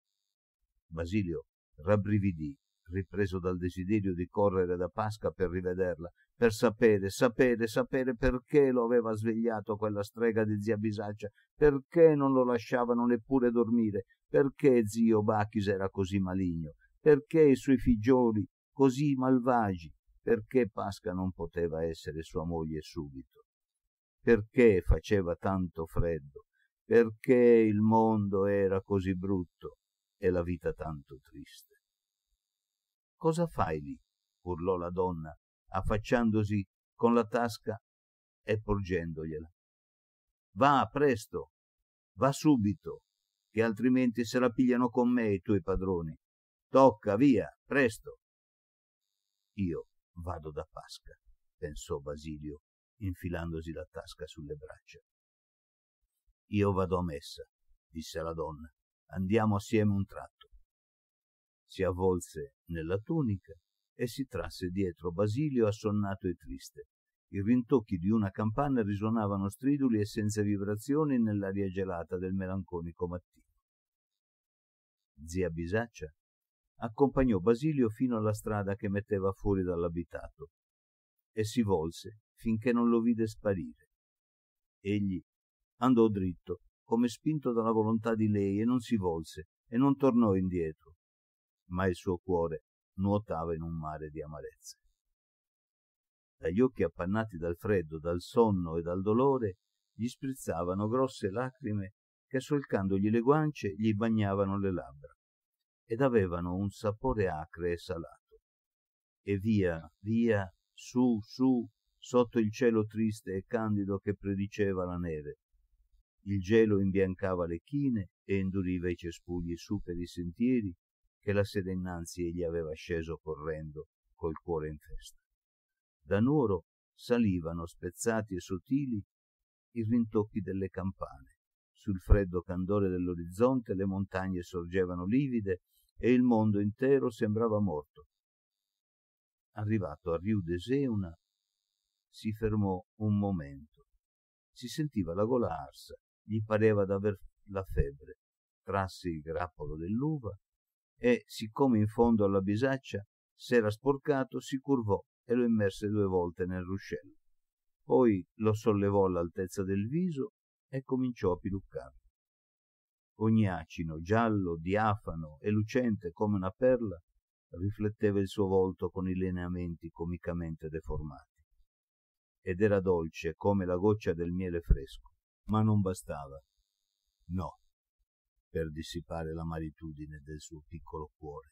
Speaker 1: Basilio rabbrividì, ripreso dal desiderio di correre da Pasca per rivederla per sapere, sapere, sapere perché lo aveva svegliato quella strega di zia Bisaccia, perché non lo lasciavano neppure dormire, perché zio Bacchis era così maligno, perché i suoi figlioli così malvagi, perché Pasca non poteva essere sua moglie subito, perché faceva tanto freddo, perché il mondo era così brutto e la vita tanto triste. Cosa fai lì? urlò la donna affacciandosi con la tasca e porgendogliela. Va presto, va subito, che altrimenti se la pigliano con me i tuoi padroni. Tocca, via, presto. Io vado da Pasca, pensò Basilio, infilandosi la tasca sulle braccia. Io vado a messa, disse la donna. Andiamo assieme un tratto. Si avvolse nella tunica e si trasse dietro Basilio assonnato e triste. I rintocchi di una campana risuonavano striduli e senza vibrazioni nell'aria gelata del melanconico mattino. Zia Bisaccia accompagnò Basilio fino alla strada che metteva fuori dall'abitato e si volse finché non lo vide sparire. Egli andò dritto, come spinto dalla volontà di lei, e non si volse e non tornò indietro. Ma il suo cuore nuotava in un mare di amarezze. Dagli occhi appannati dal freddo, dal sonno e dal dolore, gli sprizzavano grosse lacrime che solcandogli le guance gli bagnavano le labbra ed avevano un sapore acre e salato. E via, via, su, su, sotto il cielo triste e candido che prediceva la neve. Il gelo imbiancava le chine e induriva i cespugli su per i sentieri che la sede innanzi egli aveva sceso correndo col cuore in festa. Da Nuoro salivano spezzati e sottili i rintocchi delle campane. Sul freddo candore dell'orizzonte le montagne sorgevano livide e il mondo intero sembrava morto. Arrivato a Riu de Seuna, si fermò un momento. Si sentiva la gola arsa, gli pareva d'aver la febbre. Trasse il grappolo dell'uva e, siccome in fondo alla bisaccia s'era sporcato, si curvò e lo immerse due volte nel ruscello. Poi lo sollevò all'altezza del viso e cominciò a piluccarlo. Ogni acino, giallo, diafano e lucente come una perla, rifletteva il suo volto con i lineamenti comicamente deformati. Ed era dolce come la goccia del miele fresco, ma non bastava. No, per dissipare l'amaritudine del suo piccolo cuore.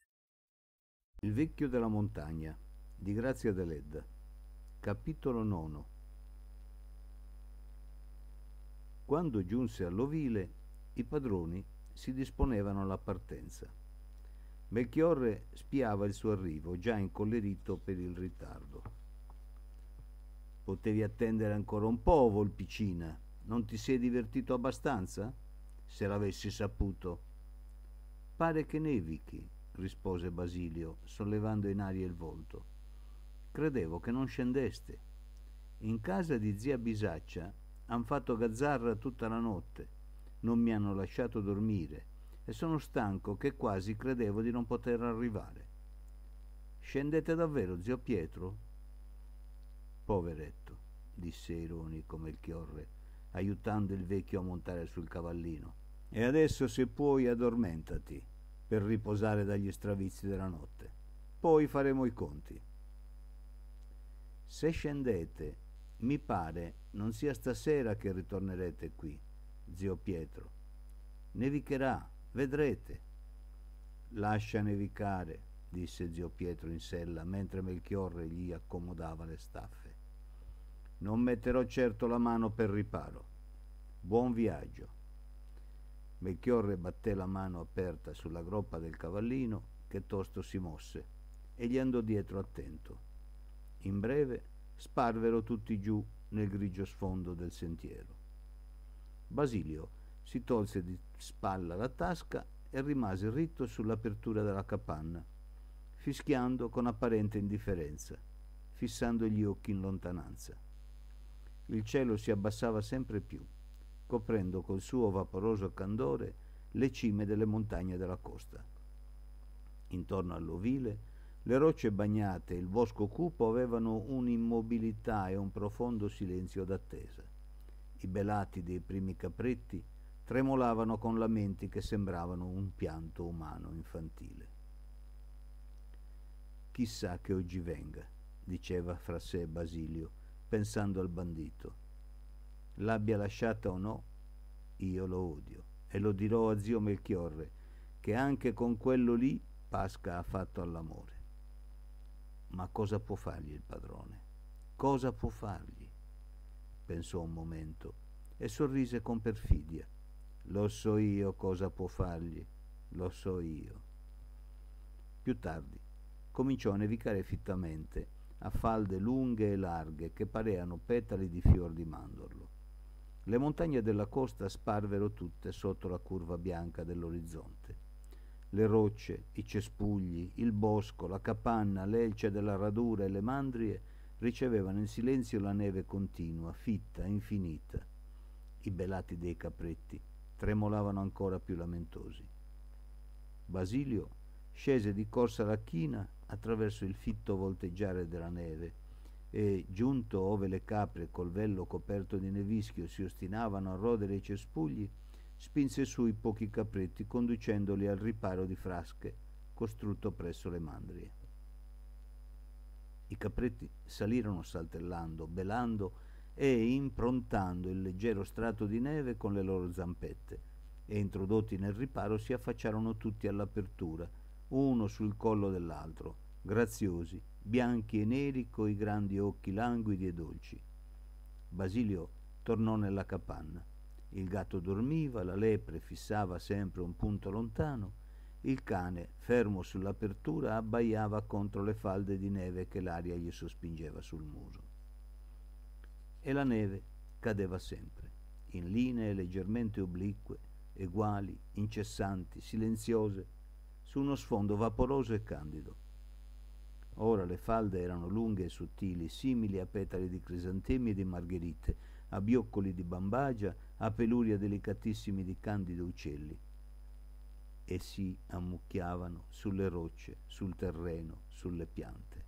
Speaker 1: Il vecchio della montagna di Grazia Deledda Capitolo 9 Quando giunse all'ovile, i padroni si disponevano alla partenza. Melchiorre spiava il suo arrivo, già incollerito per il ritardo. Potevi attendere ancora un po', Volpicina. Non ti sei divertito abbastanza? se l'avessi saputo. Pare che nevichi, rispose Basilio, sollevando in aria il volto. Credevo che non scendeste. In casa di zia Bisaccia han fatto gazzarra tutta la notte, non mi hanno lasciato dormire e sono stanco che quasi credevo di non poter arrivare. Scendete davvero, zio Pietro? Poveretto, disse ironico Melchiorre, aiutando il vecchio a montare sul cavallino. E adesso se puoi addormentati per riposare dagli stravizi della notte. Poi faremo i conti. Se scendete, mi pare non sia stasera che ritornerete qui, zio Pietro. Nevicherà, vedrete. Lascia nevicare, disse zio Pietro in sella mentre Melchiorre gli accomodava le staffe. Non metterò certo la mano per riparo. Buon viaggio. Melchiorre batté la mano aperta sulla groppa del cavallino che tosto si mosse e gli andò dietro attento. In breve sparvero tutti giù nel grigio sfondo del sentiero. Basilio si tolse di spalla la tasca e rimase ritto sull'apertura della capanna, fischiando con apparente indifferenza, fissando gli occhi in lontananza. Il cielo si abbassava sempre più coprendo col suo vaporoso candore le cime delle montagne della costa. Intorno all'ovile, le rocce bagnate e il bosco cupo avevano un'immobilità e un profondo silenzio d'attesa. I belati dei primi capretti tremolavano con lamenti che sembravano un pianto umano infantile. Chissà che oggi venga, diceva fra sé Basilio, pensando al bandito l'abbia lasciata o no, io lo odio e lo dirò a zio Melchiorre, che anche con quello lì Pasca ha fatto all'amore. Ma cosa può fargli il padrone? Cosa può fargli? Pensò un momento e sorrise con perfidia. Lo so io cosa può fargli, lo so io. Più tardi cominciò a nevicare fittamente a falde lunghe e larghe che pareano petali di fior di mandorlo. Le montagne della costa sparvero tutte sotto la curva bianca dell'orizzonte. Le rocce, i cespugli, il bosco, la capanna, l'elce della radura e le mandrie ricevevano in silenzio la neve continua, fitta, infinita. I belati dei capretti tremolavano ancora più lamentosi. Basilio scese di corsa la china attraverso il fitto volteggiare della neve e, giunto ove le capre col vello coperto di nevischio si ostinavano a rodere i cespugli, spinse su i pochi capretti conducendoli al riparo di frasche costrutto presso le mandrie. I capretti salirono saltellando, belando e improntando il leggero strato di neve con le loro zampette e introdotti nel riparo si affacciarono tutti all'apertura, uno sul collo dell'altro, graziosi bianchi e neri coi grandi occhi languidi e dolci. Basilio tornò nella capanna. Il gatto dormiva, la lepre fissava sempre un punto lontano, il cane, fermo sull'apertura, abbaiava contro le falde di neve che l'aria gli sospingeva sul muso. E la neve cadeva sempre, in linee leggermente oblique, eguali, incessanti, silenziose, su uno sfondo vaporoso e candido Ora le falde erano lunghe e sottili, simili a petali di crisantemi e di margherite, a bioccoli di bambagia, a peluria delicatissimi di candido uccelli. E si ammucchiavano sulle rocce, sul terreno, sulle piante.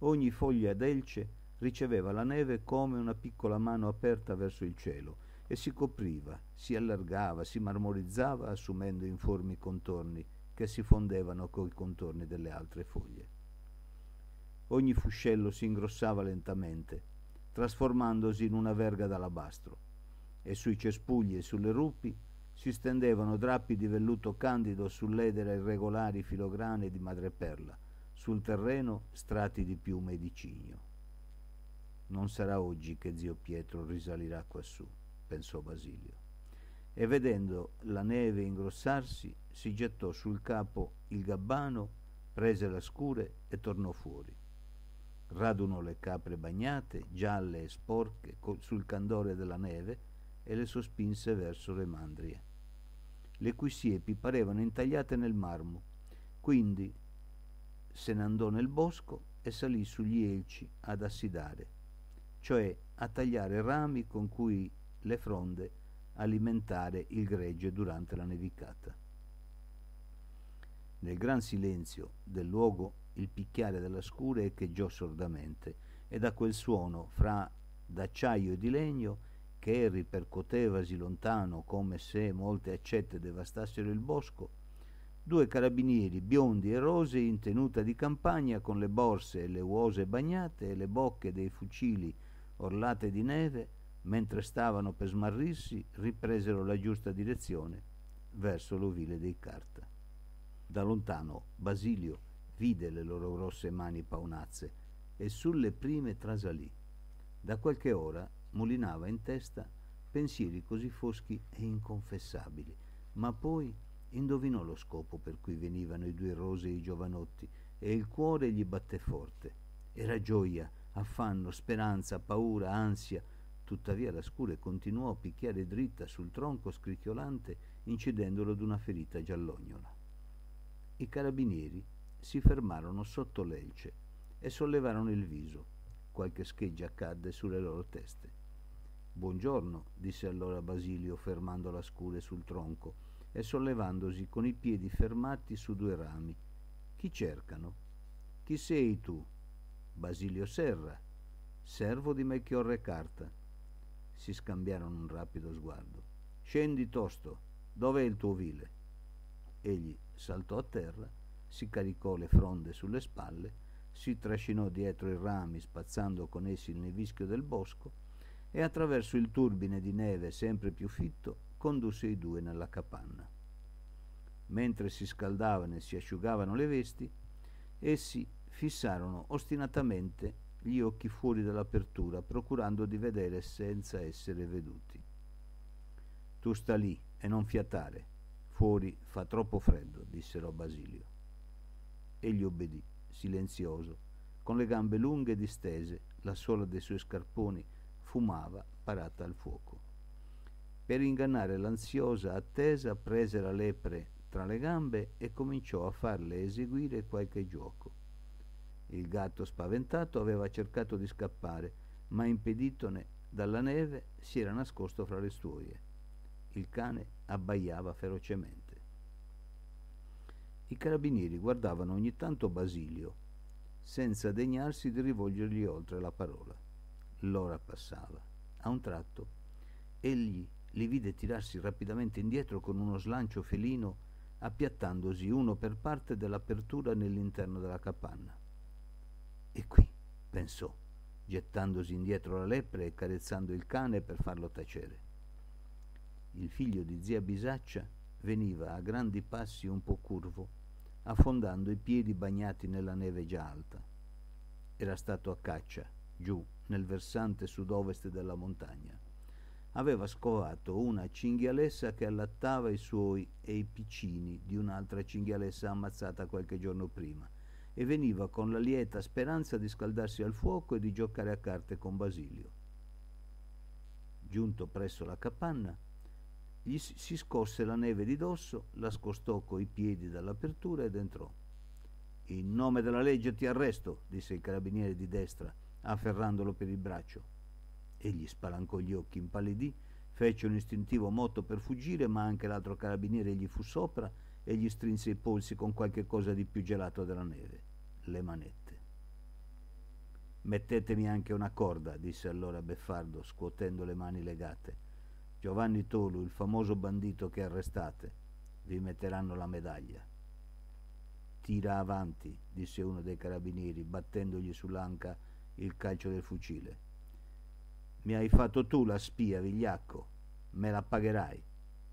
Speaker 1: Ogni foglia d'elce riceveva la neve come una piccola mano aperta verso il cielo e si copriva, si allargava, si marmorizzava assumendo informi contorni che si fondevano coi contorni delle altre foglie ogni fuscello si ingrossava lentamente, trasformandosi in una verga d'alabastro, e sui cespugli e sulle rupi si stendevano drappi di velluto candido sull'edera irregolari filograne di madreperla, sul terreno strati di piume e di cigno. Non sarà oggi che zio Pietro risalirà quassù, pensò Basilio. E vedendo la neve ingrossarsi, si gettò sul capo il gabbano, prese la scure e tornò fuori radunò le capre bagnate, gialle e sporche, sul candore della neve e le sospinse verso le mandrie, le cui siepi parevano intagliate nel marmo. Quindi se ne andò nel bosco e salì sugli elci ad assidare, cioè a tagliare rami con cui le fronde alimentare il gregge durante la nevicata. Nel gran silenzio del luogo il picchiare della scure e echeggiò sordamente, e da quel suono, fra d'acciaio e di legno, che ripercotevasi lontano come se molte accette devastassero il bosco, due carabinieri biondi e rosei in tenuta di campagna con le borse e le uose bagnate e le bocche dei fucili orlate di neve, mentre stavano per smarrirsi, ripresero la giusta direzione verso l'ovile dei Carta. Da lontano Basilio vide le loro grosse mani paonazze e sulle prime trasalì. Da qualche ora mulinava in testa pensieri così foschi e inconfessabili, ma poi indovinò lo scopo per cui venivano i due rosei giovanotti e il cuore gli batté forte. Era gioia, affanno, speranza, paura, ansia. Tuttavia la scure continuò a picchiare dritta sul tronco scricchiolante, incidendolo d'una ferita giallognola. I carabinieri si fermarono sotto l'elce e sollevarono il viso. Qualche scheggia cadde sulle loro teste. Buongiorno, disse allora Basilio fermando la scure sul tronco e sollevandosi con i piedi fermati su due rami. Chi cercano? Chi sei tu? Basilio Serra, servo di Melchiorre Carta. Si scambiarono un rapido sguardo. Scendi tosto, dov'è il tuo vile? Egli saltò a terra si caricò le fronde sulle spalle, si trascinò dietro i rami spazzando con essi il nevischio del bosco e attraverso il turbine di neve sempre più fitto condusse i due nella capanna. Mentre si scaldavano e si asciugavano le vesti, essi fissarono ostinatamente gli occhi fuori dall'apertura, procurando di vedere senza essere veduti. Tu sta lì e non fiatare, fuori fa troppo freddo, dissero a Basilio. Egli obbedì, silenzioso, con le gambe lunghe e distese, la sola dei suoi scarponi fumava parata al fuoco. Per ingannare l'ansiosa attesa prese la lepre tra le gambe e cominciò a farle eseguire qualche gioco. Il gatto spaventato aveva cercato di scappare, ma impeditone dalla neve si era nascosto fra le stuoie. Il cane abbaiava ferocemente. I carabinieri guardavano ogni tanto Basilio, senza degnarsi di rivolgergli oltre la parola. L'ora passava. A un tratto, egli li vide tirarsi rapidamente indietro con uno slancio felino, appiattandosi uno per parte dell'apertura nell'interno della capanna. E qui, pensò, gettandosi indietro la lepre e carezzando il cane per farlo tacere. Il figlio di zia Bisaccia veniva a grandi passi un po' curvo affondando i piedi bagnati nella neve già alta. Era stato a caccia, giù, nel versante sud-ovest della montagna. Aveva scovato una cinghialessa che allattava i suoi e i piccini di un'altra cinghialessa ammazzata qualche giorno prima e veniva con la lieta speranza di scaldarsi al fuoco e di giocare a carte con Basilio. Giunto presso la capanna, gli si scosse la neve di dosso, la scostò coi piedi dall'apertura ed entrò. In nome della legge ti arresto, disse il carabiniere di destra, afferrandolo per il braccio. Egli spalancò gli occhi, impallidì, fece un istintivo motto per fuggire, ma anche l'altro carabiniere gli fu sopra e gli strinse i polsi con qualche cosa di più gelato della neve, le manette. Mettetemi anche una corda, disse allora Beffardo, scuotendo le mani legate. Giovanni Tolu, il famoso bandito che arrestate, vi metteranno la medaglia. Tira avanti, disse uno dei carabinieri, battendogli sull'anca il calcio del fucile. Mi hai fatto tu la spia, vigliacco, me la pagherai,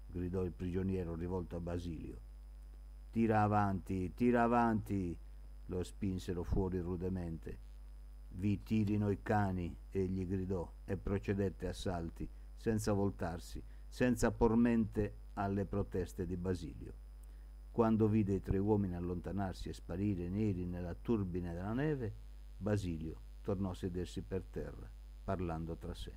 Speaker 1: gridò il prigioniero rivolto a Basilio. Tira avanti, tira avanti, lo spinsero fuori rudemente. Vi tirino i cani, egli gridò e procedette a salti senza voltarsi, senza por mente alle proteste di Basilio. Quando vide i tre uomini allontanarsi e sparire neri nella turbine della neve, Basilio tornò a sedersi per terra, parlando tra sé.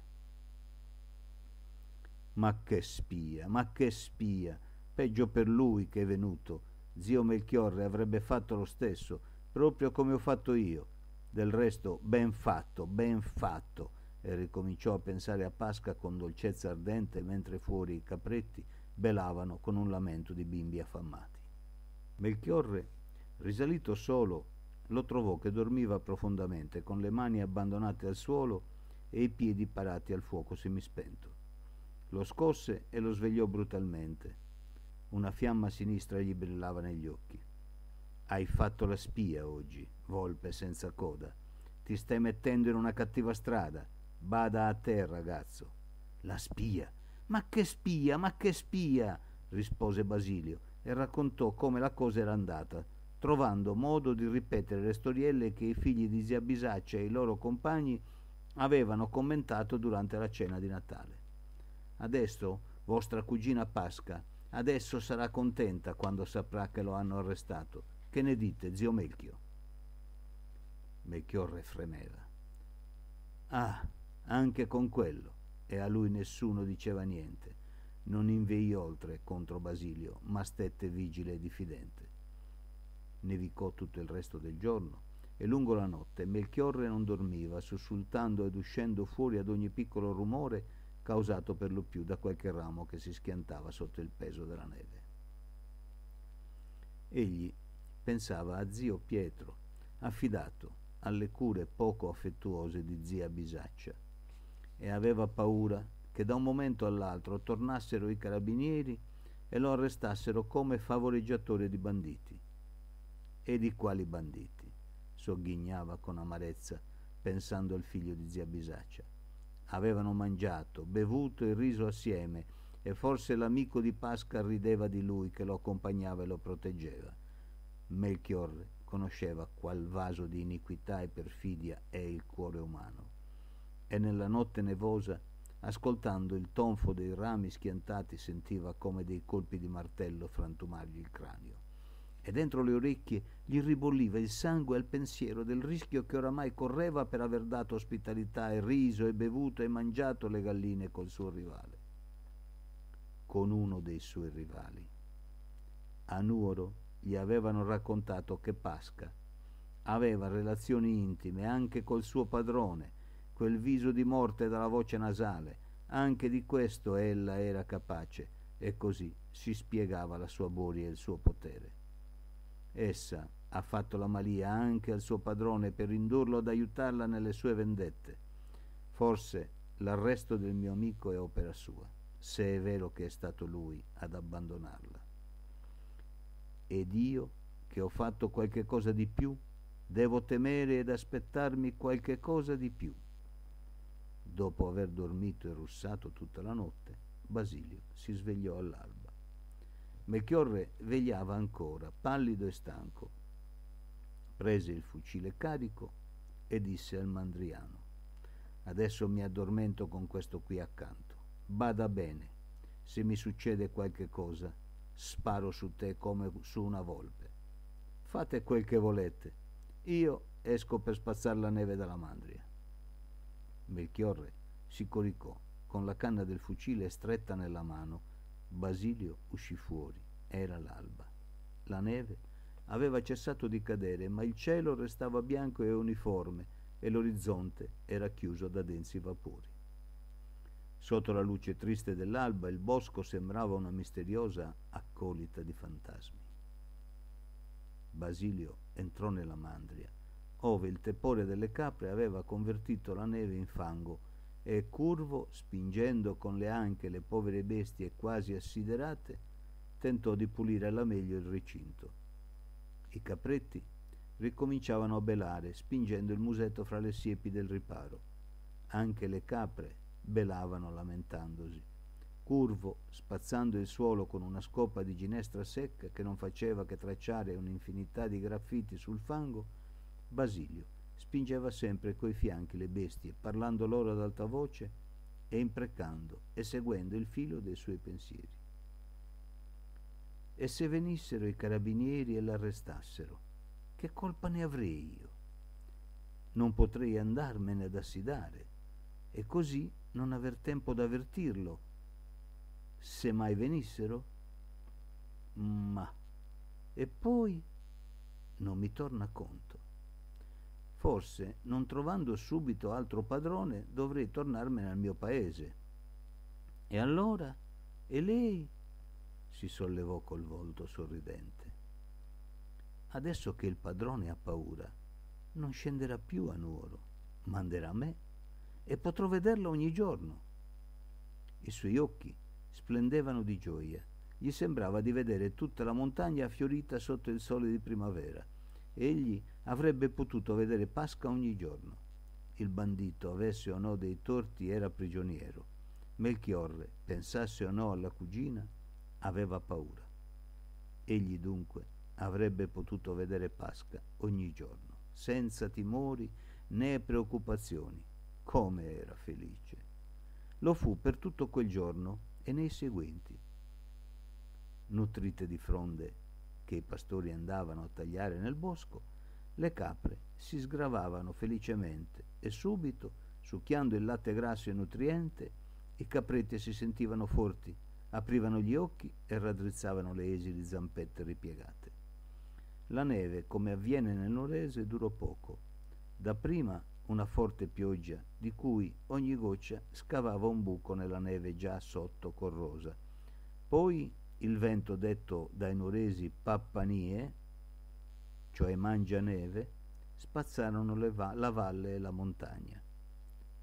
Speaker 1: Ma che spia, ma che spia! Peggio per lui che è venuto. Zio Melchiorre avrebbe fatto lo stesso, proprio come ho fatto io. Del resto, ben fatto, ben fatto e ricominciò a pensare a Pasca con dolcezza ardente mentre fuori i capretti belavano con un lamento di bimbi affamati. Melchiorre, risalito solo, lo trovò che dormiva profondamente, con le mani abbandonate al suolo e i piedi parati al fuoco semispento. Lo scosse e lo svegliò brutalmente. Una fiamma sinistra gli brillava negli occhi. Hai fatto la spia oggi, volpe senza coda. Ti stai mettendo in una cattiva strada Bada a te, ragazzo. La spia. Ma che spia, ma che spia, rispose Basilio e raccontò come la cosa era andata, trovando modo di ripetere le storielle che i figli di zia Bisaccia e i loro compagni avevano commentato durante la cena di Natale. Adesso vostra cugina Pasca, adesso sarà contenta quando saprà che lo hanno arrestato. Che ne dite, zio Melchio? Melchiorre fremeva. Ah, anche con quello, e a lui nessuno diceva niente. Non inveì oltre contro Basilio, ma stette vigile e diffidente. Nevicò tutto il resto del giorno e lungo la notte Melchiorre non dormiva, sussultando ed uscendo fuori ad ogni piccolo rumore causato per lo più da qualche ramo che si schiantava sotto il peso della neve. Egli pensava a zio Pietro, affidato alle cure poco affettuose di zia Bisaccia, e aveva paura che da un momento all'altro tornassero i carabinieri e lo arrestassero come favoreggiatore di banditi. E di quali banditi? sogghignava con amarezza, pensando al figlio di zia Bisaccia. Avevano mangiato, bevuto e riso assieme, e forse l'amico di Pasca rideva di lui che lo accompagnava e lo proteggeva. Melchiorre conosceva qual vaso di iniquità e perfidia è il cuore umano e nella notte nevosa, ascoltando il tonfo dei rami schiantati, sentiva come dei colpi di martello frantumargli il cranio. E dentro le orecchie gli ribolliva il sangue al pensiero del rischio che oramai correva per aver dato ospitalità e riso e bevuto e mangiato le galline col suo rivale. Con uno dei suoi rivali. A Nuoro gli avevano raccontato che Pasca aveva relazioni intime anche col suo padrone, quel viso di morte dalla voce nasale. Anche di questo ella era capace, e così si spiegava la sua boria e il suo potere. Essa ha fatto la malia anche al suo padrone per indurlo ad aiutarla nelle sue vendette. Forse l'arresto del mio amico è opera sua, se è vero che è stato lui ad abbandonarla. Ed io, che ho fatto qualche cosa di più, devo temere ed aspettarmi qualche cosa di più. Dopo aver dormito e russato tutta la notte, Basilio si svegliò all'alba. Melchiorre vegliava ancora, pallido e stanco. Prese il fucile carico e disse al mandriano: Adesso mi addormento con questo qui accanto. Bada bene, se mi succede qualche cosa, sparo su te come su una volpe. Fate quel che volete. Io esco per spazzare la neve dalla mandria. Melchiorre si coricò con la canna del fucile stretta nella mano. Basilio uscì fuori. Era l'alba. La neve aveva cessato di cadere, ma il cielo restava bianco e uniforme e l'orizzonte era chiuso da densi vapori. Sotto la luce triste dell'alba il bosco sembrava una misteriosa accolita di fantasmi. Basilio entrò nella mandria ove il tepore delle capre aveva convertito la neve in fango e Curvo, spingendo con le anche le povere bestie quasi assiderate, tentò di pulire alla meglio il recinto. I capretti ricominciavano a belare, spingendo il musetto fra le siepi del riparo. Anche le capre belavano lamentandosi. Curvo, spazzando il suolo con una scopa di ginestra secca che non faceva che tracciare un'infinità di graffiti sul fango, Basilio spingeva sempre coi fianchi le bestie, parlando loro ad alta voce e imprecando e seguendo il filo dei suoi pensieri. E se venissero i carabinieri e l'arrestassero, che colpa ne avrei io? Non potrei andarmene ad assidare e così non aver tempo avvertirlo. se mai venissero? Ma, e poi non mi torna conto Forse, non trovando subito altro padrone, dovrei tornarmene al mio paese. E allora? E lei? si sollevò col volto sorridente. Adesso che il padrone ha paura, non scenderà più a Nuoro, manderà me e potrò vederla ogni giorno. I suoi occhi splendevano di gioia, gli sembrava di vedere tutta la montagna fiorita sotto il sole di primavera Egli avrebbe potuto vedere Pasca ogni giorno. Il bandito, avesse o no dei torti, era prigioniero. Melchiorre, pensasse o no alla cugina, aveva paura. Egli dunque avrebbe potuto vedere Pasca ogni giorno, senza timori né preoccupazioni. Come era felice. Lo fu per tutto quel giorno e nei seguenti. Nutrite di fronde che i pastori andavano a tagliare nel bosco, le capre si sgravavano felicemente e subito, succhiando il latte grasso e nutriente, i capretti si sentivano forti, aprivano gli occhi e raddrizzavano le esili zampette ripiegate. La neve, come avviene nel Norese, durò poco. Dapprima una forte pioggia, di cui ogni goccia scavava un buco nella neve già sotto corrosa. Poi il vento detto dai noresi pappanie, cioè mangianeve, spazzarono va- la valle e la montagna.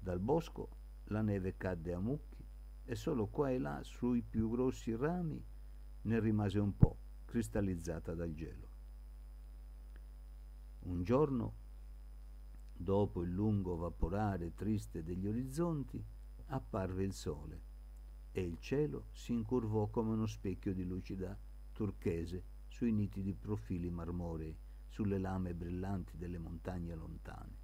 Speaker 1: Dal bosco la neve cadde a mucchi e solo qua e là sui più grossi rami ne rimase un po', cristallizzata dal gelo. Un giorno, dopo il lungo vaporare triste degli orizzonti, apparve il sole e il cielo si incurvò come uno specchio di lucida turchese sui nitidi profili marmorei, sulle lame brillanti delle montagne lontane.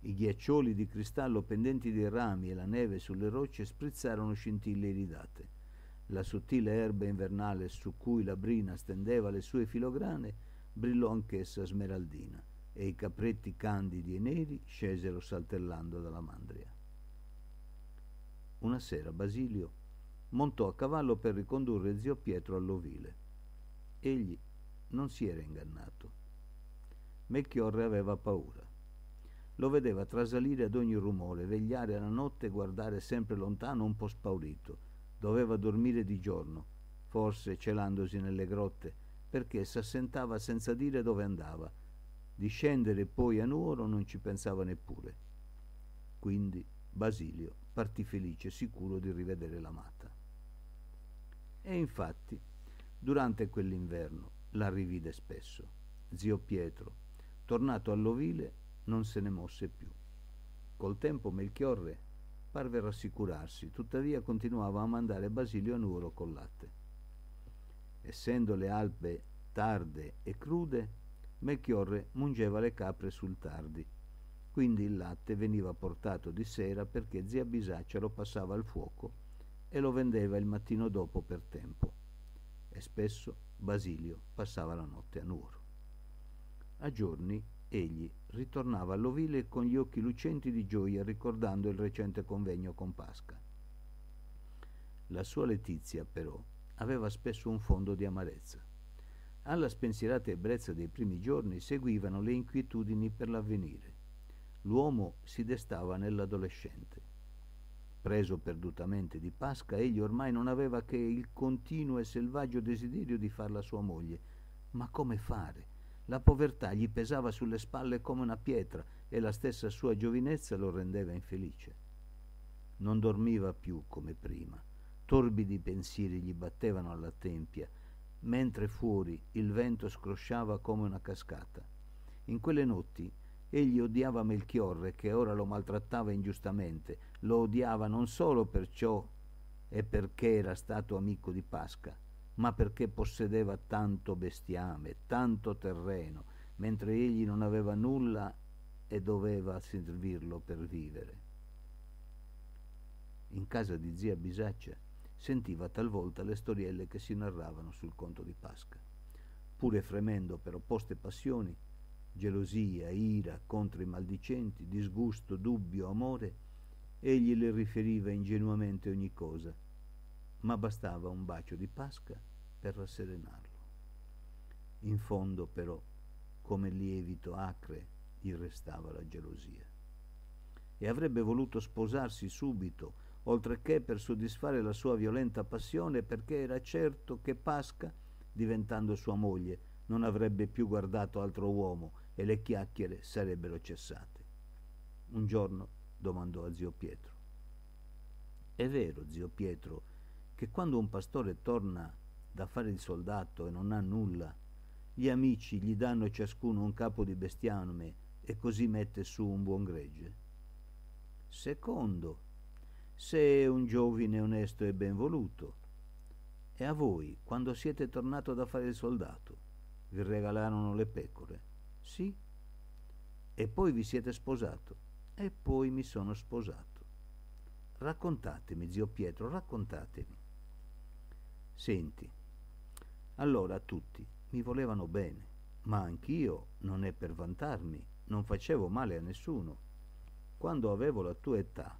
Speaker 1: I ghiaccioli di cristallo pendenti dai rami e la neve sulle rocce sprizzarono scintille iridate. La sottile erba invernale su cui la brina stendeva le sue filograne brillò anch'essa smeraldina e i capretti candidi e neri scesero saltellando dalla mandria. Una sera Basilio montò a cavallo per ricondurre zio Pietro all'ovile. Egli non si era ingannato. Melchiorre aveva paura. Lo vedeva trasalire ad ogni rumore, vegliare alla notte e guardare sempre lontano un po' spaurito. Doveva dormire di giorno, forse celandosi nelle grotte, perché s'assentava senza dire dove andava. Discendere poi a Nuoro non ci pensava neppure. Quindi Basilio partì felice, sicuro di rivedere l'amata. E infatti, durante quell'inverno, la rivide spesso. Zio Pietro, tornato all'ovile, non se ne mosse più. Col tempo Melchiorre parve rassicurarsi, tuttavia continuava a mandare Basilio a Nuoro col latte. Essendo le Alpe tarde e crude, Melchiorre mungeva le capre sul tardi quindi il latte veniva portato di sera perché zia Bisaccia lo passava al fuoco e lo vendeva il mattino dopo per tempo. E spesso Basilio passava la notte a Nuoro. A giorni egli ritornava all'ovile con gli occhi lucenti di gioia ricordando il recente convegno con Pasca. La sua Letizia, però, aveva spesso un fondo di amarezza. Alla spensierata ebbrezza dei primi giorni seguivano le inquietudini per l'avvenire l'uomo si destava nell'adolescente. Preso perdutamente di pasca, egli ormai non aveva che il continuo e selvaggio desiderio di farla sua moglie. Ma come fare? La povertà gli pesava sulle spalle come una pietra e la stessa sua giovinezza lo rendeva infelice. Non dormiva più come prima. Torbidi pensieri gli battevano alla tempia, mentre fuori il vento scrosciava come una cascata. In quelle notti Egli odiava Melchiorre, che ora lo maltrattava ingiustamente. Lo odiava non solo per ciò e perché era stato amico di Pasca, ma perché possedeva tanto bestiame, tanto terreno, mentre egli non aveva nulla e doveva servirlo per vivere. In casa di zia Bisaccia sentiva talvolta le storielle che si narravano sul conto di Pasca. Pure fremendo per opposte passioni, gelosia, ira contro i maldicenti, disgusto, dubbio, amore, egli le riferiva ingenuamente ogni cosa, ma bastava un bacio di Pasqua per rasserenarlo. In fondo però, come lievito acre, gli restava la gelosia. E avrebbe voluto sposarsi subito, oltre che per soddisfare la sua violenta passione, perché era certo che Pasqua, diventando sua moglie, non avrebbe più guardato altro uomo, e le chiacchiere sarebbero cessate. Un giorno domandò a zio Pietro. È vero, zio Pietro, che quando un pastore torna da fare il soldato e non ha nulla, gli amici gli danno ciascuno un capo di bestiame e così mette su un buon gregge? Secondo, se è un giovine onesto e ben voluto. E a voi, quando siete tornato da fare il soldato, vi regalarono le pecore sì. E poi vi siete sposato? E poi mi sono sposato. Raccontatemi, zio Pietro, raccontatemi. Senti, allora tutti mi volevano bene, ma anch'io, non è per vantarmi, non facevo male a nessuno. Quando avevo la tua età,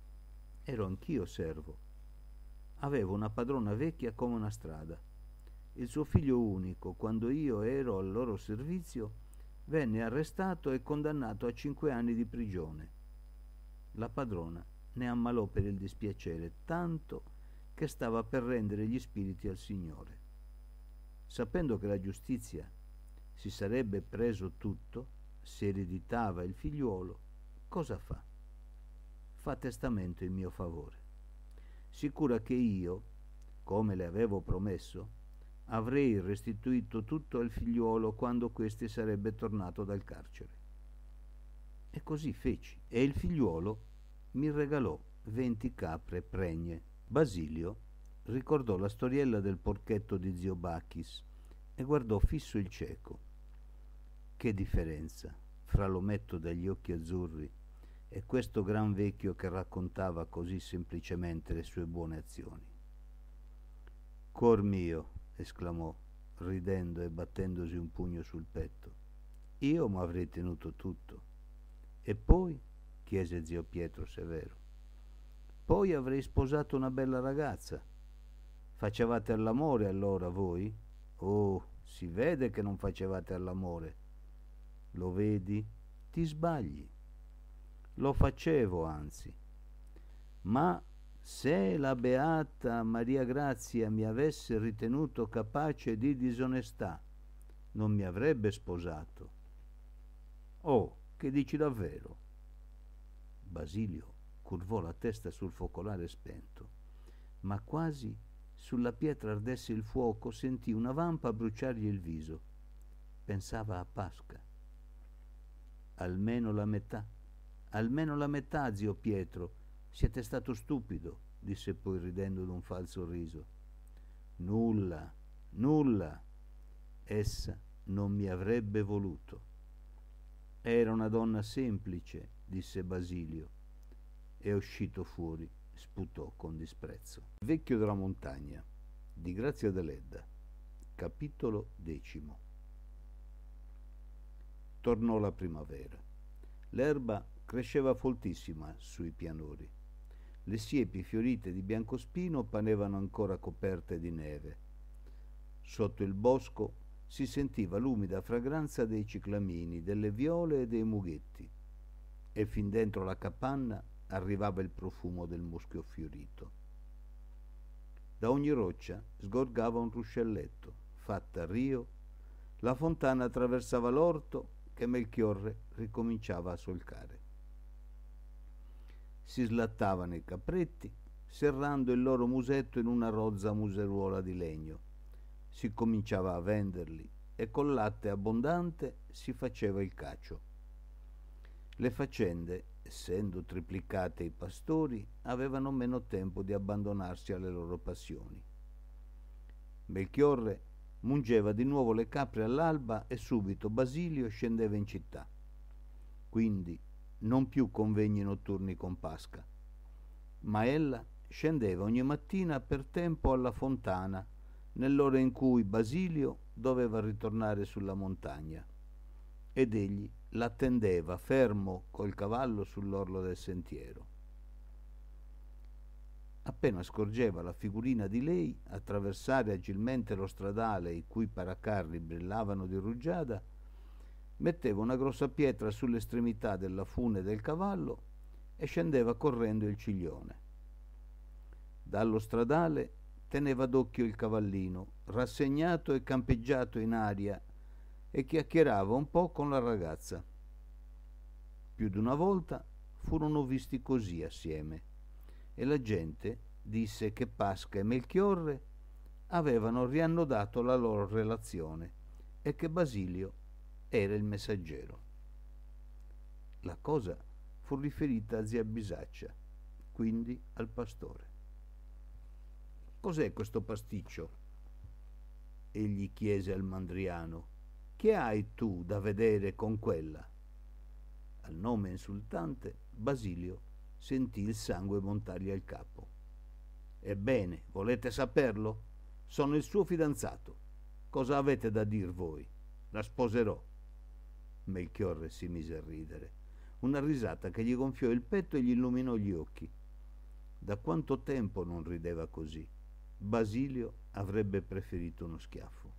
Speaker 1: ero anch'io servo. Avevo una padrona vecchia come una strada. Il suo figlio unico, quando io ero al loro servizio, venne arrestato e condannato a cinque anni di prigione. La padrona ne ammalò per il dispiacere tanto che stava per rendere gli spiriti al Signore. Sapendo che la giustizia si sarebbe preso tutto, se ereditava il figliuolo, cosa fa? Fa testamento in mio favore, sicura che io, come le avevo promesso, avrei restituito tutto al figliuolo quando questi sarebbe tornato dal carcere. E così feci, e il figliuolo mi regalò venti capre pregne. Basilio ricordò la storiella del porchetto di zio Bacchis e guardò fisso il cieco. Che differenza fra l'ometto dagli occhi azzurri e questo gran vecchio che raccontava così semplicemente le sue buone azioni. Cor mio, esclamò, ridendo e battendosi un pugno sul petto. Io m'avrei tenuto tutto. E poi? chiese zio Pietro severo. Poi avrei sposato una bella ragazza. Facevate all'amore allora voi? Oh, si vede che non facevate all'amore. Lo vedi? Ti sbagli. Lo facevo anzi. Ma se la beata Maria Grazia mi avesse ritenuto capace di disonestà, non mi avrebbe sposato. Oh, che dici davvero? Basilio curvò la testa sul focolare spento, ma quasi sulla pietra ardesse il fuoco sentì una vampa bruciargli il viso. Pensava a Pasca. Almeno la metà, almeno la metà, zio Pietro, siete stato stupido, disse poi ridendo d'un falso riso. Nulla, nulla. Essa non mi avrebbe voluto. Era una donna semplice, disse Basilio, e uscito fuori sputò con disprezzo. Il vecchio della montagna di Grazia Deledda, capitolo decimo. Tornò la primavera. L'erba cresceva foltissima sui pianori le siepi fiorite di biancospino panevano ancora coperte di neve. Sotto il bosco si sentiva l'umida fragranza dei ciclamini, delle viole e dei mughetti, e fin dentro la capanna arrivava il profumo del muschio fiorito. Da ogni roccia sgorgava un ruscelletto, fatta a rio, la fontana attraversava l'orto che Melchiorre ricominciava a solcare si slattavano i capretti, serrando il loro musetto in una rozza museruola di legno. Si cominciava a venderli e col latte abbondante si faceva il cacio. Le faccende, essendo triplicate i pastori, avevano meno tempo di abbandonarsi alle loro passioni. Melchiorre mungeva di nuovo le capre all'alba e subito Basilio scendeva in città. Quindi non più convegni notturni con Pasca. Ma ella scendeva ogni mattina per tempo alla fontana, nell'ora in cui Basilio doveva ritornare sulla montagna. Ed egli l'attendeva fermo col cavallo sull'orlo del sentiero. Appena scorgeva la figurina di lei attraversare agilmente lo stradale i cui paracarri brillavano di rugiada, metteva una grossa pietra sull'estremità della fune del cavallo e scendeva correndo il ciglione. Dallo stradale teneva d'occhio il cavallino, rassegnato e campeggiato in aria, e chiacchierava un po' con la ragazza. Più di una volta furono visti così assieme, e la gente disse che Pasca e Melchiorre avevano riannodato la loro relazione e che Basilio era il messaggero. La cosa fu riferita a zia Bisaccia, quindi al pastore. Cos'è questo pasticcio? Egli chiese al mandriano. Che hai tu da vedere con quella? Al nome insultante, Basilio sentì il sangue montargli al capo. Ebbene, volete saperlo? Sono il suo fidanzato. Cosa avete da dir voi? La sposerò. Melchiorre si mise a ridere, una risata che gli gonfiò il petto e gli illuminò gli occhi. Da quanto tempo non rideva così? Basilio avrebbe preferito uno schiaffo.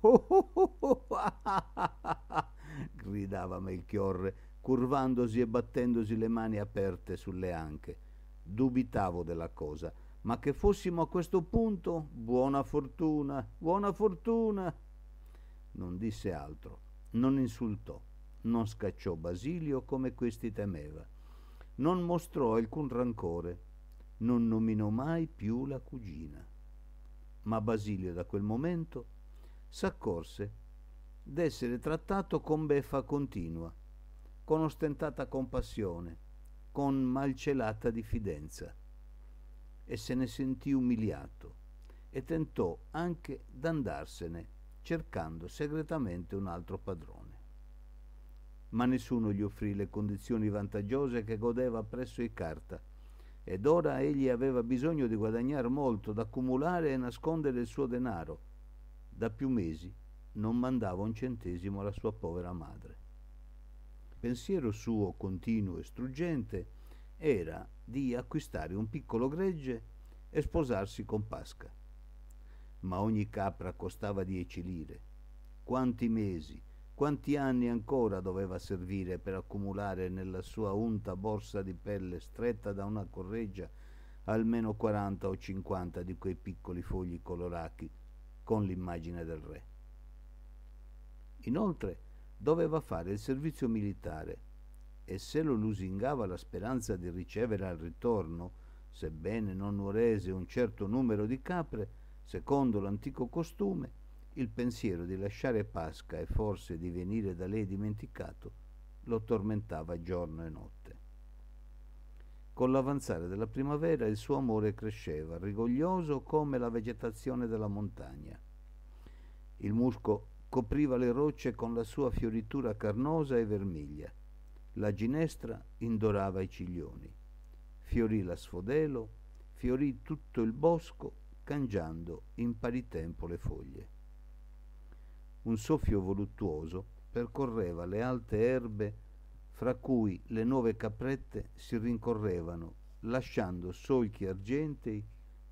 Speaker 1: Oh oh oh ah, ah, gridava Melchiorre, curvandosi e battendosi le mani aperte sulle anche. Dubitavo della cosa, ma che fossimo a questo punto, buona fortuna, buona fortuna. Non disse altro, non insultò non scacciò Basilio come questi temeva, non mostrò alcun rancore, non nominò mai più la cugina. Ma Basilio da quel momento s'accorse d'essere trattato con beffa continua, con ostentata compassione, con malcelata diffidenza e se ne sentì umiliato e tentò anche d'andarsene cercando segretamente un altro padrone ma nessuno gli offrì le condizioni vantaggiose che godeva presso i Carta. Ed ora egli aveva bisogno di guadagnare molto, d'accumulare e nascondere il suo denaro. Da più mesi non mandava un centesimo alla sua povera madre. pensiero suo continuo e struggente era di acquistare un piccolo gregge e sposarsi con Pasca. Ma ogni capra costava dieci lire. Quanti mesi, quanti anni ancora doveva servire per accumulare nella sua unta borsa di pelle stretta da una correggia almeno 40 o 50 di quei piccoli fogli colorati con l'immagine del re. Inoltre doveva fare il servizio militare e se lo lusingava la speranza di ricevere al ritorno, sebbene non nuorese un certo numero di capre, secondo l'antico costume, il pensiero di lasciare Pasca e forse di venire da lei dimenticato lo tormentava giorno e notte. Con l'avanzare della primavera il suo amore cresceva, rigoglioso come la vegetazione della montagna. Il musco copriva le rocce con la sua fioritura carnosa e vermiglia. La ginestra indorava i ciglioni. Fiorì la sfodelo, fiorì tutto il bosco, cangiando in pari tempo le foglie. Un soffio voluttuoso percorreva le alte erbe fra cui le nuove caprette si rincorrevano, lasciando solchi argentei,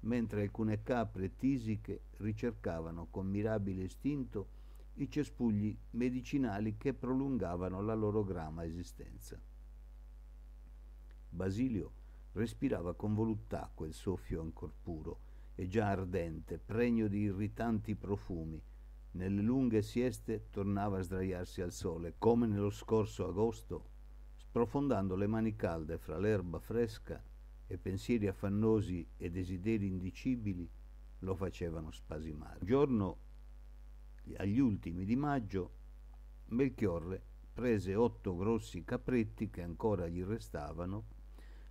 Speaker 1: mentre alcune capre tisiche ricercavano con mirabile istinto i cespugli medicinali che prolungavano la loro grama esistenza. Basilio respirava con voluttà quel soffio ancor puro e già ardente, pregno di irritanti profumi, nelle lunghe sieste tornava a sdraiarsi al sole, come nello scorso agosto, sprofondando le mani calde fra l'erba fresca e pensieri affannosi e desideri indicibili lo facevano spasimare. Un giorno, agli ultimi di maggio, Melchiorre prese otto grossi capretti che ancora gli restavano,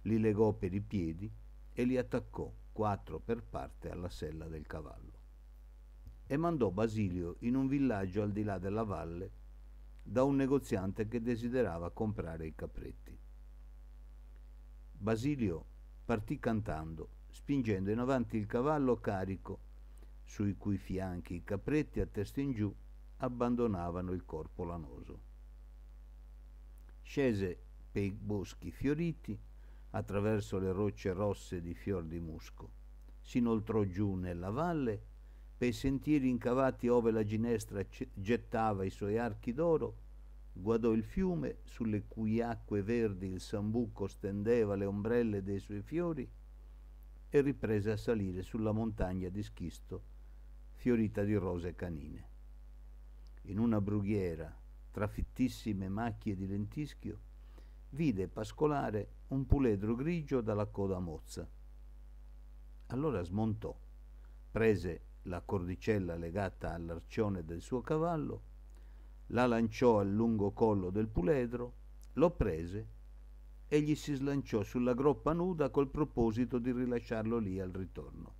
Speaker 1: li legò per i piedi e li attaccò, quattro per parte, alla sella del cavallo e mandò Basilio in un villaggio al di là della valle da un negoziante che desiderava comprare i capretti. Basilio partì cantando, spingendo in avanti il cavallo carico, sui cui fianchi i capretti a testa in giù abbandonavano il corpo lanoso. Scese pei boschi fioriti, attraverso le rocce rosse di fior di musco, si inoltrò giù nella valle per i sentieri incavati ove la ginestra gettava i suoi archi d'oro, guardò il fiume sulle cui acque verdi il sambuco stendeva le ombrelle dei suoi fiori e riprese a salire sulla montagna di schisto, fiorita di rose canine. In una brughiera, tra fittissime macchie di lentischio, vide pascolare un puledro grigio dalla coda mozza. Allora smontò, prese la cordicella legata all'arcione del suo cavallo, la lanciò al lungo collo del puledro, lo prese e gli si slanciò sulla groppa nuda col proposito di rilasciarlo lì al ritorno.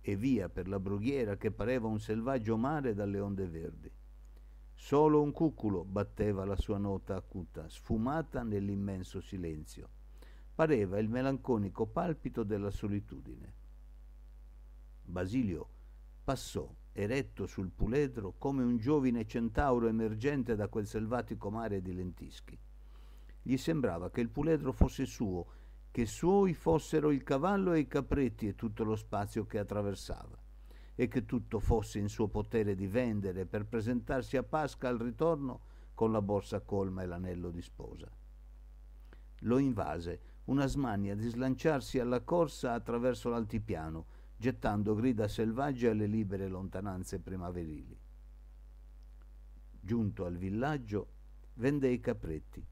Speaker 1: E via per la brughiera che pareva un selvaggio mare dalle onde verdi. Solo un cuculo batteva la sua nota acuta, sfumata nell'immenso silenzio. Pareva il melanconico palpito della solitudine. Basilio passò eretto sul puledro come un giovine centauro emergente da quel selvatico mare di lentischi. Gli sembrava che il puledro fosse suo, che suoi fossero il cavallo e i capretti e tutto lo spazio che attraversava, e che tutto fosse in suo potere di vendere per presentarsi a Pasqua al ritorno con la borsa colma e l'anello di sposa. Lo invase una smania di slanciarsi alla corsa attraverso l'altipiano, gettando grida selvagge alle libere lontananze primaverili. Giunto al villaggio, vende i capretti.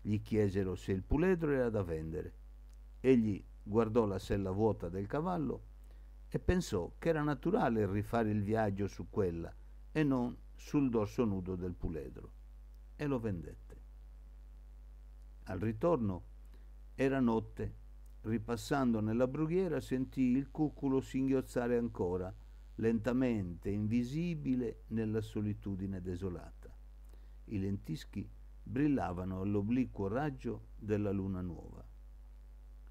Speaker 1: Gli chiesero se il puledro era da vendere. Egli guardò la sella vuota del cavallo e pensò che era naturale rifare il viaggio su quella e non sul dorso nudo del puledro e lo vendette. Al ritorno era notte Ripassando nella brughiera sentì il cuculo singhiozzare ancora, lentamente, invisibile nella solitudine desolata. I lentischi brillavano all'obliquo raggio della luna nuova.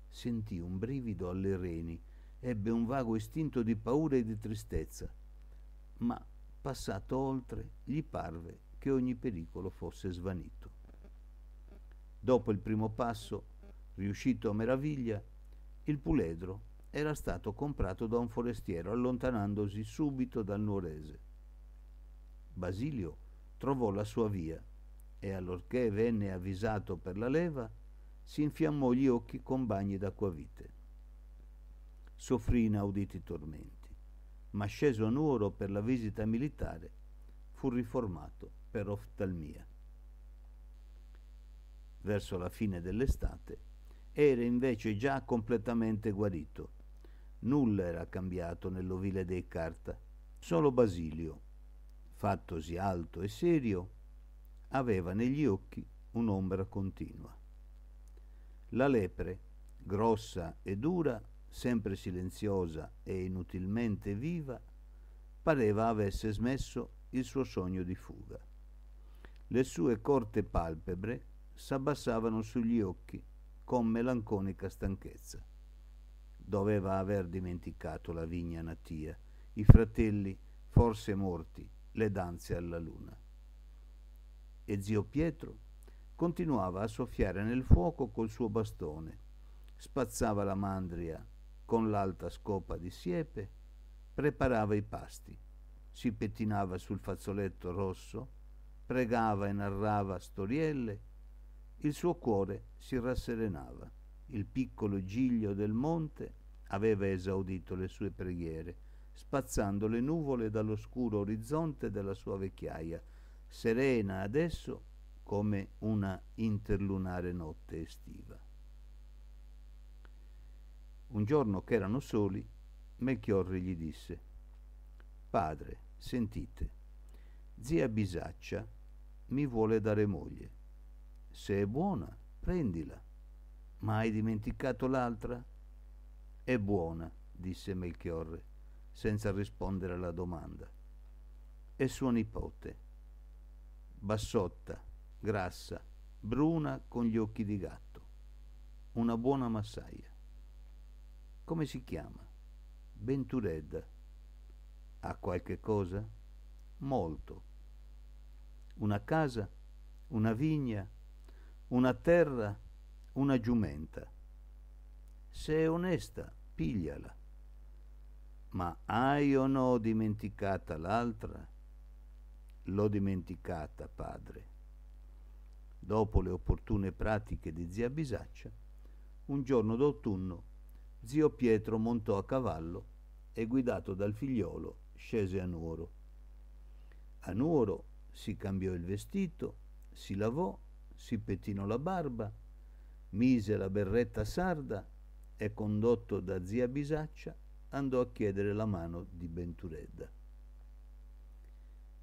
Speaker 1: Sentì un brivido alle reni, ebbe un vago istinto di paura e di tristezza, ma passato oltre gli parve che ogni pericolo fosse svanito. Dopo il primo passo Riuscito a meraviglia, il puledro era stato comprato da un forestiero allontanandosi subito dal nuorese. Basilio trovò la sua via e allorché venne avvisato per la leva, si infiammò gli occhi con bagni d'acquavite. Soffrì inauditi tormenti, ma sceso a Nuoro per la visita militare, fu riformato per oftalmia. Verso la fine dell'estate era invece già completamente guarito. Nulla era cambiato nell'ovile dei carta, solo Basilio, fattosi alto e serio, aveva negli occhi un'ombra continua. La lepre, grossa e dura, sempre silenziosa e inutilmente viva, pareva avesse smesso il suo sogno di fuga. Le sue corte palpebre s'abbassavano sugli occhi con melanconica stanchezza. Doveva aver dimenticato la vigna natia, i fratelli, forse morti, le danze alla luna. E zio Pietro continuava a soffiare nel fuoco col suo bastone, spazzava la mandria con l'alta scopa di siepe, preparava i pasti, si pettinava sul fazzoletto rosso, pregava e narrava storielle il suo cuore si rasserenava. Il piccolo giglio del monte aveva esaudito le sue preghiere, spazzando le nuvole dall'oscuro orizzonte della sua vecchiaia, serena adesso come una interlunare notte estiva. Un giorno che erano soli, Melchiorri gli disse Padre, sentite, zia Bisaccia mi vuole dare moglie se è buona, prendila. Ma hai dimenticato l'altra? È buona, disse Melchiorre, senza rispondere alla domanda. E suo nipote. Bassotta, grassa, bruna con gli occhi di gatto. Una buona massaia. Come si chiama? Benturedda. Ha qualche cosa? Molto. Una casa? Una vigna? una terra, una giumenta. Se è onesta, pigliala. Ma hai o no dimenticata l'altra? L'ho dimenticata, padre. Dopo le opportune pratiche di zia Bisaccia, un giorno d'autunno zio Pietro montò a cavallo e guidato dal figliolo scese a Nuoro. A Nuoro si cambiò il vestito, si lavò si pettinò la barba, mise la berretta sarda e condotto da zia Bisaccia andò a chiedere la mano di Benturedda.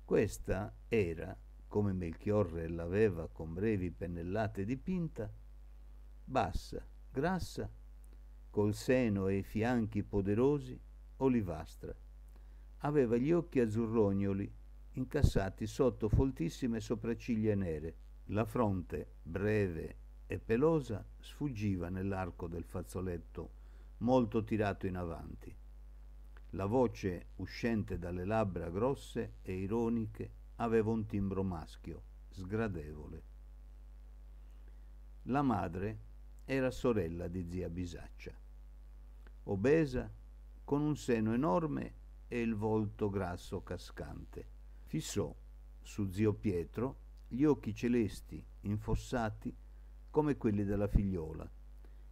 Speaker 1: Questa era, come Melchiorre l'aveva con brevi pennellate dipinta, bassa, grassa, col seno e i fianchi poderosi, olivastra. Aveva gli occhi azzurrognoli, incassati sotto foltissime sopracciglia nere la fronte, breve e pelosa, sfuggiva nell'arco del fazzoletto, molto tirato in avanti. La voce, uscente dalle labbra grosse e ironiche, aveva un timbro maschio, sgradevole. La madre era sorella di zia Bisaccia, obesa, con un seno enorme e il volto grasso cascante. Fissò su zio Pietro gli occhi celesti, infossati, come quelli della figliola,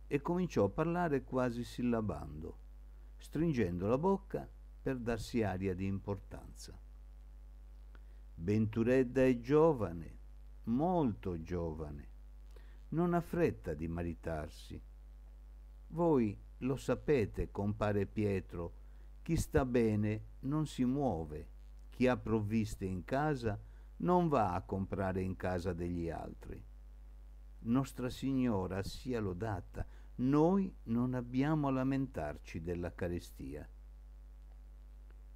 Speaker 1: e cominciò a parlare quasi sillabando, stringendo la bocca per darsi aria di importanza. Venturedda è giovane, molto giovane, non ha fretta di maritarsi. Voi lo sapete, compare Pietro, chi sta bene non si muove, chi ha provviste in casa non va a comprare in casa degli altri. Nostra Signora sia lodata, noi non abbiamo a lamentarci della carestia.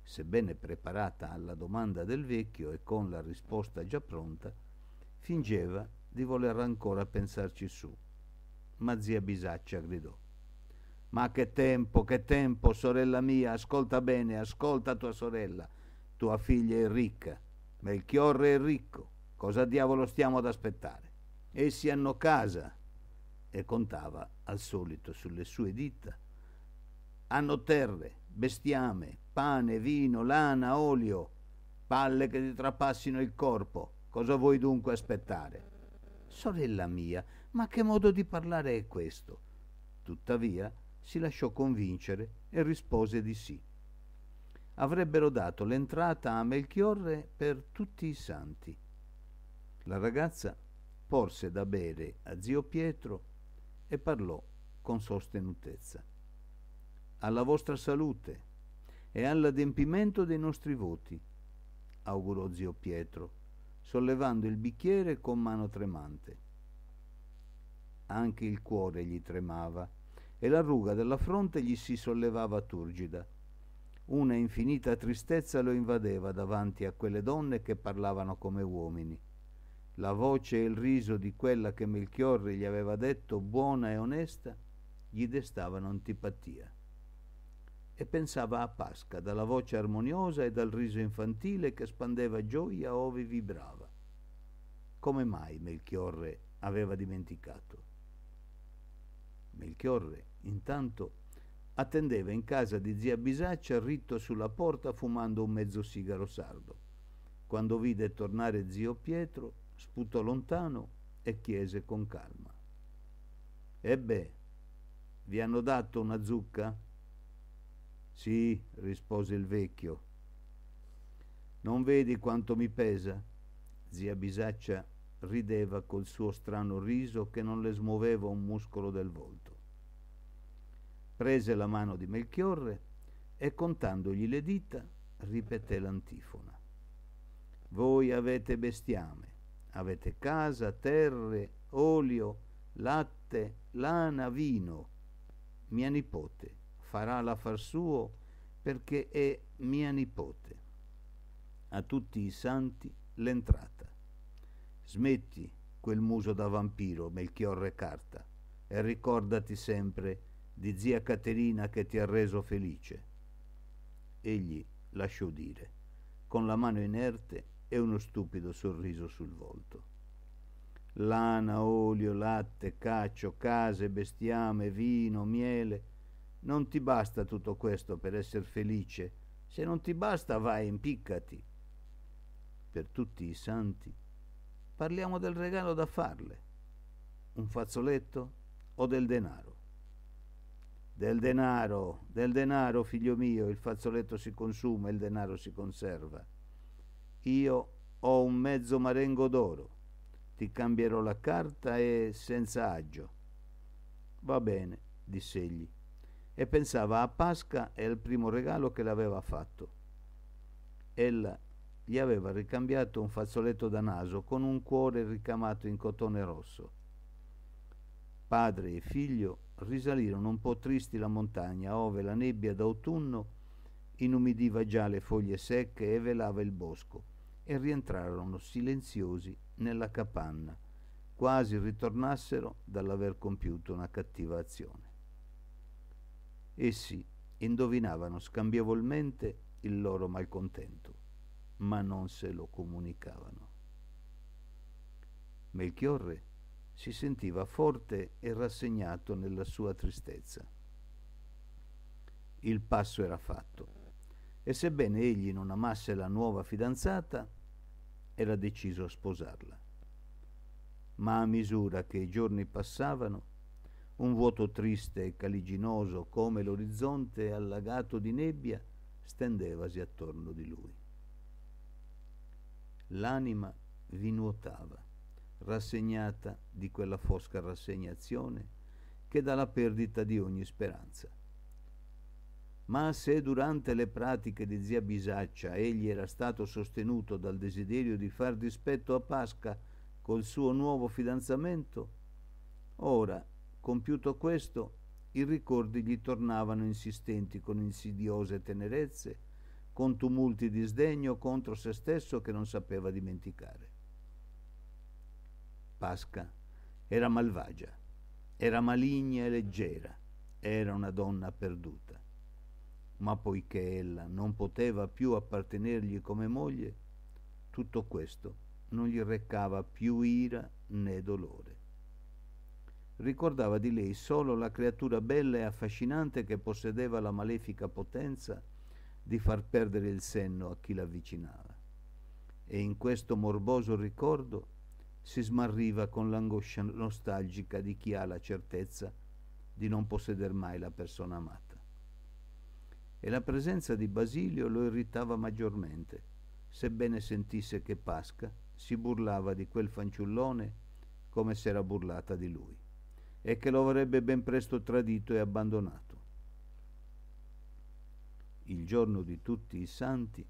Speaker 1: Sebbene preparata alla domanda del vecchio e con la risposta già pronta, fingeva di voler ancora pensarci su. Ma zia Bisaccia gridò. Ma che tempo, che tempo, sorella mia, ascolta bene, ascolta tua sorella, tua figlia è ricca Melchiorre è Ricco, cosa diavolo stiamo ad aspettare? Essi hanno casa. E contava al solito sulle sue dita. Hanno terre, bestiame, pane, vino, lana, olio, palle che ti trapassino il corpo. Cosa vuoi dunque aspettare? Sorella mia, ma che modo di parlare è questo? Tuttavia si lasciò convincere e rispose di sì avrebbero dato l'entrata a Melchiorre per tutti i santi. La ragazza porse da bere a zio Pietro e parlò con sostenutezza. Alla vostra salute e all'adempimento dei nostri voti, augurò zio Pietro, sollevando il bicchiere con mano tremante. Anche il cuore gli tremava e la ruga della fronte gli si sollevava turgida una infinita tristezza lo invadeva davanti a quelle donne che parlavano come uomini. La voce e il riso di quella che Melchiorre gli aveva detto buona e onesta gli destavano antipatia. E pensava a Pasqua, dalla voce armoniosa e dal riso infantile che spandeva gioia ove vibrava. Come mai Melchiorre aveva dimenticato? Melchiorre intanto attendeva in casa di zia Bisaccia ritto sulla porta fumando un mezzo sigaro sardo. Quando vide tornare zio Pietro, sputò lontano e chiese con calma. Ebbe, eh vi hanno dato una zucca? Sì, rispose il vecchio. Non vedi quanto mi pesa? Zia Bisaccia rideva col suo strano riso che non le smuoveva un muscolo del volto prese la mano di Melchiorre e contandogli le dita ripeté l'antifona. Voi avete bestiame, avete casa, terre, olio, latte, lana, vino. Mia nipote farà l'affar suo perché è mia nipote. A tutti i santi l'entrata. Smetti quel muso da vampiro, Melchiorre Carta, e ricordati sempre di zia Caterina che ti ha reso felice. Egli lasciò dire, con la mano inerte e uno stupido sorriso sul volto. Lana, olio, latte, caccio, case, bestiame, vino, miele. Non ti basta tutto questo per essere felice. Se non ti basta vai impiccati. Per tutti i santi parliamo del regalo da farle. Un fazzoletto o del denaro del denaro, del denaro figlio mio, il fazzoletto si consuma e il denaro si conserva. Io ho un mezzo marengo d'oro, ti cambierò la carta e senza agio. Va bene, diss'egli, e pensava a Pasqua e al primo regalo che l'aveva fatto. Ella gli aveva ricambiato un fazzoletto da naso con un cuore ricamato in cotone rosso. Padre e figlio risalirono un po' tristi la montagna, ove la nebbia d'autunno inumidiva già le foglie secche e velava il bosco, e rientrarono silenziosi nella capanna, quasi ritornassero dall'aver compiuto una cattiva azione. Essi indovinavano scambievolmente il loro malcontento, ma non se lo comunicavano. Melchiorre si sentiva forte e rassegnato nella sua tristezza. Il passo era fatto e sebbene egli non amasse la nuova fidanzata, era deciso a sposarla. Ma a misura che i giorni passavano, un vuoto triste e caliginoso come l'orizzonte allagato di nebbia stendevasi attorno di lui. L'anima vi nuotava rassegnata di quella fosca rassegnazione che dà la perdita di ogni speranza. Ma se durante le pratiche di zia Bisaccia egli era stato sostenuto dal desiderio di far dispetto a Pasqua col suo nuovo fidanzamento, ora, compiuto questo, i ricordi gli tornavano insistenti con insidiose tenerezze, con tumulti di sdegno contro se stesso che non sapeva dimenticare. Pasca era malvagia, era maligna e leggera, era una donna perduta. Ma poiché ella non poteva più appartenergli come moglie, tutto questo non gli recava più ira né dolore. Ricordava di lei solo la creatura bella e affascinante che possedeva la malefica potenza di far perdere il senno a chi l'avvicinava. E in questo morboso ricordo si smarriva con l'angoscia nostalgica di chi ha la certezza di non posseder mai la persona amata. E la presenza di Basilio lo irritava maggiormente, sebbene sentisse che Pasca si burlava di quel fanciullone come s'era burlata di lui, e che lo avrebbe ben presto tradito e abbandonato. Il giorno di tutti i santi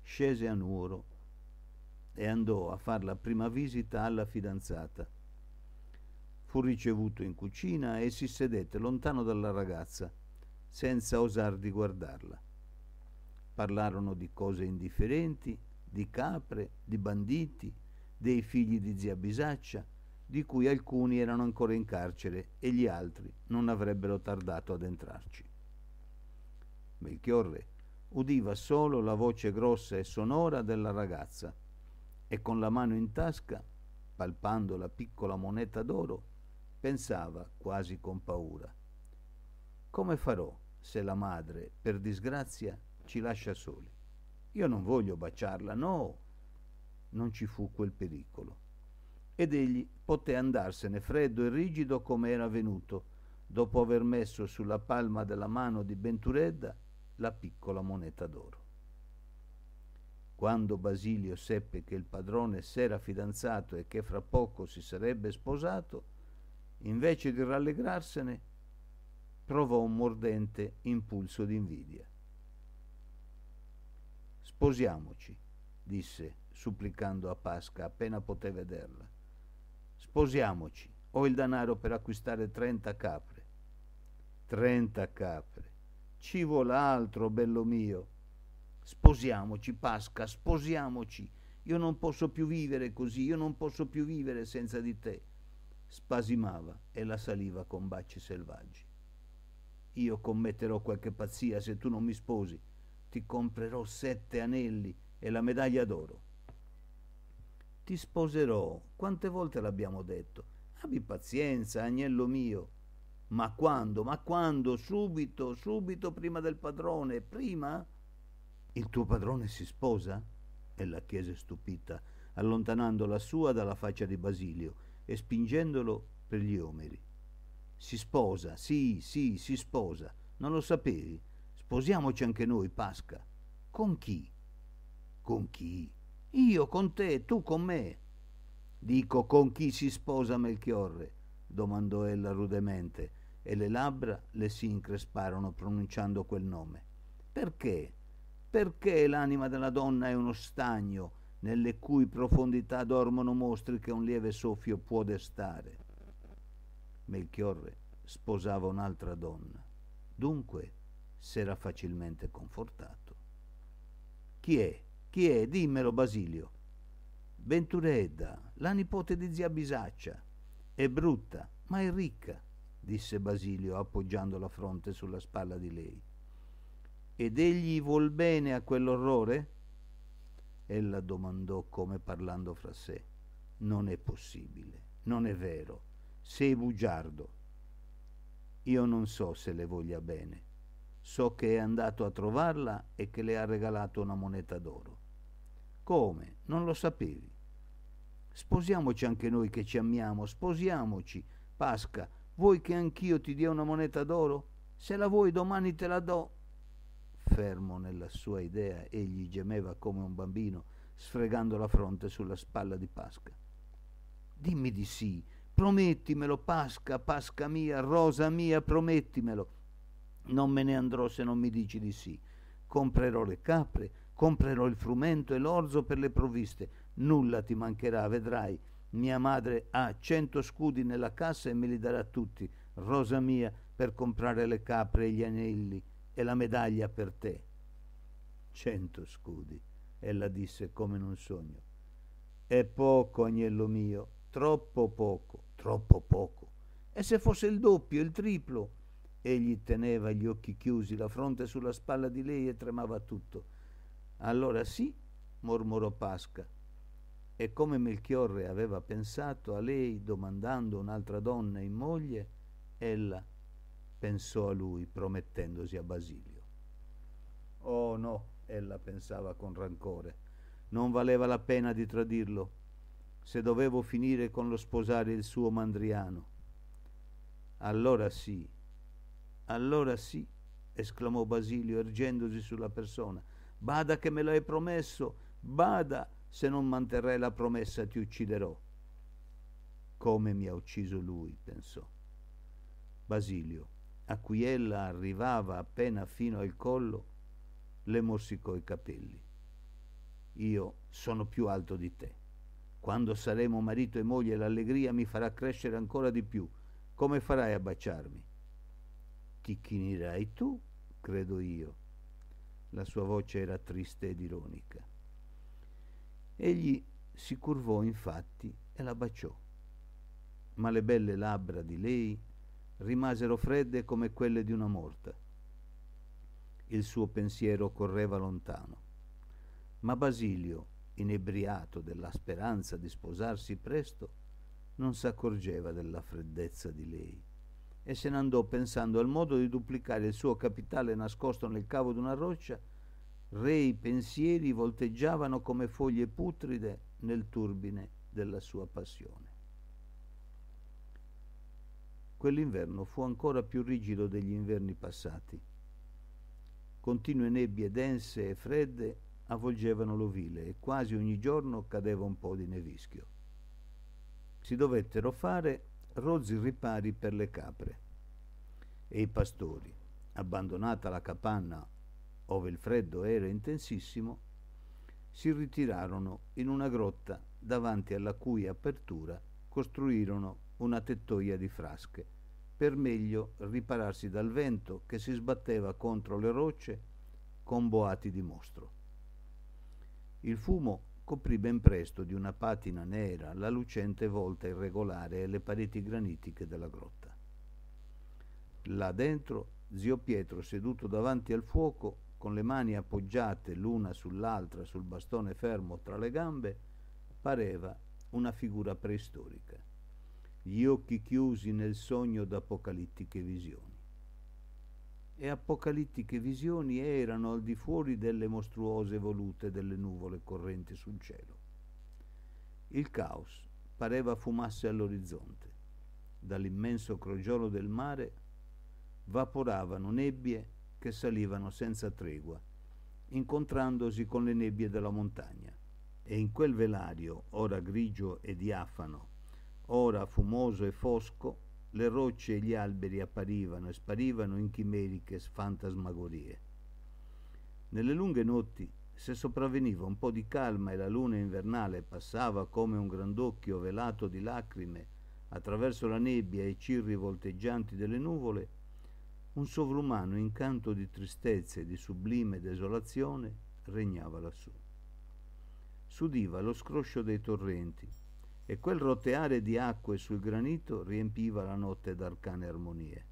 Speaker 1: scese a Nuoro e andò a far la prima visita alla fidanzata. Fu ricevuto in cucina e si sedette lontano dalla ragazza, senza osar di guardarla. Parlarono di cose indifferenti, di capre, di banditi, dei figli di zia Bisaccia, di cui alcuni erano ancora in carcere e gli altri non avrebbero tardato ad entrarci. Melchiorre udiva solo la voce grossa e sonora della ragazza e con la mano in tasca, palpando la piccola moneta d'oro, pensava quasi con paura. Come farò se la madre, per disgrazia, ci lascia soli? Io non voglio baciarla, no! Non ci fu quel pericolo. Ed egli poté andarsene freddo e rigido come era venuto, dopo aver messo sulla palma della mano di Benturedda la piccola moneta d'oro. Quando Basilio seppe che il padrone s'era fidanzato e che fra poco si sarebbe sposato, invece di rallegrarsene, provò un mordente impulso d'invidia. Sposiamoci, disse, supplicando a Pasca appena poté vederla. Sposiamoci, ho il denaro per acquistare trenta capre. Trenta capre. Ci vuole altro, bello mio. Sposiamoci, Pasca, sposiamoci. Io non posso più vivere così, io non posso più vivere senza di te. Spasimava e la saliva con baci selvaggi. Io commetterò qualche pazzia se tu non mi sposi. Ti comprerò sette anelli e la medaglia d'oro. Ti sposerò, quante volte l'abbiamo detto. Abbi pazienza, agnello mio. Ma quando, ma quando? Subito, subito prima del padrone, prima? Il tuo padrone si sposa? Ella chiese stupita, allontanando la sua dalla faccia di Basilio e spingendolo per gli omeri. Si sposa, sì, sì, si sposa. Non lo sapevi? Sposiamoci anche noi, Pasca. Con chi? Con chi? Io con te, tu con me. Dico con chi si sposa Melchiorre? domandò ella rudemente, e le labbra le si incresparono pronunciando quel nome. Perché? Perché l'anima della donna è uno stagno nelle cui profondità dormono mostri che un lieve soffio può destare? Melchiorre sposava un'altra donna, dunque s'era facilmente confortato. Chi è? Chi è? Dimmelo, Basilio. Venturedda, la nipote di zia Bisaccia. È brutta, ma è ricca, disse Basilio appoggiando la fronte sulla spalla di lei ed egli vuol bene a quell'orrore? Ella domandò come parlando fra sé. Non è possibile, non è vero, sei bugiardo. Io non so se le voglia bene. So che è andato a trovarla e che le ha regalato una moneta d'oro. Come? Non lo sapevi? Sposiamoci anche noi che ci amiamo, sposiamoci. Pasca, vuoi che anch'io ti dia una moneta d'oro? Se la vuoi domani te la do fermo nella sua idea, egli gemeva come un bambino, sfregando la fronte sulla spalla di Pasca. Dimmi di sì, promettimelo, Pasca, Pasca mia, rosa mia, promettimelo. Non me ne andrò se non mi dici di sì. Comprerò le capre, comprerò il frumento e l'orzo per le provviste. Nulla ti mancherà, vedrai. Mia madre ha cento scudi nella cassa e me li darà tutti, rosa mia, per comprare le capre e gli anelli e la medaglia per te. Cento scudi, ella disse come in un sogno. È poco, agnello mio, troppo poco, troppo poco. E se fosse il doppio, il triplo? Egli teneva gli occhi chiusi, la fronte sulla spalla di lei e tremava tutto. Allora sì, mormorò Pasca. E come Melchiorre aveva pensato a lei, domandando un'altra donna in moglie, ella pensò a lui promettendosi a Basilio. Oh no, ella pensava con rancore, non valeva la pena di tradirlo, se dovevo finire con lo sposare il suo Mandriano. Allora sì, allora sì, esclamò Basilio ergendosi sulla persona, bada che me lo hai promesso, bada, se non manterrai la promessa ti ucciderò. Come mi ha ucciso lui, pensò. Basilio a cui ella arrivava appena fino al collo, le morsicò i capelli. Io sono più alto di te. Quando saremo marito e moglie l'allegria mi farà crescere ancora di più. Come farai a baciarmi? Ti chinirai tu, credo io. La sua voce era triste ed ironica. Egli si curvò infatti e la baciò, ma le belle labbra di lei rimasero fredde come quelle di una morta. Il suo pensiero correva lontano. Ma Basilio, inebriato della speranza di sposarsi presto, non s'accorgeva della freddezza di lei e se ne andò pensando al modo di duplicare il suo capitale nascosto nel cavo di una roccia, rei pensieri volteggiavano come foglie putride nel turbine della sua passione. Quell'inverno fu ancora più rigido degli inverni passati. Continue nebbie dense e fredde avvolgevano l'ovile e quasi ogni giorno cadeva un po' di nevischio. Si dovettero fare rozzi ripari per le capre e i pastori, abbandonata la capanna ove il freddo era intensissimo, si ritirarono in una grotta davanti alla cui apertura costruirono una tettoia di frasche, per meglio ripararsi dal vento che si sbatteva contro le rocce con boati di mostro. Il fumo coprì ben presto di una patina nera la lucente volta irregolare e le pareti granitiche della grotta. Là dentro, zio Pietro, seduto davanti al fuoco, con le mani appoggiate l'una sull'altra sul bastone fermo tra le gambe, pareva una figura preistorica gli occhi chiusi nel sogno d'apocalittiche visioni. E apocalittiche visioni erano al di fuori delle mostruose volute delle nuvole correnti sul cielo. Il caos pareva fumasse all'orizzonte. Dall'immenso crogiolo del mare vaporavano nebbie che salivano senza tregua, incontrandosi con le nebbie della montagna. E in quel velario, ora grigio e diafano, ora fumoso e fosco, le rocce e gli alberi apparivano e sparivano in chimeriche fantasmagorie. Nelle lunghe notti, se sopravveniva un po' di calma e la luna invernale passava come un grandocchio velato di lacrime attraverso la nebbia e i cirri volteggianti delle nuvole, un sovrumano incanto di tristezza e di sublime desolazione regnava lassù. S'udiva lo scroscio dei torrenti, e quel roteare di acque sul granito riempiva la notte d'arcane armonie.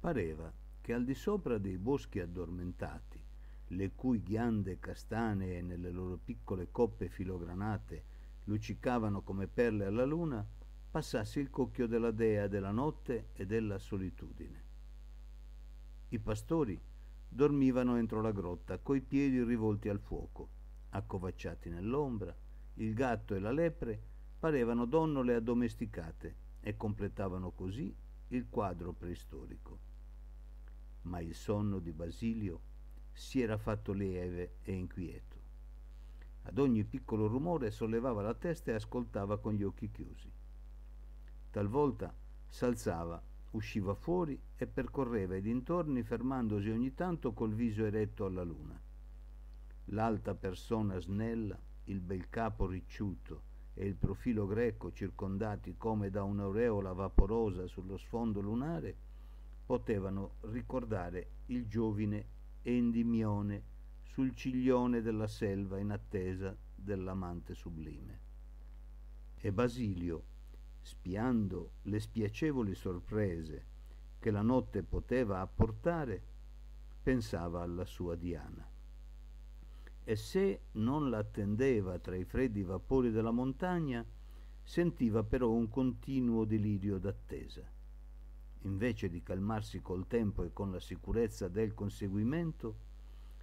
Speaker 1: Pareva che al di sopra dei boschi addormentati, le cui ghiande castanee nelle loro piccole coppe filogranate luccicavano come perle alla luna, passasse il cocchio della dea della notte e della solitudine. I pastori dormivano entro la grotta, coi piedi rivolti al fuoco, accovacciati nell'ombra, il gatto e la lepre parevano donnole addomesticate e completavano così il quadro preistorico. Ma il sonno di Basilio si era fatto lieve e inquieto. Ad ogni piccolo rumore sollevava la testa e ascoltava con gli occhi chiusi. Talvolta s'alzava, usciva fuori e percorreva i dintorni fermandosi ogni tanto col viso eretto alla luna. L'alta persona snella, il bel capo ricciuto, e il profilo greco circondati come da un'aureola vaporosa sullo sfondo lunare, potevano ricordare il giovine Endimione sul ciglione della selva in attesa dell'amante sublime. E Basilio, spiando le spiacevoli sorprese che la notte poteva apportare, pensava alla sua Diana e se non l'attendeva tra i freddi vapori della montagna, sentiva però un continuo delirio d'attesa. Invece di calmarsi col tempo e con la sicurezza del conseguimento,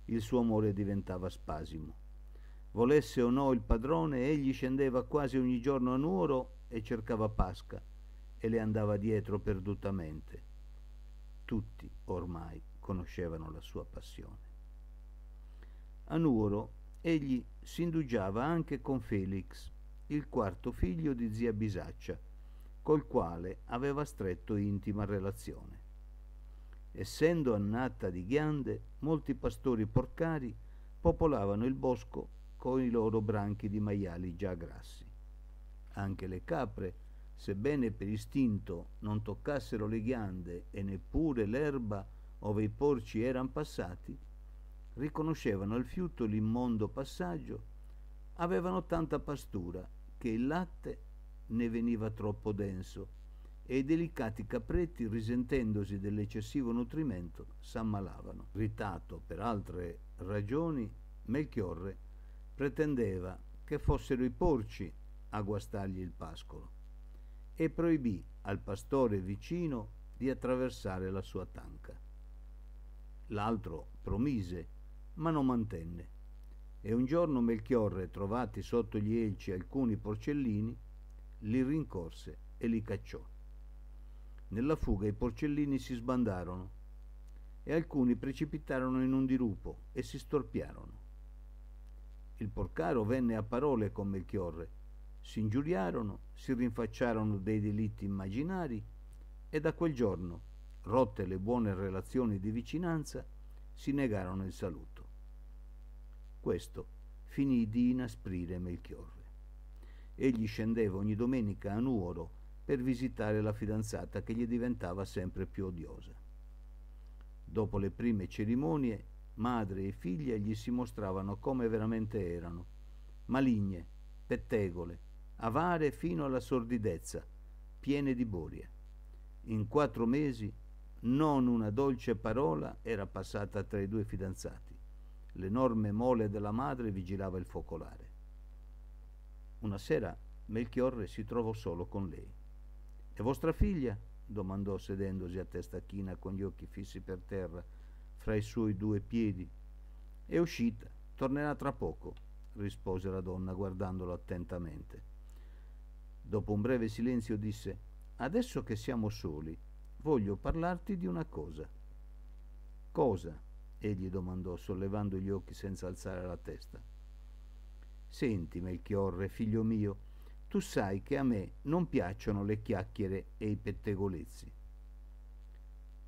Speaker 1: il suo amore diventava spasimo. Volesse o no il padrone, egli scendeva quasi ogni giorno a Nuoro e cercava Pasca e le andava dietro perdutamente. Tutti ormai conoscevano la sua passione. A Nuoro egli s'indugiava anche con Felix, il quarto figlio di zia Bisaccia, col quale aveva stretto intima relazione. Essendo annata di ghiande, molti pastori porcari popolavano il bosco con i loro branchi di maiali già grassi. Anche le capre, sebbene per istinto non toccassero le ghiande e neppure l'erba ove i porci erano passati, riconoscevano al fiuto l'immondo passaggio, avevano tanta pastura che il latte ne veniva troppo denso e i delicati capretti, risentendosi dell'eccessivo nutrimento, s'ammalavano. Irritato per altre ragioni, Melchiorre pretendeva che fossero i porci a guastargli il pascolo e proibì al pastore vicino di attraversare la sua tanca. L'altro promise ma non mantenne. E un giorno Melchiorre, trovati sotto gli elci alcuni porcellini, li rincorse e li cacciò. Nella fuga i porcellini si sbandarono e alcuni precipitarono in un dirupo e si storpiarono. Il porcaro venne a parole con Melchiorre, si ingiuriarono, si rinfacciarono dei delitti immaginari e da quel giorno, rotte le buone relazioni di vicinanza, si negarono il saluto. Questo finì di inasprire Melchiorre. Egli scendeva ogni domenica a Nuoro per visitare la fidanzata che gli diventava sempre più odiosa. Dopo le prime cerimonie, madre e figlia gli si mostravano come veramente erano, maligne, pettegole, avare fino alla sordidezza, piene di boria. In quattro mesi non una dolce parola era passata tra i due fidanzati l'enorme mole della madre vigilava il focolare. Una sera Melchiorre si trovò solo con lei. E vostra figlia? domandò sedendosi a testa china con gli occhi fissi per terra, fra i suoi due piedi. È uscita, tornerà tra poco, rispose la donna guardandolo attentamente. Dopo un breve silenzio disse, Adesso che siamo soli, voglio parlarti di una cosa. Cosa? egli domandò, sollevando gli occhi senza alzare la testa. Senti, Melchiorre, figlio mio, tu sai che a me non piacciono le chiacchiere e i pettegolezzi.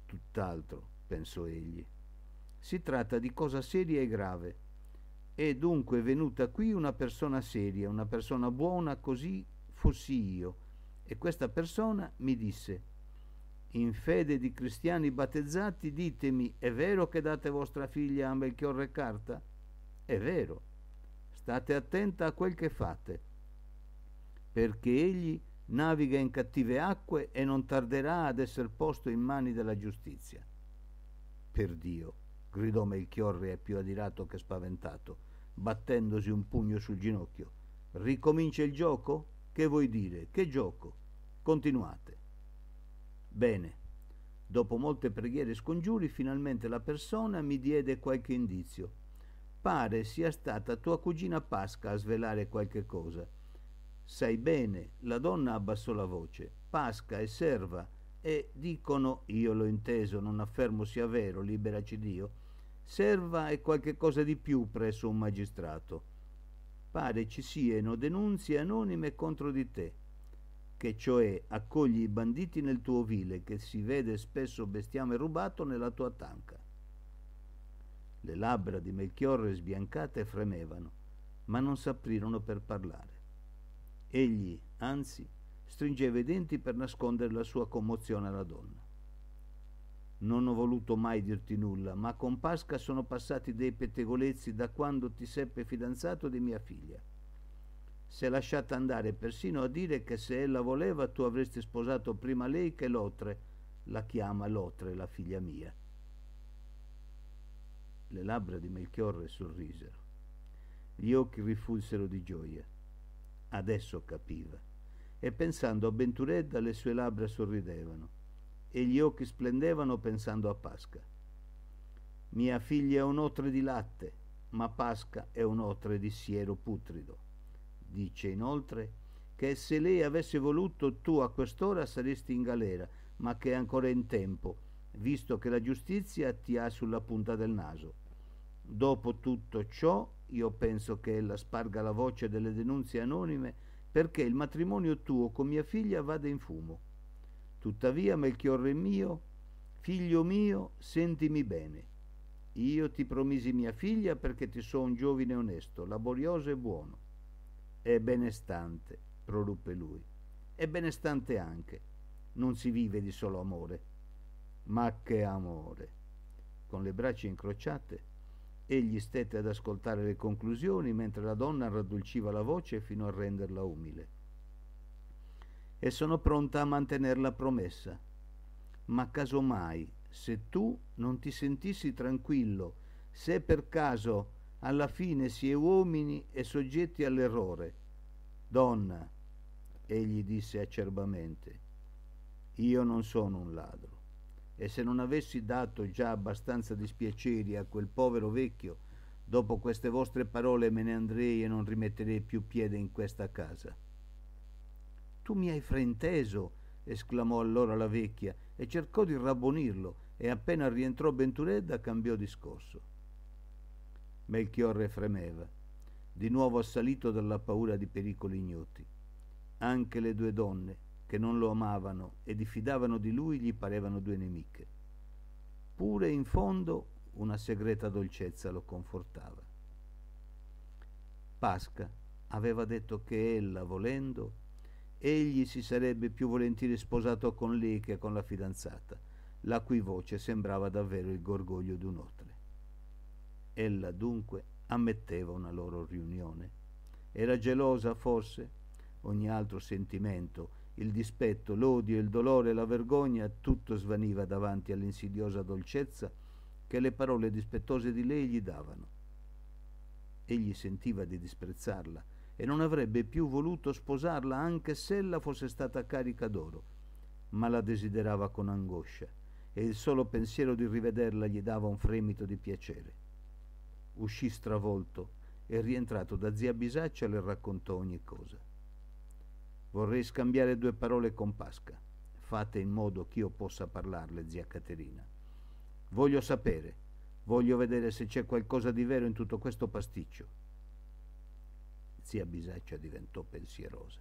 Speaker 1: Tutt'altro, pensò egli. Si tratta di cosa seria e grave. È dunque venuta qui una persona seria, una persona buona, così fossi io. E questa persona mi disse, in fede di cristiani battezzati, ditemi, è vero che date vostra figlia a Melchiorre Carta? È vero. State attenta a quel che fate, perché egli naviga in cattive acque e non tarderà ad essere posto in mani della giustizia. Per Dio, gridò Melchiorre più adirato che spaventato, battendosi un pugno sul ginocchio. Ricomincia il gioco? Che vuoi dire? Che gioco? Continuate. Bene, dopo molte preghiere e scongiuri, finalmente la persona mi diede qualche indizio. Pare sia stata tua cugina Pasca a svelare qualche cosa. Sai bene, la donna abbassò la voce. Pasca è serva e dicono, io l'ho inteso, non affermo sia vero, liberaci Dio, serva è qualche cosa di più presso un magistrato. Pare ci siano denunzie anonime contro di te che cioè accogli i banditi nel tuo vile, che si vede spesso bestiame rubato nella tua tanca. Le labbra di Melchiorre sbiancate fremevano, ma non s'aprirono per parlare. Egli, anzi, stringeva i denti per nascondere la sua commozione alla donna. Non ho voluto mai dirti nulla, ma con Pasca sono passati dei pettegolezzi da quando ti seppe fidanzato di mia figlia si è lasciata andare persino a dire che se ella voleva tu avresti sposato prima lei che Lotre, la chiama Lotre, la figlia mia. Le labbra di Melchiorre sorrisero, gli occhi rifulsero di gioia. Adesso capiva, e pensando a Benturedda le sue labbra sorridevano, e gli occhi splendevano pensando a Pasca. Mia figlia è un otre di latte, ma Pasca è un otre di siero putrido. Dice inoltre che se lei avesse voluto tu a quest'ora saresti in galera, ma che è ancora in tempo, visto che la giustizia ti ha sulla punta del naso. Dopo tutto ciò, io penso che ella sparga la voce delle denunzie anonime perché il matrimonio tuo con mia figlia vada in fumo. Tuttavia, Melchiorre mio, figlio mio, sentimi bene. Io ti promisi mia figlia perché ti so un giovine onesto, laborioso e buono. È benestante, proruppe lui. È benestante anche. Non si vive di solo amore. Ma che amore! Con le braccia incrociate, egli stette ad ascoltare le conclusioni mentre la donna raddolciva la voce fino a renderla umile. E sono pronta a mantenere la promessa. Ma casomai, se tu non ti sentissi tranquillo, se per caso alla fine si è uomini e soggetti all'errore. Donna, egli disse acerbamente, io non sono un ladro. E se non avessi dato già abbastanza dispiaceri a quel povero vecchio, dopo queste vostre parole me ne andrei e non rimetterei più piede in questa casa. Tu mi hai frainteso, esclamò allora la vecchia e cercò di rabbonirlo e appena rientrò Benturedda cambiò discorso. Melchiorre fremeva, di nuovo assalito dalla paura di pericoli ignoti. Anche le due donne, che non lo amavano e diffidavano di lui, gli parevano due nemiche. Pure in fondo una segreta dolcezza lo confortava. Pasca aveva detto che ella, volendo, egli si sarebbe più volentieri sposato con lei che con la fidanzata, la cui voce sembrava davvero il gorgoglio di un otto. Ella dunque ammetteva una loro riunione. Era gelosa, forse? Ogni altro sentimento, il dispetto, l'odio, il dolore, la vergogna, tutto svaniva davanti all'insidiosa dolcezza che le parole dispettose di lei gli davano. Egli sentiva di disprezzarla e non avrebbe più voluto sposarla anche se ella fosse stata carica d'oro, ma la desiderava con angoscia e il solo pensiero di rivederla gli dava un fremito di piacere uscì stravolto e rientrato da zia Bisaccia le raccontò ogni cosa. Vorrei scambiare due parole con Pasca. Fate in modo che io possa parlarle, zia Caterina. Voglio sapere, voglio vedere se c'è qualcosa di vero in tutto questo pasticcio. Zia Bisaccia diventò pensierosa.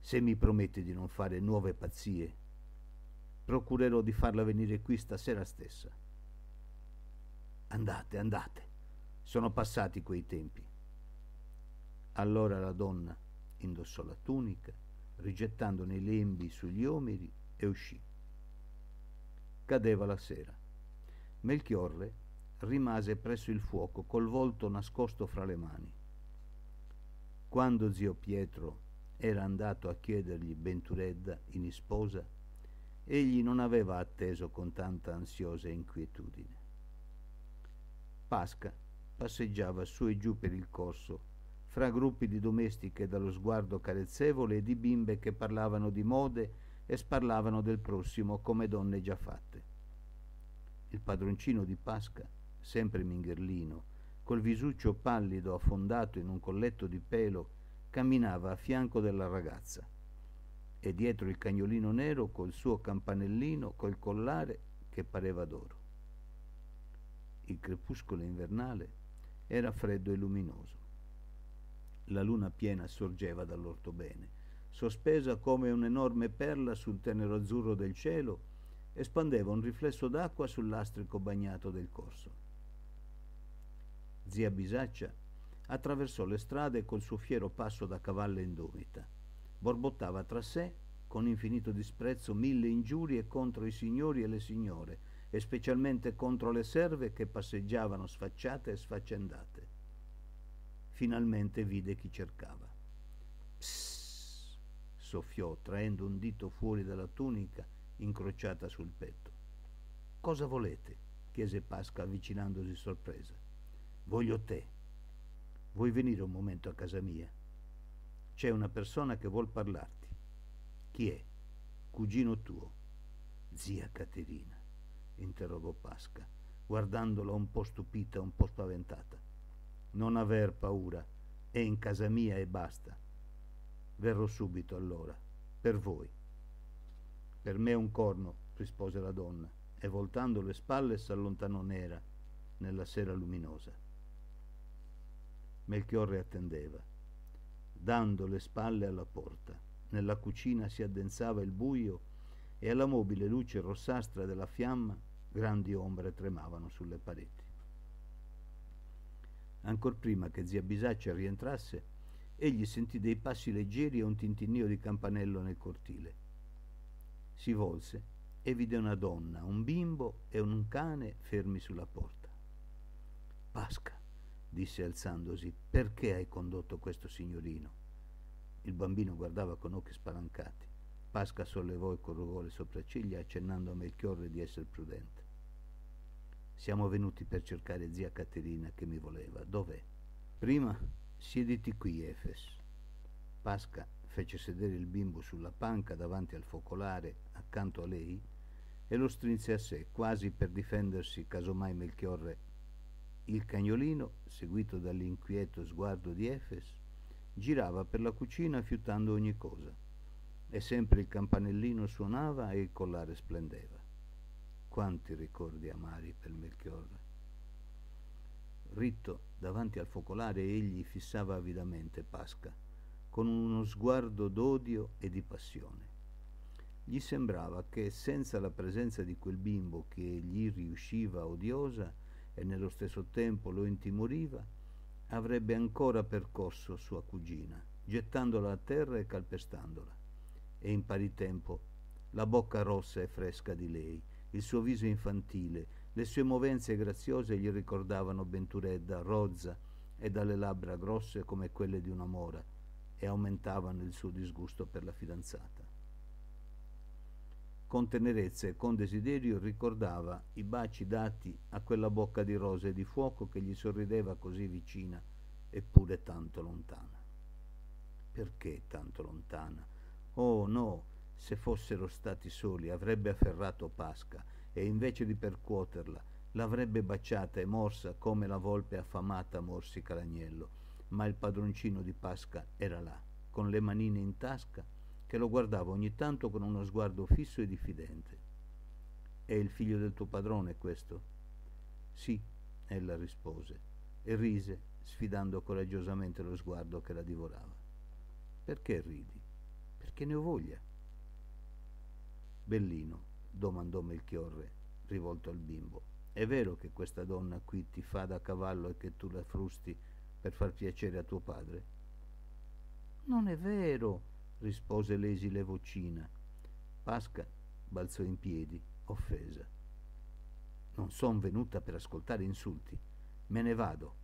Speaker 1: Se mi promette di non fare nuove pazzie, procurerò di farla venire qui stasera stessa. Andate, andate. Sono passati quei tempi. Allora la donna indossò la tunica, rigettandone i lembi sugli omeri e uscì. Cadeva la sera. Melchiorre rimase presso il fuoco col volto nascosto fra le mani. Quando zio Pietro era andato a chiedergli Benturedda in sposa, egli non aveva atteso con tanta ansiosa inquietudine. Pasca passeggiava su e giù per il corso, fra gruppi di domestiche dallo sguardo carezzevole e di bimbe che parlavano di mode e sparlavano del prossimo come donne già fatte. Il padroncino di Pasca, sempre mingherlino, col visuccio pallido affondato in un colletto di pelo, camminava a fianco della ragazza. E dietro il cagnolino nero col suo campanellino, col collare che pareva d'oro il crepuscolo invernale era freddo e luminoso. La luna piena sorgeva dall'ortobene, sospesa come un'enorme perla sul tenero azzurro del cielo, e spandeva un riflesso d'acqua sul lastrico bagnato del corso. Zia Bisaccia attraversò le strade col suo fiero passo da cavalla indomita. Borbottava tra sé, con infinito disprezzo, mille ingiurie contro i signori e le signore, e specialmente contro le serve che passeggiavano sfacciate e sfaccendate. Finalmente vide chi cercava. Psss! soffiò, traendo un dito fuori dalla tunica incrociata sul petto. Cosa volete? chiese Pasqua avvicinandosi sorpresa. Voglio te. Vuoi venire un momento a casa mia? C'è una persona che vuol parlarti. Chi è? Cugino tuo. Zia Caterina interrogò Pasca, guardandola un po' stupita, un po' spaventata. Non aver paura, è in casa mia e basta. Verrò subito allora, per voi. Per me un corno, rispose la donna, e voltando le spalle s'allontanò nera nella sera luminosa. Melchiorre attendeva, dando le spalle alla porta. Nella cucina si addensava il buio e alla mobile luce rossastra della fiamma grandi ombre tremavano sulle pareti. Ancor prima che zia Bisaccia rientrasse, egli sentì dei passi leggeri e un tintinnio di campanello nel cortile. Si volse e vide una donna, un bimbo e un cane fermi sulla porta. Pasca, disse alzandosi, perché hai condotto questo signorino? Il bambino guardava con occhi spalancati. Pasca sollevò e corrugò le sopracciglia accennando a Melchiorre di essere prudente. Siamo venuti per cercare zia Caterina che mi voleva. Dov'è? Prima siediti qui, Efes. Pasca fece sedere il bimbo sulla panca davanti al focolare accanto a lei e lo strinse a sé, quasi per difendersi casomai Melchiorre. Il cagnolino, seguito dall'inquieto sguardo di Efes, girava per la cucina fiutando ogni cosa e sempre il campanellino suonava e il collare splendeva. Quanti ricordi amari per Melchiorre. Ritto davanti al focolare egli fissava avidamente Pasca, con uno sguardo d'odio e di passione. Gli sembrava che senza la presenza di quel bimbo che gli riusciva odiosa e nello stesso tempo lo intimoriva, avrebbe ancora percorso sua cugina, gettandola a terra e calpestandola e in pari tempo la bocca rossa e fresca di lei, il suo viso infantile, le sue movenze graziose gli ricordavano Benturedda, rozza e dalle labbra grosse come quelle di una mora, e aumentavano il suo disgusto per la fidanzata. Con tenerezza e con desiderio ricordava i baci dati a quella bocca di rose e di fuoco che gli sorrideva così vicina eppure tanto lontana. Perché tanto lontana? Oh no, se fossero stati soli avrebbe afferrato Pasca e invece di percuoterla l'avrebbe baciata e morsa come la volpe affamata morsica l'agnello. Ma il padroncino di Pasca era là, con le manine in tasca, che lo guardava ogni tanto con uno sguardo fisso e diffidente. È il figlio del tuo padrone questo? Sì, ella rispose e rise, sfidando coraggiosamente lo sguardo che la divorava. Perché ridi? che ne ho voglia. Bellino, domandò Melchiorre, rivolto al bimbo, è vero che questa donna qui ti fa da cavallo e che tu la frusti per far piacere a tuo padre? Non è vero, rispose l'esile vocina. Pasca balzò in piedi, offesa. Non son venuta per ascoltare insulti. Me ne vado.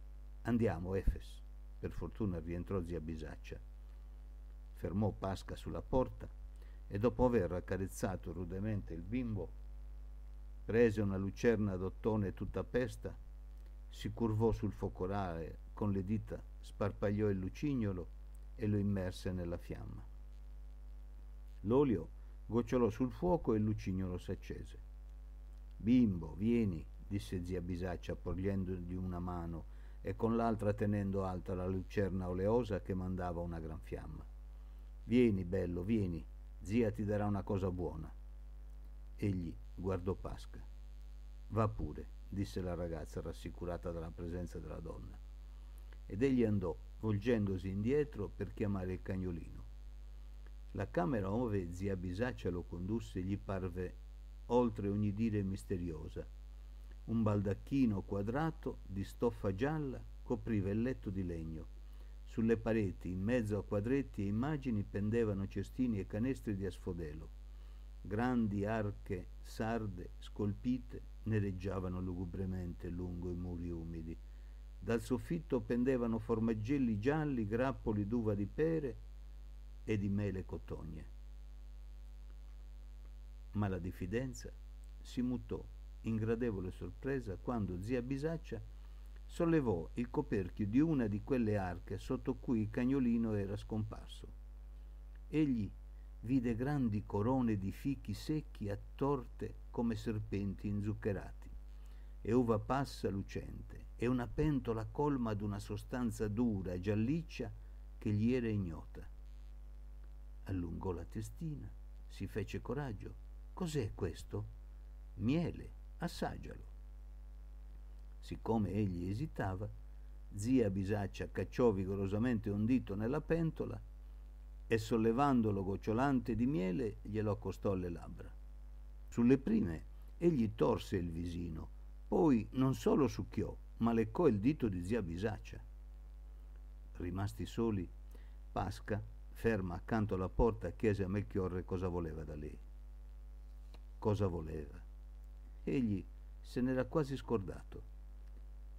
Speaker 1: Andiamo, Efes. Per fortuna rientrò zia Bisaccia fermò Pasca sulla porta e dopo aver accarezzato rudemente il bimbo, prese una lucerna d'ottone tutta pesta, si curvò sul focolare con le dita, sparpagliò il lucignolo e lo immerse nella fiamma. L'olio gocciolò sul fuoco e il lucignolo s'accese. Bimbo, vieni, disse zia Bisaccia, porgendogli una mano e con l'altra tenendo alta la lucerna oleosa che mandava una gran fiamma. Vieni, bello, vieni, zia ti darà una cosa buona. Egli guardò Pasca. Va pure, disse la ragazza rassicurata dalla presenza della donna. Ed egli andò, volgendosi indietro per chiamare il cagnolino. La camera ove zia Bisaccia lo condusse gli parve, oltre ogni dire, misteriosa. Un baldacchino quadrato di stoffa gialla copriva il letto di legno sulle pareti, in mezzo a quadretti e immagini, pendevano cestini e canestri di asfodelo. Grandi arche sarde, scolpite, nereggiavano lugubremente lungo i muri umidi. Dal soffitto pendevano formaggelli gialli, grappoli d'uva di pere e di mele cotogne. Ma la diffidenza si mutò in gradevole sorpresa quando zia Bisaccia sollevò il coperchio di una di quelle arche sotto cui il cagnolino era scomparso. Egli vide grandi corone di fichi secchi attorte come serpenti inzuccherati, e uva passa lucente, e una pentola colma d'una sostanza dura, gialliccia, che gli era ignota. Allungò la testina, si fece coraggio. Cos'è questo? Miele, assaggialo. Siccome egli esitava, zia Bisaccia cacciò vigorosamente un dito nella pentola e sollevandolo gocciolante di miele glielo accostò alle labbra. Sulle prime egli torse il visino, poi non solo succhiò, ma leccò il dito di zia Bisaccia. Rimasti soli, Pasca, ferma accanto alla porta, chiese a Melchiorre cosa voleva da lei. Cosa voleva? Egli se n'era quasi scordato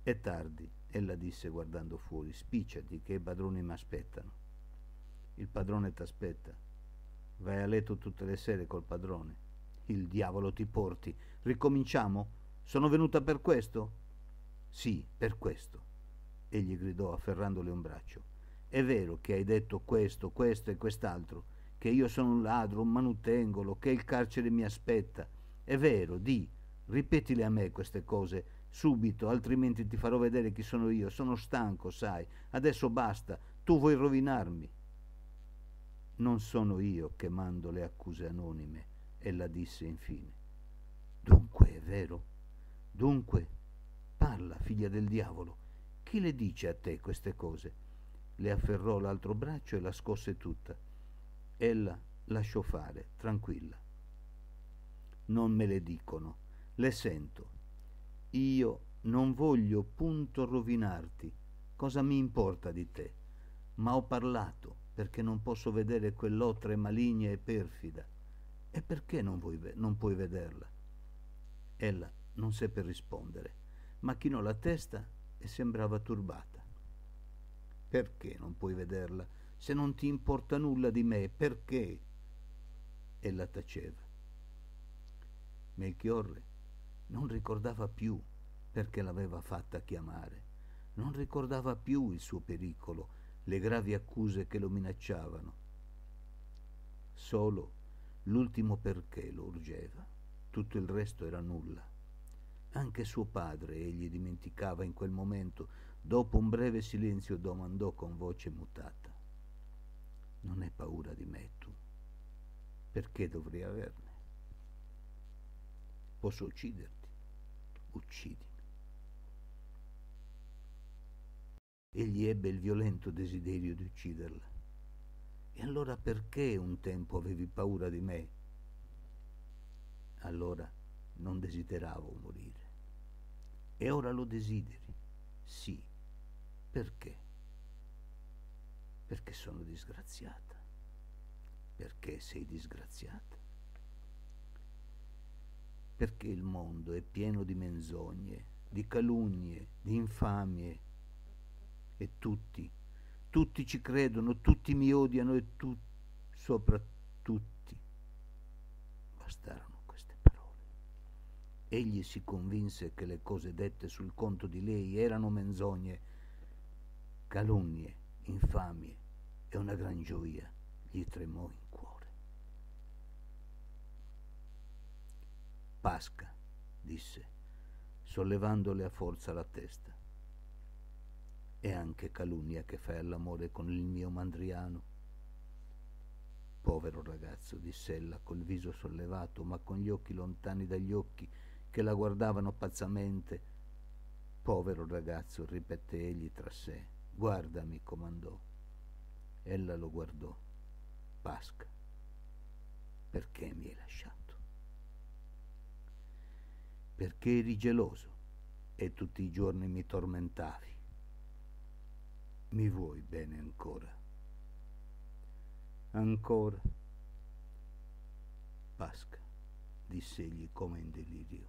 Speaker 1: è tardi, ella disse guardando fuori, spicciati che i padroni mi aspettano. Il padrone t'aspetta. Vai a letto tutte le sere col padrone. Il diavolo ti porti. Ricominciamo? Sono venuta per questo? Sì, per questo. Egli gridò afferrandole un braccio. È vero che hai detto questo, questo e quest'altro, che io sono un ladro, un manutengolo, che il carcere mi aspetta. È vero, di, ripetile a me queste cose subito, altrimenti ti farò vedere chi sono io. Sono stanco, sai. Adesso basta. Tu vuoi rovinarmi. Non sono io che mando le accuse anonime, ella disse infine. Dunque è vero? Dunque, parla, figlia del diavolo. Chi le dice a te queste cose? Le afferrò l'altro braccio e la scosse tutta. Ella lasciò fare, tranquilla. Non me le dicono, le sento, io non voglio punto rovinarti, cosa mi importa di te? Ma ho parlato perché non posso vedere quell'otre maligna e perfida. E perché non, vuoi, non puoi vederla? Ella non seppe rispondere, ma chinò la testa e sembrava turbata. Perché non puoi vederla? Se non ti importa nulla di me, perché? Ella taceva. Melchiorre non ricordava più perché l'aveva fatta chiamare, non ricordava più il suo pericolo, le gravi accuse che lo minacciavano. Solo l'ultimo perché lo urgeva, tutto il resto era nulla. Anche suo padre egli dimenticava in quel momento, dopo un breve silenzio domandò con voce mutata. Non hai paura di me tu? Perché dovrei averne? Posso ucciderti? uccidi. Egli ebbe il violento desiderio di ucciderla. E allora perché un tempo avevi paura di me? Allora non desideravo morire. E ora lo desideri? Sì. Perché? Perché sono disgraziata. Perché sei disgraziata? perché il mondo è pieno di menzogne, di calunnie, di infamie e tutti, tutti ci credono, tutti mi odiano e tu, soprattutto, tutti. Bastarono queste parole. Egli si convinse che le cose dette sul conto di lei erano menzogne, calunnie, infamie e una gran gioia gli tremò in Pasca, disse, sollevandole a forza la testa. E anche calunnia che fai all'amore con il mio mandriano. Povero ragazzo, disse ella, col viso sollevato, ma con gli occhi lontani dagli occhi che la guardavano pazzamente. Povero ragazzo, ripeté egli tra sé. Guardami, comandò. Ella lo guardò. Pasca, perché mi hai lasciato? perché eri geloso e tutti i giorni mi tormentavi. Mi vuoi bene ancora? Ancora? Pasca, disse egli come in delirio,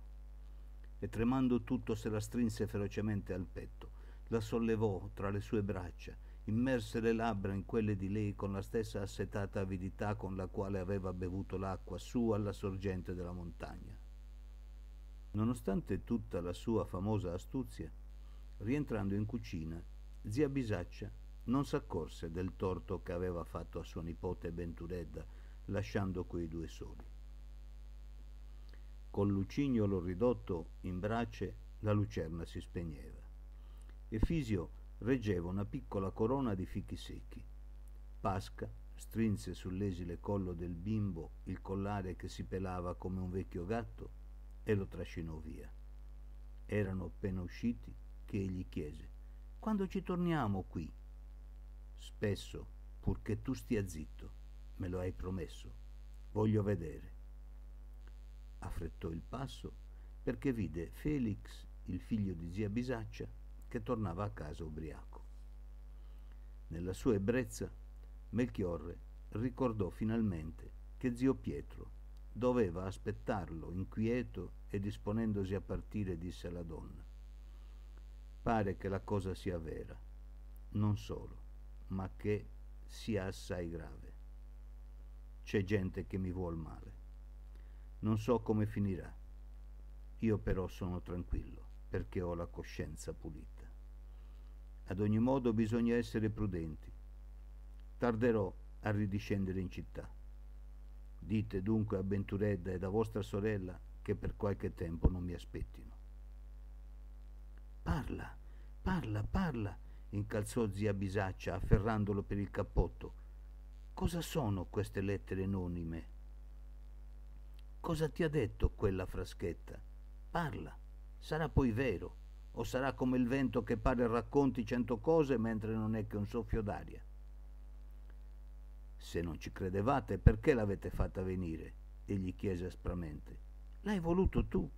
Speaker 1: e tremando tutto se la strinse ferocemente al petto, la sollevò tra le sue braccia, immerse le labbra in quelle di lei con la stessa assetata avidità con la quale aveva bevuto l'acqua su alla sorgente della montagna. Nonostante tutta la sua famosa astuzia, rientrando in cucina, zia Bisaccia non s'accorse del torto che aveva fatto a sua nipote Benturedda, lasciando quei due soli. Col lucignolo ridotto in brace, la lucerna si spegneva. Efisio reggeva una piccola corona di fichi secchi. Pasca strinse sull'esile collo del bimbo il collare che si pelava come un vecchio gatto e lo trascinò via. Erano appena usciti che egli chiese Quando ci torniamo qui? Spesso, purché tu stia zitto, me lo hai promesso, voglio vedere. Affrettò il passo perché vide Felix, il figlio di zia Bisaccia, che tornava a casa ubriaco. Nella sua ebbrezza, Melchiorre ricordò finalmente che zio Pietro doveva aspettarlo inquieto e disponendosi a partire disse alla donna pare che la cosa sia vera non solo ma che sia assai grave c'è gente che mi vuol male non so come finirà io però sono tranquillo perché ho la coscienza pulita ad ogni modo bisogna essere prudenti tarderò a ridiscendere in città dite dunque a Benturedda ed a vostra sorella che per qualche tempo non mi aspettino. Parla, parla, parla, incalzò zia Bisaccia afferrandolo per il cappotto. Cosa sono queste lettere anonime? Cosa ti ha detto quella fraschetta? Parla, sarà poi vero, o sarà come il vento che pare racconti cento cose mentre non è che un soffio d'aria. Se non ci credevate, perché l'avete fatta venire? egli chiese aspramente. L'hai voluto tu.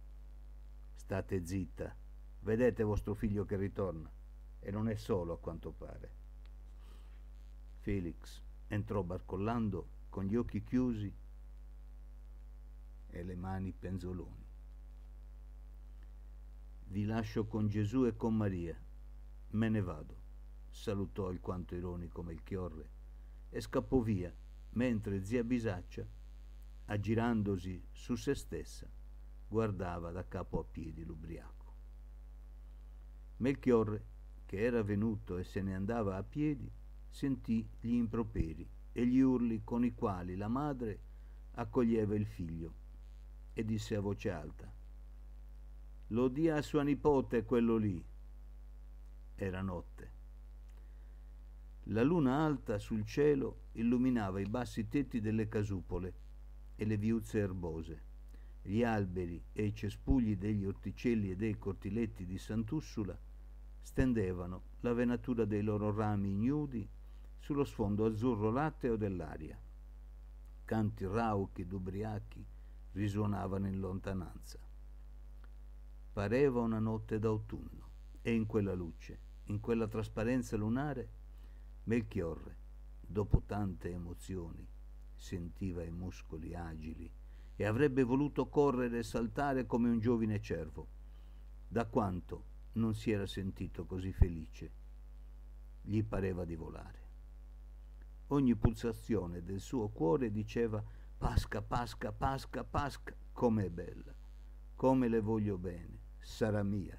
Speaker 1: State zitta, vedete vostro figlio che ritorna, e non è solo a quanto pare. Felix entrò barcollando con gli occhi chiusi e le mani penzoloni. Vi lascio con Gesù e con Maria. Me ne vado, salutò il quanto ironico Melchiorre e scappò via mentre zia Bisaccia, aggirandosi su se stessa, guardava da capo a piedi l'ubriaco. Melchiorre, che era venuto e se ne andava a piedi, sentì gli improperi e gli urli con i quali la madre accoglieva il figlio e disse a voce alta lo dia a sua nipote quello lì era notte la luna alta sul cielo illuminava i bassi tetti delle casupole e le viuzze erbose gli alberi e i cespugli degli orticelli e dei cortiletti di Sant'Ussula stendevano la venatura dei loro rami ignudi sullo sfondo azzurro latteo dell'aria. Canti rauchi ed ubriachi risuonavano in lontananza. Pareva una notte d'autunno e in quella luce, in quella trasparenza lunare, Melchiorre, dopo tante emozioni, sentiva i muscoli agili e avrebbe voluto correre e saltare come un giovine cervo. Da quanto non si era sentito così felice. Gli pareva di volare. Ogni pulsazione del suo cuore diceva Pasca, Pasca, Pasca, Pasca, come è bella, come le voglio bene, sarà mia.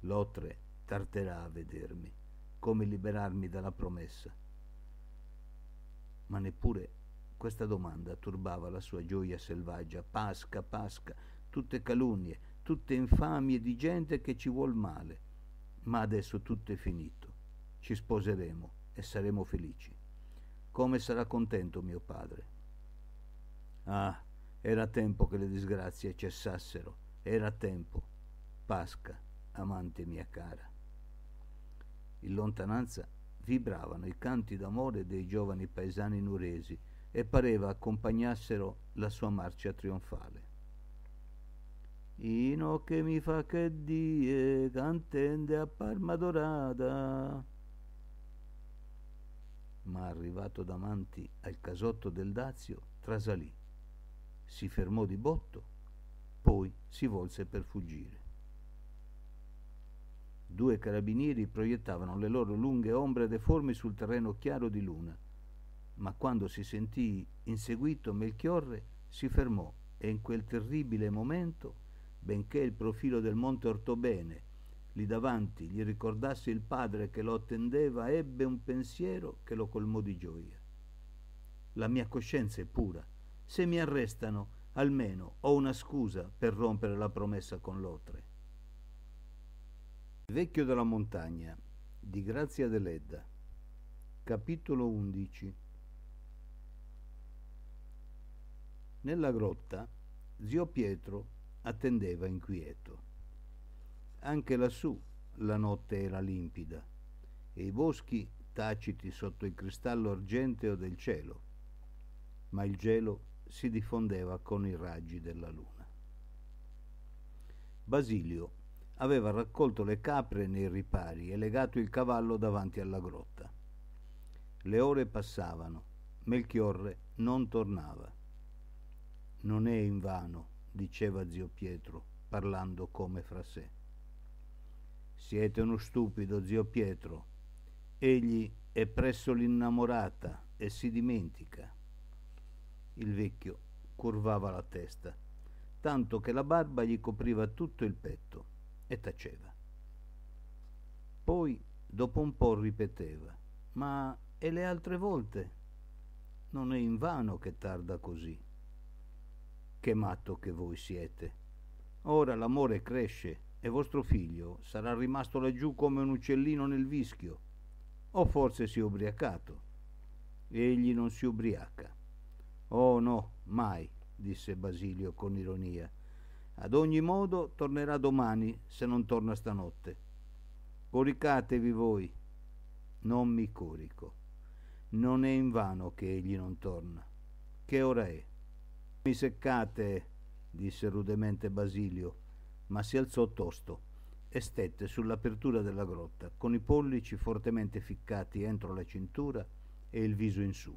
Speaker 1: Lotre tarterà a vedermi, come liberarmi dalla promessa. Ma neppure questa domanda turbava la sua gioia selvaggia. Pasca, pasca, tutte calunnie, tutte infamie di gente che ci vuol male. Ma adesso tutto è finito. Ci sposeremo e saremo felici. Come sarà contento mio padre? Ah, era tempo che le disgrazie cessassero. Era tempo. Pasca, amante mia cara. In lontananza vibravano i canti d'amore dei giovani paesani nuresi e pareva accompagnassero la sua marcia trionfale. Ino che mi fa che die cantende a Parma dorada. Ma arrivato davanti al casotto del Dazio, trasalì, si fermò di botto, poi si volse per fuggire. Due carabinieri proiettavano le loro lunghe ombre deformi sul terreno chiaro di luna ma quando si sentì inseguito Melchiorre si fermò e in quel terribile momento, benché il profilo del monte Ortobene lì davanti gli ricordasse il padre che lo attendeva, ebbe un pensiero che lo colmò di gioia. La mia coscienza è pura. Se mi arrestano, almeno ho una scusa per rompere la promessa con Lotre. vecchio della montagna di Grazia dell'Edda, capitolo 11 Nella grotta zio Pietro attendeva inquieto. Anche lassù la notte era limpida e i boschi taciti sotto il cristallo argenteo del cielo, ma il gelo si diffondeva con i raggi della luna. Basilio aveva raccolto le capre nei ripari e legato il cavallo davanti alla grotta. Le ore passavano, Melchiorre non tornava non è invano, diceva zio Pietro, parlando come fra sé. Siete uno stupido, zio Pietro. Egli è presso l'innamorata e si dimentica. Il vecchio curvava la testa, tanto che la barba gli copriva tutto il petto, e taceva. Poi, dopo un po', ripeteva, ma e le altre volte? Non è invano che tarda così. Che matto che voi siete. Ora l'amore cresce e vostro figlio sarà rimasto laggiù come un uccellino nel vischio, o forse si è ubriacato. Egli non si ubriaca. Oh no, mai, disse Basilio con ironia. Ad ogni modo tornerà domani, se non torna stanotte. Coricatevi voi. Non mi corico. Non è invano che egli non torna. Che ora è? Mi seccate, disse rudemente Basilio, ma si alzò tosto e stette sull'apertura della grotta, con i pollici fortemente ficcati entro la cintura e il viso in su.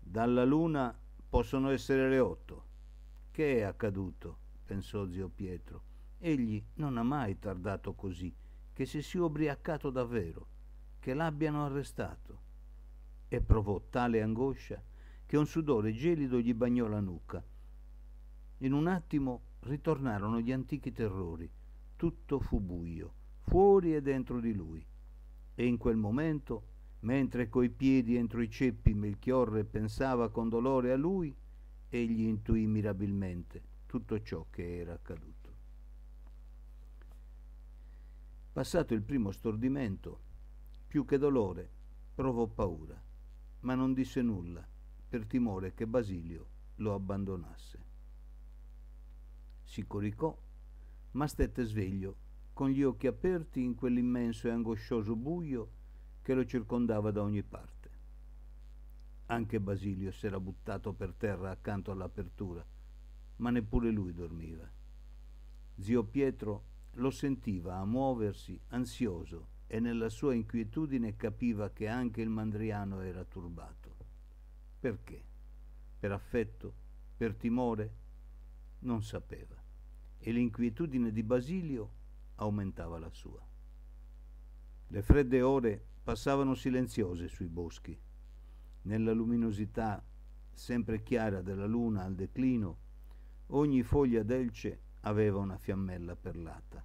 Speaker 1: Dalla luna possono essere le otto. Che è accaduto? pensò zio Pietro. Egli non ha mai tardato così, che si sia ubriacato davvero, che l'abbiano arrestato. E provò tale angoscia che un sudore gelido gli bagnò la nuca. In un attimo ritornarono gli antichi terrori. Tutto fu buio, fuori e dentro di lui. E in quel momento, mentre coi piedi entro i ceppi Melchiorre pensava con dolore a lui, egli intuì mirabilmente tutto ciò che era accaduto. Passato il primo stordimento, più che dolore, provò paura, ma non disse nulla per timore che Basilio lo abbandonasse. Si coricò, ma stette sveglio, con gli occhi aperti in quell'immenso e angoscioso buio che lo circondava da ogni parte. Anche Basilio s'era buttato per terra accanto all'apertura, ma neppure lui dormiva. Zio Pietro lo sentiva a muoversi, ansioso, e nella sua inquietudine capiva che anche il mandriano era turbato. Perché? Per affetto? Per timore? Non sapeva. E l'inquietudine di Basilio aumentava la sua. Le fredde ore passavano silenziose sui boschi. Nella luminosità sempre chiara della luna al declino, ogni foglia d'elce aveva una fiammella perlata.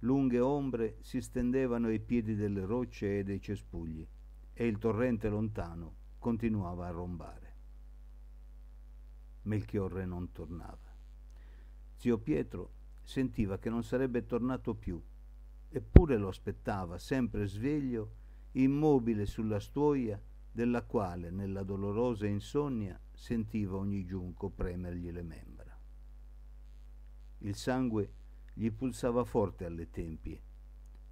Speaker 1: Lunghe ombre si stendevano ai piedi delle rocce e dei cespugli e il torrente lontano continuava a rombare. Melchiorre non tornava. Zio Pietro sentiva che non sarebbe tornato più, eppure lo aspettava, sempre sveglio, immobile sulla stuoia della quale nella dolorosa insonnia sentiva ogni giunco premergli le membra. Il sangue gli pulsava forte alle tempie,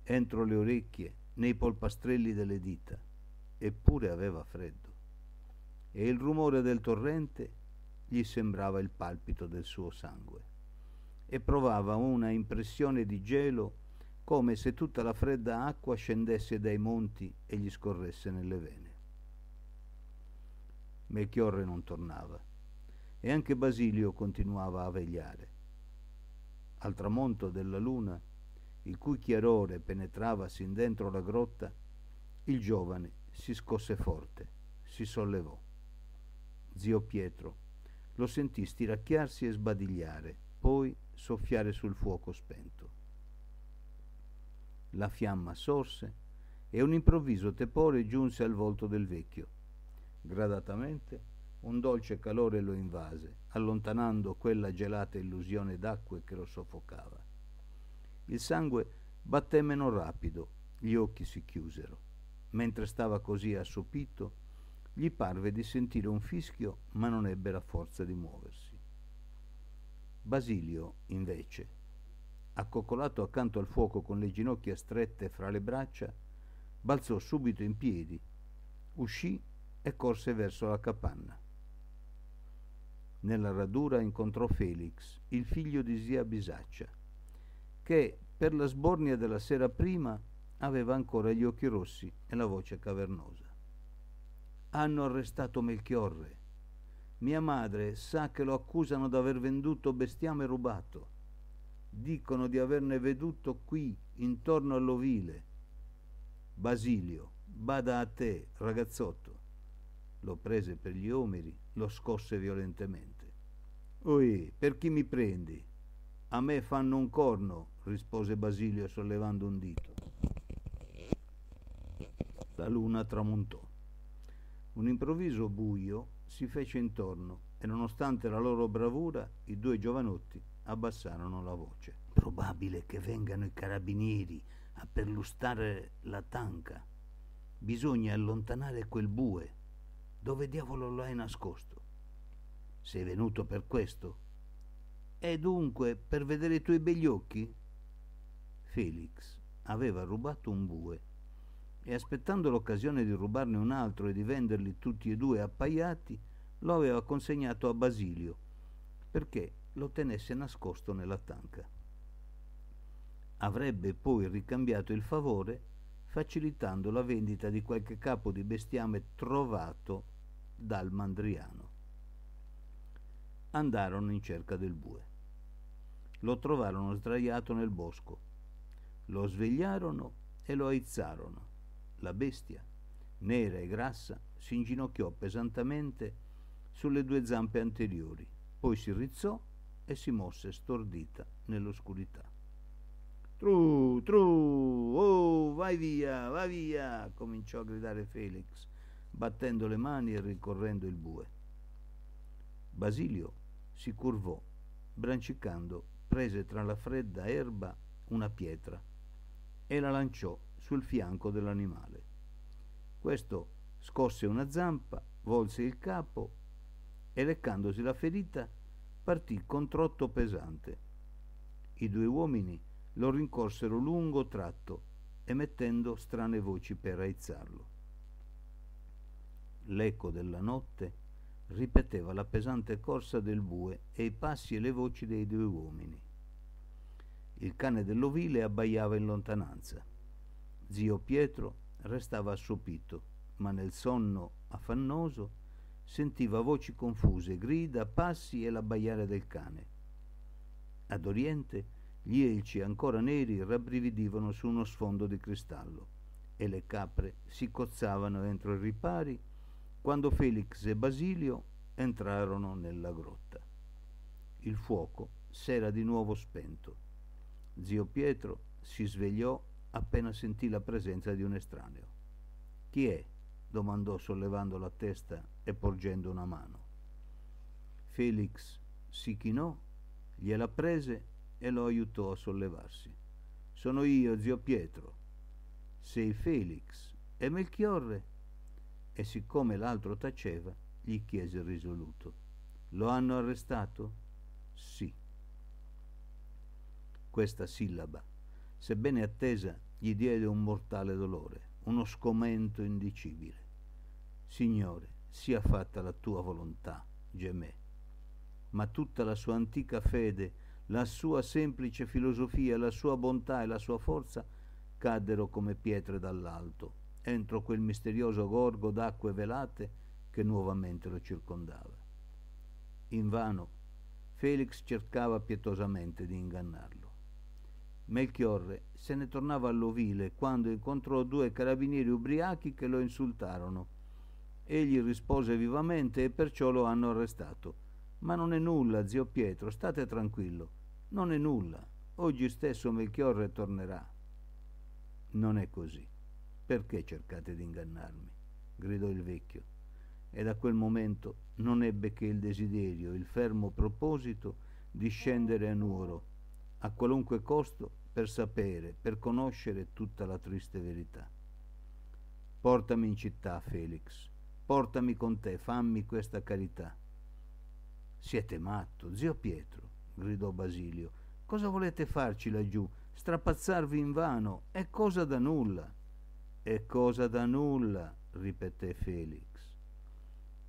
Speaker 1: entro le orecchie, nei polpastrelli delle dita, eppure aveva freddo e il rumore del torrente gli sembrava il palpito del suo sangue e provava una impressione di gelo come se tutta la fredda acqua scendesse dai monti e gli scorresse nelle vene. Melchiorre non tornava e anche Basilio continuava a vegliare. Al tramonto della luna, il cui chiarore penetrava sin dentro la grotta, il giovane si scosse forte, si sollevò zio Pietro. Lo sentì stiracchiarsi e sbadigliare, poi soffiare sul fuoco spento. La fiamma sorse e un improvviso tepore giunse al volto del vecchio. Gradatamente un dolce calore lo invase, allontanando quella gelata illusione d'acque che lo soffocava. Il sangue batté meno rapido, gli occhi si chiusero. Mentre stava così assopito, gli parve di sentire un fischio, ma non ebbe la forza di muoversi. Basilio, invece, accoccolato accanto al fuoco con le ginocchia strette fra le braccia, balzò subito in piedi, uscì e corse verso la capanna. Nella radura incontrò Felix, il figlio di zia Bisaccia, che per la sbornia della sera prima aveva ancora gli occhi rossi e la voce cavernosa hanno arrestato Melchiorre. Mia madre sa che lo accusano di aver venduto bestiame rubato. Dicono di averne veduto qui, intorno all'ovile. Basilio, bada a te, ragazzotto. Lo prese per gli omeri, lo scosse violentemente. Ui, per chi mi prendi? A me fanno un corno, rispose Basilio sollevando un dito. La luna tramontò. Un improvviso buio si fece intorno e nonostante la loro bravura i due giovanotti abbassarono la voce. Probabile che vengano i carabinieri a perlustare la tanca. Bisogna allontanare quel bue. Dove diavolo lo hai nascosto? Sei venuto per questo? E dunque per vedere i tuoi begli occhi? Felix aveva rubato un bue e aspettando l'occasione di rubarne un altro e di venderli tutti e due appaiati, lo aveva consegnato a Basilio, perché lo tenesse nascosto nella tanca. Avrebbe poi ricambiato il favore facilitando la vendita di qualche capo di bestiame trovato dal mandriano. Andarono in cerca del bue. Lo trovarono sdraiato nel bosco. Lo svegliarono e lo aizzarono la bestia, nera e grassa, si inginocchiò pesantemente sulle due zampe anteriori, poi si rizzò e si mosse stordita nell'oscurità. Tru, tru, oh, vai via, vai via, cominciò a gridare Felix, battendo le mani e ricorrendo il bue. Basilio si curvò, brancicando, prese tra la fredda erba una pietra e la lanciò sul fianco dell'animale. Questo scosse una zampa, volse il capo e leccandosi la ferita partì con trotto pesante. I due uomini lo rincorsero lungo tratto emettendo strane voci per aizzarlo. L'eco della notte ripeteva la pesante corsa del bue e i passi e le voci dei due uomini. Il cane dell'ovile abbaiava in lontananza. Zio Pietro restava assopito, ma nel sonno affannoso sentiva voci confuse, grida, passi e l'abbaiare del cane. Ad oriente gli elci ancora neri rabbrividivano su uno sfondo di cristallo e le capre si cozzavano entro i ripari quando Felix e Basilio entrarono nella grotta. Il fuoco s'era di nuovo spento. Zio Pietro si svegliò appena sentì la presenza di un estraneo. Chi è? domandò sollevando la testa e porgendo una mano. Felix si chinò, gliela prese e lo aiutò a sollevarsi. Sono io, zio Pietro. Sei Felix e Melchiorre? E siccome l'altro taceva, gli chiese risoluto. Lo hanno arrestato? Sì. Questa sillaba sebbene attesa, gli diede un mortale dolore, uno sgomento indicibile. Signore, sia fatta la tua volontà, gemè. Ma tutta la sua antica fede, la sua semplice filosofia, la sua bontà e la sua forza caddero come pietre dall'alto, entro quel misterioso gorgo d'acque velate che nuovamente lo circondava. Invano Felix cercava pietosamente di ingannarlo. Melchiorre se ne tornava all'ovile quando incontrò due carabinieri ubriachi che lo insultarono. Egli rispose vivamente e perciò lo hanno arrestato. Ma non è nulla, zio Pietro, state tranquillo. Non è nulla. Oggi stesso Melchiorre tornerà. Non è così. Perché cercate di ingannarmi? gridò il vecchio. E da quel momento non ebbe che il desiderio, il fermo proposito di scendere a Nuoro a qualunque costo per sapere, per conoscere tutta la triste verità. Portami in città, Felix, portami con te, fammi questa carità. Siete matto, zio Pietro, gridò Basilio. Cosa volete farci laggiù? Strapazzarvi in vano? È cosa da nulla. È cosa da nulla, ripeté Felix.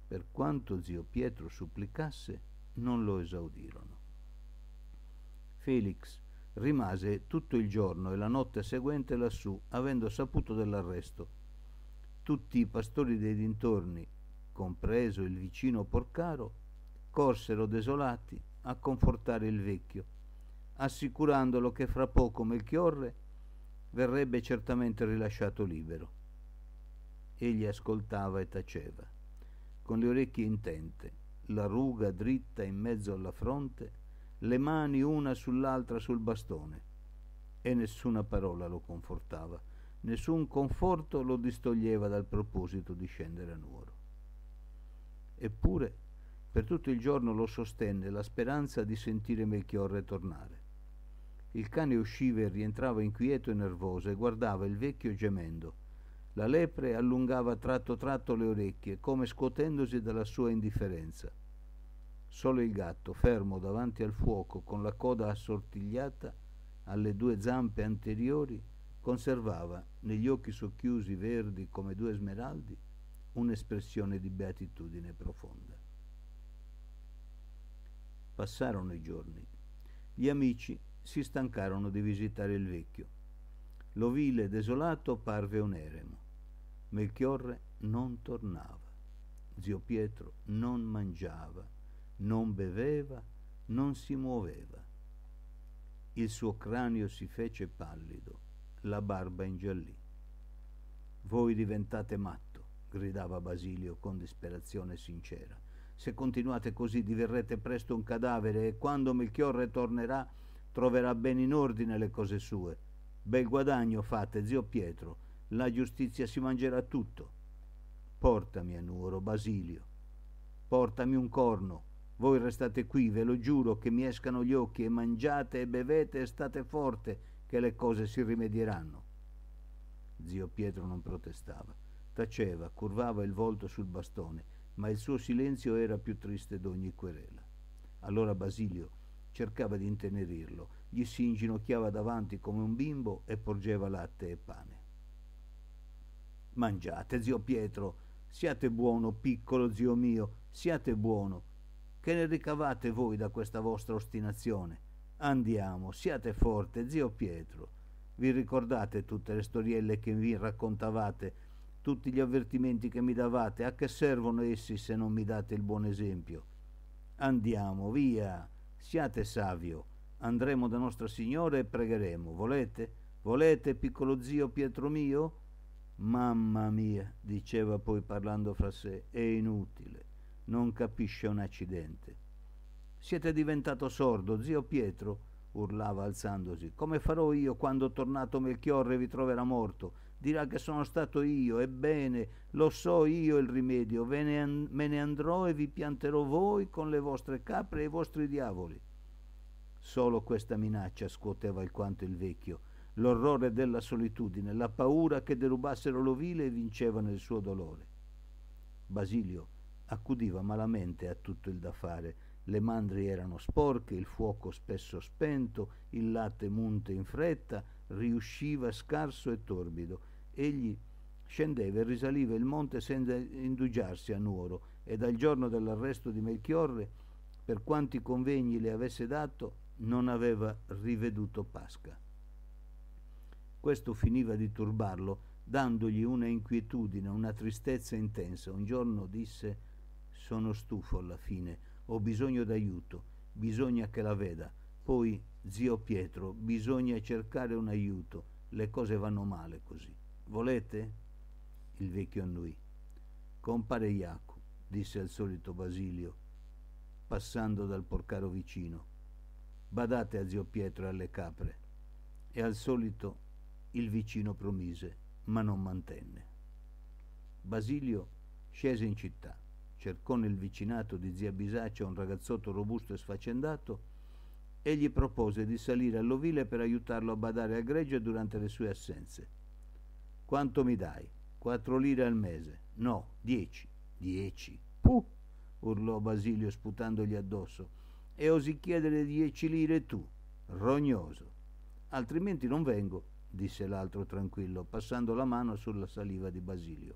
Speaker 1: Per quanto zio Pietro supplicasse, non lo esaudirono. Felix rimase tutto il giorno e la notte seguente lassù, avendo saputo dell'arresto. Tutti i pastori dei dintorni, compreso il vicino Porcaro, corsero desolati a confortare il vecchio, assicurandolo che fra poco Melchiorre verrebbe certamente rilasciato libero. Egli ascoltava e taceva, con le orecchie intente, la ruga dritta in mezzo alla fronte le mani una sull'altra sul bastone. E nessuna parola lo confortava, nessun conforto lo distoglieva dal proposito di scendere a Nuoro. Eppure, per tutto il giorno lo sostenne la speranza di sentire Melchiorre tornare. Il cane usciva e rientrava inquieto e nervoso e guardava il vecchio gemendo. La lepre allungava tratto tratto le orecchie, come scuotendosi dalla sua indifferenza. Solo il gatto, fermo davanti al fuoco, con la coda assortigliata alle due zampe anteriori, conservava negli occhi socchiusi verdi come due smeraldi un'espressione di beatitudine profonda. Passarono i giorni. Gli amici si stancarono di visitare il vecchio. L'ovile desolato parve un eremo. Melchiorre non tornava. Zio Pietro non mangiava non beveva, non si muoveva. Il suo cranio si fece pallido, la barba ingiallì. Voi diventate matto, gridava Basilio con disperazione sincera. Se continuate così diverrete presto un cadavere e quando Melchiorre tornerà troverà ben in ordine le cose sue. Bel guadagno fate, zio Pietro, la giustizia si mangerà tutto. Portami a Nuoro, Basilio. Portami un corno, voi restate qui, ve lo giuro, che mi escano gli occhi e mangiate e bevete e state forte, che le cose si rimedieranno. Zio Pietro non protestava. Taceva, curvava il volto sul bastone, ma il suo silenzio era più triste d'ogni querela. Allora Basilio cercava di intenerirlo, gli si inginocchiava davanti come un bimbo e porgeva latte e pane. Mangiate, zio Pietro, siate buono, piccolo zio mio, siate buono, che ne ricavate voi da questa vostra ostinazione? Andiamo, siate forte, zio Pietro. Vi ricordate tutte le storielle che vi raccontavate, tutti gli avvertimenti che mi davate? A che servono essi se non mi date il buon esempio? Andiamo, via, siate savio. Andremo da Nostra Signora e pregheremo. Volete? Volete, piccolo zio Pietro mio? Mamma mia, diceva poi parlando fra sé, è inutile non capisce un accidente. Siete diventato sordo, zio Pietro, urlava alzandosi. Come farò io quando tornato Melchiorre vi troverà morto? Dirà che sono stato io, ebbene, lo so io il rimedio, ne me ne andrò e vi pianterò voi con le vostre capre e i vostri diavoli. Solo questa minaccia scuoteva alquanto il vecchio, l'orrore della solitudine, la paura che derubassero l'ovile vincevano il suo dolore. Basilio, accudiva malamente a tutto il da fare. Le mandrie erano sporche, il fuoco spesso spento, il latte munte in fretta, riusciva scarso e torbido. Egli scendeva e risaliva il monte senza indugiarsi a nuoro e dal giorno dell'arresto di Melchiorre, per quanti convegni le avesse dato, non aveva riveduto Pasqua. Questo finiva di turbarlo, dandogli una inquietudine, una tristezza intensa. Un giorno disse sono stufo alla fine, ho bisogno d'aiuto, bisogna che la veda. Poi, zio Pietro, bisogna cercare un aiuto, le cose vanno male così. Volete? Il vecchio annui. Compare Iaco, disse al solito Basilio, passando dal porcaro vicino. Badate a zio Pietro e alle capre. E al solito il vicino promise, ma non mantenne. Basilio scese in città cercò nel vicinato di zia Bisaccia un ragazzotto robusto e sfaccendato e gli propose di salire all'ovile per aiutarlo a badare al greggio durante le sue assenze. Quanto mi dai? Quattro lire al mese. No, dieci. Dieci. Puh! urlò Basilio sputandogli addosso. E osi chiedere dieci lire tu, rognoso. Altrimenti non vengo, disse l'altro tranquillo, passando la mano sulla saliva di Basilio.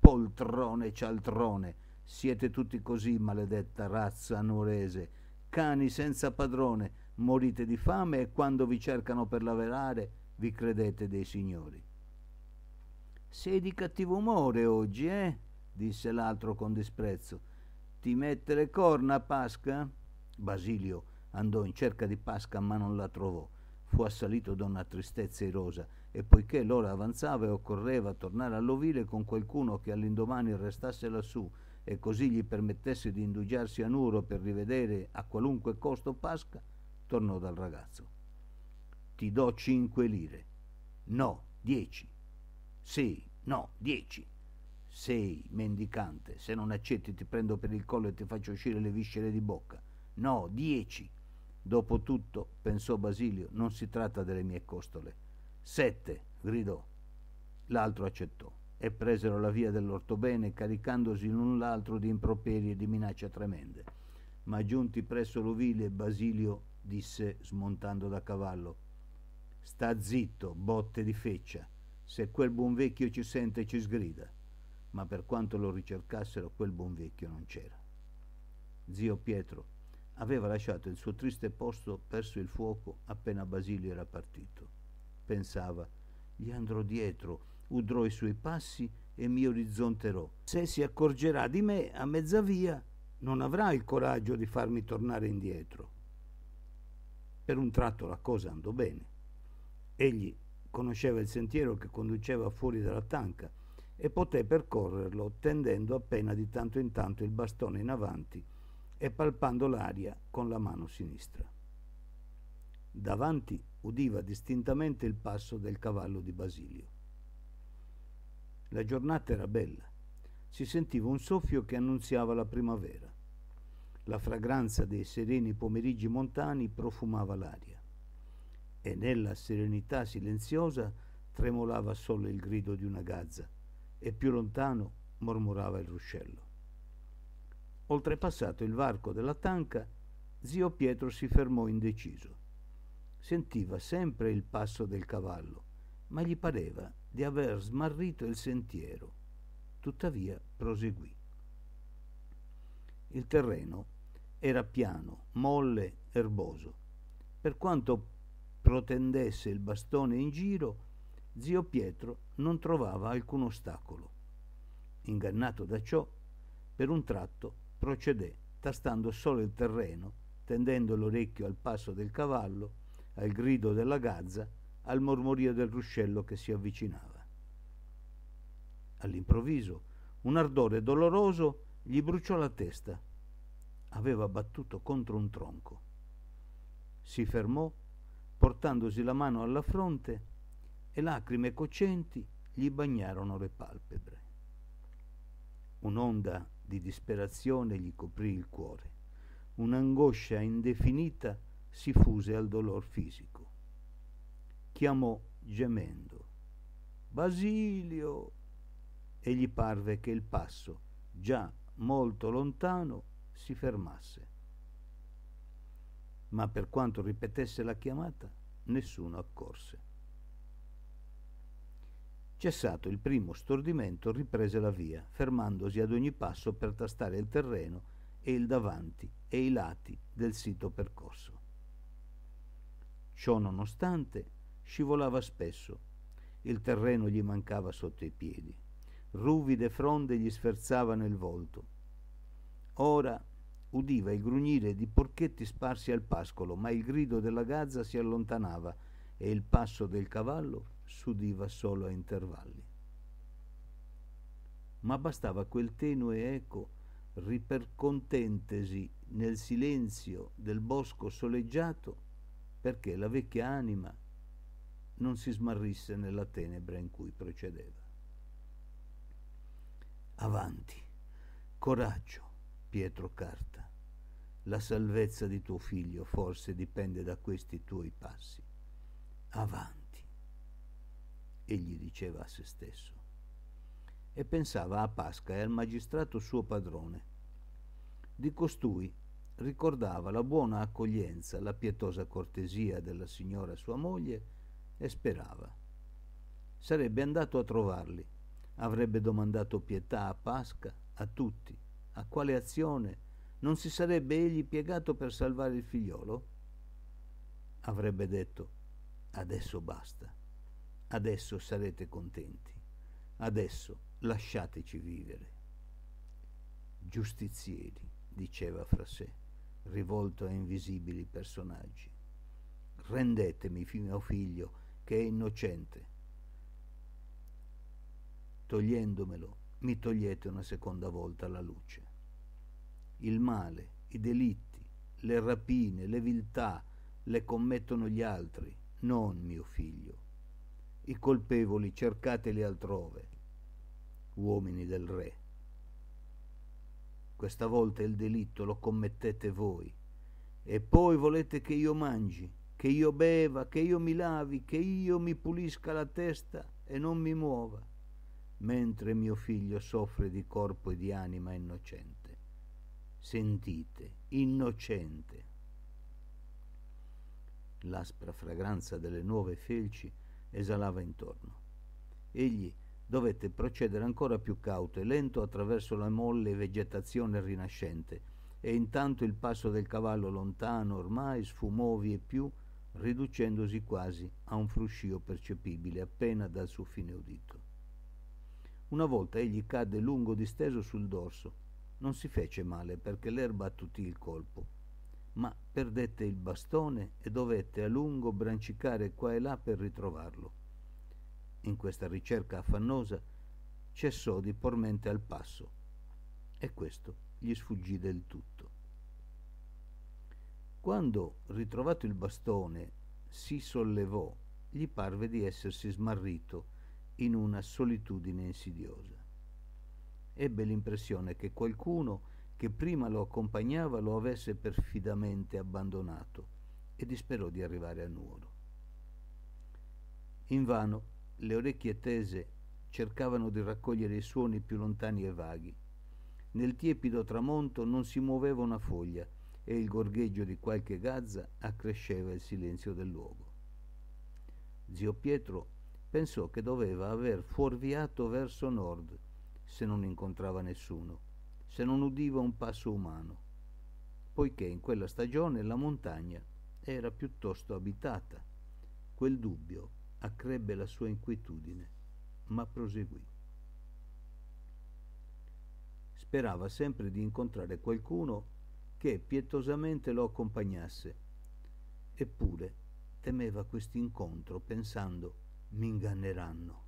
Speaker 1: Poltrone cialtrone, siete tutti così, maledetta razza norese, cani senza padrone, morite di fame e quando vi cercano per lavorare vi credete dei signori. Sei di cattivo umore oggi, eh? disse l'altro con disprezzo. Ti mette le corna, Pasca? Basilio andò in cerca di Pasca ma non la trovò. Fu assalito da una tristezza irosa e poiché l'ora avanzava e occorreva tornare all'ovile con qualcuno che all'indomani restasse lassù e così gli permettesse di indugiarsi a Nuro per rivedere a qualunque costo Pasca, tornò dal ragazzo. Ti do cinque lire. No, dieci. Sì, no, dieci. Sei mendicante, se non accetti ti prendo per il collo e ti faccio uscire le viscere di bocca. No, dieci. Dopotutto, pensò Basilio, non si tratta delle mie costole. Sette, gridò. L'altro accettò e presero la via dell'ortobene caricandosi l'un l'altro di improperi e di minacce tremende. Ma giunti presso l'ovile, Basilio disse, smontando da cavallo, Sta zitto, botte di feccia, se quel buon vecchio ci sente ci sgrida. Ma per quanto lo ricercassero, quel buon vecchio non c'era. Zio Pietro aveva lasciato il suo triste posto perso il fuoco appena Basilio era partito. Pensava, gli andrò dietro, udrò i suoi passi e mi orizzonterò. Se si accorgerà di me a mezza via, non avrà il coraggio di farmi tornare indietro. Per un tratto la cosa andò bene. Egli conosceva il sentiero che conduceva fuori dalla tanca e poté percorrerlo tendendo appena di tanto in tanto il bastone in avanti e palpando l'aria con la mano sinistra. Davanti udiva distintamente il passo del cavallo di Basilio. La giornata era bella. Si sentiva un soffio che annunziava la primavera. La fragranza dei sereni pomeriggi montani profumava l'aria. E nella serenità silenziosa tremolava solo il grido di una gazza e più lontano mormorava il ruscello. Oltrepassato il varco della tanca, zio Pietro si fermò indeciso. Sentiva sempre il passo del cavallo, ma gli pareva di aver smarrito il sentiero. Tuttavia proseguì. Il terreno era piano, molle, erboso. Per quanto protendesse il bastone in giro, zio Pietro non trovava alcun ostacolo. Ingannato da ciò, per un tratto procedé, tastando solo il terreno, tendendo l'orecchio al passo del cavallo, al grido della gazza al mormorio del ruscello che si avvicinava. All'improvviso un ardore doloroso gli bruciò la testa. Aveva battuto contro un tronco. Si fermò, portandosi la mano alla fronte e lacrime cocenti gli bagnarono le palpebre. Un'onda di disperazione gli coprì il cuore. Un'angoscia indefinita si fuse al dolor fisico chiamò gemendo. Basilio! E gli parve che il passo, già molto lontano, si fermasse. Ma per quanto ripetesse la chiamata, nessuno accorse. Cessato il primo stordimento, riprese la via, fermandosi ad ogni passo per tastare il terreno e il davanti e i lati del sito percorso. Ciò nonostante, Scivolava spesso. Il terreno gli mancava sotto i piedi. Ruvide fronde gli sferzavano il volto. Ora udiva il grugnire di porchetti sparsi al pascolo, ma il grido della gazza si allontanava e il passo del cavallo s'udiva solo a intervalli. Ma bastava quel tenue eco ripercontentesi nel silenzio del bosco soleggiato perché la vecchia anima non si smarrisse nella tenebra in cui procedeva. Avanti, coraggio, Pietro Carta. La salvezza di tuo figlio forse dipende da questi tuoi passi. Avanti. Egli diceva a se stesso. E pensava a Pasca e al magistrato suo padrone. Di costui ricordava la buona accoglienza, la pietosa cortesia della signora sua moglie, e sperava. Sarebbe andato a trovarli, avrebbe domandato pietà a Pasca, a tutti, a quale azione non si sarebbe egli piegato per salvare il figliolo? Avrebbe detto, adesso basta, adesso sarete contenti, adesso lasciateci vivere. Giustizieri, diceva fra sé, rivolto a invisibili personaggi, rendetemi mio figlio che è innocente. Togliendomelo, mi togliete una seconda volta la luce. Il male, i delitti, le rapine, le viltà le commettono gli altri, non mio figlio. I colpevoli cercateli altrove, uomini del re. Questa volta il delitto lo commettete voi, e poi volete che io mangi che io beva, che io mi lavi, che io mi pulisca la testa e non mi muova, mentre mio figlio soffre di corpo e di anima innocente. Sentite, innocente. L'aspra fragranza delle nuove felci esalava intorno. Egli dovette procedere ancora più cauto e lento attraverso la molle vegetazione rinascente, e intanto il passo del cavallo lontano ormai sfumò vie più riducendosi quasi a un fruscio percepibile appena dal suo fine udito. Una volta egli cadde lungo disteso sul dorso. Non si fece male perché l'erba attutì il colpo, ma perdette il bastone e dovette a lungo brancicare qua e là per ritrovarlo. In questa ricerca affannosa cessò di por mente al passo e questo gli sfuggì del tutto. Quando, ritrovato il bastone, si sollevò, gli parve di essersi smarrito in una solitudine insidiosa. Ebbe l'impressione che qualcuno che prima lo accompagnava lo avesse perfidamente abbandonato e disperò di arrivare a Nuoro. Invano le orecchie tese cercavano di raccogliere i suoni più lontani e vaghi. Nel tiepido tramonto non si muoveva una foglia e il gorgheggio di qualche gazza accresceva il silenzio del luogo. Zio Pietro pensò che doveva aver fuorviato verso nord se non incontrava nessuno, se non udiva un passo umano, poiché in quella stagione la montagna era piuttosto abitata. Quel dubbio accrebbe la sua inquietudine, ma proseguì. Sperava sempre di incontrare qualcuno che pietosamente lo accompagnasse. Eppure temeva questo incontro, pensando mi inganneranno,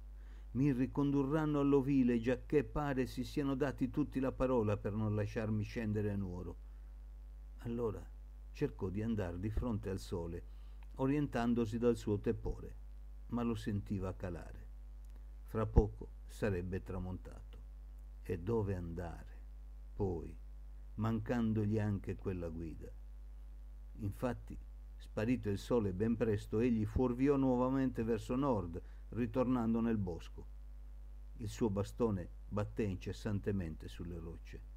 Speaker 1: mi ricondurranno all'ovile, giacché pare si siano dati tutti la parola per non lasciarmi scendere a nuoro. Allora cercò di andare di fronte al sole, orientandosi dal suo tepore, ma lo sentiva calare. Fra poco sarebbe tramontato. E dove andare? Poi mancandogli anche quella guida. Infatti, sparito il sole ben presto, egli fuorviò nuovamente verso nord, ritornando nel bosco. Il suo bastone batté incessantemente sulle rocce.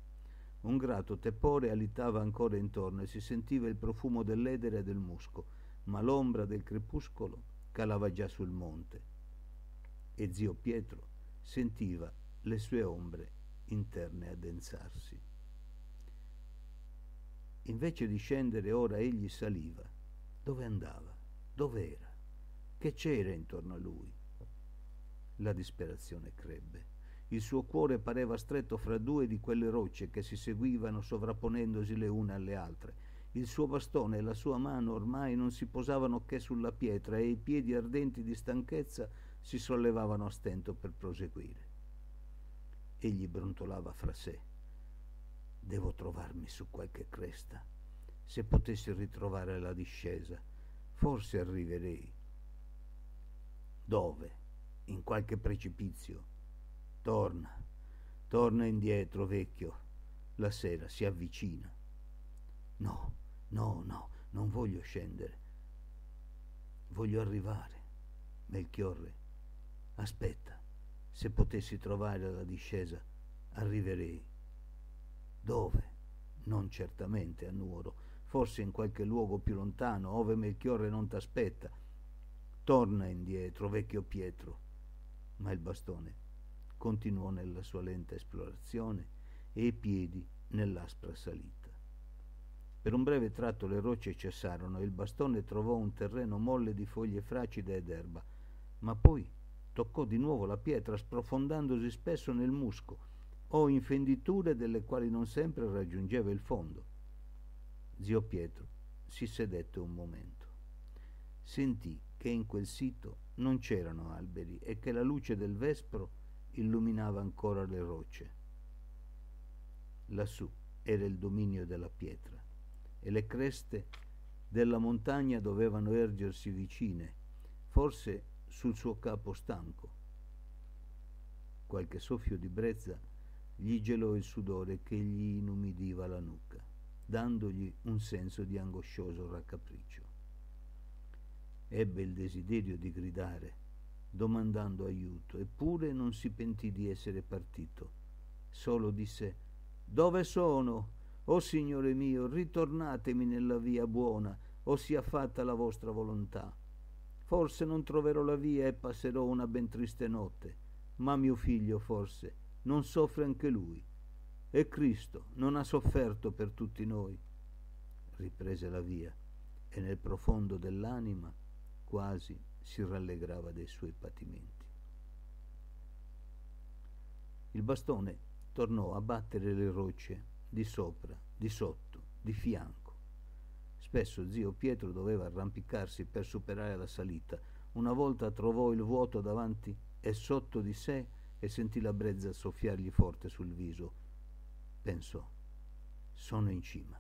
Speaker 1: Un grato tepore alitava ancora intorno e si sentiva il profumo dell'edere e del musco, ma l'ombra del crepuscolo calava già sul monte e zio Pietro sentiva le sue ombre interne addensarsi. Invece di scendere ora egli saliva. Dove andava? Dove era? Che c'era intorno a lui? La disperazione crebbe. Il suo cuore pareva stretto fra due di quelle rocce che si seguivano sovrapponendosi le une alle altre. Il suo bastone e la sua mano ormai non si posavano che sulla pietra e i piedi ardenti di stanchezza si sollevavano a stento per proseguire. Egli brontolava fra sé Devo trovarmi su qualche cresta. Se potessi ritrovare la discesa, forse arriverei. Dove? In qualche precipizio. Torna, torna indietro, vecchio. La sera si avvicina. No, no, no, non voglio scendere. Voglio arrivare. Melchiorre, aspetta. Se potessi trovare la discesa, arriverei. Dove? Non certamente a Nuoro, forse in qualche luogo più lontano, ove Melchiorre non t'aspetta. Torna indietro, vecchio Pietro. Ma il bastone continuò nella sua lenta esplorazione e i piedi nell'aspra salita. Per un breve tratto le rocce cessarono e il bastone trovò un terreno molle di foglie fracide ed erba, ma poi toccò di nuovo la pietra sprofondandosi spesso nel musco o infenditure delle quali non sempre raggiungeva il fondo. Zio Pietro si sedette un momento. Sentì che in quel sito non c'erano alberi e che la luce del vespro illuminava ancora le rocce. Lassù era il dominio della pietra e le creste della montagna dovevano ergersi vicine, forse sul suo capo stanco. Qualche soffio di brezza gli gelò il sudore che gli inumidiva la nuca, dandogli un senso di angoscioso raccapriccio. Ebbe il desiderio di gridare, domandando aiuto, eppure non si pentì di essere partito. Solo disse Dove sono? O Signore mio, ritornatemi nella via buona, o sia fatta la vostra volontà. Forse non troverò la via e passerò una ben triste notte, ma mio figlio forse non soffre anche lui. E Cristo non ha sofferto per tutti noi. Riprese la via e nel profondo dell'anima quasi si rallegrava dei suoi patimenti. Il bastone tornò a battere le rocce di sopra, di sotto, di fianco. Spesso zio Pietro doveva arrampicarsi per superare la salita. Una volta trovò il vuoto davanti e sotto di sé e sentì la brezza soffiargli forte sul viso. Pensò, sono in cima.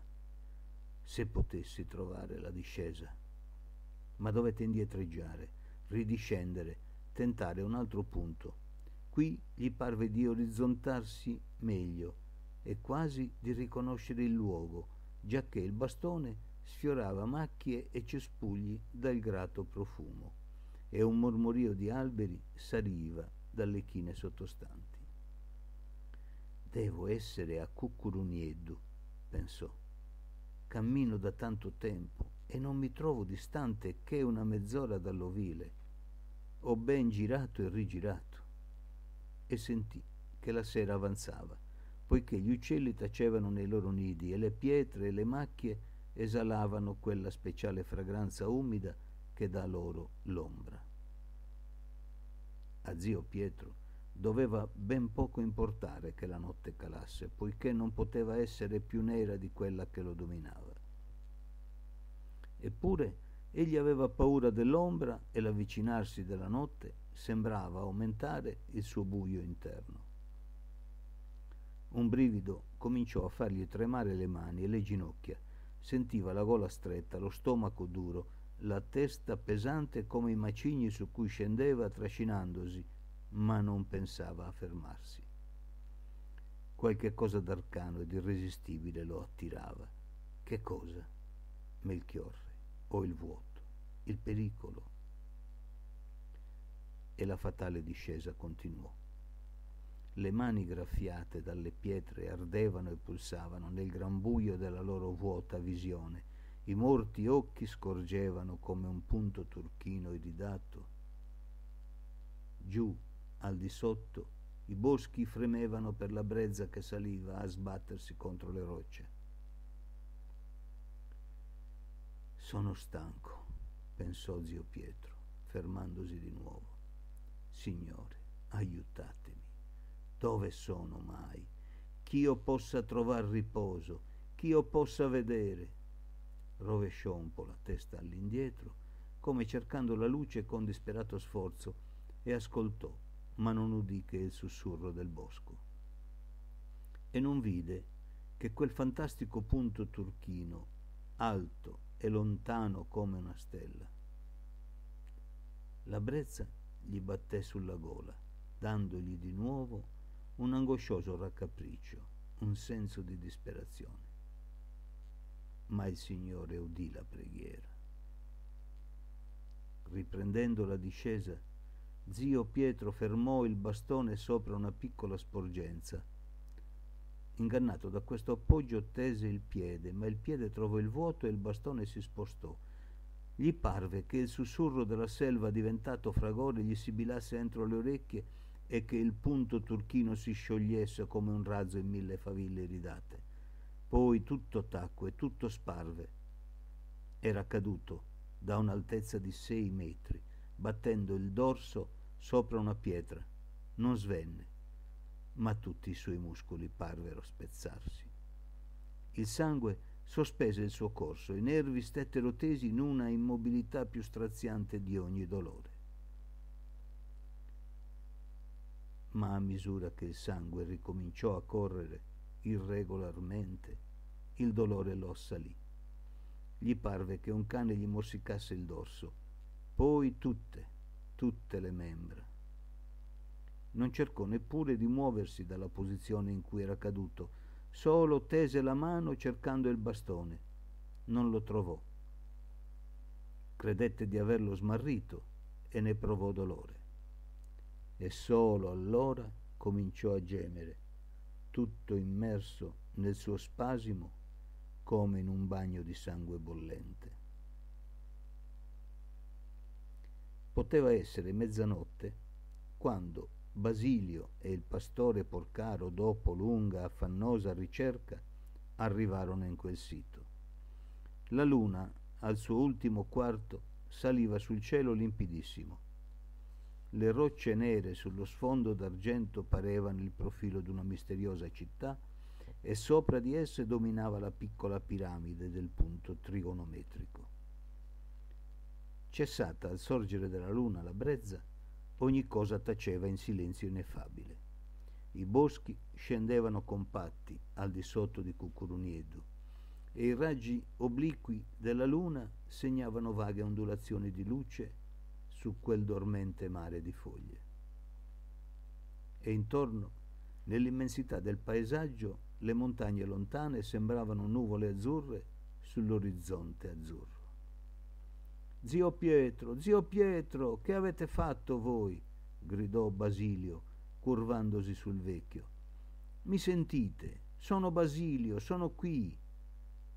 Speaker 1: Se potessi trovare la discesa. Ma dovette indietreggiare, ridiscendere, tentare un altro punto. Qui gli parve di orizzontarsi meglio e quasi di riconoscere il luogo, giacché il bastone sfiorava macchie e cespugli dal grato profumo e un mormorio di alberi saliva dalle chine sottostanti. Devo essere a Cucuruniedu, pensò. Cammino da tanto tempo e non mi trovo distante che una mezz'ora dall'ovile. Ho ben girato e rigirato. E sentì che la sera avanzava, poiché gli uccelli tacevano nei loro nidi e le pietre e le macchie esalavano quella speciale fragranza umida che dà loro l'ombra. A zio Pietro doveva ben poco importare che la notte calasse, poiché non poteva essere più nera di quella che lo dominava. Eppure egli aveva paura dell'ombra e l'avvicinarsi della notte sembrava aumentare il suo buio interno. Un brivido cominciò a fargli tremare le mani e le ginocchia, sentiva la gola stretta, lo stomaco duro la testa pesante come i macigni su cui scendeva trascinandosi, ma non pensava a fermarsi. Qualche cosa d'arcano ed irresistibile lo attirava. Che cosa? Melchiorre, o il vuoto, il pericolo. E la fatale discesa continuò. Le mani graffiate dalle pietre ardevano e pulsavano nel gran buio della loro vuota visione i morti occhi scorgevano come un punto turchino iridato. Giù, al di sotto, i boschi fremevano per la brezza che saliva a sbattersi contro le rocce. Sono stanco, pensò zio Pietro, fermandosi di nuovo. Signore, aiutatemi. Dove sono mai? Chi io possa trovar riposo, Chi io possa vedere rovesciò un po' la testa all'indietro, come cercando la luce con disperato sforzo, e ascoltò, ma non udì che il sussurro del bosco. E non vide che quel fantastico punto turchino, alto e lontano come una stella. La brezza gli batté sulla gola, dandogli di nuovo un angoscioso raccapriccio, un senso di disperazione ma il Signore udì la preghiera. Riprendendo la discesa, zio Pietro fermò il bastone sopra una piccola sporgenza. Ingannato da questo appoggio tese il piede, ma il piede trovò il vuoto e il bastone si spostò. Gli parve che il sussurro della selva diventato fragore gli sibilasse entro le orecchie e che il punto turchino si sciogliesse come un razzo in mille faville ridate. Poi tutto tacque, tutto sparve. Era caduto da un'altezza di sei metri, battendo il dorso sopra una pietra. Non svenne, ma tutti i suoi muscoli parvero spezzarsi. Il sangue sospese il suo corso, i nervi stettero tesi in una immobilità più straziante di ogni dolore. Ma a misura che il sangue ricominciò a correre irregolarmente, il dolore lo assalì. Gli parve che un cane gli morsicasse il dorso, poi tutte, tutte le membra. Non cercò neppure di muoversi dalla posizione in cui era caduto, solo tese la mano cercando il bastone. Non lo trovò. Credette di averlo smarrito e ne provò dolore. E solo allora cominciò a gemere, tutto immerso nel suo spasimo come in un bagno di sangue bollente. Poteva essere mezzanotte quando Basilio e il pastore Porcaro, dopo lunga, affannosa ricerca, arrivarono in quel sito. La luna, al suo ultimo quarto, saliva sul cielo limpidissimo. Le rocce nere sullo sfondo d'argento parevano il profilo di una misteriosa città e sopra di esse dominava la piccola piramide del punto trigonometrico. Cessata al sorgere della luna la brezza, ogni cosa taceva in silenzio ineffabile. I boschi scendevano compatti al di sotto di Cucuruniedu e i raggi obliqui della luna segnavano vaghe ondulazioni di luce su quel dormente mare di foglie. E intorno, nell'immensità del paesaggio, le montagne lontane sembravano nuvole azzurre sull'orizzonte azzurro. Zio Pietro, zio Pietro, che avete fatto voi? gridò Basilio, curvandosi sul vecchio. Mi sentite? Sono Basilio, sono qui.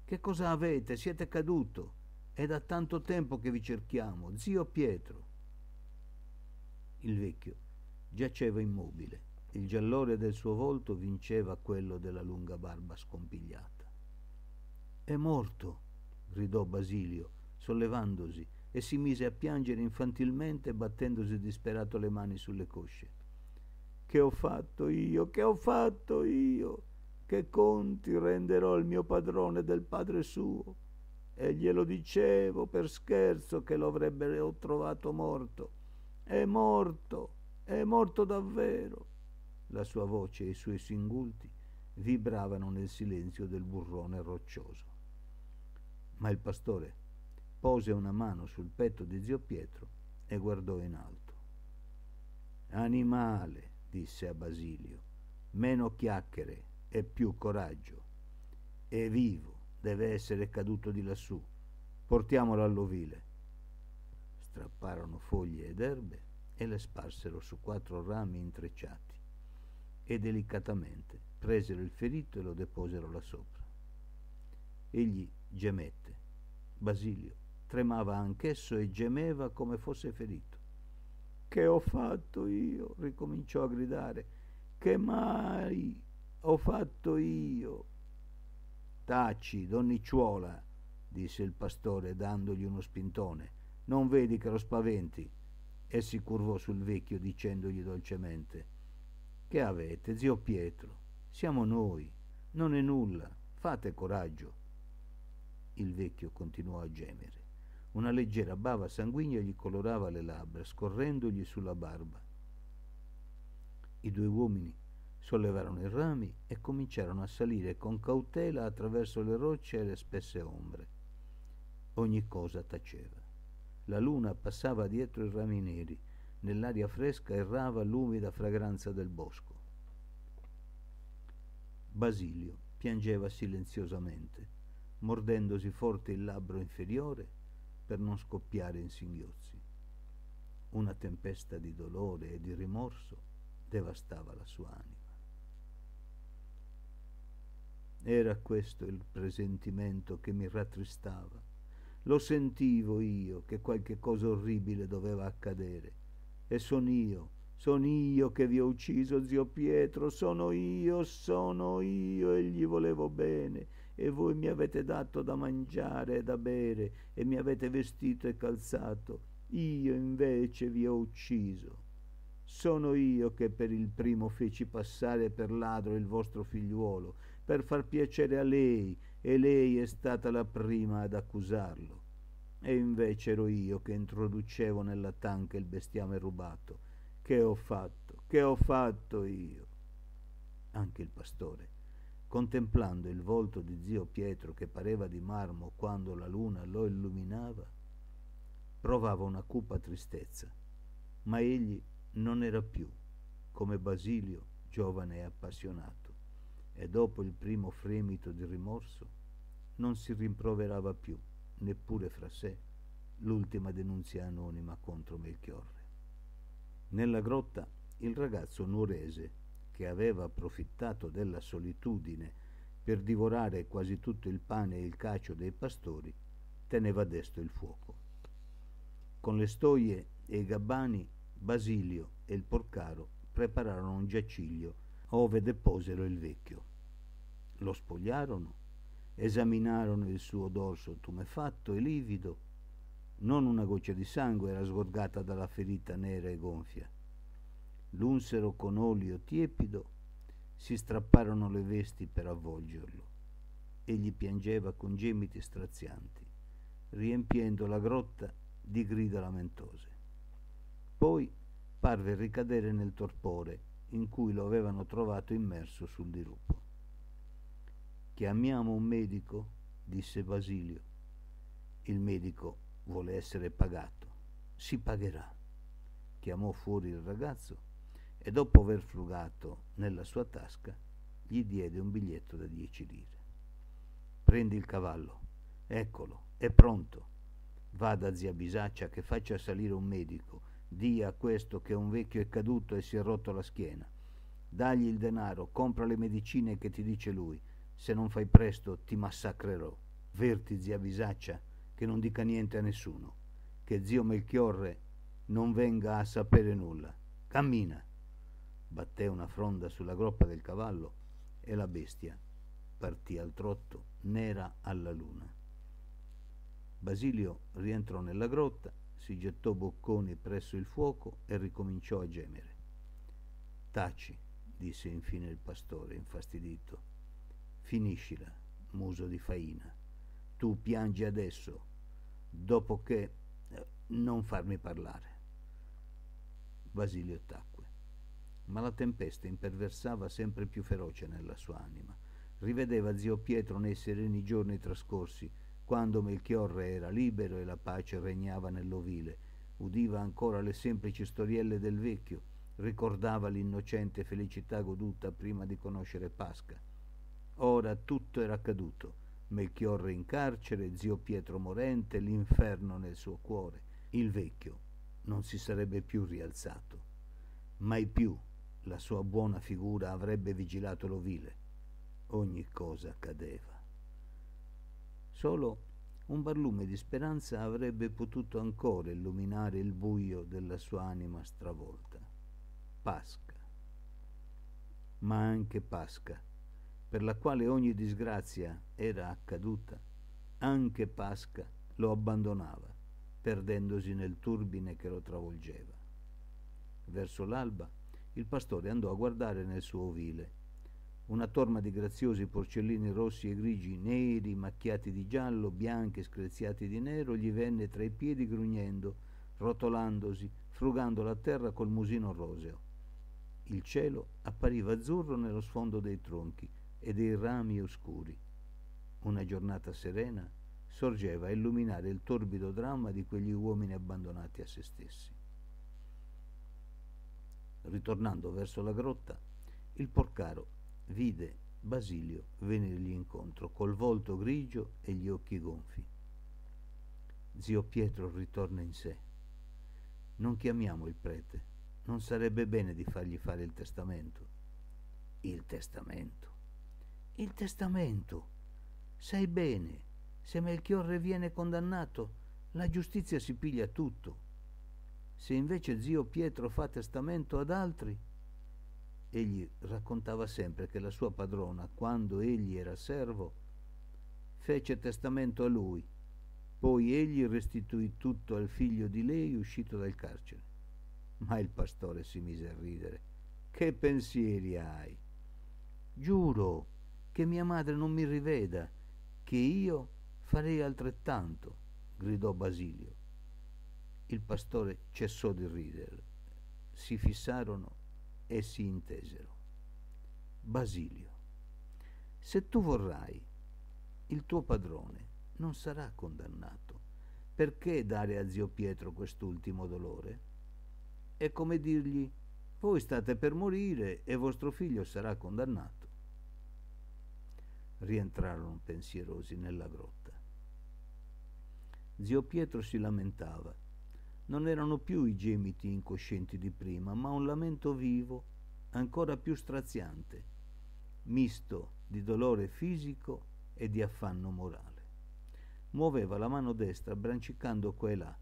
Speaker 1: Che cosa avete? Siete caduto. È da tanto tempo che vi cerchiamo, zio Pietro. Il vecchio giaceva immobile il giallore del suo volto vinceva quello della lunga barba scompigliata. È morto, gridò Basilio, sollevandosi, e si mise a piangere infantilmente battendosi disperato le mani sulle cosce. Che ho fatto io? Che ho fatto io? Che conti renderò al mio padrone del padre suo? E glielo dicevo per scherzo che lo avrebbero trovato morto. È morto, è morto davvero. La sua voce e i suoi singulti vibravano nel silenzio del burrone roccioso. Ma il pastore pose una mano sul petto di zio Pietro e guardò in alto. Animale, disse a Basilio, meno chiacchiere e più coraggio. È vivo, deve essere caduto di lassù. Portiamolo all'ovile. Strapparono foglie ed erbe e le sparsero su quattro rami intrecciati e delicatamente presero il ferito e lo deposero là sopra. Egli gemette. Basilio tremava anch'esso e gemeva come fosse ferito. Che ho fatto io? ricominciò a gridare. Che mai ho fatto io? Taci, donnicciuola, disse il pastore dandogli uno spintone. Non vedi che lo spaventi? E si curvò sul vecchio dicendogli dolcemente che avete, zio Pietro? Siamo noi. Non è nulla. Fate coraggio. Il vecchio continuò a gemere. Una leggera bava sanguigna gli colorava le labbra, scorrendogli sulla barba. I due uomini sollevarono i rami e cominciarono a salire con cautela attraverso le rocce e le spesse ombre. Ogni cosa taceva. La luna passava dietro i rami neri, Nell'aria fresca errava l'umida fragranza del bosco. Basilio piangeva silenziosamente, mordendosi forte il labbro inferiore per non scoppiare in singhiozzi. Una tempesta di dolore e di rimorso devastava la sua anima. Era questo il presentimento che mi rattristava. Lo sentivo io che qualche cosa orribile doveva accadere e son io, son io che vi ho ucciso zio Pietro, sono io, sono io e gli volevo bene e voi mi avete dato da mangiare e da bere e mi avete vestito e calzato, io invece vi ho ucciso. Sono io che per il primo feci passare per ladro il vostro figliuolo, per far piacere a lei, e lei è stata la prima ad accusarlo. E invece ero io che introducevo nella tanca il bestiame rubato. Che ho fatto? Che ho fatto io? Anche il pastore, contemplando il volto di zio Pietro che pareva di marmo quando la luna lo illuminava, provava una cupa tristezza. Ma egli non era più, come Basilio, giovane e appassionato, e dopo il primo fremito di rimorso non si rimproverava più neppure fra sé, l'ultima denunzia anonima contro Melchiorre. Nella grotta il ragazzo nuorese, che aveva approfittato della solitudine per divorare quasi tutto il pane e il cacio dei pastori, teneva desto il fuoco. Con le stoie e i gabbani, Basilio e il porcaro prepararono un giaciglio ove deposero il vecchio. Lo spogliarono Esaminarono il suo dorso tumefatto e livido. Non una goccia di sangue era sgorgata dalla ferita nera e gonfia. L'unsero con olio tiepido, si strapparono le vesti per avvolgerlo. Egli piangeva con gemiti strazianti, riempiendo la grotta di grida lamentose. Poi parve ricadere nel torpore in cui lo avevano trovato immerso sul dirupo. Chiamiamo un medico, disse Basilio. Il medico vuole essere pagato. Si pagherà. Chiamò fuori il ragazzo e dopo aver frugato nella sua tasca gli diede un biglietto da dieci lire. Prendi il cavallo. Eccolo, è pronto. Vada zia Bisaccia che faccia salire un medico. Dia a questo che un vecchio è caduto e si è rotto la schiena. Dagli il denaro, compra le medicine che ti dice lui se non fai presto ti massacrerò. Verti, zia Bisaccia, che non dica niente a nessuno, che zio Melchiorre non venga a sapere nulla. Cammina. Batté una fronda sulla groppa del cavallo e la bestia partì al trotto, nera alla luna. Basilio rientrò nella grotta, si gettò bocconi presso il fuoco e ricominciò a gemere. Taci, disse infine il pastore, infastidito Finiscila, muso di faina. Tu piangi adesso, dopo che eh, non farmi parlare. Basilio tacque, ma la tempesta imperversava sempre più feroce nella sua anima. Rivedeva zio Pietro nei sereni giorni trascorsi, quando Melchiorre era libero e la pace regnava nell'ovile. Udiva ancora le semplici storielle del vecchio, ricordava l'innocente felicità goduta prima di conoscere Pasca Ora tutto era accaduto. Melchiorre in carcere, zio Pietro morente, l'inferno nel suo cuore. Il vecchio non si sarebbe più rialzato. Mai più la sua buona figura avrebbe vigilato l'ovile. Ogni cosa accadeva. Solo un barlume di speranza avrebbe potuto ancora illuminare il buio della sua anima stravolta. Pasca. Ma anche Pasca per la quale ogni disgrazia era accaduta, anche Pasca lo abbandonava, perdendosi nel turbine che lo travolgeva. Verso l'alba il pastore andò a guardare nel suo ovile. Una torma di graziosi porcellini rossi e grigi, neri, macchiati di giallo, bianchi, screziati di nero, gli venne tra i piedi grugnendo, rotolandosi, frugando la terra col musino roseo. Il cielo appariva azzurro nello sfondo dei tronchi, e dei rami oscuri. Una giornata serena sorgeva a illuminare il torbido dramma di quegli uomini abbandonati a se stessi. Ritornando verso la grotta, il porcaro vide Basilio venirgli incontro col volto grigio e gli occhi gonfi. Zio Pietro ritorna in sé. Non chiamiamo il prete, non sarebbe bene di fargli fare il testamento. Il testamento il testamento. Sai bene, se Melchiorre viene condannato, la giustizia si piglia tutto. Se invece zio Pietro fa testamento ad altri, egli raccontava sempre che la sua padrona, quando egli era servo, fece testamento a lui, poi egli restituì tutto al figlio di lei uscito dal carcere. Ma il pastore si mise a ridere. Che pensieri hai? Giuro, che mia madre non mi riveda, che io farei altrettanto, gridò Basilio. Il pastore cessò di ridere. Si fissarono e si intesero. Basilio, se tu vorrai, il tuo padrone non sarà condannato. Perché dare a zio Pietro quest'ultimo dolore? È come dirgli, voi state per morire e vostro figlio sarà condannato rientrarono pensierosi nella grotta. Zio Pietro si lamentava. Non erano più i gemiti incoscienti di prima, ma un lamento vivo, ancora più straziante, misto di dolore fisico e di affanno morale. Muoveva la mano destra brancicando qua e là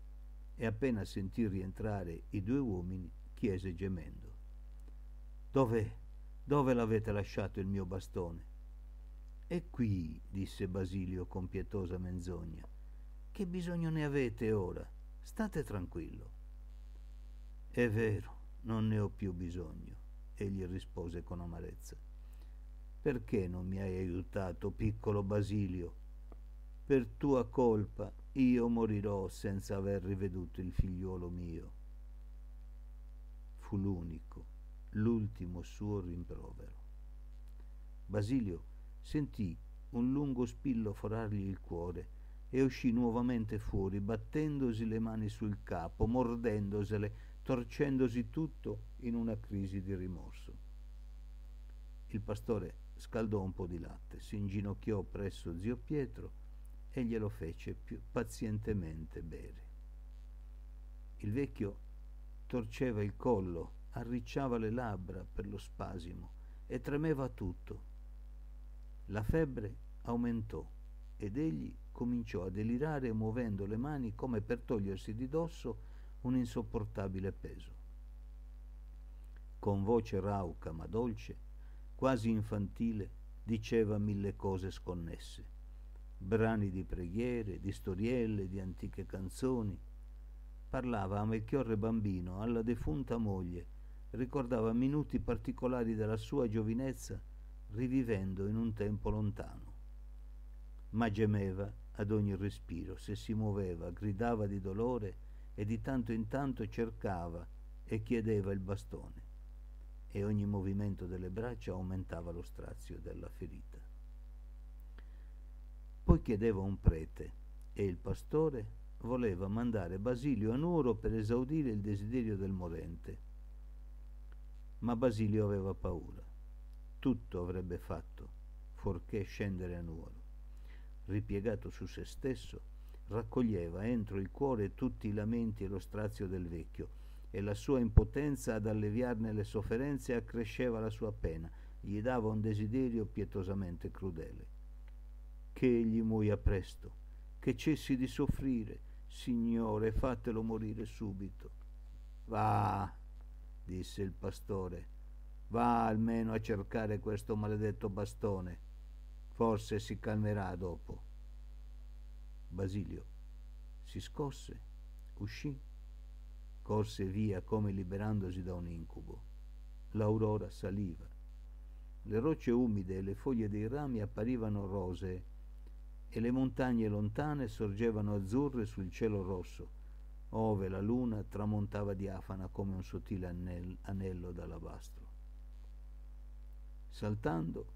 Speaker 1: e appena sentì rientrare i due uomini chiese gemendo. Dove, dove l'avete lasciato il mio bastone? E qui, disse Basilio con pietosa menzogna, che bisogno ne avete ora? State tranquillo. È vero, non ne ho più bisogno, egli rispose con amarezza. Perché non mi hai aiutato, piccolo Basilio? Per tua colpa io morirò senza aver riveduto il figliuolo mio. Fu l'unico, l'ultimo suo rimprovero. Basilio Sentì un lungo spillo forargli il cuore e uscì nuovamente fuori, battendosi le mani sul capo, mordendosele, torcendosi tutto in una crisi di rimorso. Il pastore scaldò un po' di latte, si inginocchiò presso zio Pietro e glielo fece più pazientemente bere. Il vecchio torceva il collo, arricciava le labbra per lo spasimo e tremeva tutto la febbre aumentò ed egli cominciò a delirare muovendo le mani come per togliersi di dosso un insopportabile peso. Con voce rauca ma dolce, quasi infantile, diceva mille cose sconnesse, brani di preghiere, di storielle, di antiche canzoni. Parlava a Melchiorre bambino, alla defunta moglie, ricordava minuti particolari della sua giovinezza rivivendo in un tempo lontano. Ma gemeva ad ogni respiro, se si muoveva, gridava di dolore e di tanto in tanto cercava e chiedeva il bastone e ogni movimento delle braccia aumentava lo strazio della ferita. Poi chiedeva un prete e il pastore voleva mandare Basilio a Nuoro per esaudire il desiderio del morente. Ma Basilio aveva paura tutto avrebbe fatto, forché scendere a nuoro. Ripiegato su se stesso, raccoglieva entro il cuore tutti i lamenti e lo strazio del vecchio, e la sua impotenza ad alleviarne le sofferenze accresceva la sua pena, gli dava un desiderio pietosamente crudele. Che egli muoia presto, che cessi di soffrire, Signore, fatelo morire subito. Va, disse il pastore, Va almeno a cercare questo maledetto bastone. Forse si calmerà dopo. Basilio si scosse, uscì, corse via come liberandosi da un incubo. L'aurora saliva. Le rocce umide e le foglie dei rami apparivano rosee e le montagne lontane sorgevano azzurre sul cielo rosso, ove la luna tramontava diafana come un sottile anello d'alabastro saltando,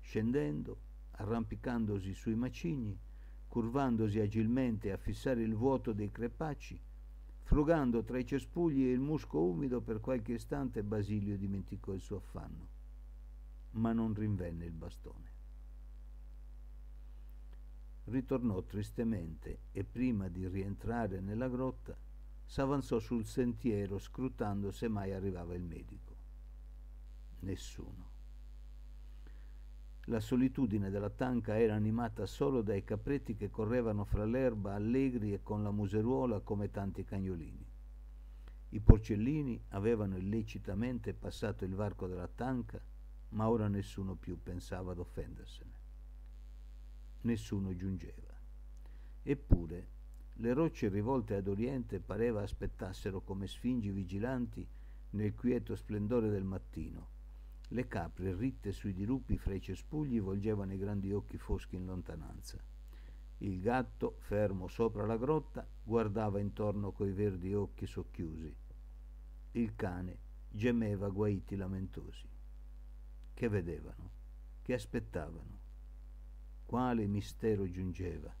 Speaker 1: scendendo, arrampicandosi sui macigni, curvandosi agilmente a fissare il vuoto dei crepacci, frugando tra i cespugli e il musco umido per qualche istante Basilio dimenticò il suo affanno, ma non rinvenne il bastone. Ritornò tristemente e prima di rientrare nella grotta s'avanzò sul sentiero scrutando se mai arrivava il medico. Nessuno. La solitudine della tanca era animata solo dai capretti che correvano fra l'erba allegri e con la museruola come tanti cagnolini. I porcellini avevano illecitamente passato il varco della tanca, ma ora nessuno più pensava ad offendersene. Nessuno giungeva. Eppure le rocce rivolte ad oriente pareva aspettassero come sfingi vigilanti nel quieto splendore del mattino le capre, ritte sui dirupi fra i cespugli, volgevano i grandi occhi foschi in lontananza. Il gatto, fermo sopra la grotta, guardava intorno coi verdi occhi socchiusi. Il cane gemeva guaiti lamentosi. Che vedevano? Che aspettavano? Quale mistero giungeva?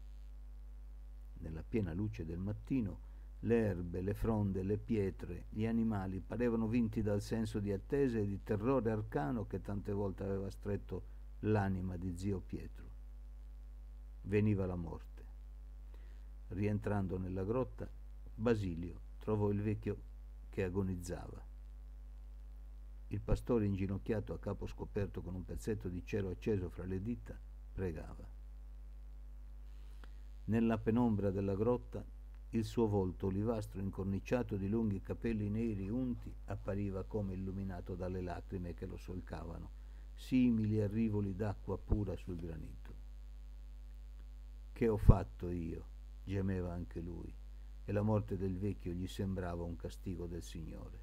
Speaker 1: Nella piena luce del mattino, le erbe, le fronde, le pietre, gli animali parevano vinti dal senso di attesa e di terrore arcano che tante volte aveva stretto l'anima di zio Pietro. Veniva la morte. Rientrando nella grotta, Basilio trovò il vecchio che agonizzava. Il pastore inginocchiato a capo scoperto con un pezzetto di cero acceso fra le dita pregava. Nella penombra della grotta il suo volto olivastro incorniciato di lunghi capelli neri unti appariva come illuminato dalle lacrime che lo solcavano, simili a rivoli d'acqua pura sul granito. Che ho fatto io? gemeva anche lui, e la morte del vecchio gli sembrava un castigo del Signore.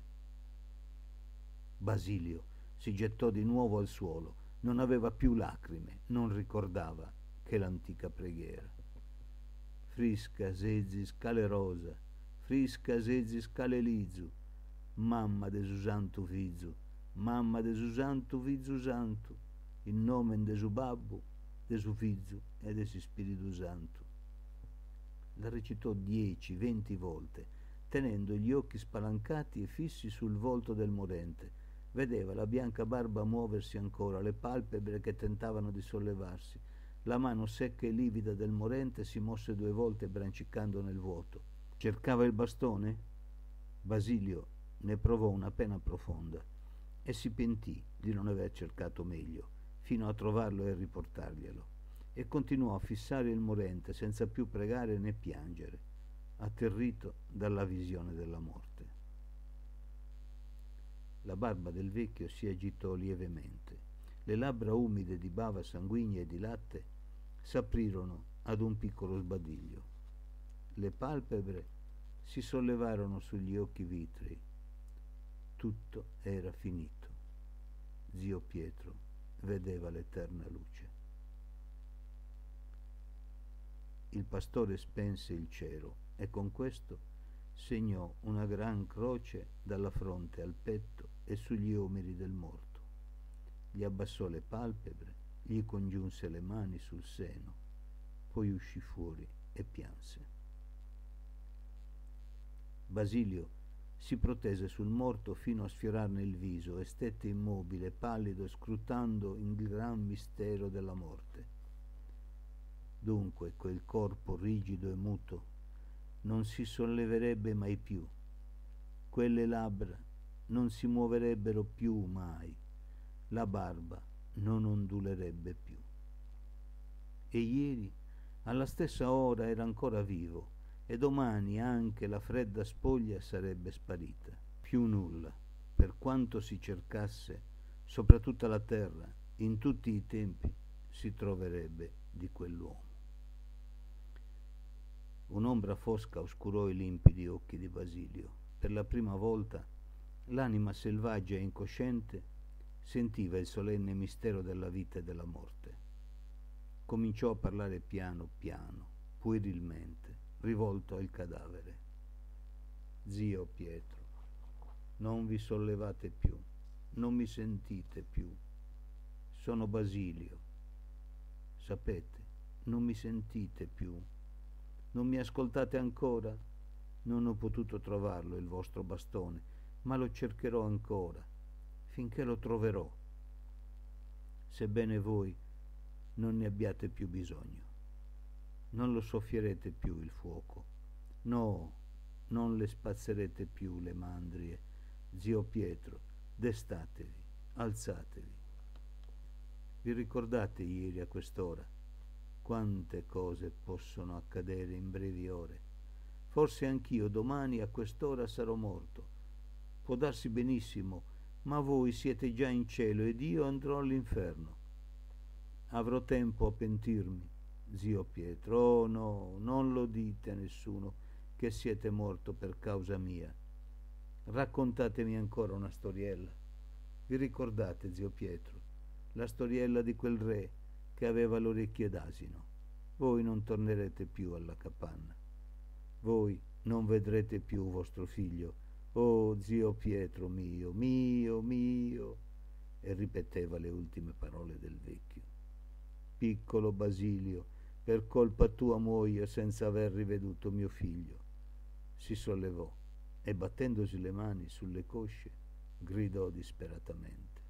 Speaker 1: Basilio si gettò di nuovo al suolo, non aveva più lacrime, non ricordava che l'antica preghiera. Frisca Sezis rosa, Frisca Sezis lizu, Mamma de Susanto Fizu, Mamma de Susanto Fizu Santo, in nome de su babbo, de su Fizu e de su Spirito Santo. La recitò dieci, venti volte, tenendo gli occhi spalancati e fissi sul volto del morente. Vedeva la bianca barba muoversi ancora, le palpebre che tentavano di sollevarsi, la mano secca e livida del morente si mosse due volte brancicando nel vuoto. Cercava il bastone? Basilio ne provò una pena profonda e si pentì di non aver cercato meglio, fino a trovarlo e riportarglielo, e continuò a fissare il morente senza più pregare né piangere, atterrito dalla visione della morte. La barba del vecchio si agitò lievemente, le labbra umide di bava sanguigna e di latte s'aprirono ad un piccolo sbadiglio. Le palpebre si sollevarono sugli occhi vitrei. Tutto era finito. Zio Pietro vedeva l'eterna luce. Il pastore spense il cero e con questo segnò una gran croce dalla fronte al petto e sugli omeri del morto. Gli abbassò le palpebre gli congiunse le mani sul seno, poi uscì fuori e pianse. Basilio si protese sul morto fino a sfiorarne il viso e stette immobile, pallido, scrutando il gran mistero della morte. Dunque quel corpo rigido e muto non si solleverebbe mai più, quelle labbra non si muoverebbero più mai, la barba non ondulerebbe più. E ieri, alla stessa ora, era ancora vivo e domani anche la fredda spoglia sarebbe sparita. Più nulla, per quanto si cercasse, sopra tutta la terra, in tutti i tempi, si troverebbe di quell'uomo. Un'ombra fosca oscurò i limpidi occhi di Basilio. Per la prima volta l'anima selvaggia e incosciente sentiva il solenne mistero della vita e della morte. Cominciò a parlare piano piano, puerilmente, rivolto al cadavere. Zio Pietro, non vi sollevate più, non mi sentite più. Sono Basilio. Sapete, non mi sentite più. Non mi ascoltate ancora? Non ho potuto trovarlo il vostro bastone, ma lo cercherò ancora finché lo troverò, sebbene voi non ne abbiate più bisogno. Non lo soffierete più il fuoco. No, non le spazzerete più le mandrie. Zio Pietro, destatevi, alzatevi. Vi ricordate ieri a quest'ora quante cose possono accadere in brevi ore? Forse anch'io domani a quest'ora sarò morto. Può darsi benissimo ma voi siete già in cielo ed io andrò all'inferno. Avrò tempo a pentirmi, zio Pietro. Oh no, non lo dite a nessuno che siete morto per causa mia. Raccontatemi ancora una storiella. Vi ricordate, zio Pietro, la storiella di quel re che aveva l'orecchie d'asino? Voi non tornerete più alla capanna. Voi non vedrete più vostro figlio Oh zio Pietro mio, mio, mio, e ripeteva le ultime parole del vecchio. Piccolo Basilio, per colpa tua muoio senza aver riveduto mio figlio. Si sollevò e battendosi le mani sulle cosce gridò disperatamente.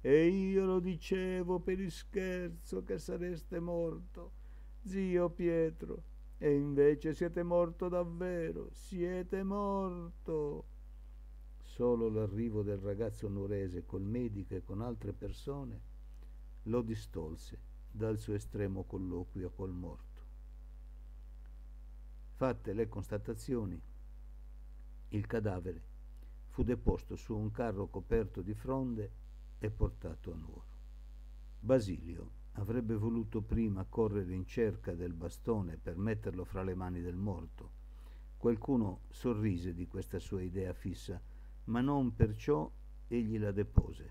Speaker 1: E io lo dicevo per il scherzo che sareste morto, zio Pietro, e invece siete morto davvero, siete morto. Solo l'arrivo del ragazzo norese col medico e con altre persone lo distolse dal suo estremo colloquio col morto. Fatte le constatazioni, il cadavere fu deposto su un carro coperto di fronde e portato a Nuoro. Basilio avrebbe voluto prima correre in cerca del bastone per metterlo fra le mani del morto. Qualcuno sorrise di questa sua idea fissa, ma non perciò egli la depose.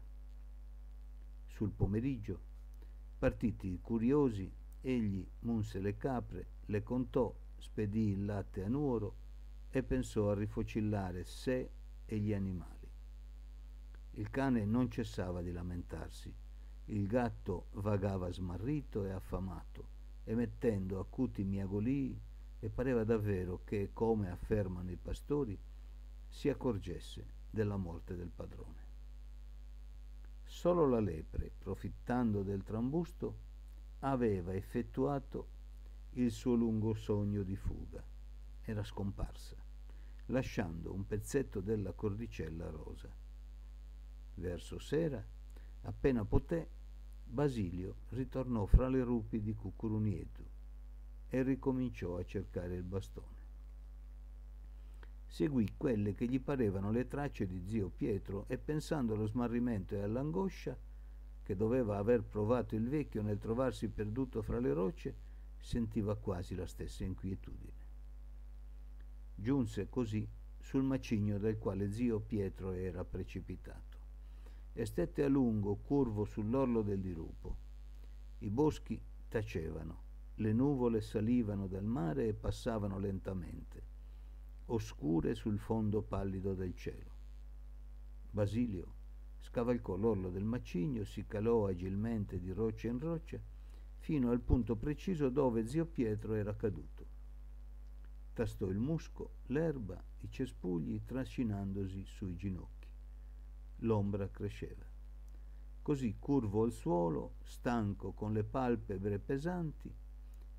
Speaker 1: Sul pomeriggio, partiti i curiosi, egli munse le capre, le contò, spedì il latte a Nuoro e pensò a rifocillare sé e gli animali. Il cane non cessava di lamentarsi, il gatto vagava smarrito e affamato, emettendo acuti miagolii e pareva davvero che, come affermano i pastori, si accorgesse della morte del padrone. Solo la lepre, profittando del trambusto, aveva effettuato il suo lungo sogno di fuga. Era scomparsa, lasciando un pezzetto della cordicella rosa. Verso sera, appena poté, Basilio ritornò fra le rupi di Cucurunietu e ricominciò a cercare il bastone seguì quelle che gli parevano le tracce di zio Pietro e pensando allo smarrimento e all'angoscia che doveva aver provato il vecchio nel trovarsi perduto fra le rocce, sentiva quasi la stessa inquietudine. Giunse così sul macigno dal quale zio Pietro era precipitato e stette a lungo curvo sull'orlo del dirupo. I boschi tacevano, le nuvole salivano dal mare e passavano lentamente oscure sul fondo pallido del cielo. Basilio scavalcò l'orlo del macigno, si calò agilmente di roccia in roccia fino al punto preciso dove zio Pietro era caduto. Tastò il musco, l'erba, i cespugli trascinandosi sui ginocchi. L'ombra cresceva. Così curvo al suolo, stanco con le palpebre pesanti,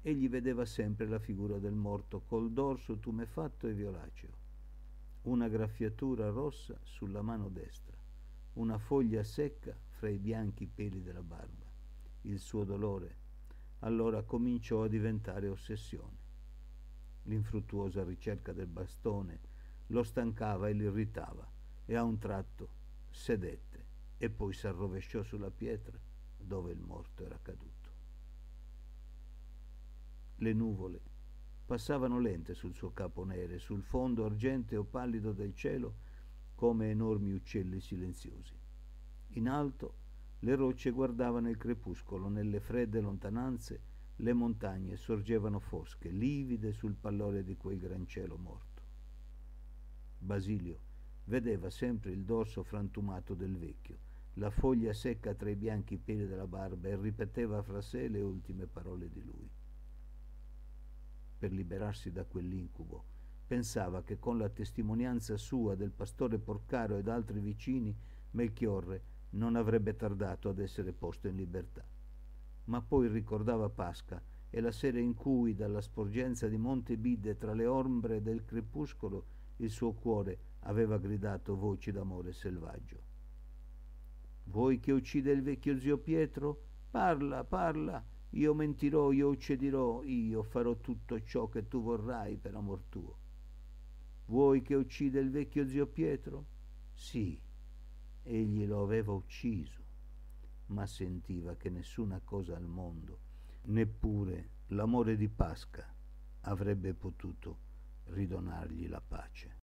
Speaker 1: egli vedeva sempre la figura del morto col dorso tumefatto e violaceo, una graffiatura rossa sulla mano destra, una foglia secca fra i bianchi peli della barba. Il suo dolore allora cominciò a diventare ossessione. L'infruttuosa ricerca del bastone lo stancava e l'irritava e a un tratto sedette e poi si arrovesciò sulla pietra dove il morto era caduto. Le nuvole passavano lente sul suo capo nero, sul fondo argenteo pallido del cielo, come enormi uccelli silenziosi. In alto le rocce guardavano il crepuscolo, nelle fredde lontananze le montagne sorgevano fosche, livide sul pallore di quel gran cielo morto. Basilio vedeva sempre il dorso frantumato del vecchio, la foglia secca tra i bianchi peli della barba e ripeteva fra sé le ultime parole di lui per liberarsi da quell'incubo. Pensava che con la testimonianza sua del pastore Porcaro ed altri vicini, Melchiorre non avrebbe tardato ad essere posto in libertà. Ma poi ricordava Pasca e la sera in cui, dalla sporgenza di Monte Bide tra le ombre del crepuscolo, il suo cuore aveva gridato voci d'amore selvaggio. Vuoi che uccide il vecchio zio Pietro, parla, parla, io mentirò, io ucciderò, io farò tutto ciò che tu vorrai per amor tuo. Vuoi che uccida il vecchio zio Pietro? Sì, egli lo aveva ucciso, ma sentiva che nessuna cosa al mondo, neppure l'amore di Pasca, avrebbe potuto
Speaker 2: ridonargli la pace.